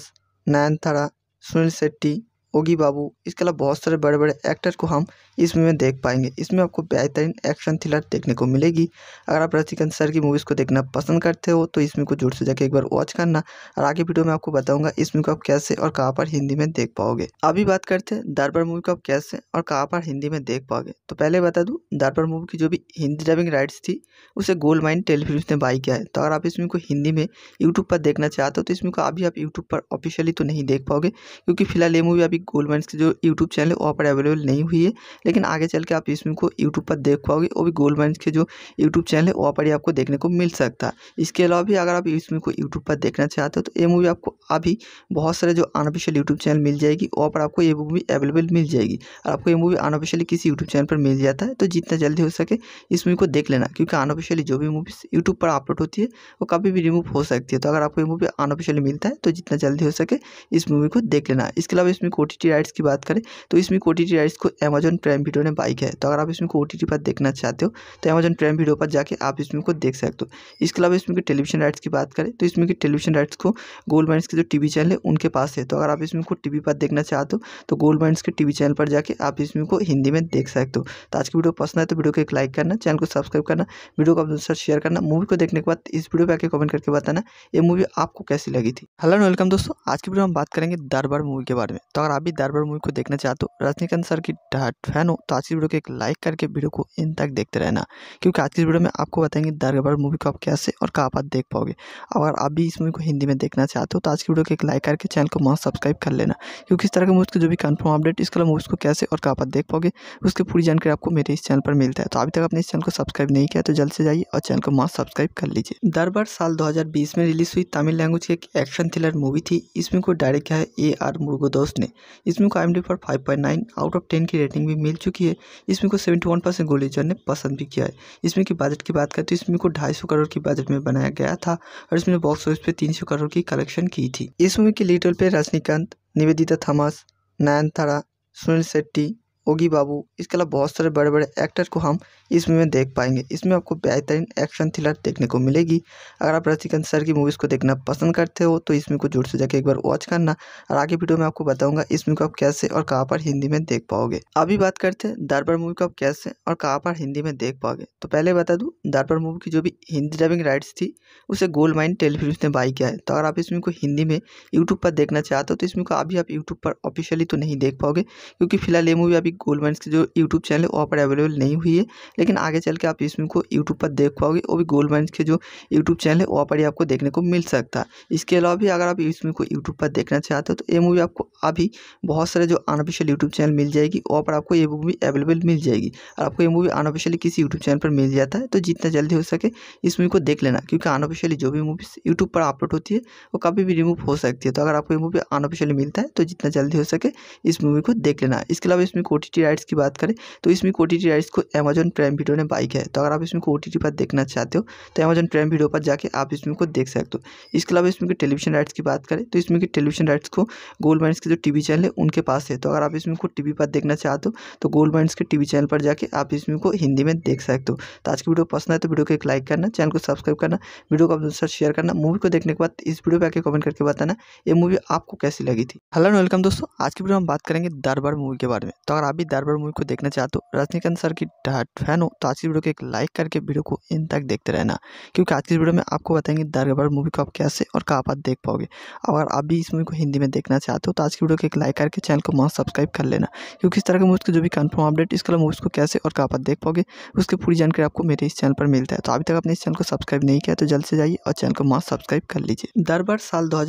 नयनतारा सुनील शेट्टी ओगी बाबू इसके अलावा बहुत सारे बड़े बड़े एक्टर को हम इसमें देख पाएंगे इसमें आपको बेहतरीन एक्शन थ्रिलर देखने को मिलेगी अगर आप रजनीकांत सर की मूवीज़ को देखना पसंद करते हो तो इसमें को जोर से जाकर एक बार वॉच करना और आगे वीडियो में आपको बताऊंगा इस मूवी को आप कैसे और कहाँ पर हिंदी में देख पाओगे अभी बात करते हैं दरबार मूवी को आप कैसे और कहाँ पर हिंदी में देख पाओगे तो पहले बता दूँ दरबार मूवी की जो भी हिंदी डबिंग राइट्स थी उसे गोल्ड माइन टेलीफिल्म ने बाई किया है तो अगर आप इसमें को हिंदी में यूट्यूब पर देखना चाहते हो तो इसमें को अभी आप यूट्यूब पर ऑफिशियली तो नहीं देख पाओगे क्योंकि फिलहाल ये मूवी अभी गोल्ड माइंस की जो यूट्यूब चैनल है वहाँ पर अवेलेबल नहीं हुई है लेकिन आगे चल के आप इसमें को यूट्यूब पर देख पाओगे और भी गोल्ड माइंस के जो यूट्यूब चैनल है वहाँ पर ही आपको देखने को मिल सकता है इसके अलावा भी अगर आप इसमें को यूट्यूब पर देखना चाहते हो तो ये मूवी आपको अभी बहुत सारे जो अनऑफिशियल यूट्यूब चैनल मिल जाएगी वहाँ पर आपको ये मूवी अवेलेबल मिल जाएगी और आपको ये मूवी अनऑफिशियली किसी यूट्यूब चैनल पर मिल जाता है तो जितना जल्दी हो सके इस मूवी को देख लेना क्योंकि अनऑफिशियली जो भी मूवीज यूट्यूब पर अपलोड होती है वो कभी भी रिमूव हो सकती है तो अगर आपको ये मूवी अनऑफिशियली मिलता है तो जितना जल्दी हो सके इस मूवी को देख लेना इसके अलावा इसमें ओटीटी राइट्स की बात करें तो इसमें ओटीटी राइट्स को अमेजन प्राइम वीडियो ने बाई किया है तो अगर आप इसमें को टी पर देखना चाहते हो तो अमेजन प्राइम वीडियो पर जाके आप इसमें को देख सकते हो इसके अलावा इसमें टेलीविजन राइट्स की बात करें तो इसमें टेलीविजन राइट्स को गोल्ड माइंड के जो टीवी चैनल है उनके पास है तो अगर आप इसमें को टीवी पर देखना चाहते हो तो गोल्ड माइंड के टीवी चैनल पर जाकर आप इसमें को हिंदी में देख सकते हो तो आज की वीडियो पसंद है तो वीडियो को एक लाइक करना चैनल को सब्सक्राइब करना वीडियो को अपने साथ शेयर करना मूवी को देखने के बाद इस वीडियो पर आके कमेंट करके बताना ये मूवी आपको कैसी लगी थी हेलो वेलकम दोस्तों आज की वीडियो हम बात करेंगे दरबार मूवी के बारे में तो अगर आप भी दरबार मूवी को देखना चाहते हो तो रजनीकांत सर की फैन हो तो आज की वीडियो को एक लाइक करके वीडियो को इन तक देखते रहना क्योंकि आज की वीडियो में आपको बताएंगे दरबार मूवी को आप कैसे और कहाँ पर देख पाओगे अगर आप भी इस मूवी को हिंदी में देखना चाहते हो तो आज की वीडियो को एक लाइक करके चैनल को मास्क सब्सक्राइब कर लेना क्योंकि इस तरह के मूवीज़ के जो भी कन्फर्म अपडेट इसके अलावा मूवीज़ को कैसे और कहाँ पर देख पाओगे उसकी पूरी जानकारी आपको मेरे इस चैनल पर मिलता है तो अभी तक आपने इस चैनल को सब्सक्राइब नहीं किया तो जल्द से जाइए और चैनल को मास्क सब्सक्राइब कर लीजिए दरबार साल दो में रिलीज हुई तमिल लैंग्वेज की एक एक्शन थ्रिलर मूवी थी इसमें को डायरेक्ट किया है ए आर मुर्गोदोस ने इस मूवी को आई पर five point nine out of ten की रेटिंग भी मिल चुकी है इस मूवी को सेवेंटी वन परसेंट गोलीजर ने पसंद भी किया है इसमें की बजट की बात करें तो इसमें को ढाई सौ करोड़ की बजट में बनाया गया था और इसमें बॉक्स ऑफिस पर तीन सौ करोड़ की कलेक्शन की थी इस मूवी के लीडर पर रजनीकांत निवेदिता थॉमस नयनतारा सुनील शेट्टी ओगी बाबू इसके अलावा बहुत सारे बड़े बड़े एक्टर को हम इस मूवी में देख पाएंगे इसमें आपको बेहतरीन एक्शन थ्रिलर देखने को मिलेगी अगर आप रजनीकांत सर की मूवीज़ को देखना पसंद करते हो तो इसमें को जोर से जाकर एक बार वॉच करना और आगे वीडियो में आपको बताऊंगा इस मूवी को आप कैसे और कहाँ पर हिंदी में देख पाओगे अभी बात करते हैं दरबार मूवी को आप कैसे और कहाँ पर हिंदी में देख पाओगे तो पहले बता दूँ दरबार मूवी की जो भी हिंदी डबिंग राइट्स थी उसे गोल्ड माइन टेलीफिल्म ने बाई किया है तो अगर आप इसमें को हिंदी में यूट्यूब पर देखना चाहते हो तो इसमें को अभी आप यूट्यूब पर ऑफिशियली तो नहीं देख पाओगे क्योंकि फिलहाल ये मूवी अभी गोल्ड माइंस की जो यूट्यूब चैनल है वहाँ पर अवेलेबल नहीं हुई है लेकिन आगे चल के आप इसमें को यूट्यूब पर देख पाओगे वो भी गोल्ड माइंस के जो यूट्यूब चैनल है वहाँ पर ही आपको देखने को मिल सकता है इसके अलावा भी अगर आप इसमें को यूट्यूब पर देखना चाहते हो तो ये मूवी आपको अभी बहुत सारे जो अनऑफिशियल यूट्यूब चैनल मिल जाएगी वहाँ पर आपको ये मूवी अवेलेबल मिल जाएगी और आपको ये मूवी अनऑफिशियली किसी यूट्यूब चैनल पर मिल जाता है तो जितना जल्दी हो सके इस मूवी को देख लेना क्योंकि अनऑफिशियली जो भी मूवीज़ यूट्यूब पर अपलोड होती है वो कभी भी रिमूव हो सकती है तो अगर आपको ये मूवी अनऑफिशियली मिलता है तो जितना जल्दी हो सके इस मूवी को देख लेना इसके अलावा इसमें कोटी ओटीटी राइट्स की बात करें तो इसमें ओ टी राइट्स को अमेजन प्राइम वीडियो ने बाई किया है तो अगर आप इसमें को टी पर देखना चाहते हो तो अमेजन प्राइम वीडियो पर जाके आप इसमें को देख सकते हो इसके अलावा इसमें टेलीविजन राइट्स की बात करें तो इसमें की टेलीविजन राइट्स को गोल्ड माइंस के जो टी चैनल है उनके पास है तो अगर आप इसमें को टी पर देखना चाहते हो तो गोल्ड माइंस के टी चैनल पर जाकर आप इसमें को हिंदी में देख सकते हो तो आज की वीडियो पसंद है तो वीडियो को एक लाइक करना चैनल को सब्सक्राइब करना वीडियो को अपने साथ शेयर करना मूवी को देखने के बाद इस वीडियो पर आके कमेंट करके बताना ये मूवी आपको कैसी लगी थी हेलो वेलकम दोस्तों आज की वीडियो हम बात करेंगे दरबार मूवी के बारे में तो अगर आप भी दार मूवी को देखना चाहते हो तो रजनीकांत सर की फैन हो तो आज की वीडियो को एक लाइक करके वीडियो को इन तक देखते रहना क्योंकि आज की वीडियो में आपको बताएंगे दरबार मूवी को आप कैसे और कहाँ पर देख पाओगे अगर आप भी इस मूवी को हिंदी में देखना चाहते हो तो आज की वीडियो को एक लाइक करके चैनल को मास्क सब्सक्राइब कर लेना क्योंकि इस तरह के मूवीज़ के जो भी कन्फर्म अपडेट इसके अलावा मूवीज़ को कैसे और कहाँ पर देख पाओगे उसकी पूरी जानकारी आपको मेरे इस चैनल पर मिलता है तो अभी तक आपने इस चैनल को सब्सक्राइब नहीं किया तो जल्द से जाइए और चैनल को मास्क सब्सक्राइब कर लीजिए दरबार साल दो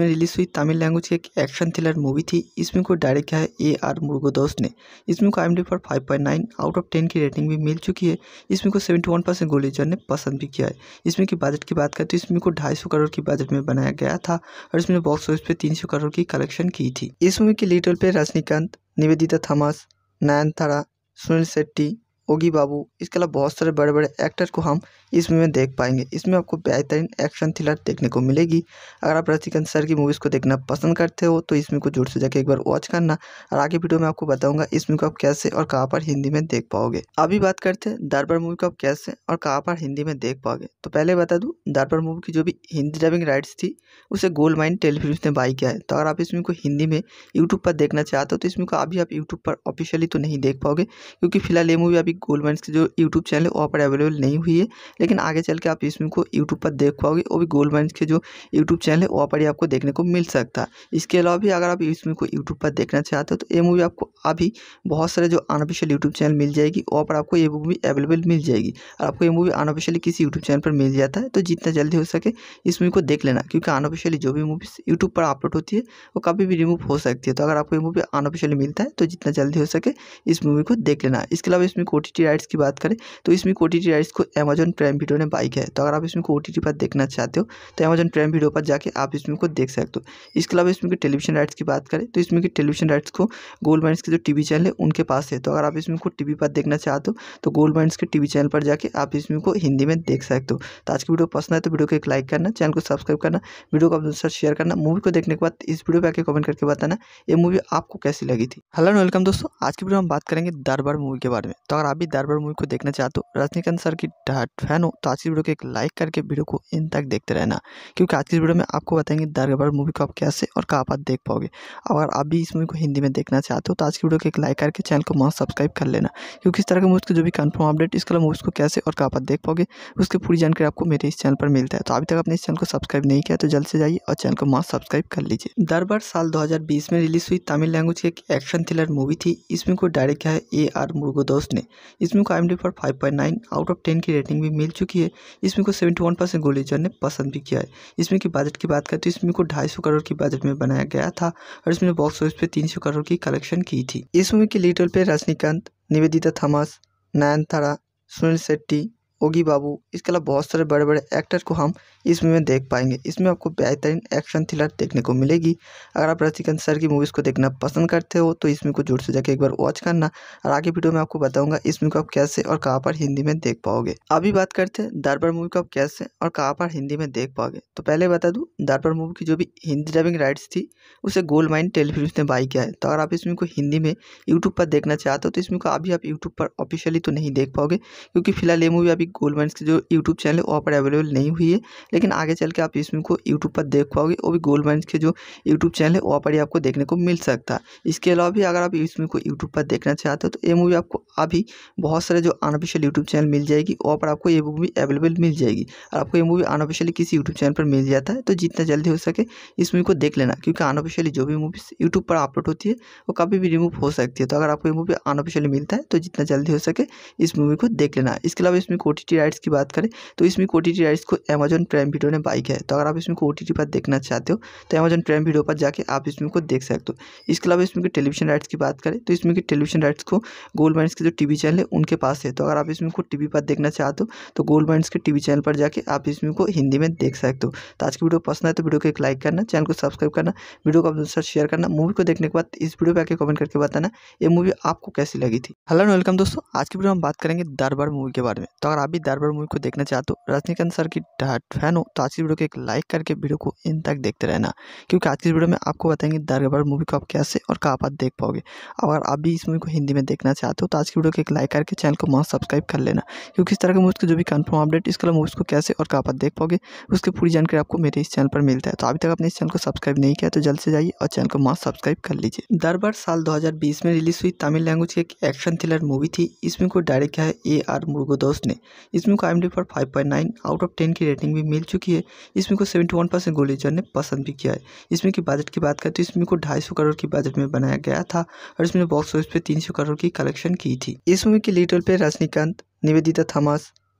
में रिलीज हुई तमिल लैंग्वेज की एक एक्शन थ्रिलर मूवी थी इसमें को डायरेक्ट किया है ए आर मुर्गोदोस ने इस मूवी को आई पर five point nine out of ten की रेटिंग भी मिल चुकी है इसमें को सेवेंटी वन परसेंट गोलीजर ने पसंद भी किया है इसमें की बजट की बात करें तो इस मूवी को ढाई सौ करोड़ की बजट में बनाया गया था और इसमें बॉक्स ऑफिस पर तीन सौ करोड़ की कलेक्शन की थी इस मूवी के लीडर पर रजनीकांत निवेदिता थमस नयनतारा सुनील शेट्टी ओगी बाबू इसके अलावा बहुत सारे बड़े बड़े एक्टर को हम इस मूवी में देख पाएंगे इसमें आपको बेहतरीन एक्शन थ्रिलर देखने को मिलेगी अगर आप रजनीकांत सर की मूवीज़ को देखना पसंद करते हो तो इसमें को जोर से जाकर एक बार वॉच करना और आगे वीडियो में आपको बताऊंगा इस मूवी को आप कैसे और कहाँ पर हिंदी में देख पाओगे अभी बात करते हैं दरबार मूवी को आप कैसे और कहाँ पर हिंदी में देख पाओगे तो पहले बता दूँ दरबार मूवी की जो भी हिंदी डबिंग राइट्स थी उसे गोल्ड माइन टेलीफिल्म ने बाई किया है तो अगर आप इस को हिंदी में यूट्यूब पर देखना चाहते हो तो इसमें को अभी आप यूट्यूब पर ऑफिशियली तो नहीं देख पाओगे क्योंकि फिलहाल ये मूवी अभी गोल्ड माइंस की जो यूट्यूब चैनल है वहाँ पर अवेलेबल नहीं हुई है लेकिन आगे चल के आप इसमें को यूट्यूब पर देख पाओगे वो भी गोल्ड माइंस के जो यूट्यूब चैनल है वहाँ पर ही आपको देखने को मिल सकता है इसके अलावा भी अगर आप इसमें को यूट्यूब पर देखना चाहते हो तो ये मूवी आपको अभी बहुत सारे जो अनऑफिशियल यूट्यूब चैनल मिल जाएगी वहाँ पर आपको ये मूवी अवेलेबल मिल जाएगी और आपको ये मूवी अनऑफिशियली किसी यूट्यूब चैनल पर मिल जाता है तो जितना जल्दी हो सके इस मूवी को देख लेना क्योंकि अनऑफिशियली जो भी मूवी यूट्यूब पर अपलोड होती है वो कभी भी रिमूव हो सकती है तो अगर आपको ये मूवी अनऑफिशियली मिलता है तो जितना जल्दी हो सके इस मूवी को देख लेना इसके अलावा इसमें को ओटीटी राइट्स की बात करें तो इसमें ओटीटी राइट्स को अमेजन प्राइम वीडियो ने बाई किया है तो अगर आप इसमें को ओ पर देखना चाहते हो तो अमेजन प्राइम वीडियो पर जाके आप इसमें को देख सकते हो इसके अलावा इसमें की टेलीविजन राइट्स की बात करें तो इसमें की टेलीविजन राइट्स को गोल्ड माइंस के जो टी चैनल है उनके पास है तो अगर आप इसमें को टी पर देखना चाहते हो तो गोल्ड माइंस के टी चैनल पर जाकर आप इसमें को हिंदी में देख सकते हो तो आज की वीडियो पसंद है तो वीडियो को एक लाइक करना चैनल को सब्सक्राइब करना वीडियो को अपने साथ शेयर करना मूवी को देखने के बाद इस वीडियो पर आके कमेंट करके बताना ये मूवी आपको कैसी लगी थी हेलो वेलकम दोस्तों आज की वीडियो हम बात करेंगे दरबार मूवी के बारे में तो अगर आप आप भी दार बार मूवी को देखना चाहते हो रजनीकांत सर की फैन हो तो आज की वीडियो को एक लाइक करके वीडियो को इन तक देखते रहना क्योंकि आज की वीडियो में आपको बताएंगे दार बार मूवी को आप कैसे और कहाँ पर देख पाओगे अगर आप भी इस मूवी को हिंदी में देखना चाहते हो तो आज की वीडियो को एक लाइक करके चैनल को मास्क सब्सक्राइब कर लेना क्योंकि इस तरह के मूवी को जो भी कन्फर्म अपडेट इस कल मूवीज़ को कैसे और कहाँ पर देख पाओगे उसकी पूरी जानकारी आपको मेरे इस चैनल पर मिलता है तो अभी तक आपने इस चैनल को सब्सक्राइब नहीं किया तो जल्द से जाइए और चैनल को मास्क सब्सक्राइब कर लीजिए दरबार साल बीस में रिलीज हुई तमिल लैंग्वेज की एक एक्शन थ्रिलर मूवी थी इसमें को डायरेक्ट किया है ए आर मुर्गोदोस ने इस को आई पर five point nine out of ten की रेटिंग भी मिल चुकी है इसमें को सेवेंटी वन परसेंट गोलीजर ने पसंद भी किया है इसमें की बजट की बात करें तो इसमें को ढाई सौ करोड़ की बजट में बनाया गया था और इसमें बॉक्स ऑफिस पे तीन सौ करोड़ की कलेक्शन की थी इस मूवी के लीडर पर रजनीकांत निवेदिता थॉमस नयनथारा सुनील शेट्टी ओगी बाबू इसके अलावा बहुत सारे बड़े बड़े एक्टर को हम इस मूवी में देख पाएंगे इसमें आपको बेहतरीन एक्शन थ्रिलर देखने को मिलेगी अगर आप रजनीकांत सर की मूवीज़ को देखना पसंद करते हो तो इसमें को जोर से जाके एक बार वॉच करना और आगे वीडियो में आपको बताऊंगा इस मूवी को आप कैसे और कहाँ पर हिंदी में देख पाओगे अभी बात करते हैं दरबार मूवी को आप कैसे और कहाँ पर हिंदी में देख पाओगे तो पहले बता दूँ दरबार मूवी की जो भी हिंदी डबिंग राइट्स थी उसे गोल्ड माइन टेलीफिल्म ने बाई किया है तो अगर आप इसमें को हिंदी में यूट्यूब पर देखना चाहते हो तो इसमें को अभी आप यूट्यूब पर ऑफिशियली तो नहीं देख पाओगे क्योंकि फिलहाल ये मूवी अभी अभी गोल्ड माइंस की जो यूट्यूब चैनल है वहाँ पर अवेलेबल नहीं हुई है लेकिन आगे चल के आप को यूट्यूब पर देख पाओगे वो भी गोल्ड माइंस के जो यूट्यूब चैनल है वहाँ पर ही आपको देखने को मिल सकता है इसके अलावा भी अगर आप इसमें को यूट्यूब पर देखना चाहते हो तो ये मूवी आपको अभी बहुत सारे जो अनऑफिशियल यूट्यूब चैनल मिल जाएगी वहाँ पर आपको ये मूवी अवेलेबल मिल जाएगी और आपको ये मूवी अनऑफिशियली किसी यूट्यूब चैनल पर मिल जाता है तो जितना जल्दी हो सके इस मूवी को देख लेना क्योंकि अनऑफिशियली जो भी मूवी यूट्यूब पर अपलोड होती है वो कभी भी रिमूव हो सकती है तो अगर आपको ये मूवी अनऑफिशियली मिलता है तो जितना जल्दी हो सके इस मूवी को देख लेना इसके अलावा इसमें को ओटीटी राइट्स की बात करें तो इसमें ओटीटी राइट्स को अमेजन प्राइम वीडियो ने बाई किया है तो अगर आप इसमें को टी पर देखना चाहते हो तो अमेजन प्राइम वीडियो पर जाके आप इसमें को देख सकते हो इसके अलावा इसमें टेलीविजन राइट्स की बात करें तो इसमें की टेलीविजन राइट्स को गोल्ड माइंड के जो टी चैनल है उनके पास है तो अगर आप इसमें को टी पर देखना चाहते हो तो गोल्ड माइंड के टी चैनल पर जाके आप इसमें को हिंदी में देख सकते हो तो आज की वीडियो पसंद है तो वीडियो को एक लाइक करना चैनल को सब्सक्राइब करना वीडियो को अपने साथ शेयर करना मूवी को देखने के बाद इस वीडियो पर आके कमेंट करके बताना ये मूवी आपको कैसी लगी थी हेलो वेलकम दोस्तों आज की वीडियो हम बात करेंगे दरबार मूवी के बारे में तो अगर आप भी दरबार मूवी को देखना चाहते हो रजनीकांत सर की फैन हो तो आज की वीडियो को एक लाइक करके वीडियो को इन तक देखते रहना क्योंकि आज की वीडियो में आपको बताएंगे दरबार मूवी को आप कैसे और कहाँ पर देख पाओगे अगर आप भी इस मूवी को हिंदी में देखना चाहते हो तो आज की वीडियो को एक लाइक करके चैनल को मास्क सब्सक्राइब कर लेना क्योंकि इस तरह के मूवीज़ जो भी कन्फर्म अपडेट इसके अलावा मूवीज़ को कैसे और कहाँ पर देख पाओगे उसकी पूरी जानकारी आपको मेरे इस चैनल पर मिलता है तो अभी तक आपने इस चैनल को सब्सक्राइब नहीं किया तो जल्द से जाइए और चैनल को मास्क सब्सक्राइब कर लीजिए दरबार साल दो में रिलीज हुई तमिल लैंग्वेज की एक एक्शन थ्रिलर मूवी थी इसमें को डायरेक्ट किया है ए आर मुर्गोदोस ने इस मूवी को आई पर five point nine out of ten की रेटिंग भी मिल चुकी है इस मूवी को सेवेंटी वन परसेंट गोलीजर ने पसंद भी किया है इस मूवी की बजट की बात करें तो इस मूवी को ढाई सौ करोड़ की बजट में बनाया गया था और इसमें बॉक्स ऑफिस पर तीन सौ करोड़ की कलेक्शन की थी इस मूवी के लीडर पर रजनीकांत निवेदिता नयन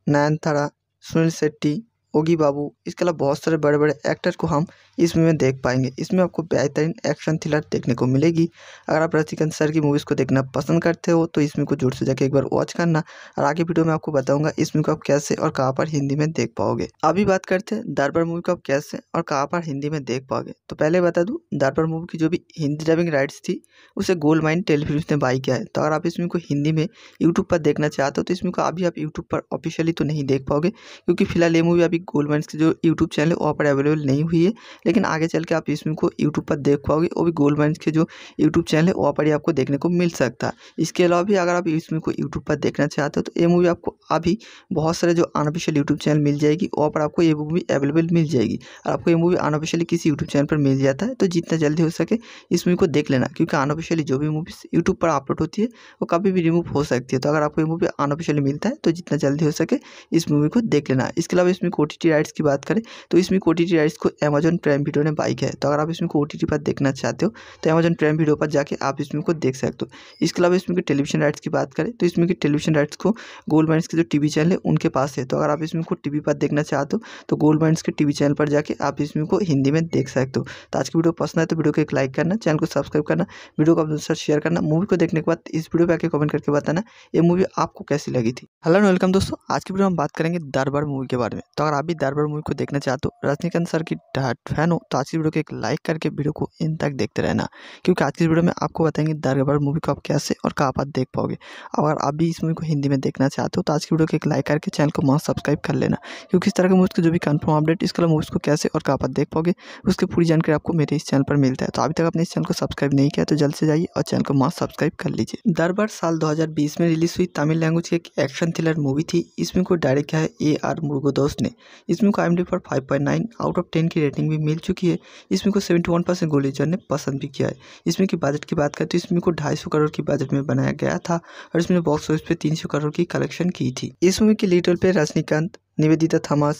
नयनतारा सुनील शेट्टी ओगी बाबू इसके अलावा बहुत सारे बड़े बड़े एक्टर को हम इस मूवी में देख पाएंगे इसमें आपको बेहतरीन एक्शन थ्रिलर देखने को मिलेगी अगर आप रजनीकांत सर की मूवीज़ को देखना पसंद करते हो तो इसमें को जोर से जाकर एक बार वॉच करना और आगे वीडियो में आपको बताऊंगा इस मूवी को आप कैसे और कहाँ पर हिंदी में देख पाओगे अभी बात करते हैं दरबार मूवी को आप कैसे और कहाँ पर हिंदी में देख पाओगे तो पहले बता दूँ दरबार मूवी की जो भी हिंदी डबिंग राइट्स थी उसे गोल्ड माइन टेलीफिल्म ने बाई किया है तो अगर आप इसमें को हिंदी में यूट्यूब पर देखना चाहते हो तो इसमें को अभी आप यूट्यूब पर ऑफिशियली तो नहीं देख पाओगे क्योंकि फिलहाल ये मूवी अभी गोल्ड माइंस की जो यूट्यूब चैनल है वहाँ पर अवेलेबल नहीं हुई है लेकिन आगे चल के आप इसमें को यूट्यूब पर देख पाओगे और भी गोल्ड माइंस के जो यूट्यूब चैनल है वहाँ पर ही आपको देखने को मिल सकता है इसके अलावा भी अगर आप इसमें को यूट्यूब पर देखना चाहते हो तो ये मूवी आपको अभी बहुत सारे जो अनऑफिशियल यूट्यूब चैनल मिल जाएगी वहाँ पर आपको ये मूवी अवेलेबल मिल जाएगी और आपको ये मूवी अनऑफिशियली किसी यूट्यूब चैनल पर मिल जाता है तो जितना जल्दी हो सके इस मूवी को देख लेना क्योंकि अनऑफिशियली जो भी मूवीज यूट्यूब पर अपलोड होती है वो कभी भी रिमूव हो सकती है तो अगर आपको ये मूवी अनऑफिशियली मिलता है तो जितना जल्दी हो सके इस मूवी को देख लेना इसके अलावा इसमें कोटी ओटीटी राइट्स की बात करें तो इसमें ओटीटी राइट्स को अमेजन प्राइम वीडियो ने बाई किया है तो अगर आप इसमें को टी पर देखना चाहते हो तो अमेजन प्राइम वीडियो पर जाके आप इसमें को देख सकते हो इसके अलावा इसमें टेलीविजन राइट्स की बात करें तो इसमें टेलीविजन राइट्स को गोल्ड माइंस के जो टी चैनल है उनके पास है तो अगर आप इसमें को टी पर देखना चाहते हो तो गोल्ड माइंस के टी चैनल पर जाकर आप इसमें को हिंदी में देख सकते हो तो आज की वीडियो पसंद है तो वीडियो को एक लाइक करना चैनल को सब्सक्राइब करना वीडियो को अपने साथ शेयर करना मूवी को देखने के बाद इस वीडियो पर आके कमेंट करके बताना ये मूवी आपको कैसी लगी थी हेलो वेलकम दोस्तों आज की वीडियो हम बात करेंगे दरबार मूवी के बारे में तो अगर आप भी दार बार मूवी को देखना चाहते हो रजनीकांत सर की फैन हो तो आज की वीडियो को एक लाइक करके वीडियो को इन तक देखते रहना क्योंकि आज की वीडियो में आपको बताएंगे दार बार मूवी को आप कैसे और कहाँ आप देख पाओगे अगर आप भी इस मूवी को हिंदी में देखना चाहते हो तो आज की वीडियो को एक लाइक करके चैनल को मास्क सब्सक्राइब कर लेना क्योंकि इस तरह के मूवीज़ के जो भी कन्फर्म अपडेट इसके अलावा मूवीज़ को कैसे और कहाँ आप देख पाओगे उसकी पूरी जानकारी आपको मेरे इस चैनल पर मिलता है तो अभी तक आपने इस चैनल को सब्सक्राइब नहीं किया तो जल्द से जाइए और चैनल को मास्क सब्सक्राइब कर लीजिए दरबार साल दो में रिलीज हुई तमिल लैंग्वेज की एक एक्शन थ्रिलर मूवी थी इसमें को डायरेक्ट किया है ए आर मुर्गोदोस ने इसमें को आई पर 5.9 आउट ऑफ 10 की रेटिंग भी मिल चुकी है इसमें को 71 परसेंट गोलीजर ने पसंद भी किया है इसमें की बजट की बात करें तो इसमें को ढाई करोड़ की बजट में बनाया गया था और इसमें बॉक्स ऑफिस पर तीन करोड़ की कलेक्शन की थी इस मूवी के लीडर पर रजनीकांत निवेदिता नयन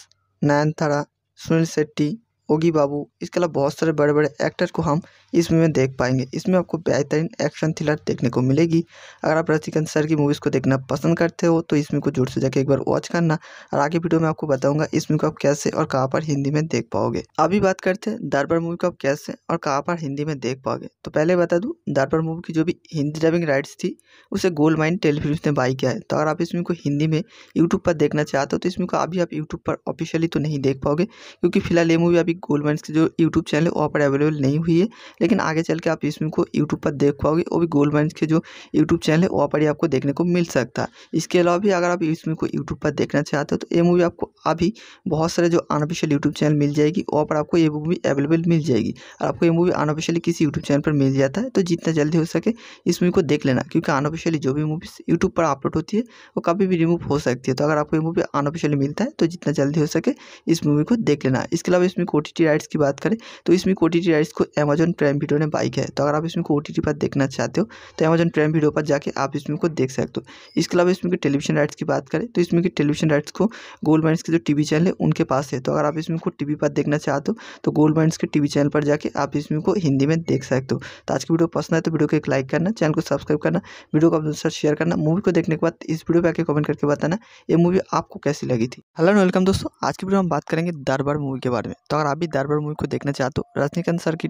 नयनतारा सुनील शेट्टी ओगी बाबू इसके अलावा बहुत सारे बड़े बड़े एक्टर को हम इसमें देख पाएंगे इसमें आपको बेहतरीन एक्शन थ्रिलर देखने को मिलेगी अगर आप रजनीकांत सर की मूवीज़ को देखना पसंद करते हो तो इसमें को जोर से जाके एक बार वॉच करना और आगे वीडियो में आपको बताऊंगा इस मूवी को आप कैसे और कहाँ पर हिंदी में देख पाओगे अभी बात करते हैं दरबार मूवी को आप कैसे और कहाँ पर हिंदी में देख पाओगे तो पहले बता दूँ दरबार मूवी की जो भी हिंदी डबिंग राइट्स थी उसे गोल्ड माइन टेलीफिल्म ने बाई किया है तो अगर आप इस मूवी को हिंदी में यूट्यूब पर देखना चाहते हो तो इसमें को अभी आप यूट्यूब पर ऑफिशियली तो नहीं देख पाओगे क्योंकि फिलहाल ये मूवी अभी गोल्ड माइन की जो यूट्यूब चैनल है वहाँ पर अवेलेबल नहीं हुई है लेकिन आगे चल के आप इसमें को यूट्यूब पर देख पाओगे और भी गोल्ड माइंस के जो यूट्यूब चैनल है वहाँ पर ही आपको देखने को मिल सकता है इसके अलावा भी अगर आप इसमें को यूट्यूब पर देखना चाहते हो तो ये मूवी आपको अभी बहुत सारे जो अनऑफिशियल यूट्यूब चैनल मिल जाएगी वहाँ पर आपको ये मूवी अवेलेबल मिल जाएगी और आपको ये मूवी अनऑफिशियली किसी यूट्यूब चैनल पर मिल जाता है तो जितना जल्दी हो सके इस मूवी को देख लेना क्योंकि अनऑफिशियली जो भी मूवी यूट्यूब पर अपलोड होती है वो कभी भी रिमूव हो सकती है तो अगर आपको ये मूवी अनऑफिशियली मिलता है तो जितना जल्दी हो सके इस मूवी को देख लेना इसके अलावा इसमें ओ राइट्स की बात करें तो इसमें ओ राइट्स को अमेजन प्राइम प्राइम वीडियो ने बाइक है तो अगर आप इसमें को टी पर देखना चाहते हो तो अमेजन प्राइम वीडियो पर जाके आप इसमें को देख सकते हो इसके अलावा इसमें की टेलीविजन राइट्स की बात करें तो इसमें की टेलीविजन राइट्स को गोल्ड माइंस के जो टी चैनल है उनके पास है तो अगर आप इसमें को टी पर देखना चाहते हो तो गोल्ड माइंस के टी चैनल पर जाकर आप इसमें को हिंदी में देख सकते हो तो आज की वीडियो पसंद आए तो वीडियो को एक लाइक करना चैनल को सब्सक्राइब करना वीडियो को अपने साथ शेयर करना मूवी को देखने के बाद इस वीडियो पर आके कमेंट करके बताना ये मूवी आपको कैसी लगी थी हेलो एंड वेलकम दोस्तों आज की वीडियो हम बात करेंगे दरबार मूवी के बारे में तो अगर आप भी दरबार मूवी को देखना चाहते हो रजनीकांत सर की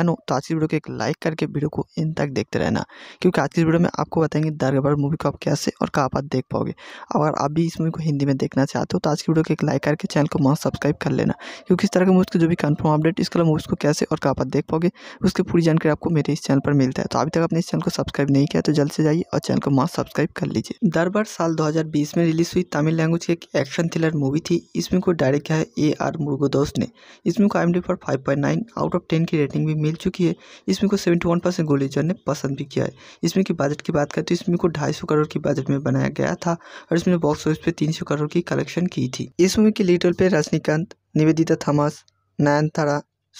फैन हो तो आज की वीडियो को एक लाइक करके वीडियो को इन तक देखते रहना क्योंकि आज की वीडियो में आपको बताएंगे दरबार मूवी को आप कैसे और कहाँ पर देख पाओगे अगर आप भी इस मूवी को हिंदी में देखना चाहते हो तो आज की वीडियो को एक लाइक करके चैनल को मस्त सब्सक्राइब कर लेना क्योंकि इस तरह के मूवीज़ के जो भी कन्फर्म अपडेट इसके अलावा मूवीज़ को कैसे और कहाँ पर देख पाओगे उसकी पूरी जानकारी आपको मेरे इस चैनल पर मिलता है तो अभी तक अपने इस चैनल को सब्सक्राइब नहीं किया तो जल्द से जाइए और चैनल को मस्त सब्सक्राइब कर लीजिए दरबार साल दो में रिलीज हुई तमिल लैंग्वेज की एक एक्शन थ्रिलर मूवी थी इसमें को डायरेक्ट किया है ए आर मुर्गुदोस ने इसमें को आई पर five point nine out of ten की रेटिंग भी मिली मिल चुकी है इसमें को सेवेंटी वन परसेंट गोलीजर ने पसंद भी किया है इसमें की बजट की बात करें तो इसमें को ढाई सौ करोड़ की बजट में बनाया गया था और इसमें बॉक्स ऑफिस पे तीन सौ करोड़ की कलेक्शन की थी इस मूवी के लीडर रोल पे रजनीकांत निवेदिता थॉमस नयन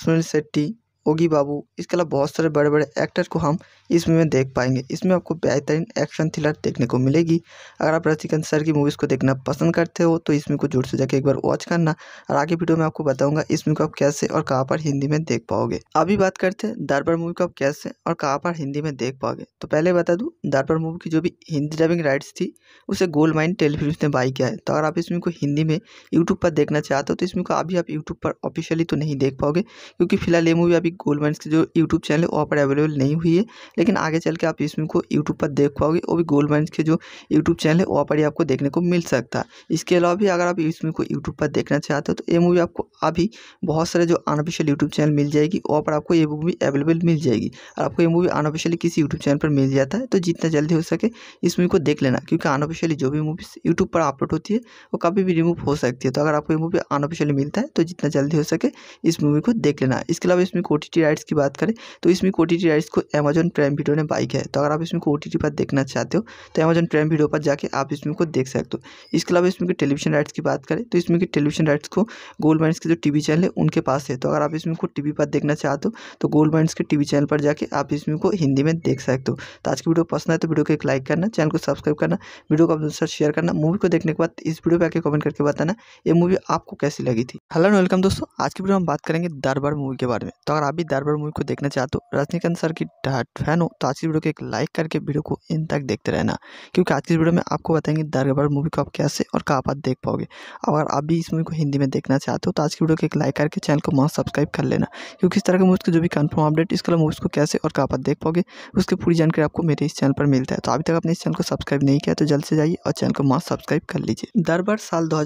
सुनील शेट्टी ओगी बाबू इसके अलावा बहुत सारे बड़े बड़े एक्टर को हम इसमें देख पाएंगे इसमें आपको बेहतरीन एक्शन थ्रिलर देखने को मिलेगी अगर आप रजनीकांत सर की मूवीज़ को देखना पसंद करते हो तो इसमें को जोर से जाके एक बार वॉच करना और आगे वीडियो में आपको बताऊंगा इस मूवी को आप कैसे और कहाँ पर हिंदी में देख पाओगे अभी बात करते हैं दरबार मूवी को आप कैसे और कहाँ पर हिंदी में देख पाओगे तो पहले बता दूँ दरबार मूवी की जो भी हिंदी डबिंग राइट्स थी उसे गोल्ड माइन टेलीफिल्म ने बाई किया है तो अगर आप इसमें को हिंदी में यूट्यूब पर देखना चाहते हो तो इसमें को अभी आप यूट्यूब पर ऑफिशियली तो नहीं देख पाओगे क्योंकि फिलहाल ये मूवी अभी गोल्ड माइन की जो यूट्यूब चैनल है वहाँ पर अवेलेबल नहीं हुई है लेकिन आगे चल के आप फिल्म को यूट्यूब पर देख पाओगे और भी गोल्ड मैं के जो यूट्यूब चैनल है वहाँ पर ही आपको देखने को मिल सकता है इसके अलावा भी अगर आप फिल्म को यूट्यूब पर देखना चाहते हो तो ये मूवी आपको अभी बहुत सारे जो अनऑफिशियल यूट्यूब चैनल मिल जाएगी वहाँ पर आपको ये मूवी अवेलेबल मिल जाएगी और आपको ये मूवी अनऑफिशियली किसी यूट्यूब चैनल पर मिल जाता है तो जितना जल्दी हो सके इस मूवी को देख लेना क्योंकि अनऑफिशियली जो भी मूवी यूट्यूब पर अपलोड होती है वो कभी भी रिमूव हो सकती है तो अगर आपको ये मूवी अनऑफिशियली मिलता है तो जितना जल्दी हो सके इस मूवी को देख लेना इसके अलावा इसमें ओ राइट्स की बात करें तो इसमें ओ राइट्स को अमेजन प्राइम वीडियो ने बाई किया है तो अगर आप इसमें ओ पर देखना चाहते हो तो अमेजन प्राइम वीडियो पर जाकर आप इसमें को देख सकते हो इसके अलावा इसमें टेलीविजन राइट्स की बात करें तो इसमें टेलीविजन राइट्स को गोल्ड माइन्स जो टीवी चैनल है उनके पास है तो अगर आप इसमें फिल्म को टीवी पर देखना चाहते हो तो गोल्ड माइंड्स के टीवी चैनल पर जाके आप इसमें को हिंदी में देख सकते हो तो आज की वीडियो पसंद है तो वीडियो को एक लाइक करना चैनल को सब्सक्राइब करना वीडियो को अपने साथ शेयर करना मूवी को देखने के बाद इस वीडियो पर आके कमेंट करके बताना ये मूवी आपको कैसी लगी थी हेलो एंड वेलकम दोस्तों आज की वीडियो हम बात करेंगे दरबार मूवी के बारे में तो अगर आप भी दरबार मूवी को देखना चाहते हो रजनीकांत सर की फैन हो तो आज की वीडियो को एक लाइक करके वीडियो को इन तक देखते रहना क्योंकि आज की वीडियो में आपको बताएंगे दरबार मूवी को आप कैसे और कहाँ पर देख पाओगे अगर आप भी इस मूवी को हिंदी में देखना चाहते हो तो आज वीडियो को एक लाइक करके चैनल को मास्ट सब्सक्राइब कर लेना क्योंकि इस तरह के मूव्स के जो भी कन्फर्म अपडेट इसके कला मूव्स को कैसे और कहाँ पर देख पाओगे उसकी पूरी जानकारी आपको मेरे इस चैनल पर मिलता है तो अभी तक आपने इस चैनल को सब्सक्राइब नहीं किया तो जल्द से जाइए और चैनल को मास्ट सब्सक्राइब कर लीजिए दरबार साल दो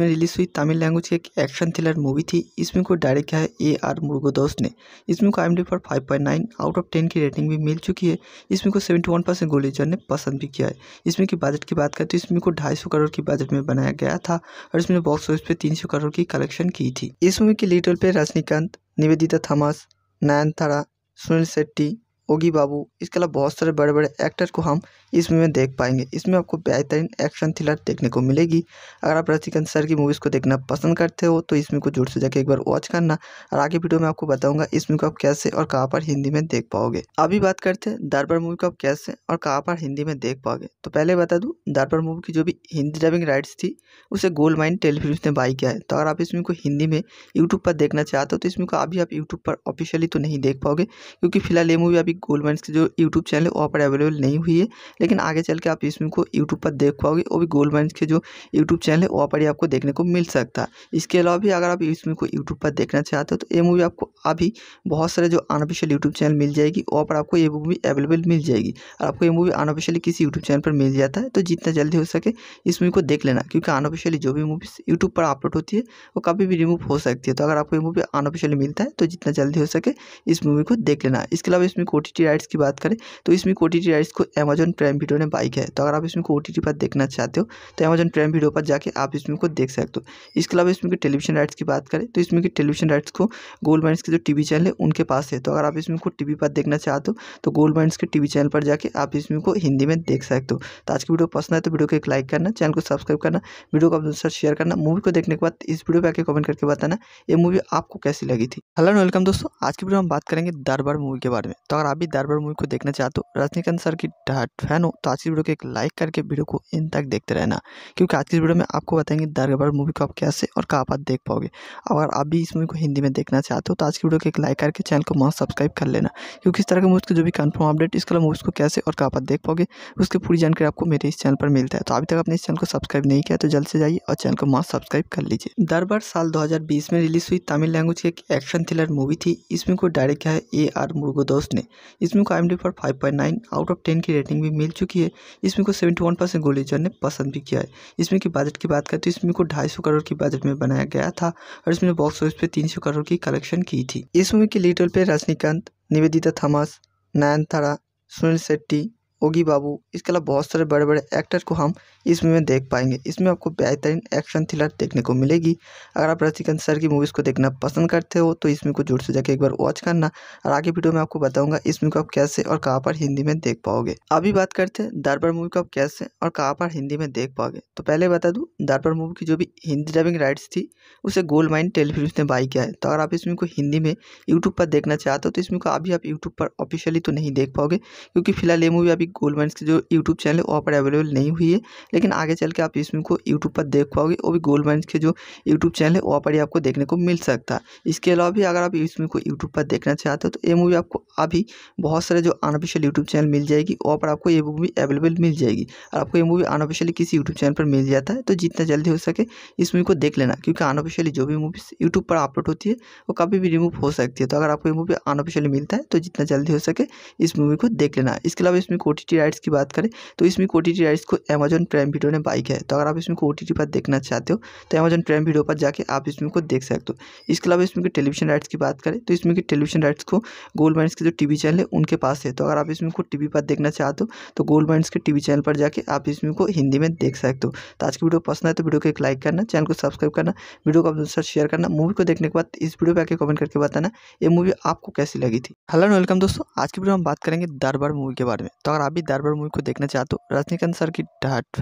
में रिलीज हुई तमिल लैंग्वेज की एक एक्शन थ्रिलर मूवी थी इसमें को डायरेक्ट किया है ए आर मुर्गोदोस ने इसमें को आई एम पर फाइव आउट ऑफ टेन की रेटिंग भी मिल चुकी है इसमें को सेवेंटी वन गोलीजर ने पसंद भी किया है इसमें की बजट की बात करें तो इसमें को ढाई करोड़ की बजट में बनाया गया था और इसमें बॉक्स ऑफिस पर तीन करोड़ की कलेक्शन की थी थी इस मूवी के लीड रोल पे रजनीकांत निवेदिता थॉमस नयनतारा सुनील शेट्टी ओगी बाबू इसके अलावा बहुत सारे बड़े बड़े एक्टर को हम इसमें देख पाएंगे इसमें आपको बेहतरीन एक्शन थ्रिलर देखने को मिलेगी अगर आप रजनीकांत सर की मूवीज़ को देखना पसंद करते हो तो इसमें को जोर से जाके एक बार वॉच करना और आगे वीडियो में आपको बताऊंगा इसमें को आप कैसे और कहाँ पर हिंदी में देख पाओगे अभी बात करते हैं दरबार मूवी को आप कैसे और कहाँ पर हिंदी में देख पाओगे तो पहले बता दूँ दरबार मूवी की जो भी हिंदी डबिंग राइट्स थी उसे गोल्ड माइन टेलीफिल्म ने बाई किया है तो अगर आप इसमें को हिंदी में यूट्यूब पर देखना चाहते हो तो इसमें को अभी आप यूट्यूब पर ऑफिशियली तो नहीं देख पाओगे क्योंकि फिलहाल ये मूवी अभी गोल्ड माइन की जो यूट्यूब चैनल है वहाँ पर अवेलेबल नहीं हुई है लेकिन आगे चल के आप इसमें को यूट्यूब पर देख पाओगे वो भी गोल्ड माइंस के जो यूट्यूब चैनल है वहाँ पर ही आपको देखने को मिल सकता है इसके अलावा भी अगर आप इसमें को यूट्यूब पर देखना चाहते हो तो ये मूवी आपको अभी बहुत सारे जो अनऑफिशियल यूट्यूब चैनल मिल जाएगी वहाँ पर आपको ये मूवी अवेलेबल मिल जाएगी और आपको ये मूवी अनऑफिशियली किसी यूट्यूब चैनल पर मिल जाता है तो जितना जल्दी हो सके इस मूवी को देख लेना क्योंकि अनऑफिशियली जो भी मूवीज़ यूट्यूब पर अपलोड होती है वो कभी भी रिमूव हो सकती है तो अगर आपको ये मूवी अनऑफिशियली मिलता है तो जितना जल्दी हो सके इस मूवी को देख लेना इसके अलावा इसमें कोटी राइट्स की बात करें तो इसमें कोटी राइट्स को अमेजोन प्राइम प्राइम वीडियो ने बाइक है तो अगर आप इसमें को ओटीटी पर देखना चाहते हो तो अमेजन प्राइम वीडियो पर जाके आप इसमें को देख सकते हो इसके अलावा इसमें की टेलीविजन राइट्स की बात करें तो इसमें की टेलीविजन राइट्स को गोल्ड माइंस के जो टी चैनल है उनके पास है तो अगर आप इसमें को टी पर देखना चाहते हो तो गोल्ड माइंस के टी चैनल पर जाकर आप इसमें को हिंदी में देख सकते हो तो आज की वीडियो पसंद है तो वीडियो को एक लाइक करना चैनल को सब्सक्राइब करना वीडियो को अपने साथ शेयर करना मूवी को देखने के बाद इस वीडियो पर आके कमेंट करके बताना ये मूवी आपको कैसी लगी थी हेलो वेलकम दोस्तों आज की वीडियो हम बात करेंगे दरबार मूवी के बारे में तो अगर आप भी दरबार मूवी को देखना चाहते हो रजनीकांत सर की फैन फैन हो तो आज की वीडियो को एक लाइक करके वीडियो को इन तक देखते रहना क्योंकि आज की वीडियो में आपको बताएंगे दरगबर मूवी को आप कैसे और कहाँ पर देख पाओगे अगर आप भी इस मूवी को हिंदी में देखना चाहते हो तो आज की वीडियो को एक लाइक करके चैनल को मास्क सब्सक्राइब कर लेना क्योंकि इस तरह के मूवीज़ के जो भी कन्फर्म अपडेट इसके अलावा मूवीज़ को कैसे और कहाँ पर देख पाओगे उसकी पूरी जानकारी आपको मेरे इस चैनल पर मिलता है तो अभी तक आपने इस चैनल को सब्सक्राइब नहीं किया तो जल्द से जाइए और चैनल को मास्क सब्सक्राइब कर लीजिए दरबार साल दो में रिलीज हुई तमिल लैंग्वेज की एक एक्शन थ्रिलर मूवी थी इसमें को डायरेक्ट किया है ए आर मुर्गोदोस ने इसमें को आई पर फाइव आउट ऑफ टेन की रेटिंग भी मिल मिल चुकी है इसमें को सेवेंटी वन परसेंट गोलीजर ने पसंद भी किया है इसमें की बजट की बात करें तो इसमें को ढाई सौ करोड़ की बजट में बनाया गया था और इसमें बॉक्स ऑफिस पे तीन सौ करोड़ की कलेक्शन की थी इस मूवी के लीडर पे रजनीकांत निवेदिता थमास नयनतारा सुनील शेट्टी ओगी बाबू इसके अलावा बहुत सारे बड़े बड़े एक्टर को हम इसमें देख पाएंगे इसमें आपको बेहतरीन एक्शन थ्रिलर देखने को मिलेगी अगर आप रजनीकांत सर की मूवीज़ को देखना पसंद करते हो तो इसमें को जोर से जाके एक बार वॉच करना और आगे वीडियो में आपको बताऊंगा इसमें को आप कैसे और कहाँ पर हिंदी में देख पाओगे अभी बात करते हैं दरबार मूवी को आप कैसे और कहाँ पर हिंदी में देख पाओगे तो पहले बता दूँ दरबार मूवी की जो भी हिंदी डबिंग राइट्स थी उसे गोल्ड माइन टेलीफिल्म ने बाई किया है तो अगर आप इसमें को हिंदी में यूट्यूब पर देखना चाहते हो तो इसमें को अभी आप यूट्यूब पर ऑफिशियली तो नहीं देख पाओगे क्योंकि फिलहाल ये मूवी अभी गोल्ड माइन्स की जो यूट्यूब चैनल है वहाँ पर अवेलेबल नहीं हुई है लेकिन आगे चल के आप इस इसमें को यूट्यूब पर देख पाओगे वो भी गोल्ड माइंस के जो यूट्यूब चैनल है वहाँ पर ही आपको देखने को मिल सकता है इसके अलावा भी अगर आप इसमें को यूट्यूब पर देखना चाहते हो तो ये मूवी आपको अभी बहुत सारे जो अनऑफिशियल यूट्यूब चैनल मिल जाएगी वहाँ पर आपको ये मूवी अवेलेबल मिल जाएगी और आपको ये मूवी अनऑफिशियली किसी यूट्यूब चैनल पर मिल जाता है तो जितना जल्दी हो सके इस मूवी को देख लेना क्योंकि अनऑफिशियली जो भी मूवी यूट्यूब पर अपलोड होती है वो कभी भी रिमूव हो सकती है तो अगर आपको ये मूवी अनऑफिशियली मिलता है तो जितना जल्दी हो सके इस मूवी को देख लेना इसके अलावा इसमें कोटी राइट्स की बात करें तो इसमें कोटी राइट्स को अमेजोन प्राइम प्राइम वीडियो ने बाइक है तो अगर आप इसमें को टी पर देखना चाहते हो तो अमेजन प्राइम वीडियो पर जाके आप इसमें को देख सकते हो इसके अलावा इसमें की टेलीविजन राइट्स की बात करें तो इसमें की टेलीविजन राइट्स को गोल्ड माइंस के जो टी चैनल है उनके पास है तो अगर आप इसमें को टीवी पर देखना चाहते हो तो गोल्ड माइंस के टीवी चैनल पर जाकर आप इसमें को हिंदी में देख सकते हो तो आज की वीडियो पसंद है तो वीडियो को एक लाइक करना चैनल को सब्सक्राइब करना वीडियो को अपने साथ शेयर करना मूवी को देखने के बाद इस वीडियो पर आके कमेंट करके बताना ये मूवी आपको कैसी लगी थी हेलो एंड वेलकम दोस्तों आज की वीडियो हम बात करेंगे दरबार मूवी के बारे में तो अगर आप भी दरबार मूवी को देखना चाहते हो रजनीकांत सर की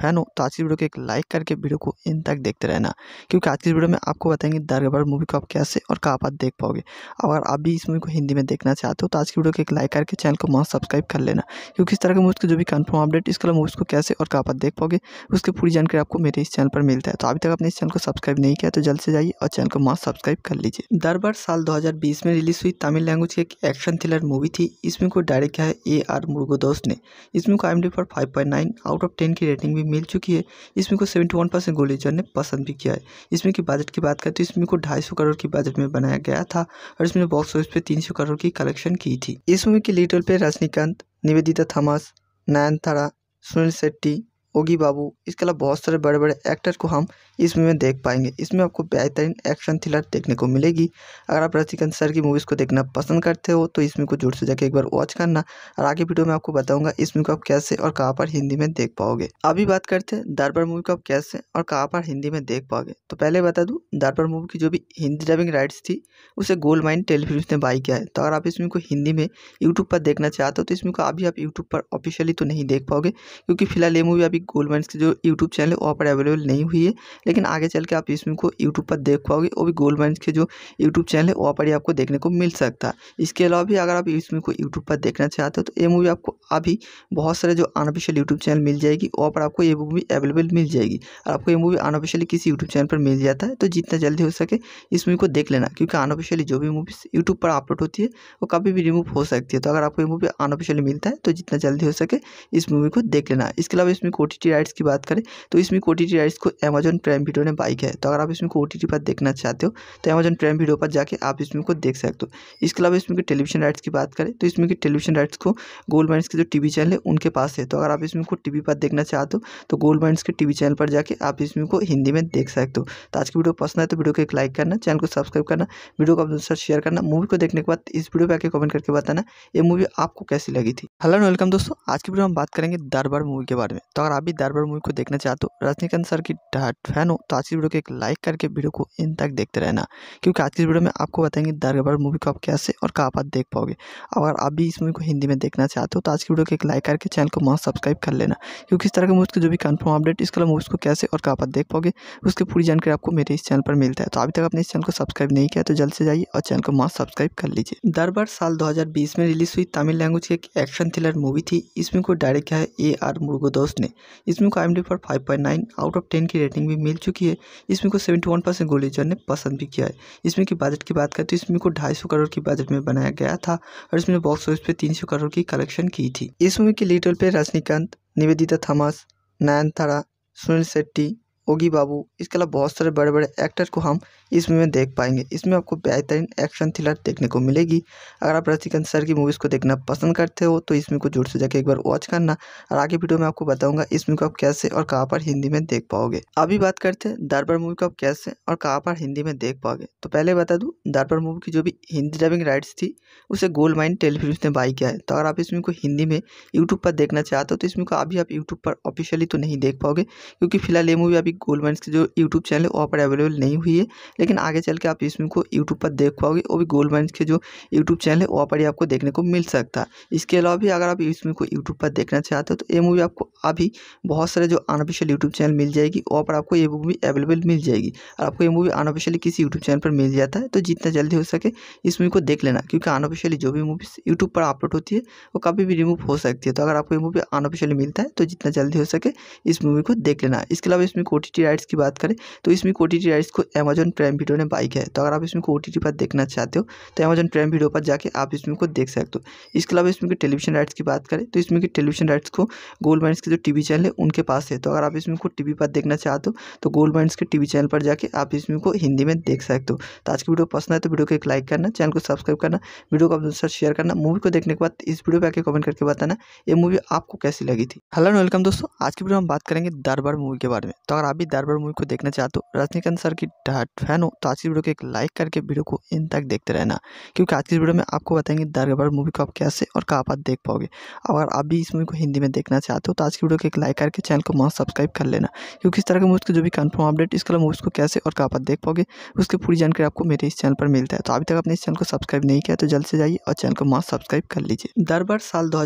फैन हो तो आज की वीडियो को एक लाइक करके वीडियो को इन तक देखते रहना क्योंकि आज की वीडियो में आपको बताएंगे दरगबर मूवी को आप कैसे और कहाँ पर देख पाओगे अगर आप भी इस मूवी को हिंदी में देखना चाहते हो तो आज की वीडियो को एक लाइक करके चैनल को मास्क सब्सक्राइब कर लेना क्योंकि इस तरह के मूवीज़ के जो भी कन्फर्म अपडेट इसके अलावा मूवीज़ को कैसे और कहाँ पर देख पाओगे उसकी पूरी जानकारी आपको मेरे इस चैनल पर मिलता है तो अभी तक अपने इस चैनल को सब्सक्राइब नहीं किया तो जल्द से जाइए और चैनल को मास्क सब्सक्राइब कर लीजिए दरबार साल दो में रिलीज हुई तमिल लैंग्वेज की एक एक्शन थ्रिलर मूवी थी इसमें को डायरेक्ट किया है ए आर मुर्गोदोस ने इसमें को आई पर five point nine out of ten की रेटिंग भी मिली मिल चुकी है इसमें को सेवेंटी वन परसेंट गोलीजर ने पसंद भी किया है इसमें की बजट की बात करें तो इसमें को ढाई सौ करोड़ की बजट में बनाया गया था और इसमें बॉक्स ऑफिस पे तीन सौ करोड़ की कलेक्शन की थी इस मूवी के लीडर रोल पे रजनीकांत निवेदिता थमास नयनतारा सुनील शेट्टी ओगी बाबू इसके अलावा बहुत सारे बड़े बड़े एक्टर को हम इसमें देख पाएंगे इसमें आपको बेहतरीन एक्शन थ्रिलर देखने को मिलेगी अगर आप रजनीकांत सर की मूवीज़ को देखना पसंद करते हो तो इसमें को जोर से जाके एक बार वॉच करना और आगे वीडियो में आपको बताऊंगा इस मूवी को आप कैसे और कहाँ पर हिंदी में देख पाओगे अभी बात करते हैं दरबार मूवी को आप कैसे और कहाँ पर हिंदी में देख पाओगे तो पहले बता दूँ दरबार मूवी की जो भी हिंदी डबिंग राइट्स थी उसे गोल्ड माइन टेलीफिल्म ने बाई किया है तो अगर आप इसमें को हिंदी में यूट्यूब पर देखना चाहते हो तो इसमें को अभी आप यूट्यूब पर ऑफिशियली तो नहीं देख पाओगे क्योंकि फिलहाल ये मूवी अभी गोल्ड माइन की जो यूट्यूब चैनल है वहाँ पर अवेलेबल नहीं हुई है लेकिन आगे चल के आप इसमें को यूट्यूब पर देख पाओगे और भी गोल्ड मैं के जो यूट्यूब चैनल है वहाँ पर ही आपको देखने को मिल सकता है इसके अलावा भी अगर आप इसमें को यूट्यूब पर देखना चाहते हो तो ये मूवी आपको अभी बहुत सारे जो अनऑफिशियल यूट्यूब चैनल मिल जाएगी वहाँ पर आपको ये मूवी अवेलेबल मिल जाएगी और आपको ये मूवी अनऑफिशियली किसी यूट्यूब चैनल पर मिल जाता है तो जितना जल्दी हो सके इस मूवी को देख लेना क्योंकि अनऑफिशियली जो भी मूवी यूट्यूब पर अपलोड होती है वो कभी भी रिमूव हो सकती है तो अगर आपको ये मूवी अनऑफिशियली मिलता है तो जितना जल्दी हो सके इस मूवी को देख लेना इसके अलावा इसमें कोटी राइट्स की बात करें तो इसमें कोटी राइट्स को अमेजन प्राइम प्राइम वीडियो ने बाइक है तो अगर आप इसमें को ओटीटी पर देखना चाहते हो तो अमेजन प्राइम वीडियो पर जाके आप इसमें को देख सकते हो इसके अलावा इसमें के टेलीविजन राइट्स की बात करें तो इसमें के टेलीविजन राइट्स को गोल्ड माइंस के जो टीवी चैनल है उनके पास है तो अगर आप इसमें को टीवी पर देखना चाहते हो तो गोल्ड माइंस के टीवी चैनल पर जाकर आप इसमें को हिंदी में देख सकते हो तो आज की वीडियो पसंद है तो वीडियो को एक लाइक करना चैनल को सब्सक्राइब करना वीडियो को अपने साथ शेयर करना मूवी को देखने के बाद इस वीडियो पर आके कमेंट करके बताना ये मूवी आपको कैसी लगी थी हेलो वेलकम दोस्तों आज की वीडियो हम बात करेंगे दरबार मूवी के बारे में तो अगर आप भी दरबार मूवी को देखना चाहते हो रजनीकांत सर की फैन फैन हो तो आज की वीडियो को एक लाइक करके वीडियो को इन तक देखते रहना क्योंकि आज की वीडियो में आपको बताएंगे दरगबर मूवी को आप कैसे और कहाँ पर देख पाओगे अगर आप भी इस मूवी को हिंदी में देखना चाहते हो तो आज की वीडियो को एक लाइक करके चैनल को मास्क सब्सक्राइब कर लेना क्योंकि इस तरह के मूवीज़ के जो भी कन्फर्म अपडेट इसके अलावा मूवीज़ को कैसे और कहाँ पर देख पाओगे उसकी पूरी जानकारी आपको मेरे इस चैनल पर मिलता है तो अभी तक आपने इस चैनल को सब्सक्राइब नहीं किया तो जल्द से जाइए और चैनल को मास्क सब्सक्राइब कर लीजिए दरबार साल दो में रिलीज हुई तमिल लैंग्वेज की एक एक्शन थ्रिलर मूवी थी इसमें को डायरेक्ट किया है ए आर मुर्गो दोस्त ने इसमें को आई पर five point nine out of ten की रेटिंग भी मिल चुकी है इसमें को सेवेंटी वन परसेंट गोलीजर ने पसंद भी किया है इसमें की बजट की बात करें तो इसमें को ढाई सौ करोड़ की बजट में बनाया गया था और इसमें बॉक्स ऑफिस पे तीन सौ करोड़ की कलेक्शन की थी इस मूवी के लीडर पे रजनीकांत निवेदिता थमास नयनतारा सुनील शेट्टी ओगी बाबू इसके अलावा बहुत सारे बड़े बड़े एक्टर को हम इसमें देख पाएंगे इसमें आपको बेहतरीन एक्शन थ्रिलर देखने को मिलेगी अगर आप रजनीकांत सर की मूवीज़ को देखना पसंद करते हो तो इसमें को जोर से जाके एक बार वॉच करना और आगे वीडियो में आपको बताऊंगा इसमें को आप कैसे और कहाँ पर हिंदी में देख पाओगे अभी बात करते हैं दरबार मूवी को आप कैसे और कहाँ पर हिंदी में देख पाओगे तो पहले बता दूँ दरबार मूवी की जो भी हिंदी डबिंग राइट्स थी उसे गोल्ड माइन टेलीफिल्म ने बाई किया है तो अगर आप इसमें को हिंदी में यूट्यूब पर देखना चाहते हो तो इसमें को अभी आप यूट्यूब पर ऑफिशियली तो नहीं देख पाओगे क्योंकि फिलहाल ये मूवी अभी गोल्ड माइन की जो यूट्यूब चैनल है वहाँ पर अवेलेबल नहीं हुई है लेकिन आगे चल के आप इसमें को यूट्यूब पर देख पाओगे वो भी गोल्ड मैंस के जो यूट्यूब चैनल है वहाँ पर ही आपको देखने को मिल सकता है इसके अलावा भी अगर आप इसमें को यूट्यूब पर देखना चाहते हो तो ये मूवी आपको अभी बहुत सारे जो अनऑफिशियल यूट्यूब चैनल मिल जाएगी वहाँ पर आपको ये मूवी अवेलेबल मिल जाएगी और आपको ये मूवी अनऑफिशियली किसी यूट्यूब चैनल पर मिल जाता है तो जितना जल्दी हो सके इस मूवी को देख लेना क्योंकि अनऑफिशियली जो भी मूवीज यूट्यूब पर अपलोड होती है वो कभी भी रिमूव हो सकती है तो अगर आपको ये मूवी अनऑफिशियली मिलता है तो जितना जल्दी हो सके इस मूवी को देख लेना इसके अलावा इसमें कोटी राइट्स की बात करें तो इसमें कोटी राइट्स को अमेजोन प्राइम प्राइम वीडियो ने बाइक है तो अगर आप इसमें को ओटीटी पर देखना चाहते हो तो अमेजन प्राइम वीडियो पर जाके आप इसमें को देख सकते हो इसके अलावा इसमें की टेलीविजन राइट्स की बात करें तो इसमें की टेलीविजन राइट्स को गोल्ड माइंस के जो टी चैनल है उनके पास है तो अगर आप इसमें को टी पर देखना चाहते हो तो गोल्ड माइंस के टी चैनल पर जाकर आप इसमें को हिंदी में देख सकते हो तो आज की वीडियो पसंद है तो वीडियो को एक लाइक करना चैनल को सब्सक्राइब करना वीडियो को अपने साथ शेयर करना मूवी को देखने के बाद इस वीडियो पर आके कमेंट करके बताना ये मूवी आपको कैसी लगी थी हेलो वेलकम दोस्तों आज की वीडियो हम बात करेंगे दरबार मूवी के बारे में तो अगर आप भी दरबार मूवी को देखना चाहते हो रजनीकांत सर की फैन फैन हो तो आज की वीडियो को एक लाइक करके वीडियो को इन तक देखते रहना क्योंकि आज की वीडियो में आपको बताएंगे दरगबर मूवी को आप कैसे और कहाँ पर देख पाओगे अगर आप भी इस मूवी को हिंदी में देखना चाहते हो तो आज की वीडियो को एक लाइक करके चैनल को मास्क सब्सक्राइब कर लेना क्योंकि इस तरह के मूवीज़ के जो भी कन्फर्म अपडेट इसके अलावा मूवीज़ को कैसे और कहाँ पर देख पाओगे उसकी पूरी जानकारी आपको मेरे इस चैनल पर मिलता है तो अभी तक आपने इस चैनल को सब्सक्राइब नहीं किया तो जल्द से जाइए और चैनल को मास्क सब्सक्राइब कर लीजिए दरबार साल दो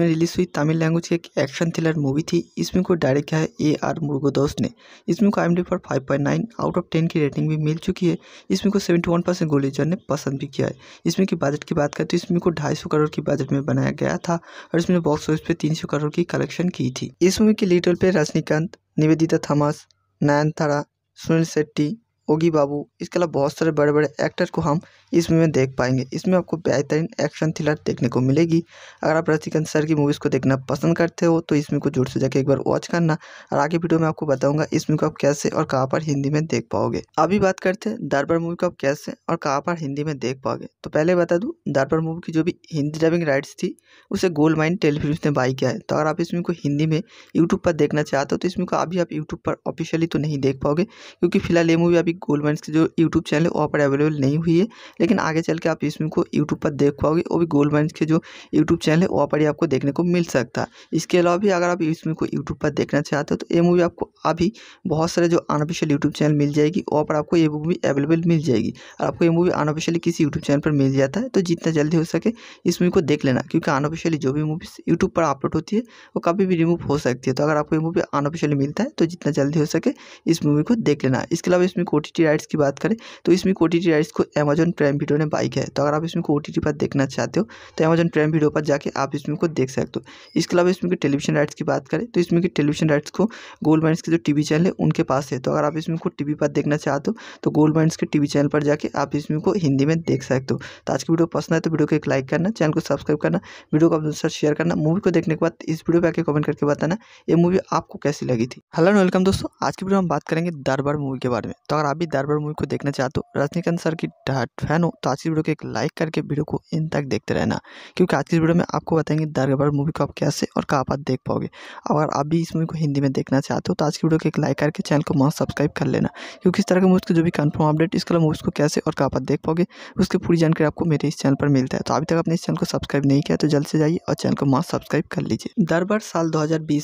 में रिलीज हुई तमिल लैंग्वेज की एक एक्शन थ्रिलर मूवी थी इसमें को डायरेक्ट किया है ए आर मुर्गोदोस ने इसमें को आई पर फाइव आउट ऑफ टेन की रेटिंग भी मिल मिल चुकी है इसमें को seventy one percent Google user ने पसंद भी किया है इसमें की बजट की बात करें तो इसमें को ढाई सौ करोड़ की बजट में बनाया गया था और इसमें बॉक्स ऑफिस पे तीन सौ करोड़ की कलेक्शन की थी इस मूवी के लीडर पे रजनीकांत निवेदिता थमस नयनतारा सुनील शेट्टी ओगी बाबू इसके अलावा बहुत सारे बड़े बड़े एक्टर को हम इसमें देख पाएंगे इसमें आपको बेहतरीन एक्शन थ्रिलर देखने को मिलेगी अगर आप रजनीकांत सर की मूवीज़ को देखना पसंद करते हो तो इसमें को जोर से जाके एक बार वॉच करना और आगे वीडियो में आपको बताऊंगा इस मूवी को आप कैसे और कहाँ पर हिंदी में देख पाओगे अभी बात करते हैं दरबार मूवी को आप कैसे और कहाँ पर हिंदी में देख पाओगे तो पहले बता दूँ दरबार मूवी की जो भी हिंदी डबिंग राइट्स थी उसे गोल्ड माइन टेलीफिल्म ने बाई किया है तो अगर आप इसमें को हिंदी में यूट्यूब पर देखना चाहते हो तो इसमें को अभी आप यूट्यूब पर ऑफिशियली तो नहीं देख पाओगे क्योंकि फिलहाल ये मूवी अभी गोल्ड माइंड की जो यूट्यूब चैनल है वहाँ पर अवेलेबल नहीं हुई है लेकिन आगे चल के आप इसमें को यूट्यूब पर देख पाओगे वो भी गोल्ड माइंस के जो यूट्यूब चैनल है वहाँ पर ही आपको देखने को मिल सकता है इसके अलावा भी अगर आप इसमें को यूट्यूब पर देखना चाहते हो तो ये मूवी आपको अभी बहुत सारे जो अनऑफिशियल यूट्यूब चैनल मिल जाएगी वहाँ पर आपको ये मूवी अवेलेबल मिल जाएगी और आपको ये मूवी अनऑफिशियली किसी यूट्यूब चैनल पर मिल जाता है तो जितना जल्दी हो सके इस मूवी को देख लेना क्योंकि अनऑफिशियली जो भी मूवी यूट्यूब पर अपलोड होती है वो कभी भी रिमूव हो सकती है तो अगर आपको ये मूवी अनऑफिशियली मिलता है तो जितना जल्दी हो सके इस मूवी को देख लेना इसके अलावा इसमें कोटी राइट्स की बात करें तो इसमें कोटी राइट्स को अमेजोन प्राइम वीडियो ने बाइक है तो अगर आप इसमें को टी पर देखना चाहते हो तो अमेजन प्राइम वीडियो पर जाके आप इसमें को देख सकते हो इसके अलावा इसमें की टेलीविजन राइट्स की बात करें तो इसमें की टेलीविजन राइट्स को गोल्ड माइंस के जो टी चैनल है उनके पास है तो अगर आप इसमें को टी पर देखना चाहते हो तो गोल्ड माइंस के टी चैनल पर जाकर आप इसमें को हिंदी में देख सकते हो तो आज की वीडियो पसंद है तो वीडियो को एक लाइक करना चैनल को सब्सक्राइब करना वीडियो को अपने साथ शेयर करना मूवी को देखने के बाद इस वीडियो पर आके कमेंट करके बताना ये मूवी आपको कैसी लगी थी हेलो एंड वेलकम दोस्तों आज की वीडियो हम बात करेंगे दरबार मूवी के बारे में तो अगर आप भी दरबार मूवी को देखना चाहते हो रजनीकांत सर की डाट फैन फैन हो तो आज की वीडियो को एक लाइक करके वीडियो को इन तक देखते रहना क्योंकि आज की वीडियो में आपको बताएंगे दरगबर मूवी को आप कैसे और कहाँ पर देख पाओगे अगर आप भी इस मूवी को हिंदी में देखना चाहते हो तो आज की वीडियो को एक लाइक करके चैनल को मस्त सब्सक्राइब कर लेना क्योंकि इस तरह के मूवीज़ के जो भी कन्फर्म अपडेट इसके अलावा मूवीज़ को कैसे और कहाँ पर देख पाओगे उसकी पूरी जानकारी आपको मेरे इस चैनल पर मिलता है तो अभी तक आपने इस चैनल को सब्सक्राइब नहीं किया तो जल्द से जाइए और चैनल को मस्त सब्सक्राइब कर लीजिए दरबार साल दो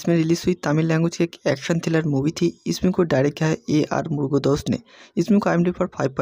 में रिलीज हुई तमिल लैंग्वेज की एक एक्शन थ्रिलर मूवी थी इसमें को डायरेक्ट किया है ए आर मुर्गोदोस ने इसमें को आई पर फाइव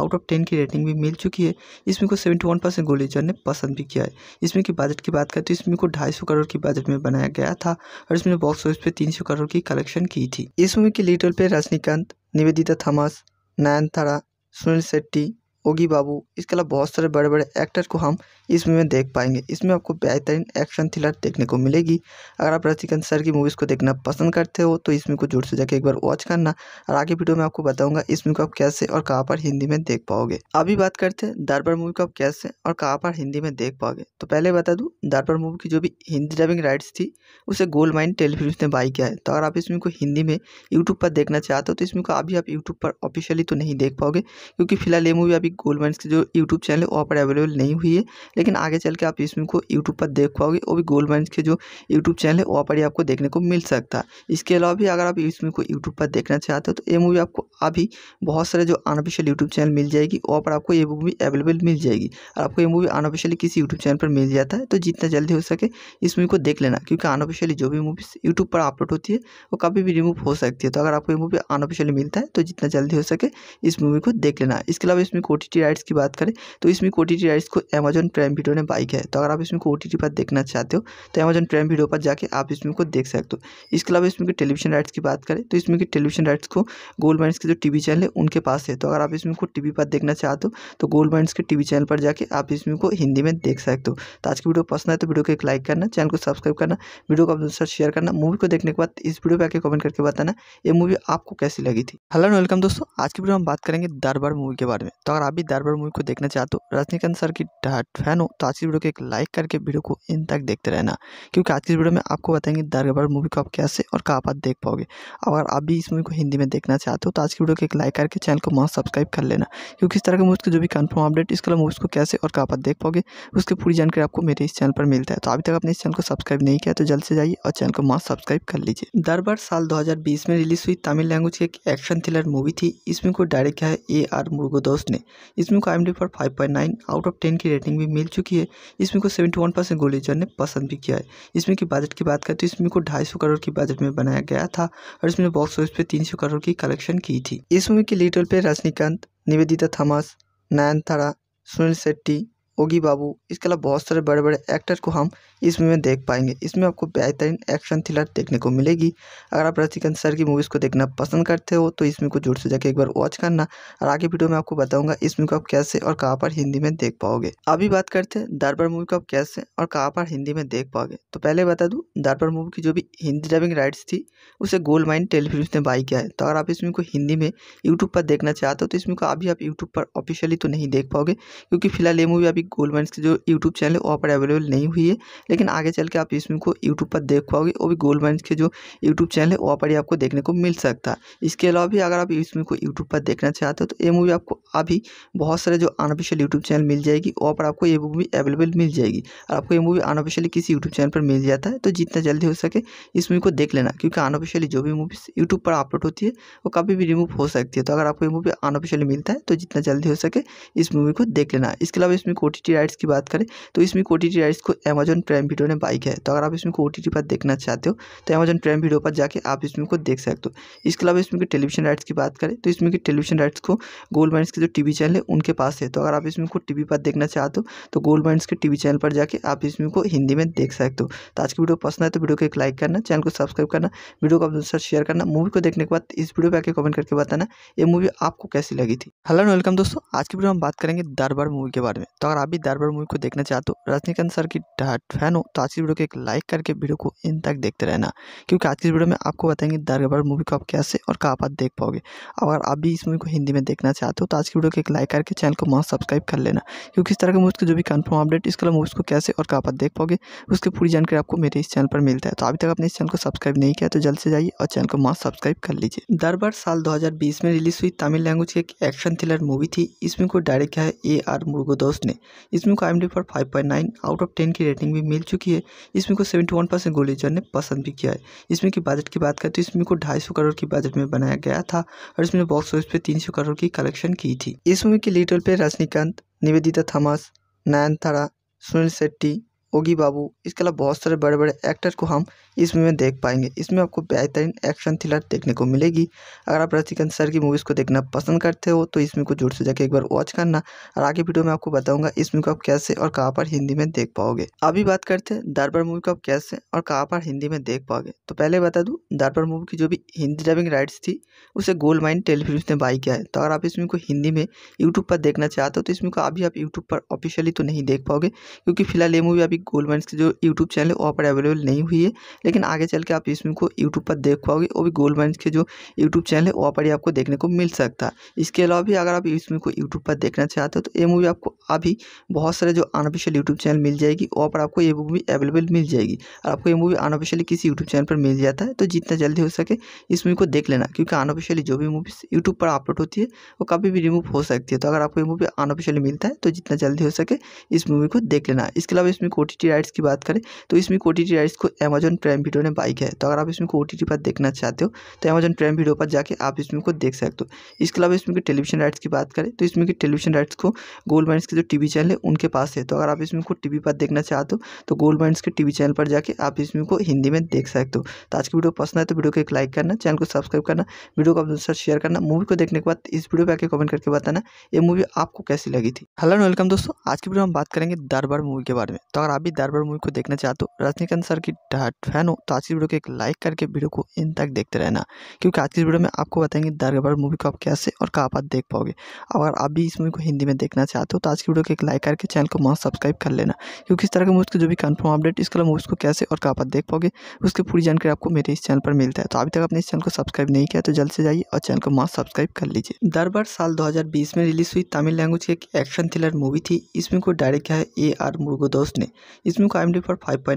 आउट ऑफ टेन की रेटिंग भी मिल मिल चुकी है इसमें को सेवेंटी वन परसेंट गोलीजर ने पसंद भी किया है इसमें की बजट की बात करें तो इसमें को ढाई सौ करोड़ की बजट में बनाया गया था और इसमें बॉक्स ऑफिस पे तीन सौ करोड़ की कलेक्शन की थी इस मूवी के लीडर पे रजनीकांत निवेदिता थमास नयनतारा सुनील शेट्टी ओगी बाबू इसके अलावा बहुत सारे बड़े बड़े एक्टर को हम इसमें देख पाएंगे इसमें आपको बेहतरीन एक्शन थ्रिलर देखने को मिलेगी अगर आप रजनीकांत सर की मूवीज़ को देखना पसंद करते हो तो इसमें को जोर से जाके एक बार वॉच करना और आगे वीडियो में आपको बताऊंगा इसमें को आप कैसे और कहाँ पर हिंदी में देख पाओगे अभी बात करते हैं दरबार मूवी को आप कैसे और कहाँ पर हिंदी में देख पाओगे तो पहले बता दूँ दरबार मूवी की जो भी हिंदी डबिंग राइट्स थी उसे गोल्ड माइन टेलीफिल्म ने बाई किया है तो अगर आप इसमें को हिंदी में यूट्यूब पर देखना चाहते हो तो इसमें को अभी आप यूट्यूब पर ऑफिशियली तो नहीं देख पाओगे क्योंकि फिलहाल ये मूवी अभी गोल्ड माइन की जो यूट्यूब चैनल है वहाँ पर अवेलेबल नहीं हुई है लेकिन आगे चल के आप इसमें को यूट्यूब पर देख पाओगे और भी गोल्ड माइंस के जो यूट्यूब चैनल है वहाँ पर ही आपको देखने को मिल सकता है इसके अलावा भी अगर आप इसमें को यूट्यूब पर देखना चाहते हो तो ये मूवी आपको अभी बहुत सारे जो अनऑफिशियल यूट्यूब चैनल मिल जाएगी वहाँ पर आपको ये मूवी अवेलेबल मिल जाएगी और आपको ये मूवी अनऑफिशियली किसी यूट्यूब चैनल पर मिल जाता है तो जितना जल्दी हो सके इस मूवी को देख लेना क्योंकि अनऑफिशियली जो भी मूवी यूट्यूब पर अपलोड होती है वो कभी भी रिमूव हो सकती है तो अगर आपको ये मूवी अनऑफिशियली मिलता है तो जितना जल्दी हो सके इस मूवी को देख लेना इसके अलावा इसमें कोटी राइट्स की बात करें तो इसमें कोटी राइट्स को अमेजन प्राइम प्राइम वीडियो ने बाइक है तो अगर आप इसमें को ओ पर देखना चाहते हो तो अमेजन प्राइम वीडियो पर जाके आप इसमें को देख सकते हो इसके अलावा इसमें के टेलीविजन राइट्स की बात करें तो इसमें के टेलीविजन राइट्स को गोल्ड माइंस के जो टी चैनल है उनके पास है तो अगर आप इसमें को टी पर देखना चाहते हो तो गोल्ड माइंस के टी चैनल पर जाकर आप इसमें को हिंदी में देख सकते हो तो आज की वीडियो पसंद है तो वीडियो को एक लाइक करना चैनल को सब्सक्राइब करना वीडियो को अपने साथ शेयर करना मूवी को देखने के बाद इस वीडियो पर आके कमेंट करके बताना ये मूवी आपको कैसी लगी थी हेलो वेलकम दोस्तों आज की वीडियो हम बात करेंगे दरबार मूवी के बारे में तो अगर आप भी दरबार मूवी को देखना चाहते हो रजनीकांत सर की फैन फैन हो तो आज की वीडियो को एक लाइक करके वीडियो को इन तक देखते रहना क्योंकि आज की वीडियो में आपको बताएंगे दरगबर मूवी को आप कैसे और कहाँ पर देख पाओगे अगर आप भी इस मूवी को हिंदी में देखना चाहते हो तो आज की वीडियो को एक लाइक करके चैनल को मास्क सब्सक्राइब कर लेना क्योंकि इस तरह के मूवीज़ की जो भी कन्फर्म अपडेट इसके अलावा मूवीज़ को कैसे और कहाँ पर देख पाओगे उसकी पूरी जानकारी आपको मेरे इस चैनल पर मिलता है तो अभी तक आपने इस चैनल को सब्सक्राइब नहीं किया तो जल्द से जाइए और चैनल को मास्क सब्सक्राइब कर लीजिए दरबार साल दो में रिलीज हुई तमिल लैंग्वेज की एक एक्शन थ्रिलर मूवी थी इसमें को डायरेक्ट किया है ए आर मुर्गोदोस ने इसमें को I M D for five point nine out of ten की रेटिंग भी मिली मिल चुकी है इसमें को सेवेंटी वन परसेंट गोलीजर ने पसंद भी किया है इसमें की बजट की बात करें तो इसमें को ढाई सौ करोड़ की बजट में बनाया गया था और इसमें बॉक्स ऑफिस पे तीन सौ करोड़ की कलेक्शन की थी इस मूवी के लीडर पे रजनीकांत निवेदिता थमास नयनतारा सुनील शेट्टी ओगी बाबू इसके अलावा बहुत सारे बड़े बड़े एक्टर को हम इसमें देख पाएंगे इसमें आपको बेहतरीन एक्शन थ्रिलर देखने को मिलेगी अगर आप रजनीकांत सर की मूवीज़ को देखना पसंद करते हो तो इसमें को जोर से जाके एक बार वॉच करना और आगे वीडियो में आपको बताऊंगा इस मूवी को आप कैसे और कहाँ पर हिंदी में देख पाओगे अभी बात करते हैं दरबार मूवी को आप कैसे और कहाँ पर हिंदी में देख पाओगे तो पहले बता दूँ दरबार मूवी की जो भी हिंदी डबिंग राइट्स थी उसे गोल्ड माइन टेलीफिल्म ने बाई किया है तो अगर आप इसमें को हिंदी में यूट्यूब पर देखना चाहते हो तो इसमें को अभी आप यूट्यूब पर ऑफिशियली तो नहीं देख पाओगे क्योंकि फिलहाल ये मूवी अभी गोल्ड माइन की जो यूट्यूब चैनल है वहाँ पर अवेलेबल नहीं हुई है लेकिन आगे चल के आप इस फिल्म को यूट्यूब पर देख पाओगे वो भी गोल्ड माइंस के जो यूट्यूब चैनल है वहाँ पर ही आपको देखने को मिल सकता है इसके अलावा भी अगर आप इस फिल्म को यूट्यूब पर देखना चाहते हो तो ये मूवी आपको अभी बहुत सारे जो अनऑफिशियल यूट्यूब चैनल मिल जाएगी वहाँ पर आपको ये मूवी अवेलेबल मिल जाएगी और आपको ये मूवी अनऑफिशियली किसी यूट्यूब चैनल पर मिल जाता है तो जितना जल्दी हो सके इस मूवी को देख लेना क्योंकि अनऑफिशियली जो भी मूवीज यूट्यूब पर अपलोड होती है वो कभी भी रिमूव हो सकती है तो अगर आपको ये मूवी अनऑफिशियली मिलता है तो जितना जल्दी हो सके इस मूवी को देख लेना इसके अलावा इसमें कोटी राइट्स की बात करें तो इसमें कोटी राइट्स को अमेजोन प्राइम प्राइम वीडियो ने बाइक है तो अगर आप इसमें को ओटीटी पर देखना चाहते हो तो अमेजन प्राइम वीडियो पर जाके आप इसमें को देख सकते हो इसके अलावा इसमें की टेलीविजन राइट्स की बात करें तो इसमें की टेलीविजन राइट्स को गोल्ड माइंस के जो टी चैनल है उनके पास है तो अगर आप इसमें को टी पर देखना चाहते हो तो गोल्ड माइंस के टी चैनल पर जाकर आप इसमें को हिंदी में देख सकते हो तो आज की वीडियो पसंद है तो वीडियो को एक लाइक करना चैनल को सब्सक्राइब करना वीडियो को अपने साथ शेयर करना मूवी को देखने के बाद इस वीडियो पर आके कमेंट करके बताना ये मूवी आपको कैसी लगी थी हेलो वेलकम दोस्तों आज की वीडियो हम बात करेंगे दरबार मूवी के बारे में तो अगर आप भी दरबार मूवी को देखना चाहते हो रजनीकांत सर की डाट फैन फैन हो तो आज की वीडियो को एक लाइक करके वीडियो को इन तक देखते रहना क्योंकि आज की वीडियो में आपको बताएंगे दरगबर मूवी को आप कैसे और कहाँ आप देख पाओगे अगर आप भी इस मूवी को हिंदी में देखना चाहते हो तो आज की वीडियो को एक लाइक करके चैनल को मास्क सब्सक्राइब कर लेना क्योंकि इस तरह के मूवी के जो भी कन्फर्म अपडेट इसके अलावा मूवीज़ को कैसे और कहाँ आप देख पाओगे उसकी पूरी जानकारी आपको मेरे इस चैनल पर मिलता है तो अभी तक आपने इस चैनल को सब्सक्राइब नहीं किया तो जल्द से जाइए और चैनल को मास्क सब्सक्राइब कर लीजिए दरबार साल दो में रिलीज हुई तमिल लैंग्वेज की एक एक्शन थ्रिलर मूवी थी इसमें को डायरेक्ट किया है ए आर मुर्गोदोस ने इसमें को आई पर five point nine out of ten की रेटिंग भी मिल मिल चुकी है इसमें को seventy one percent Google user ने पसंद भी किया है इसमें की बजट की बात करें तो इसमें को ढाई सौ करोड़ की बजट में बनाया गया था और इसमें बॉक्स ऑफिस पे तीन सौ करोड़ की कलेक्शन की थी इस मूवी के लीडर पे रजनीकांत निवेदिता थमास नयनतारा सुनील शेट्टी ओगी बाबू इसके अलावा बहुत सारे बड़े बड़े एक्टर को हम इसमें देख पाएंगे इसमें आपको बेहतरीन एक्शन थ्रिलर देखने को मिलेगी अगर आप रजनीकांत सर की मूवीज़ को देखना पसंद करते हो तो इसमें को जोर से जाके एक बार वॉच करना और आगे वीडियो में आपको बताऊंगा इस मूवी को आप कैसे और कहाँ पर हिंदी में देख पाओगे अभी बात करते हैं दरबार मूवी को आप कैसे और कहाँ पर हिंदी में देख पाओगे तो पहले बता दूँ दरबार मूवी की जो भी हिंदी डबिंग राइट्स थी उसे गोल्ड माइन टेलीफिल्म ने बाई किया है तो अगर आप इस मूवी को हिंदी में यूट्यूब पर देखना चाहते हो तो इसमें को अभी आप यूट्यूब पर ऑफिशियली तो नहीं देख पाओगे क्योंकि फिलहाल ये मूवी अभी गोल्ड माइन की जो यूट्यूब चैनल है वहाँ पर अवेलेबल नहीं हुई है लेकिन आगे चल के आप इसमें को यूट्यूब पर देख पाओगे और भी गोल्ड माइंस के जो यूट्यूब चैनल है वहाँ पर ही आपको देखने को मिल सकता है इसके अलावा भी अगर आप इसमें को यूट्यूब पर देखना चाहते हो तो ये मूवी आपको अभी बहुत सारे जो अनऑफिशियल यूट्यूब चैनल मिल जाएगी वहाँ पर आपको ये मूवी अवेलेबल मिल जाएगी और आपको ये मूवी अनऑफिशियली किसी यूट्यूब चैनल पर मिल जाता है तो जितना जल्दी हो सके इस मूवी को देख लेना क्योंकि अनऑफिशियली जो भी मूवी यूट्यूब पर अपलोड होती है वो कभी भी रिमूव हो सकती है तो अगर आपको ये मूवी अनऑफिशियली मिलता है तो जितना जल्दी हो सके इस मूवी को देख लेना इसके अलावा इसमें कोटी राइट्स की बात करें तो इसमें कोटी राइट्स को अमेजन प्राइम प्राइम वीडियो ने बाइक है तो अगर आप इसमें को ओ पर देखना चाहते हो तो अमेजन प्राइम वीडियो पर जाकर आप इसमें को देख सकते हो इसके अलावा इसमें की टेलीविजन राइट्स की बात करें तो इसमें की टेलीविजन राइट्स को गोल्ड माइंस के जो टी चैनल है उनके पास है तो अगर आप इसमें को टी पर देखना चाहते हो तो गोल्ड माइंस के टी चैनल पर जाकर आप इसमें को हिंदी में देख सकते हो तो आज की वीडियो पसंद आए तो वीडियो को एक लाइक करना चैनल को सब्सक्राइब करना वीडियो को अपने साथ शेयर करना मूवी को देखने के बाद इस वीडियो पर आके कमेंट करके बताना ये मूवी आपको कैसी लगी थी हेलो एंड वेलकम दोस्तों आज की वीडियो हम बात करेंगे दरबार मूवी के बारे में तो अगर आप भी दरबार मूवी को देखना चाहते हो रजनीकांत सर की डाट फैन फैन हो तो आज की वीडियो को एक लाइक करके वीडियो को इन तक देखते रहना क्योंकि आज की वीडियो में आपको बताएंगे दरबार मूवी को आप कैसे और कहाँ पर देख पाओगे अगर आप भी इस मूवी को हिंदी में देखना चाहते हो तो आज की वीडियो को एक लाइक करके चैनल को मस्त सब्सक्राइब कर लेना क्योंकि इस तरह के मूवीज़ के जो भी कन्फर्म अपडेट इसके अलावा मूवीज़ को कैसे और कहाँ पर देख पाओगे उसकी पूरी जानकारी आपको मेरे इस चैनल पर मिलता है तो अभी तक अपने इस चैनल को सब्सक्राइब नहीं किया तो जल्द से जाइए और चैनल को मस्त सब्सक्राइब कर लीजिए दरबार साल दो में रिलीज हुई तमिल लैंग्वेज की एक एक्शन थ्रिलर मूवी थी इसमें को डायरेक्ट किया है ए आर मुर्गोदोस ने इसमें को आई पर फाइव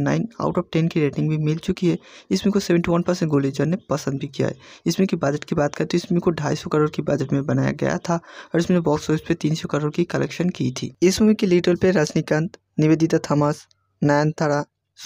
आउट ऑफ टेन की रेटिंग भी मिली मिल चुकी है इसमें को सेवेंटी वन परसेंट गोलीजर ने पसंद भी किया है इसमें की बजट की बात करें तो इसमें को ढाई सौ करोड़ की बजट में बनाया गया था और इसमें बॉक्स ऑफिस पे तीन सौ करोड़ की कलेक्शन की थी इस मूवी के लीडर रोल पे रजनीकांत निवेदिता थॉमस नयन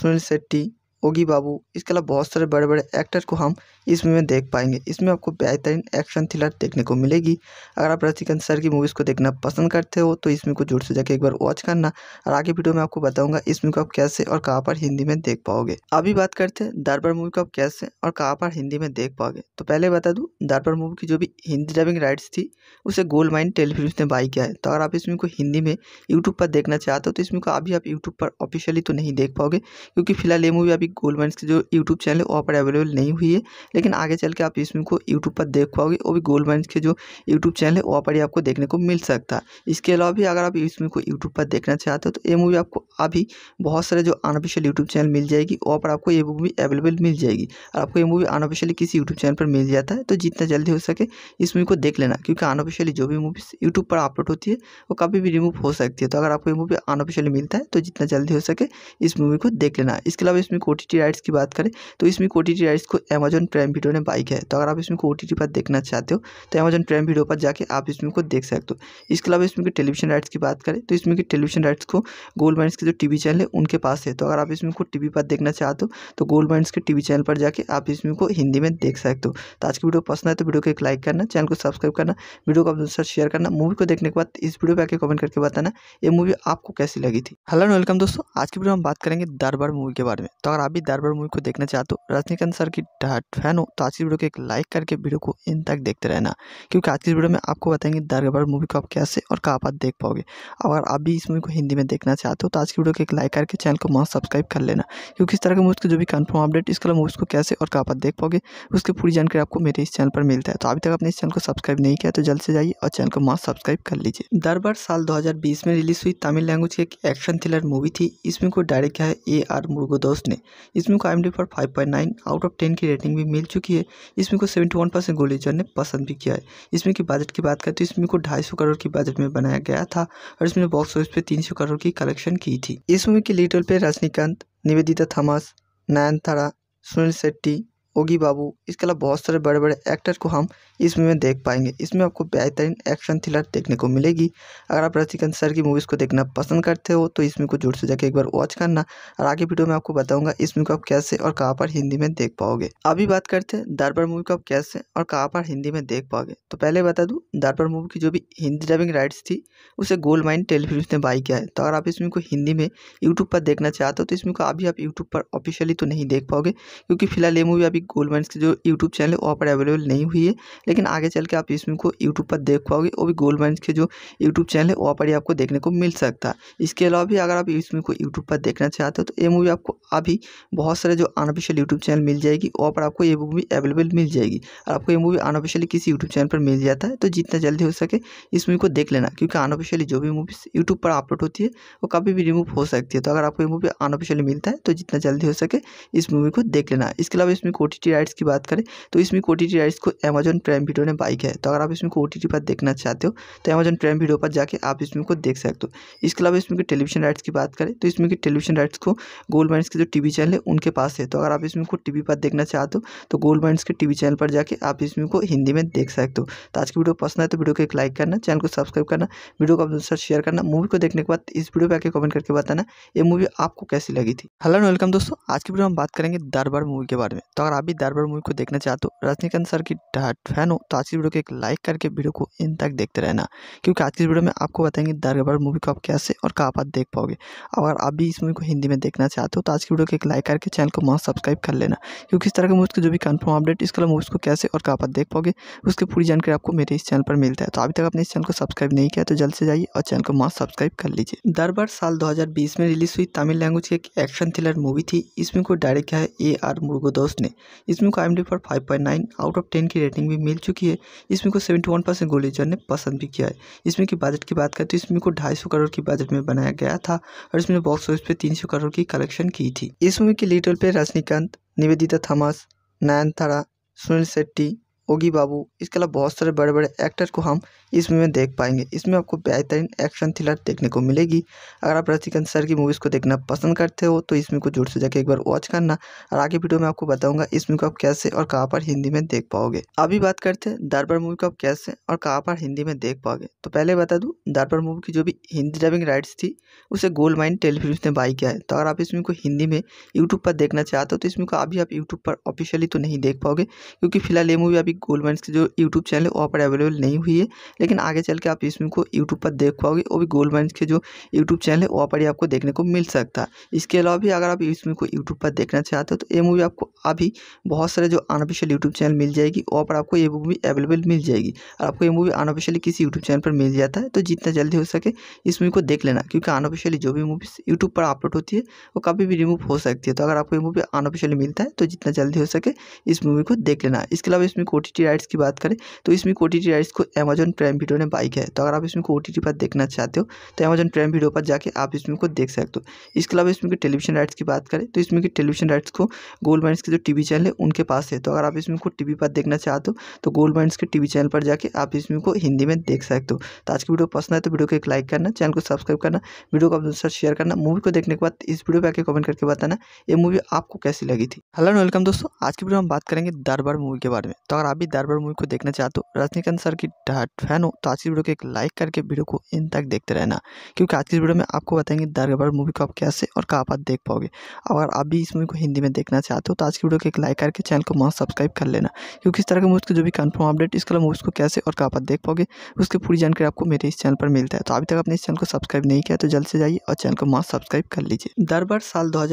सुनील शेट्टी ओगी बाबू इसके अलावा बहुत सारे बड़े बड़े एक्टर को हम इसमें देख पाएंगे इसमें आपको बेहतरीन एक्शन थ्रिलर देखने को मिलेगी अगर आप रजनीकांत सर की मूवीज़ को देखना पसंद करते हो तो इसमें को जोर से जाके एक बार वॉच करना और आगे वीडियो में आपको बताऊंगा इसमें को आप कैसे और कहाँ पर हिंदी में देख पाओगे अभी बात करते हैं दरबार मूवी को आप कैसे और कहाँ पर हिंदी में देख पाओगे तो पहले बता दूँ दरबार मूवी की जो भी हिंदी डबिंग राइट्स थी उसे गोल्ड माइन टेलीफिल्म ने बाई किया है तो अगर आप इसमें को हिंदी में यूट्यूब पर देखना चाहते हो तो इसमें को अभी आप यूट्यूब पर ऑफिशियली तो नहीं देख पाओगे क्योंकि फिलहाल ये मूवी अभी गोल्ड माइन की जो यूट्यूब चैनल है वहाँ पर अवेलेबल नहीं हुई है लेकिन आगे चल के आप इसमें को यूट्यूब पर देख पाओगे वो भी गोल्ड मैं के जो यूट्यूब चैनल है वहाँ पर ही आपको देखने को मिल सकता है इसके अलावा भी अगर आप इसमें को यूट्यूब पर देखना चाहते हो तो ये मूवी आपको अभी बहुत सारे जो अनऑफिशियल यूट्यूब चैनल मिल जाएगी वहाँ पर आपको ये मूवी अवेलेबल मिल जाएगी और आपको ये मूवी अनऑफिशियली किसी यूट्यूब चैनल पर मिल जाता है तो जितना जल्दी हो सके इस मूवी को देख लेना क्योंकि अनऑफिशियली जो भी मूवी यूट्यूब पर अपलोड होती है वो कभी भी रिमूव हो सकती है तो अगर आपको ये मूवी अनऑफिशियली मिलता है तो जितना जल्दी हो सके इस मूवी को देख लेना इसके अलावा इसमें कोटी राइट्स की बात करें तो इसमें कोटी राइट्स को अमेजन प्राइम प्राइम वीडियो ने बाइक है तो अगर आप इसमें को ओ पर देखना चाहते हो तो अमेजन प्राइम वीडियो पर जाके आप इसमें को देख सकते हो इसके अलावा इसमें के टेलीविजन राइट्स की बात करें तो इसमें के टेलीविजन राइट्स को गोल्ड माइंस के जो टीवी चैनल है उनके पास है तो अगर आप इसमें को टीवी पर देखना चाहते हो तो गोल्ड माइंस के टीवी चैनल पर जाके आप इसमें को हिंदी में देख सकते हो तो आज की वीडियो पसंद है तो वीडियो को एक लाइक करना चैनल को सब्सक्राइब करना वीडियो को अपने साथ शेयर करना मूवी को देखने के बाद इस वीडियो पर आके कमेंट करके बताना ये मूवी आपको कैसी लगी थी हेलो एंड वेलकम दोस्तों आज की वीडियो हम बात करेंगे दरबार मूवी के बारे में तो अगर आप भी दरबार मूवी को देखना चाहते हो रजनीकांत सर की फैन फैन हो तो आज की वीडियो को एक लाइक करके वीडियो को इन तक देखते रहना क्योंकि आज की वीडियो में आपको बताएंगे दरगबर मूवी को आप कैसे और कहाँ पर देख पाओगे अगर आप भी इस मूवी को हिंदी में देखना चाहते हो तो आज की वीडियो को एक लाइक करके चैनल को मास्क सब्सक्राइब कर लेना क्योंकि इस तरह के मूवीज़ को जो भी कन्फर्म अपडेट इसके अलावा मूवीज़ को कैसे और कहाँ पर देख पाओगे उसकी पूरी जानकारी आपको मेरे इस चैनल पर मिलता है तो अभी तक आपने इस चैनल को सब्सक्राइब नहीं किया तो जल्द से जाइए और चैनल को मास्क सब्सक्राइब कर लीजिए दरबार साल दो में रिलीज हुई तमिल लैंग्वेज की एक एक्शन थ्रिलर मूवी थी इसमें को डायरेक्ट किया है ए आर मुर्गोदोस ने इसमें को I M D for five point nine out of ten की रेटिंग भी मिल चुकी है इसमें को सेवेंटी वन परसेंट गोलीजर ने पसंद भी किया है इसमें की बजट की बात करें तो इसमें को ढाई सौ करोड़ की बजट में बनाया गया था और इसमें बॉक्स ऑफिस पे तीन सौ करोड़ की कलेक्शन की थी इस मूवी के लीडर पे रजनीकांत निवेदिता थमास नयनतारा सुनील शेट्टी ओगी बाबू इसके अलावा बहुत सारे बड़े बड़े एक्टर को हम इसमें देख पाएंगे इसमें आपको बेहतरीन एक्शन थ्रिलर देखने को मिलेगी अगर आप रजनीकांत सर की मूवीज़ को देखना पसंद करते हो तो इसमें को जोर से जाकर एक बार वॉच करना और आगे वीडियो में आपको बताऊंगा इसमें को आप कैसे और कहाँ पर हिंदी में देख पाओगे अभी बात करते हैं दरबार मूवी को आप कैसे और कहाँ पर हिंदी में देख पाओगे तो पहले बता दूँ दरबार मूवी की जो भी हिंदी डबिंग राइट्स थी उसे गोल्ड माइन टेलीफिल्म ने बाई किया है तो अगर आप इसमें को हिंदी में यूट्यूब पर देखना चाहते हो तो इसमें को अभी आप यूट्यूब पर ऑफिशियली तो नहीं देख पाओगे क्योंकि फिलहाल ये मूवी अभी गोल्ड माइन की जो यूट्यूब चैनल है वहाँ पर अवेलेबल नहीं हुई है लेकिन आगे चल के आप इस फिल्म को यूट्यूब पर देख पाओगे वो भी गोल्ड माइंस के जो यूट्यूब चैनल है वहाँ पर ही आपको देखने को मिल सकता है इसके अलावा भी अगर आप इस फिल्म को यूट्यूब पर देखना चाहते हो तो ये मूवी आपको अभी बहुत सारे जो अनऑफिशियल यूट्यूब चैनल मिल जाएगी वहाँ पर आपको ये मूवी अवेलेबल मिल जाएगी और आपको ये मूवी अनऑफिशियली किसी यूट्यूब चैनल पर मिल जाता है तो जितना जल्दी हो सके इस मूवी को देख लेना क्योंकि अनऑफिशियली जो भी मूवीज यूट्यूब पर अपलोड होती है वो कभी भी रिमूव हो सकती है तो अगर आपको ये मूवी अनऑफिशियली मिलता है तो जितना जल्दी हो सके इस मूवी को देख लेना इसके अलावा इसमें कोटी राइट्स की बात करें तो इसमें कोटी राइट्स को अमेजोन प्राइम प्राइम वीडियो ने बाइक है तो अगर आप इसमें को ओटीटी पर देखना चाहते हो तो अमेजन प्राइम वीडियो पर जाके आप इसमें को देख सकते हो इसके अलावा इसमें की टेलीविजन राइट्स की बात करें तो इसमें की टेलीविजन राइट्स को गोल्ड माइंस के जो टी चैनल है उनके पास है तो अगर आप इसमें को टी पर देखना चाहते हो तो गोल्ड माइंस के टी चैनल पर जाकर आप इसमें को हिंदी में देख सकते हो तो आज की वीडियो पसंद है तो वीडियो को एक लाइक करना चैनल को सब्सक्राइब करना वीडियो को अपने साथ शेयर करना मूवी को देखने के बाद इस वीडियो पर आके कमेंट करके बताना ये मूवी आपको कैसी लगी थी हेलो वेलकम दोस्तों आज की वीडियो हम बात करेंगे दरबार मूवी के बारे में तो अगर आप भी दरबार मूवी को देखना चाहते हो रजनीकांत सर की फैन फैन हो तो आज की वीडियो को एक लाइक करके वीडियो को इन तक देखते रहना क्योंकि आज की वीडियो में आपको बताएंगे दरगबर मूवी को आप कैसे और कहाँ पर देख पाओगे अगर आप भी इस मूवी को हिंदी में देखना चाहते हो तो आज की वीडियो को एक लाइक करके चैनल को मास्क सब्सक्राइब कर लेना क्योंकि इस तरह के मूवीज़ के जो भी कन्फर्म अपडेट इसके अलावा मूवीज़ को कैसे और कहाँ पर देख पाओगे उसकी पूरी जानकारी आपको मेरे इस चैनल पर मिलता है तो अभी तक आपने इस चैनल को सब्सक्राइब नहीं किया तो जल्द से जाइए और चैनल को मास्क सब्सक्राइब कर लीजिए दरबार साल दो में रिलीज हुई तमिल लैंग्वेज की एक एक्शन थ्रिलर मूवी थी इसमें को डायरेक्ट किया है ए आर मुर्गोदोस ने इसमें को आई पर five point nine out of ten की रेटिंग भी मिल मिल चुकी है इसमें को सेवेंटी वन परसेंट गोलीजर ने पसंद भी किया है इसमें की बजट की बात करें तो इसमें को ढाई सौ करोड़ की बजट में बनाया गया था और इसमें बॉक्स ऑफिस पे तीन सौ करोड़ की कलेक्शन की थी इस मूवी के लीडर पे रजनीकांत निवेदिता थमास नयनतारा सुनील शेट्टी ओगी बाबू इसके अलावा बहुत सारे बड़े बड़े एक्टर को हम इसमें देख पाएंगे इसमें आपको बेहतरीन एक्शन थ्रिलर देखने को मिलेगी अगर आप रजनीकांत सर की मूवीज़ को देखना पसंद करते हो तो इसमें को जोर से जाके एक बार वॉच करना और आगे वीडियो में आपको बताऊंगा इसमें को आप कैसे और कहाँ पर हिंदी में देख पाओगे अभी बात करते हैं दरबार मूवी को आप कैसे और कहाँ पर हिंदी में देख पाओगे तो पहले बता दूँ दरबार मूवी की जो भी हिंदी डबिंग राइट्स थी उसे गोल्ड माइन टेलीफिल्म ने बाई किया है तो अगर आप इसमें को हिंदी में यूट्यूब पर देखना चाहते हो तो इसमें को अभी आप यूट्यूब पर ऑफिशियली तो नहीं देख पाओगे क्योंकि फिलहाल ये मूवी अभी गोल्ड माइन की जो यूट्यूब चैनल है वहाँ पर अवेलेबल नहीं हुई है लेकिन आगे चल के आप इस इसमें को यूट्यूब पर देख पाओगे वो भी गोल्ड माइंस के जो यूट्यूब चैनल है वहाँ पर ही आपको देखने को मिल सकता है इसके अलावा भी अगर आप इसमें को यूट्यूब पर देखना चाहते हो तो ये मूवी आपको अभी बहुत सारे जो अनऑफिशियल यूट्यूब चैनल मिल जाएगी वहाँ पर आपको ये मूवी अवेलेबल मिल जाएगी और आपको ये मूवी अनऑफिशियली किसी यूट्यूब चैनल पर मिल जाता है तो जितना जल्दी हो सके इस मूवी को देख लेना क्योंकि अनऑफिशियली जो भी मूवी यूट्यूब पर अपलोड होती है वो कभी भी रिमूव हो सकती है तो अगर आपको ये मूवी अनऑफिशियली मिलता है तो जितना जल्दी हो सके इस मूवी को देख लेना इसके अलावा इसमें कोटी राइट्स की बात करें तो इसमें कोटी राइट्स को अमेजोन प्राइम प्राइम वीडियो ने बाइक है तो अगर आप इसमें को ओ पर देखना चाहते हो तो अमेजन प्राइम वीडियो पर जाके आप इसमें को देख सकते हो इसके अलावा इसमें की टेलीविजन राइट्स की बात करें तो इसमें की टेलीविजन राइट्स को गोल्ड माइंस के जो टी चैनल है उनके पास है तो अगर आप इसमें को टी पर देखना चाहते हो तो गोल्ड माइंस के टी चैनल पर जाकर आप इसमें को हिंदी में देख सकते हो तो आज की वीडियो पसंद है तो वीडियो को एक लाइक करना चैनल को सब्सक्राइब करना वीडियो को अपने साथ शेयर करना मूवी को देखने के बाद इस वीडियो पर आके कमेंट करके बताना ये मूवी आपको कैसी लगी थी हेलो एंड वेलकम दोस्तों आज की वीडियो हम बात करेंगे दरबार मूवी के बारे में तो अगर आप भी दरबार मूवी को देखना चाहते हो रजनीकांत सर की फैन फैन हो तो आज की वीडियो को एक लाइक करके वीडियो को इन तक देखते रहना क्योंकि आज की वीडियो में आपको बताएंगे दरगबर मूवी को आप कैसे और कहाँ पर देख पाओगे अगर आप भी इस मूवी को हिंदी में देखना चाहते हो तो आज की वीडियो को एक लाइक करके चैनल को मास्क सब्सक्राइब कर लेना क्योंकि इस तरह के मूवीज़ के जो भी कन्फर्म अपडेट इसके अलावा मूवीज़ को कैसे और कहाँ पर देख पाओगे उसकी पूरी जानकारी आपको मेरे इस चैनल पर मिलता है तो अभी तक आपने इस चैनल को सब्सक्राइब नहीं किया तो जल्द से जाइए और चैनल को मास्क सब्सक्राइब कर लीजिए दरबार साल दो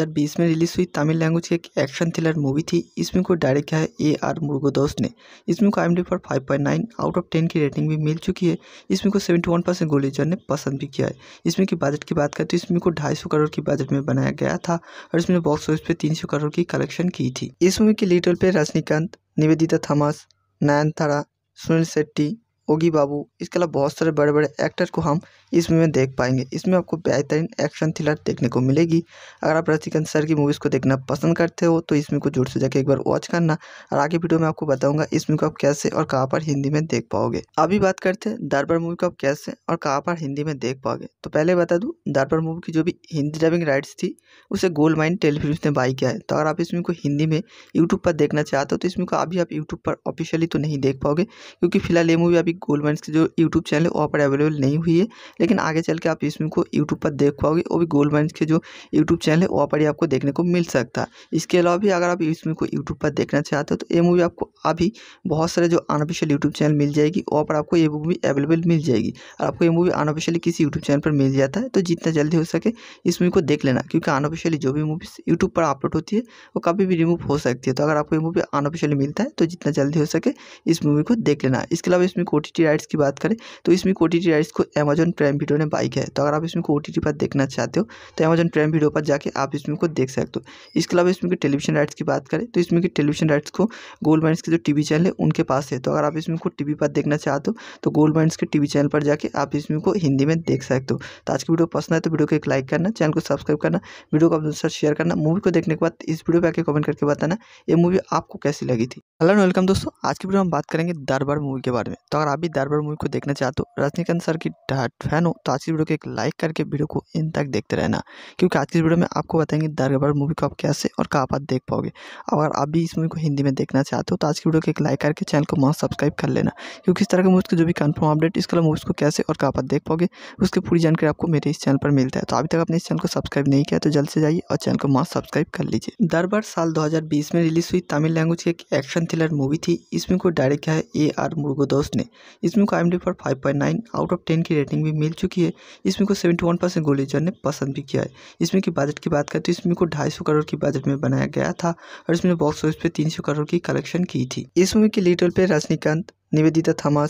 में रिलीज हुई तमिल लैंग्वेज की एक एक्शन थ्रिलर मूवी थी इसमें को डायरेक्ट किया है ए आर मुर्गोदोस ने इसमें को आई पर फाइव आउट ऑफ टेन की रेटिंग भी मिल मिल चुकी है इसमें को सेवेंटी वन परसेंट गोलीजर ने पसंद भी किया है इसमें की बजट की बात करें तो इसमें को ढाई सौ करोड़ की बजट में बनाया गया था और इसमें बॉक्स ऑफिस पे तीन सौ करोड़ की कलेक्शन की थी इस मूवी के लीडर रोल पे रजनीकांत निवेदिता थमास नयनतारा सुनील शेट्टी ओगी बाबू इसके अलावा बहुत सारे बड़े बड़े एक्टर को हम इसमें देख पाएंगे इसमें आपको बेहतरीन एक्शन थ्रिलर देखने को मिलेगी अगर आप रजनीकांत सर की मूवीज़ को देखना पसंद करते हो तो इसमें को जोर से जाके एक बार वॉच करना और आगे वीडियो में आपको बताऊंगा इसमें को आप कैसे और कहाँ पर हिंदी में देख पाओगे अभी बात करते हैं दरबार मूवी को आप कैसे और कहाँ पर हिंदी में देख पाओगे तो पहले बता दूँ दरबार मूवी की जो भी हिंदी डबिंग राइट्स थी उसे गोल्ड माइन टेलीफिल्म ने बाई किया है तो अगर आप इसमें को हिंदी में यूट्यूब पर देखना चाहते हो तो इसमें को अभी आप यूट्यूब पर ऑफिशियली तो नहीं देख पाओगे क्योंकि फिलहाल ये मूवी अभी गोल्ड माइन की जो यूट्यूब चैनल है वहाँ पर अवेलेबल नहीं हुई है लेकिन आगे चल के आप इसमें को यूट्यूब पर देख पाओगे और भी गोल्ड माइंस के जो यूट्यूब चैनल है वहाँ पर ही आपको देखने को मिल सकता है इसके अलावा भी अगर आप इसमें को यूट्यूब पर देखना चाहते हो तो ये मूवी आपको अभी बहुत सारे जो अनऑफिशियल यूट्यूब चैनल मिल जाएगी वहाँ पर आपको ये मूवी अवेलेबल मिल जाएगी और आपको ये मूवी अनऑफिशियली किसी यूट्यूब चैनल पर मिल जाता है तो जितना जल्दी हो सके इस मूवी को देख लेना क्योंकि अनऑफिशियली जो भी मूवी यूट्यूब पर अपलोड होती है वो कभी भी रिमूव हो सकती है तो अगर आपको ये मूवी अनऑफिशियली मिलता है तो जितना जल्दी हो सके इस मूवी को देख लेना इसके अलावा इसमें कोटी राइट्स की बात करें तो इसमें कोटी राइट्स को अमेजन प्राइम प्राइम वीडियो ने बाइक है तो अगर आप इसमें को ओ पर देखना चाहते हो तो अमेजन प्राइम वीडियो पर जाके आप इसमें को देख सकते हो इसके अलावा इसमें की टेलीविजन राइट्स की बात करें तो इसमें की टेलीविजन राइट्स को गोल्ड माइंस के जो टी चैनल है उनके पास है तो अगर आप इसमें को टी पर देखना चाहते हो तो गोल्ड माइंस के टी चैनल पर जाकर आप इसमें को हिंदी में देख सकते हो तो आज की वीडियो पसंद है तो वीडियो को एक लाइक करना चैनल को सब्सक्राइब करना वीडियो को अपने साथ शेयर करना मूवी को देखने के बाद इस वीडियो पर आके कमेंट करके बताना ये मूवी आपको कैसी लगी थी हेलो वेलकम दोस्तों आज की वीडियो हम बात करेंगे दरबार मूवी के बारे में तो अगर आप भी दरबार मूवी को देखना चाहते हो रजनीकांत सर की फैन फैन हो तो आज की वीडियो को एक लाइक करके वीडियो को इन तक देखते रहना क्योंकि आज की वीडियो में आपको बताएंगे दरगबर मूवी को आप कैसे और कहाँ पर देख पाओगे अगर आप भी इस मूवी को हिंदी में देखना चाहते हो तो आज की वीडियो को एक लाइक करके चैनल को मास्क सब्सक्राइब कर लेना क्योंकि इस तरह के मूवीज़ के जो भी कन्फर्म अपडेट इसके अलावा मूवीज़ को कैसे और कहाँ पर देख पाओगे उसकी पूरी जानकारी आपको मेरे इस चैनल पर मिलता है तो अभी तक आपने इस चैनल को सब्सक्राइब नहीं किया तो जल्द से जाइए और चैनल को मास्क सब्सक्राइब कर लीजिए दरबार साल दो में रिलीज हुई तमिल लैंग्वेज की एक एक्शन थ्रिलर मूवी थी इसमें को डायरेक्ट किया है ए आर मुर्गो दोस्त ने इसमें को आई पर फाइव आउट ऑफ टेन की रेटिंग भी मिल चुकी है इसमें को सेवेंटी वन परसेंट गोलीजर ने पसंद भी किया है इसमें की बजट की बात करें तो इसमें को ढाई सौ करोड़ की बजट में बनाया गया था और इसमें बॉक्स ऑफिस पे तीन सौ करोड़ की कलेक्शन की थी इस मूवी के लीडर पे रजनीकांत निवेदिता नयन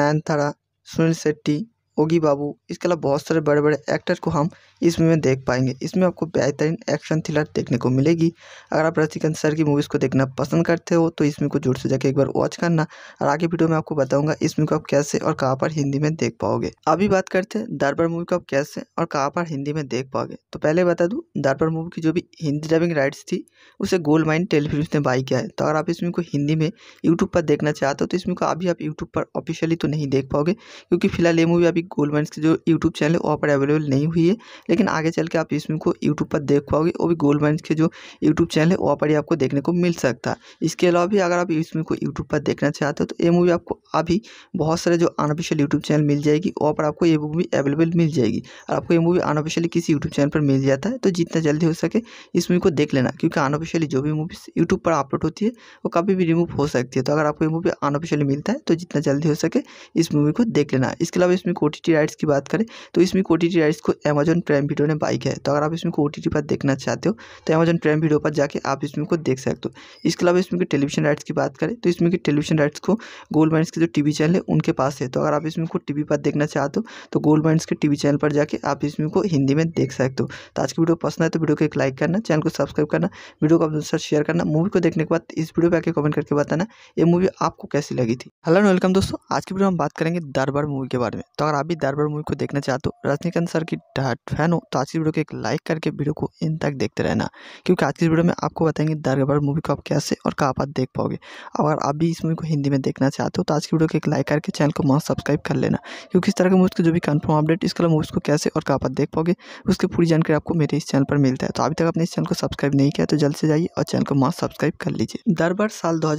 नयनतारा सुनील शेट्टी ओगी बाबू इसके अलावा बहुत सारे बड़े बड़े एक्टर को हम इसमें में देख पाएंगे इसमें आपको बेहतरीन एक्शन थ्रिलर देखने को मिलेगी अगर आप रजनीकांत सर की मूवीज़ को देखना पसंद करते हो तो इसमें को जोर से जाकर एक बार वॉच करना और आगे वीडियो में आपको बताऊंगा इसमें को आप कैसे और कहाँ पर हिंदी में देख पाओगे अभी बात करते हैं दरबार मूवी को आप कैसे और कहाँ पर हिंदी में देख पाओगे तो पहले बता दूँ दरबार मूवी की जो भी हिंदी डबिंग राइट्स थी उसे गोल्ड माइन टेलीफिल्म ने बाई किया है तो अगर आप इसमें को हिंदी में यूट्यूब पर देखना चाहते हो तो इसमें को अभी आप यूट्यूब पर ऑफिशियली तो नहीं देख पाओगे क्योंकि फिलहाल ये मूवी अभी गोल्ड माइंस की जो यूट्यूब चैनल है वहाँ पर अवेलेबल नहीं हुई है लेकिन आगे चल के आप इसमें को यूट्यूब पर देख पाओगे वो भी गोल्ड माइंस के जो यूट्यूब चैनल है वहाँ पर ही आपको देखने को मिल सकता है इसके अलावा भी अगर आप इसमें को यूट्यूब पर देखना चाहते हो तो ये मूवी आपको अभी बहुत सारे जो अनऑफिशियल यूट्यूब चैनल मिल जाएगी वहाँ पर आपको ये मूवी अवेलेबल मिल जाएगी और आपको ये मूवी अनऑफिशियली किसी यूट्यूब चैनल पर मिल जाता है तो जितना जल्दी हो सके इस मूवी को देख लेना क्योंकि अनऑफिशियली जो भी मूवीज़ यूट्यूब पर अपलोड होती है वो कभी भी रिमूव हो सकती है तो अगर आपको ये मूवी अनऑफिशियली मिलता है तो जितना जल्दी हो सके इस मूवी को देख लेना इसके अलावा इसमें कोटी ओटीटी राइट्स की बात करें तो इसमें ओटीटी राइट्स को अमेजन प्राइम वीडियो ने बाई किया है तो अगर आप इसमें को टी पर देखना चाहते हो तो अमेजन प्राइम वीडियो पर जाके आप इसमें को देख सकते हो इसके अलावा इसमें टेलीविजन राइट्स की बात करें तो इसमें की टेलीविजन राइट्स को गोल्ड माइंड के जो टी चैनल है उनके पास है तो अगर आप इसमें को टी पर देखना चाहते हो तो गोल्ड माइंड के टी चैनल पर जाकर आप इसमें को हिंदी में देख सकते हो तो आज की वीडियो पसंद है तो वीडियो को एक लाइक करना चैनल को सब्सक्राइब करना वीडियो को अपने साथ शेयर करना मूवी को देखने के बाद इस वीडियो पर आके कमेंट करके बताना ये मूवी आपको कैसी लगी थी हेलो वेलकम दोस्तों आज की वीडियो हम बात करेंगे दरबार मूवी के बारे में तो अगर आप भी दार बार मूवी को देखना चाहते हो तो रजनीकांत सर की फैन हो तो आज की वीडियो को एक लाइक करके वीडियो को इन तक देखते रहना क्योंकि आज की वीडियो में आपको बताएंगे दार बार मूवी को आप कैसे और कहाँ पर देख पाओगे अगर आप भी इस मूवी को हिंदी में देखना चाहते हो तो, तो आज की वीडियो को एक लाइक करके चैनल को मास्क सब्सक्राइब कर लेना क्योंकि इस तरह के मूवीज़ के जो भी कन्फर्म अपडेट इसके अलावा मूवीज़ को कैसे और कहाँ आप देख पाओगे उसकी पूरी जानकारी आपको मेरे इस चैनल पर मिलता है तो अभी तक आपने इस चैनल को सब्सक्राइब नहीं किया तो जल्द से जाइए और चैनल को मास्क सब्सक्राइब कर लीजिए दरबार साल दो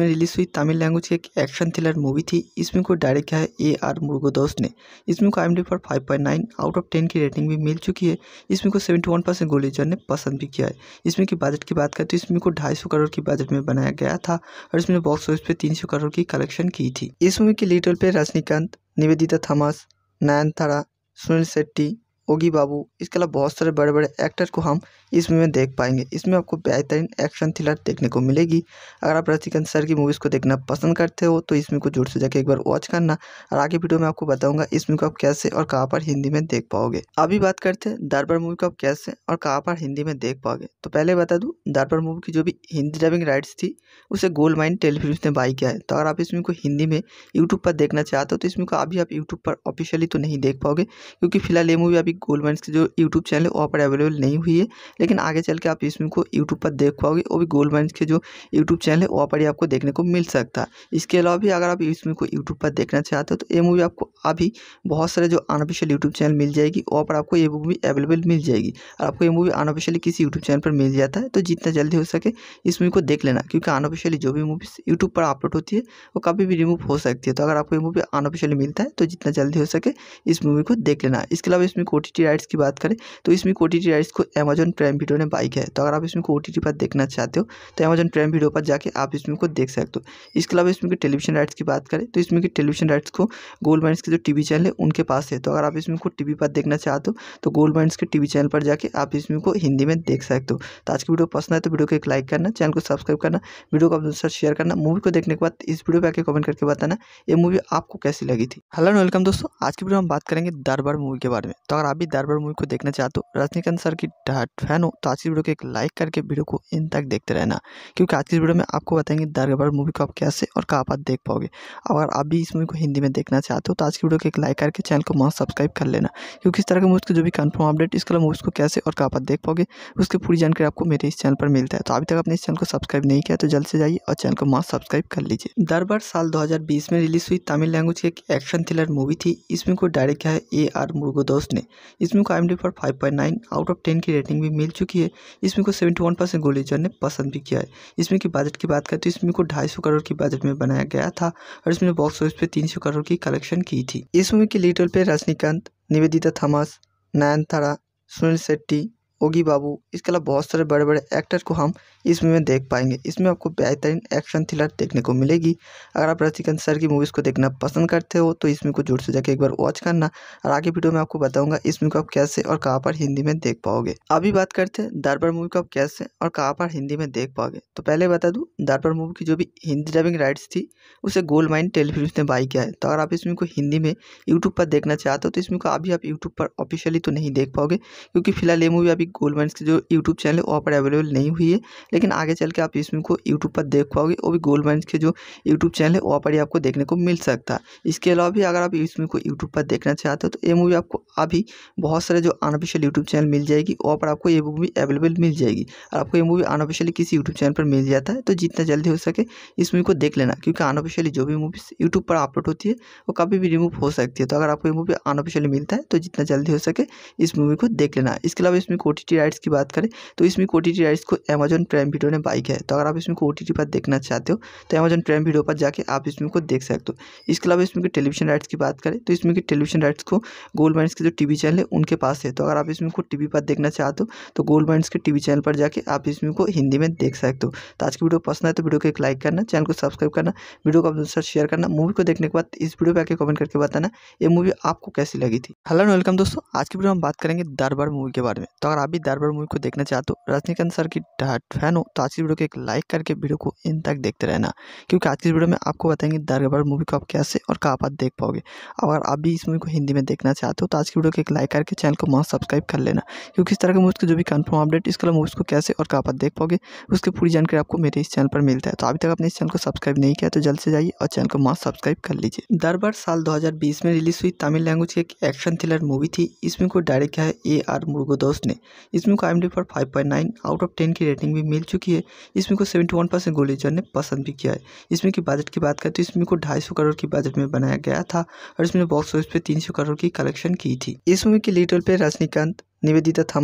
में रिलीज हुई तमिल लैंग्वेज की एक एक्शन थ्रिलर मूवी थी इसमें को डायरेक्ट किया है ए आर मुर्गोदोस ने इस मूवी को आई पर five point nine out of ten की रेटिंग भी मिल चुकी है इसमें को सेवेंटी वन परसेंट गोलीजर ने पसंद भी किया है इसमें की बजट की बात करें तो इस मूवी को ढाई सौ करोड़ की बजट में बनाया गया था और इसमें बॉक्स ऑफिस पर तीन सौ करोड़ की कलेक्शन की थी इस मूवी के लीडर पर रजनीकांत निवेदिता थमस नयनथारा सुनील शेट्टी ओगी बाबू इसके अलावा बहुत सारे बड़े बड़े एक्टर को हम इस मूवी में देख पाएंगे इसमें आपको बेहतरीन एक्शन थ्रिलर देखने को मिलेगी अगर आप रजनीकांत सर की मूवीज़ को देखना पसंद करते हो तो इसमें को जोर से जाकर एक बार वॉच करना और आगे वीडियो में आपको बताऊंगा इस मूवी को आप कैसे और कहाँ पर हिंदी में देख पाओगे अभी बात करते हैं दरबार मूवी को आप कैसे और कहाँ पर हिंदी में देख पाओगे तो पहले बता दूँ दरबार मूवी की जो भी हिंदी डबिंग राइट्स थी उसे गोल्ड माइन टेलीफिल्म ने बाई किया है तो अगर आप इस को हिंदी में यूट्यूब पर देखना चाहते हो तो इसमें को अभी आप यूट्यूब पर ऑफिशियली तो नहीं देख पाओगे क्योंकि फिलहाल ये मूवी अभी गोल्ड माइंस की जो यूट्यूब चैनल है वहाँ पर अवेलेबल नहीं हुई है लेकिन आगे चल के आप इसमें को यूट्यूब पर देख पाओगे और भी गोल्ड माइंस के जो यूट्यूब चैनल है वहाँ पर ही आपको देखने को मिल सकता है इसके अलावा भी अगर आप इसमें को यूट्यूब पर देखना चाहते हो तो ये मूवी आपको अभी बहुत सारे जो अनऑफिशियल यूट्यूब चैनल मिल जाएगी वहाँ पर आपको ये मूवी अवेलेबल मिल जाएगी और आपको ये मूवी अनऑफिशियली किसी यूट्यूब चैनल पर मिल जाता है तो जितना जल्दी हो सके इस मूवी को देख लेना क्योंकि अनऑफिशियली जो भी मूवी यूट्यूब पर अपलोड होती है वो कभी भी रिमूव हो सकती है तो अगर आपको ये मूवी अनऑफिशियली मिलता है तो जितना जल्दी हो सके इस मूवी को देख लेना इसके अलावा इसमें कोट ओटीटी राइट्स की बात करें तो इसमें ओटीटी राइट्स को अमेजन प्राइम वीडियो ने बाई किया है तो अगर आप इसमें को ओटीटी पर देखना चाहते हो तो अमेजन प्राइम वीडियो पर जाके आप इसमें को देख सकते हो इसके अलावा इसमें की टेलीविजन राइट्स की बात करें तो इसमें की टेलीविजन राइट्स को गोल्ड माइंस के जो टी चैनल है उनके पास है तो अगर आप इसमें को टी पर देखना चाहते हो तो गोल्ड माइंस के टी चैनल पर जाकर आप इसमें को हिंदी में देख सकते हो तो आज की वीडियो पसंद आए तो वीडियो को एक लाइक करना चैनल को सब्सक्राइब करना वीडियो को अपने साथ शेयर करना मूवी को देखने के बाद इस वीडियो पर आके कमेंट करके बताना ये मूवी आपको कैसी लगी थी हेलो वेलकम दोस्तों आज की वीडियो हम बात करेंगे दरबार मूवी के बारे में तो अगर आप आप भी दार बार मूवी को देखना चाहते हो तो रजनीकांत सर की फैन हो तो आज की वीडियो को एक लाइक करके वीडियो को इन तक देखते रहना क्योंकि आज की वीडियो में आपको बताएंगे दार बार मूवी को आप कैसे और कहाँ पर देख पाओगे अगर आप भी इस मूवी को हिंदी में देखना चाहते हो तो, तो आज की वीडियो को एक लाइक करके चैनल को मस्त सब्सक्राइब कर लेना क्योंकि इस तरह के मूवी को जो भी कन्फर्म अपडेट इस कल मूवीज़ को कैसे और कहाँ पर देख पाओगे उसकी पूरी जानकारी आपको मेरे इस चैनल पर मिलता है तो अभी तक आपने इस चैनल को सब्सक्राइब नहीं किया तो जल्द से जाइए और चैनल को मस्त सब्सक्राइब कर लीजिए दरबार साल बीस में रिलीज हुई तमिल लैंग्वेज की एक एक्शन थ्रिलर मूवी थी इसमें को डायरेक्ट किया है ए आर मुर्गोदोस ने इस मूवी को आई पर five point nine out of ten की रेटिंग भी मिल चुकी है इसमें को सेवेंटी वन परसेंट गोलीजर ने पसंद भी किया है इसमें की बजट की बात करें तो इसमें को ढाई सौ करोड़ की बजट में बनाया गया था और इसमें बॉक्स ऑफिस पे तीन सौ करोड़ की कलेक्शन की थी इस मूवी के लीडर पे रजनीकांत निवेदिता थॉमस नयनथारा सुनील शेट्टी ओगी बाबू इसके अलावा बहुत सारे बड़े बड़े एक्टर को हम इस मूवी में देख पाएंगे इसमें आपको बेहतरीन एक्शन थ्रिलर देखने को मिलेगी अगर आप रजनीकांत सर की मूवीज़ को देखना पसंद करते हो तो इसमें को जोर से जाके एक बार वॉच करना और आगे वीडियो में आपको बताऊंगा इस को आप कैसे और कहाँ पर हिंदी में देख पाओगे अभी बात करते हैं दरबार मूवी को आप कैसे और कहाँ पर हिंदी में देख पाओगे तो पहले बता दूँ दरबार मूवी की जो भी हिंदी डबिंग राइट्स थी उसे गोल्ड माइन टेलीफिल्म ने बाई किया है तो अगर आप इसमें को हिंदी में यूट्यूब पर देखना चाहते हो तो इसमें को अभी आप यूट्यूब पर ऑफिशियली तो नहीं देख पाओगे क्योंकि फिलहाल ये मूवी अभी गोल्ड माइंस की जो यूट्यूब चैनल है वहाँ पर अवेलेबल नहीं हुई है लेकिन आगे चल के आप इसमें को यूट्यूब पर देख पाओगे और भी गोल्ड माइंस के जो यूट्यूब चैनल है वहाँ पर ही आपको देखने को मिल सकता है इसके अलावा भी अगर आप इसमें को यूट्यूब पर देखना चाहते हो तो ये मूवी आपको अभी बहुत सारे जो अनऑफिशियल यूट्यूब चैनल मिल जाएगी वहाँ पर आपको ये मूवी अवेलेबल मिल जाएगी और आपको ये मूवी अनऑफिशियली किसी यूट्यूब चैनल पर मिल जाता है तो जितना जल्दी हो सके इस मूवी को देख लेना क्योंकि अनऑफिशियली जो भी मूवी यूट्यूब पर अपलोड होती है वो कभी भी रिमूव हो सकती है तो अगर आपको ये मूवी अनऑफिशियली मिलता है तो जितना जल्दी हो सके इस मूवी को देख लेना इसके अलावा इसमें को ओटीटी राइट्स की बात करें तो इसमें ओटीटी राइट्स को अमेजन प्राइम वीडियो ने बाई किया है तो अगर आप इसमें टी टी पर देखना चाहते हो तो अमेजन प्राइम वीडियो पर जाके आप इसमें को देख सकते हो इसके अलावा इसमें टेलीविजन राइट्स की बात करें तो इसमें की टेलीविजन राइट्स को गोल्ड माइंड के जो टी चैनल है उनके पास है तो अगर आप इसमें को टी पर देखना चाहते हो तो गोल्ड माइंड के टी चैनल पर जाके आप इसमें को हिंदी में देख सकते हो तो आज की वीडियो पसंद है तो वीडियो को एक लाइक करना चैनल को सब्सक्राइब करना वीडियो को अपने साथ शेयर करना मूवी को देखने के बाद इस वीडियो पर आके कमेंट करके बताना ये मूवी आपको कैसी लगी थी हेलो वेलकम दोस्तों आज की वीडियो हम बात करेंगे दरबार मूवी के बारे में तो अगर आप भी दरबार मूवी को देखना चाहते हो रजनीकांत सर की फैन हो तो आज की वीडियो को एक लाइक करके वीडियो को इन तक देखते रहना क्योंकि आज की वीडियो में आपको बताएंगे दरबार मूवी को आप कैसे और कहाँ पर देख पाओगे अगर आप भी इस मूवी को हिंदी में देखना चाहते हो तो आज की वीडियो को एक लाइक करके चैनल को मास्क सब्सक्राइब कर लेना क्योंकि इस तरह के मूवीज़ जो भी कन्फर्म अपडेट इसके अलावा मूवीज़ को कैसे और कहाँ पर देख पाओगे उसकी पूरी जानकारी आपको मेरे इस चैनल पर मिलता है तो अभी तक आपने इस चैनल को सब्सक्राइब नहीं किया तो जल्द से जाइए और चैनल को मास्क सब्सक्राइब कर लीजिए दरबार साल दो में रिलीज हुई तमिल लैंग्वेज की एक एक्शन थ्रिलर मूवी थी इसमें को डायरेक्ट किया है ए आर मुर्गोदोस ने इसमें को आई पर five point nine out of ten की रेटिंग भी मिल चुकी है इसमें को सेवेंटी वन परसेंट गोलीजर ने पसंद भी किया है इसमें की बजट की बात करें तो इसमें को ढाई सौ करोड़ की बजट में बनाया गया था और इसमें बॉक्स ऑफिस पर तीन सौ करोड़ की कलेक्शन की थी इस मूवी के लीडर पर रजनीकांत निवेदिता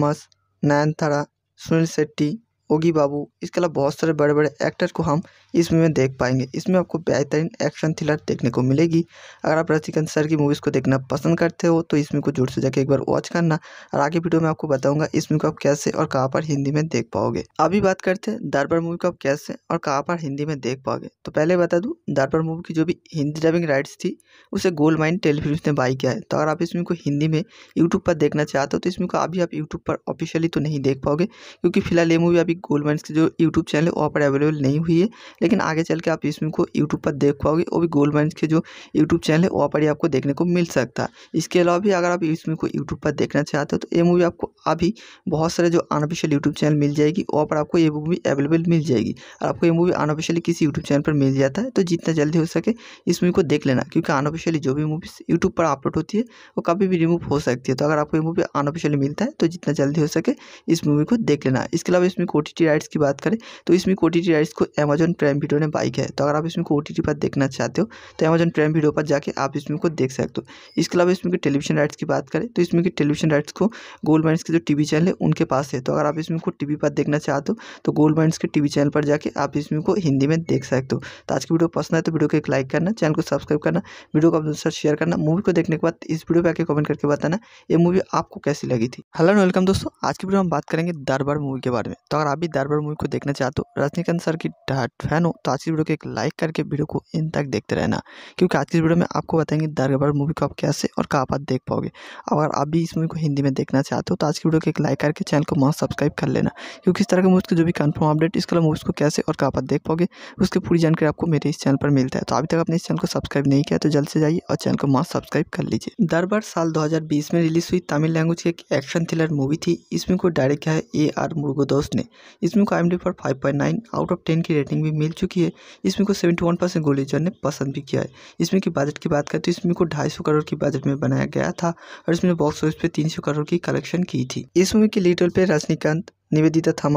नयन थारा सुनील शेट्टी ओगी बाबू इसके अलावा बहुत सारे बड़े बड़े एक्टर को हम इस मूवी में देख पाएंगे इसमें आपको बेहतरीन एक्शन थ्रिलर देखने को मिलेगी अगर आप रजनीकांत सर की मूवीज़ को देखना पसंद करते हो तो इसमें को जोर से जाकर एक बार वॉच करना और आगे वीडियो में आपको बताऊंगा इस मूवी को आप कैसे और कहाँ पर हिंदी में देख पाओगे अभी बात करते हैं दरबार मूवी को आप कैसे और कहाँ पर हिंदी में देख पाओगे तो पहले बता दूँ दरबार मूवी की जो भी हिंदी डबिंग राइट्स थी उसे गोल्ड माइन टेलीफिल्म ने बाई किया है तो अगर आप इसमें को हिंदी में यूट्यूब पर देखना चाहते हो तो इसमें को अभी आप यूट्यूब पर ऑफिशियली तो नहीं देख पाओगे क्योंकि फिलहाल ये मूवी अभी गोल्ड माइंस की जो यूट्यूब चैनल है वहाँ पर अवेलेबल नहीं हुई है लेकिन आगे चल के आप इसमें को यूट्यूब पर देख पाओगे और भी गोल्ड माइंस के जो यूट्यूब चैनल है वहाँ पर ही आपको देखने को मिल सकता है इसके अलावा भी अगर आप इसमें को यूट्यूब पर देखना चाहते हो तो ये मूवी आपको अभी बहुत सारे जो अनऑफिशियल यूट्यूब चैनल मिल जाएगी वहाँ पर आपको ये मूवी अवेलेबल मिल जाएगी और आपको ये मूवी अनऑफिशियली किसी यूट्यूब चैनल पर मिल जाता है तो जितना जल्दी हो सके इस मूवी को देख लेना क्योंकि अनऑफिशियली जो भी मूवीज यूट्यूब पर अपलोड होती है वो कभी भी रिमूव हो सकती है तो अगर आपको ये मूवी अनऑफिशियली मिलता है तो जितना जल्दी हो सके इस मूवी को देख लेना इसके अलावा इसमें कोटी ओटीटी राइट्स की बात करें तो इसमें ओटीटी राइट्स को अमेजन प्राइम वीडियो ने बाई किया है तो अगर आप इसमें को टी पर देखना चाहते हो तो अमेजन प्राइम वीडियो पर जाके आप इसमें को देख सकते हो इसके अलावा इसमें टेलीविजन राइट्स की बात करें तो इसमें टेलीविजन राइट्स को गोल्ड माइंस के जो टी चैनल है उनके पास है तो अगर आप इसमें को टी पर देखना चाहते हो तो गोल्ड माइंस के टी चैनल पर जाकर आप इसमें को हिंदी में देख सकते हो तो आज की वीडियो पसंद है तो वीडियो को एक लाइक करना चैनल को सब्सक्राइब करना वीडियो को अपने साथ शेयर करना मूवी को देखने के बाद इस वीडियो पर आके कमेंट करके बताना ये मूवी आपको कैसी लगी थी हेलो वेलकम दोस्तों आज की वीडियो हम बात करेंगे दरबार मूवी के बारे में तो अगर आप भी दार बार मूवी को देखना चाहते हो तो रजनीकांत सर की फैन हो तो आज की वीडियो को एक लाइक करके वीडियो को इन तक देखते रहना क्योंकि आज की वीडियो में आपको बताएंगे दार बार मूवी को आप कैसे और कहाँ पर देख पाओगे अगर आप भी इस मूवी को हिंदी में देखना चाहते हो तो आज की वीडियो को एक लाइक करके चैनल को मास्क सब्सक्राइब कर लेना क्योंकि इस तरह के मूवी के जो भी कन्फर्म अपडेट इसके अलावा मूवीज़ को कैसे और कहाँ पर देख पाओगे उसकी पूरी जानकारी आपको मेरे इस चैनल पर मिलता है तो अभी तक आपने इस चैनल को सब्सक्राइब नहीं किया तो जल्द से जाइए और चैनल को मास्क सब्सक्राइब कर लीजिए दरबार साल दो में रिलीज हुई तमिल लैंग्वेज की एक एक्शन थ्रिलर मूवी थी इसमें को डायरेक्ट किया है ए आर मुर्गोदोस ने इस मूवी को आई पर five point nine out of ten की रेटिंग भी मिल चुकी है इसमें को सेवेंटी वन परसेंट गोलीजर ने पसंद भी किया है इसमें की बजट की बात करें तो इसमें को ढाई सौ करोड़ की बजट में बनाया गया था और इसमें बॉक्स ऑफिस पर तीन सौ करोड़ की कलेक्शन की थी इस मूवी के लीडर पर रजनीकांत निवेदिता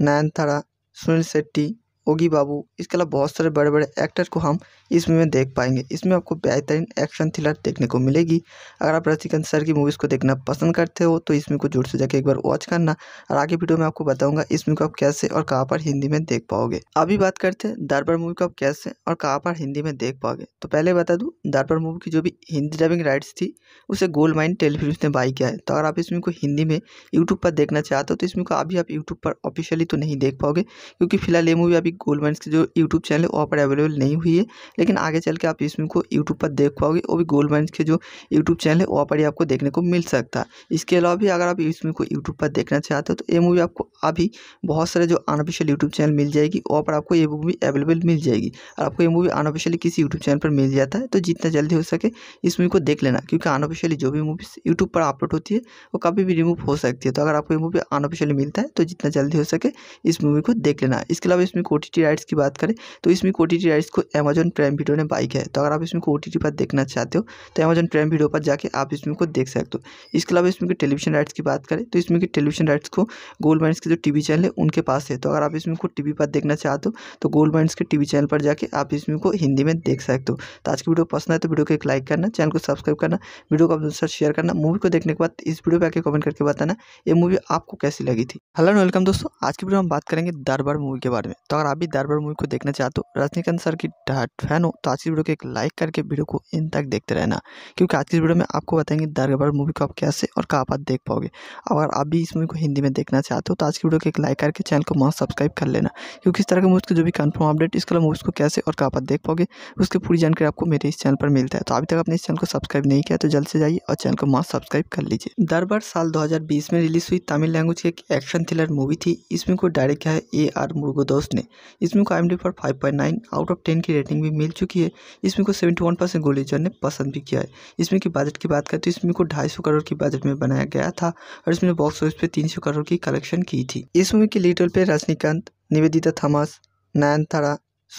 नयन थारा सुनील शेट्टी ओगी बाबू इसके अलावा बहुत सारे बड़े बड़े एक्टर को हम इस मूवी में देख पाएंगे इसमें आपको बेहतरीन एक्शन थ्रिलर देखने को मिलेगी अगर आप रजनीकांत सर की मूवीज़ को देखना पसंद करते हो तो इसमें को जोर से जाकर एक बार वॉच करना और आगे वीडियो में आपको बताऊंगा इस मूवी को आप कैसे और कहाँ पर हिंदी में देख पाओगे अभी बात करते हैं दरबार मूवी को आप कैसे और कहाँ पर हिंदी में देख पाओगे तो पहले बता दूँ दरबार मूवी की जो भी हिंदी डबिंग राइट्स थी उसे गोल्ड माइन टेलीफिल्म ने बाई किया है तो अगर आप इस को हिंदी में यूट्यूब पर देखना चाहते हो तो इसमें को अभी आप यूट्यूब पर ऑफिशियली तो नहीं देख पाओगे क्योंकि फिलहाल ये मूवी अभी गोल्डमेंट्स की जो यूट्यूब चैनल है वहाँ पर अवेलेबल नहीं हुई है लेकिन आगे चल के आप इसमें को यूट्यूब पर देख पाओगे और भी गोल्डमेंट्स के जो यूट्यूब चैनल है वहाँ पर ही आपको देखने को मिल सकता है इसके अलावा भी अगर आप इसमें को यूट्यूब पर देखना चाहते हो तो ये मूवी आपको अभी बहुत सारे जो अनऑफिशियल यूट्यूब चैनल मिल जाएगी वहाँ पर आपको ये मूवी अवेलेबल मिल जाएगी और आपको ये मूवी अनऑफिशियली किसी यूट्यूब चैनल पर मिल जाता है तो जितना जल्दी हो सके इस मूवी को देख लेना क्योंकि अनऑफिशियली जो भी मूवीज यूट्यूब पर अपलोड होती है वो कभी भी रिमूव हो सकती है तो अगर आपको ये मूवी अनऑफिशियली मिलता है तो जितना जल्दी हो सके इस मूवी को देख लेना इसके अलावा इसमें कोटी टी राइट्स की बात करें तो इसमें ओ टी राइट्स को अमेजन प्राइम वीडियो ने बाई किया है तो अगर आप इसमें ओ टी पर देखना चाहते हो तो अमेजन प्राइम वीडियो पर जाके आप इसमें को देख सकते हो इसके अलावा इसमें की टेलीविजन राइट्स की बात करें तो इसमें की टेलीविजन राइट्स को गोल्ड माइंस के जो टी चैनल है उनके पास है तो अगर आप इसमें को टी पर देखना चाहते हो तो गोल्ड माइंस के टी चैनल पर जाके आप इसमें को हिंदी में देख सकते हो तो आज की वीडियो पसंद है तो वीडियो को एक लाइक करना चैनल को सब्सक्राइब करना वीडियो को अपने साथ शेयर करना मूवी को देखने के बाद इस वीडियो पर आके कमेंट करके बताना ये मूवी आपको कैसी लगी थी हेलो वेलकम दोस्तों आज की वीडियो हम बात करेंगे दरबार मूवी के बारे में तो अगर आप आप भी दार बार मूवी को देखना चाहते हो रजनीकांत सर की फैन हो तो आज की वीडियो को एक लाइक करके वीडियो को इन तक देखते रहना क्योंकि आज की वीडियो में आपको बताएंगे दार बार मूवी को आप कैसे और कहाँ पर देख पाओगे अगर आप भी इस मूवी को हिंदी में देखना चाहते हो तो आज की वीडियो को एक लाइक करके चैनल को मस्त सब्सक्राइब कर लेना क्योंकि इस तरह के मूवीज़ के जो भी कन्फर्म अपडेट इस कल मूवीज़ को कैसे और कहाँ पर देख पाओगे उसकी पूरी जानकारी आपको मेरे इस चैनल पर मिलता है तो अभी तक अपने इस चैनल को सब्सक्राइब नहीं किया तो जल्द से जाइए और चैनल को मस्त सब्सक्राइब कर लीजिए दरबार साल बीस में रिलीज हुई तमिल लैंग्वेज की एक एक्शन थ्रिलर मूवी थी इसमें को डायरेक्ट किया है ए आर मुर्गोदोस ने इसमें को आई पर five point nine out of ten की रेटिंग भी मिल चुकी है इसमें को सेवेंटी वन परसेंट गोलेजर ने पसंद भी किया है इसमें की बजट की बात करें तो इसमें को ढाई सौ करोड़ की बजट में बनाया गया था और इसमें बॉक्स ऑफिस पे तीन सौ करोड़ की कलेक्शन की थी इस मूवी के लीडर पे रजनीकांत निवेदिता थॉमस नयन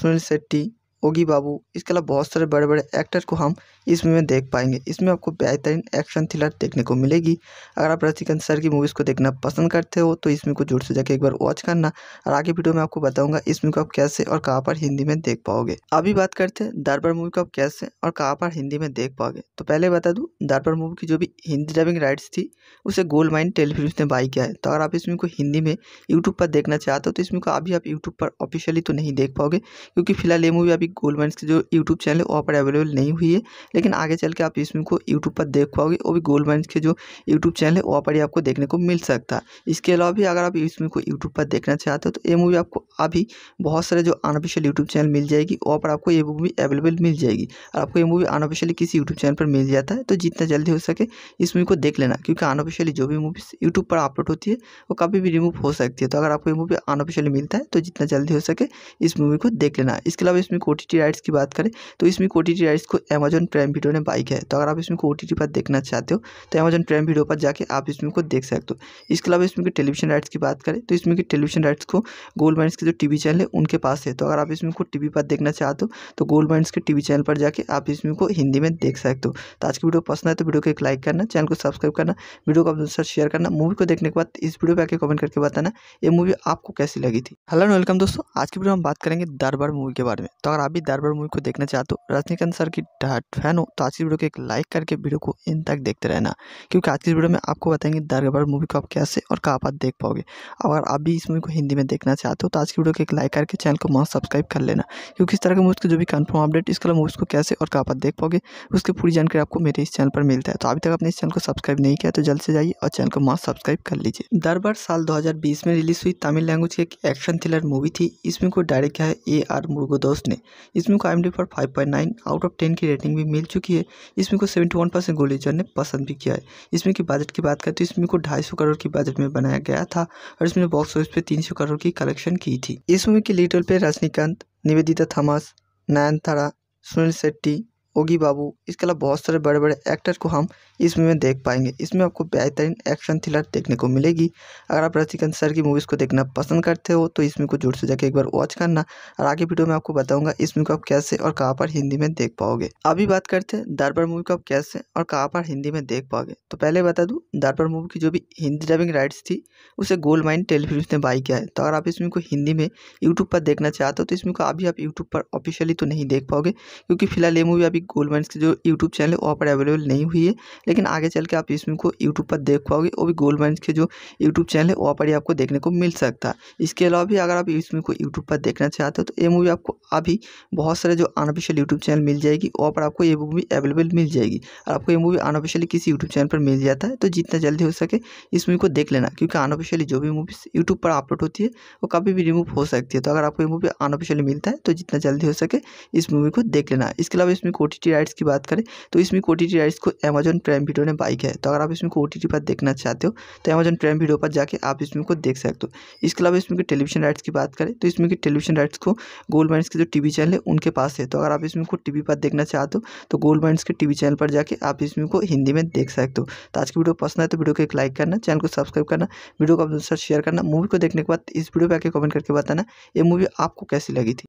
सुनील शेट्टी ओगी बाबू इसके अलावा बहुत सारे बड़े बड़े एक्टर को हम इसमें देख पाएंगे इसमें आपको बेहतरीन एक्शन थ्रिलर देखने को मिलेगी अगर आप रजनीकांत सर की मूवीज़ को देखना पसंद करते हो तो इसमें को जोर से जाके एक बार वॉच करना और आगे वीडियो में आपको बताऊंगा इस मूवी को आप कैसे और कहाँ पर हिंदी में देख पाओगे अभी बात करते हैं दरबार मूवी को आप कैसे और कहाँ पर हिंदी में देख पाओगे तो पहले बता दूँ दरबार मूवी की जो भी हिंदी डबिंग राइट्स थी उसे गोल्ड माइन टेलीफिल्म ने बाई किया है तो अगर आप इसमें को हिंदी में यूट्यूब पर देखना चाहते हो तो इसमें को अभी आप यूट्यूब पर ऑफिशियली तो नहीं देख पाओगे क्योंकि फिलहाल ये मूवी अभी गोल्ड माइन की जो यूट्यूब चैनल है वहाँ पर अवेलेबल नहीं हुई है लेकिन आगे चल के आप इसमें को यूट्यूब पर देख पाओगे वो भी गोल्ड मैं के जो यूट्यूब चैनल है वहाँ पर ही आपको देखने को मिल सकता है इसके अलावा भी अगर आप इसमें को यूट्यूब पर देखना चाहते हो तो ये मूवी आपको अभी बहुत सारे जो अनऑफिशियल यूट्यूब चैनल मिल जाएगी वहाँ पर आपको ये मूवी अवेलेबल मिल जाएगी और आपको ये मूवी अनऑफिशियली किसी यूट्यूब चैनल पर मिल जाता है तो जितना जल्दी हो सके इस मूवी को देख लेना क्योंकि अनऑफिशियली जो भी मूवी यूट्यूब पर अपलोड होती है वो कभी भी रिमूव हो सकती है तो अगर आपको ये मूवी अनऑफिशियली मिलता है तो जितना जल्दी हो सके इस मूवी को देख लेना इसके अलावा इसमें कोटी राइट्स की बात करें तो इसमें कोटी राइट्स को अमेजन प्राइम प्राइम वीडियो ने बाइक है तो अगर आप इसमें को ओ पर देखना चाहते हो तो अमेजन प्राइम वीडियो पर जाके आप इसमें को देख सकते हो इसके अलावा इसमें के टेलीविजन राइट्स की बात करें तो इसमें के टेलीविजन राइट्स को गोल्ड माइंस के जो टी चैनल है उनके पास है तो अगर आप इसमें को टी पर देखना चाहते हो तो गोल्ड माइंस के टी चैनल पर जाकर आप इसमें को हिंदी में देख सकते हो तो आज की वीडियो पसंद है तो वीडियो को एक लाइक करना चैनल को सब्सक्राइब करना वीडियो को अपने साथ शेयर करना मूवी को देखने के बाद इस वीडियो पर आके कमेंट करके बताना ये मूवी आपको कैसी लगी थी हेलो एंड वेलकम दोस्तों आज की वीडियो हम बात करेंगे दरबार मूवी के बारे में तो अगर आप भी दरबार मूवी को देखना चाहते हो रजनीकांत सर की फैन फैन हो तो आज की वीडियो को एक लाइक करके वीडियो को इन तक देखते रहना क्योंकि आज की वीडियो में आपको बताएंगे दरगबर मूवी को आप कैसे और कहाँ पर देख पाओगे अगर आप भी इस मूवी को हिंदी में देखना चाहते हो तो आज की वीडियो को एक लाइक करके चैनल को मस्त सब्सक्राइब कर लेना क्योंकि इस तरह के मूवीज़ को जो भी कन्फर्म अपडेट इसके अलावा मूवीज़ को कैसे और कहाँ पर देख पाओगे उसकी पूरी जानकारी आपको मेरे इस चैनल पर मिलता है तो अभी तक आपने इस चैनल को सब्सक्राइब नहीं किया तो जल्द से जाइए और चैनल को मस्त सब्सक्राइब कर लीजिए दरबार साल दो में रिलीज हुई तमिल लैंग्वेज की एक एक्शन थ्रिलर मूवी थी इसमें को डायरेक्ट किया है ए आर मुर्गोदोस ने इसमें को आई पर five point nine out of ten की रेटिंग भी मिल चुकी है इसमें को सेवेंटी वन परसेंट गोलीजर ने पसंद भी किया है इसमें की बजट की बात करें तो इसमें को ढाई सौ करोड़ की बजट में बनाया गया था और इसमें बॉक्स ऑफिस पे तीन सौ करोड़ की कलेक्शन की थी इस मूवी के लीडर पे रजनीकांत निवेदिता थमास नयनतारा सुनील शेट्टी ओगी बाबू इसके अलावा बहुत सारे बड़े बड़े एक्टर को हम इसमें देख पाएंगे इसमें आपको बेहतरीन एक्शन थ्रिलर देखने को मिलेगी अगर आप रजनीकांत सर की मूवीज़ को देखना पसंद करते हो तो इसमें को जोर से जाके एक बार वॉच करना और आगे वीडियो में आपको बताऊंगा इसमें को आप कैसे और कहाँ पर हिंदी में देख पाओगे अभी बात करते हैं दरबार मूवी को आप कैसे और कहाँ पर हिंदी में देख पाओगे तो पहले बता दूँ दरबार मूवी की जो भी हिंदी डबिंग राइट्स थी उसे गोल्ड माइन टेलीफिल्म ने बाई किया है तो अगर आप इसमें को हिंदी में यूट्यूब पर देखना चाहते हो तो इसमें को अभी आप यूट्यूब पर ऑफिशियली तो नहीं देख पाओगे क्योंकि फिलहाल ये मूवी अभी गोल्ड माइन की जो यूट्यूब चैनल है वहाँ पर अवेलेबल नहीं हुई है लेकिन आगे चल के आप इस फिल्म को यूट्यूब पर देख पाओगे वो भी गोल्ड माइंस के जो यूट्यूब चैनल है वहाँ पर ही आपको देखने को मिल सकता है इसके अलावा भी अगर आप इस फिल्म को यूट्यूब पर देखना चाहते हो तो ये मूवी आपको अभी बहुत सारे जो अनऑफिशियल यूट्यूब चैनल मिल जाएगी वहाँ पर आपको ये मूवी अवेलेबल मिल जाएगी और आपको ये मूवी अनऑफिशियली किसी यूट्यूब चैनल पर मिल जाता है तो जितना जल्दी हो सके इस मूवी को देख लेना क्योंकि अनऑफिशियली जो भी मूवीज यूट्यूब पर अपलोड होती है वो कभी भी रिमूव हो सकती है तो अगर आपको ये मूवी अनऑफिशियली मिलता है तो जितना जल्दी हो सके इस मूवी को देख लेना इसके अलावा इसमें कोटी राइट्स की बात करें तो इसमें कोटी राइट्स को अमेजोन प्राइम प्राइम वीडियो ने बाइक है तो अगर आप इसमें को ओटीटी पर देखना चाहते हो तो अमेजन प्राइम वीडियो पर जाके आप इसमें को देख सकते हो इसके अलावा इसमें की टेलीविजन राइट्स की बात करें तो इसमें की टेलीविजन राइट्स को गोल्ड माइंस के जो टी चैनल है उनके पास है तो अगर आप इसमें को टी पर देखना चाहते हो तो गोल्ड माइंस के टी चैनल पर जाकर आप इसमें को हिंदी में देख सकते हो तो आज की वीडियो पसंद है तो वीडियो को एक लाइक करना चैनल को सब्सक्राइब करना वीडियो को अपने साथ शेयर करना मूवी को देखने के बाद इस वीडियो पर आके कमेंट करके बताना ये मूवी आपको कैसी लगी थी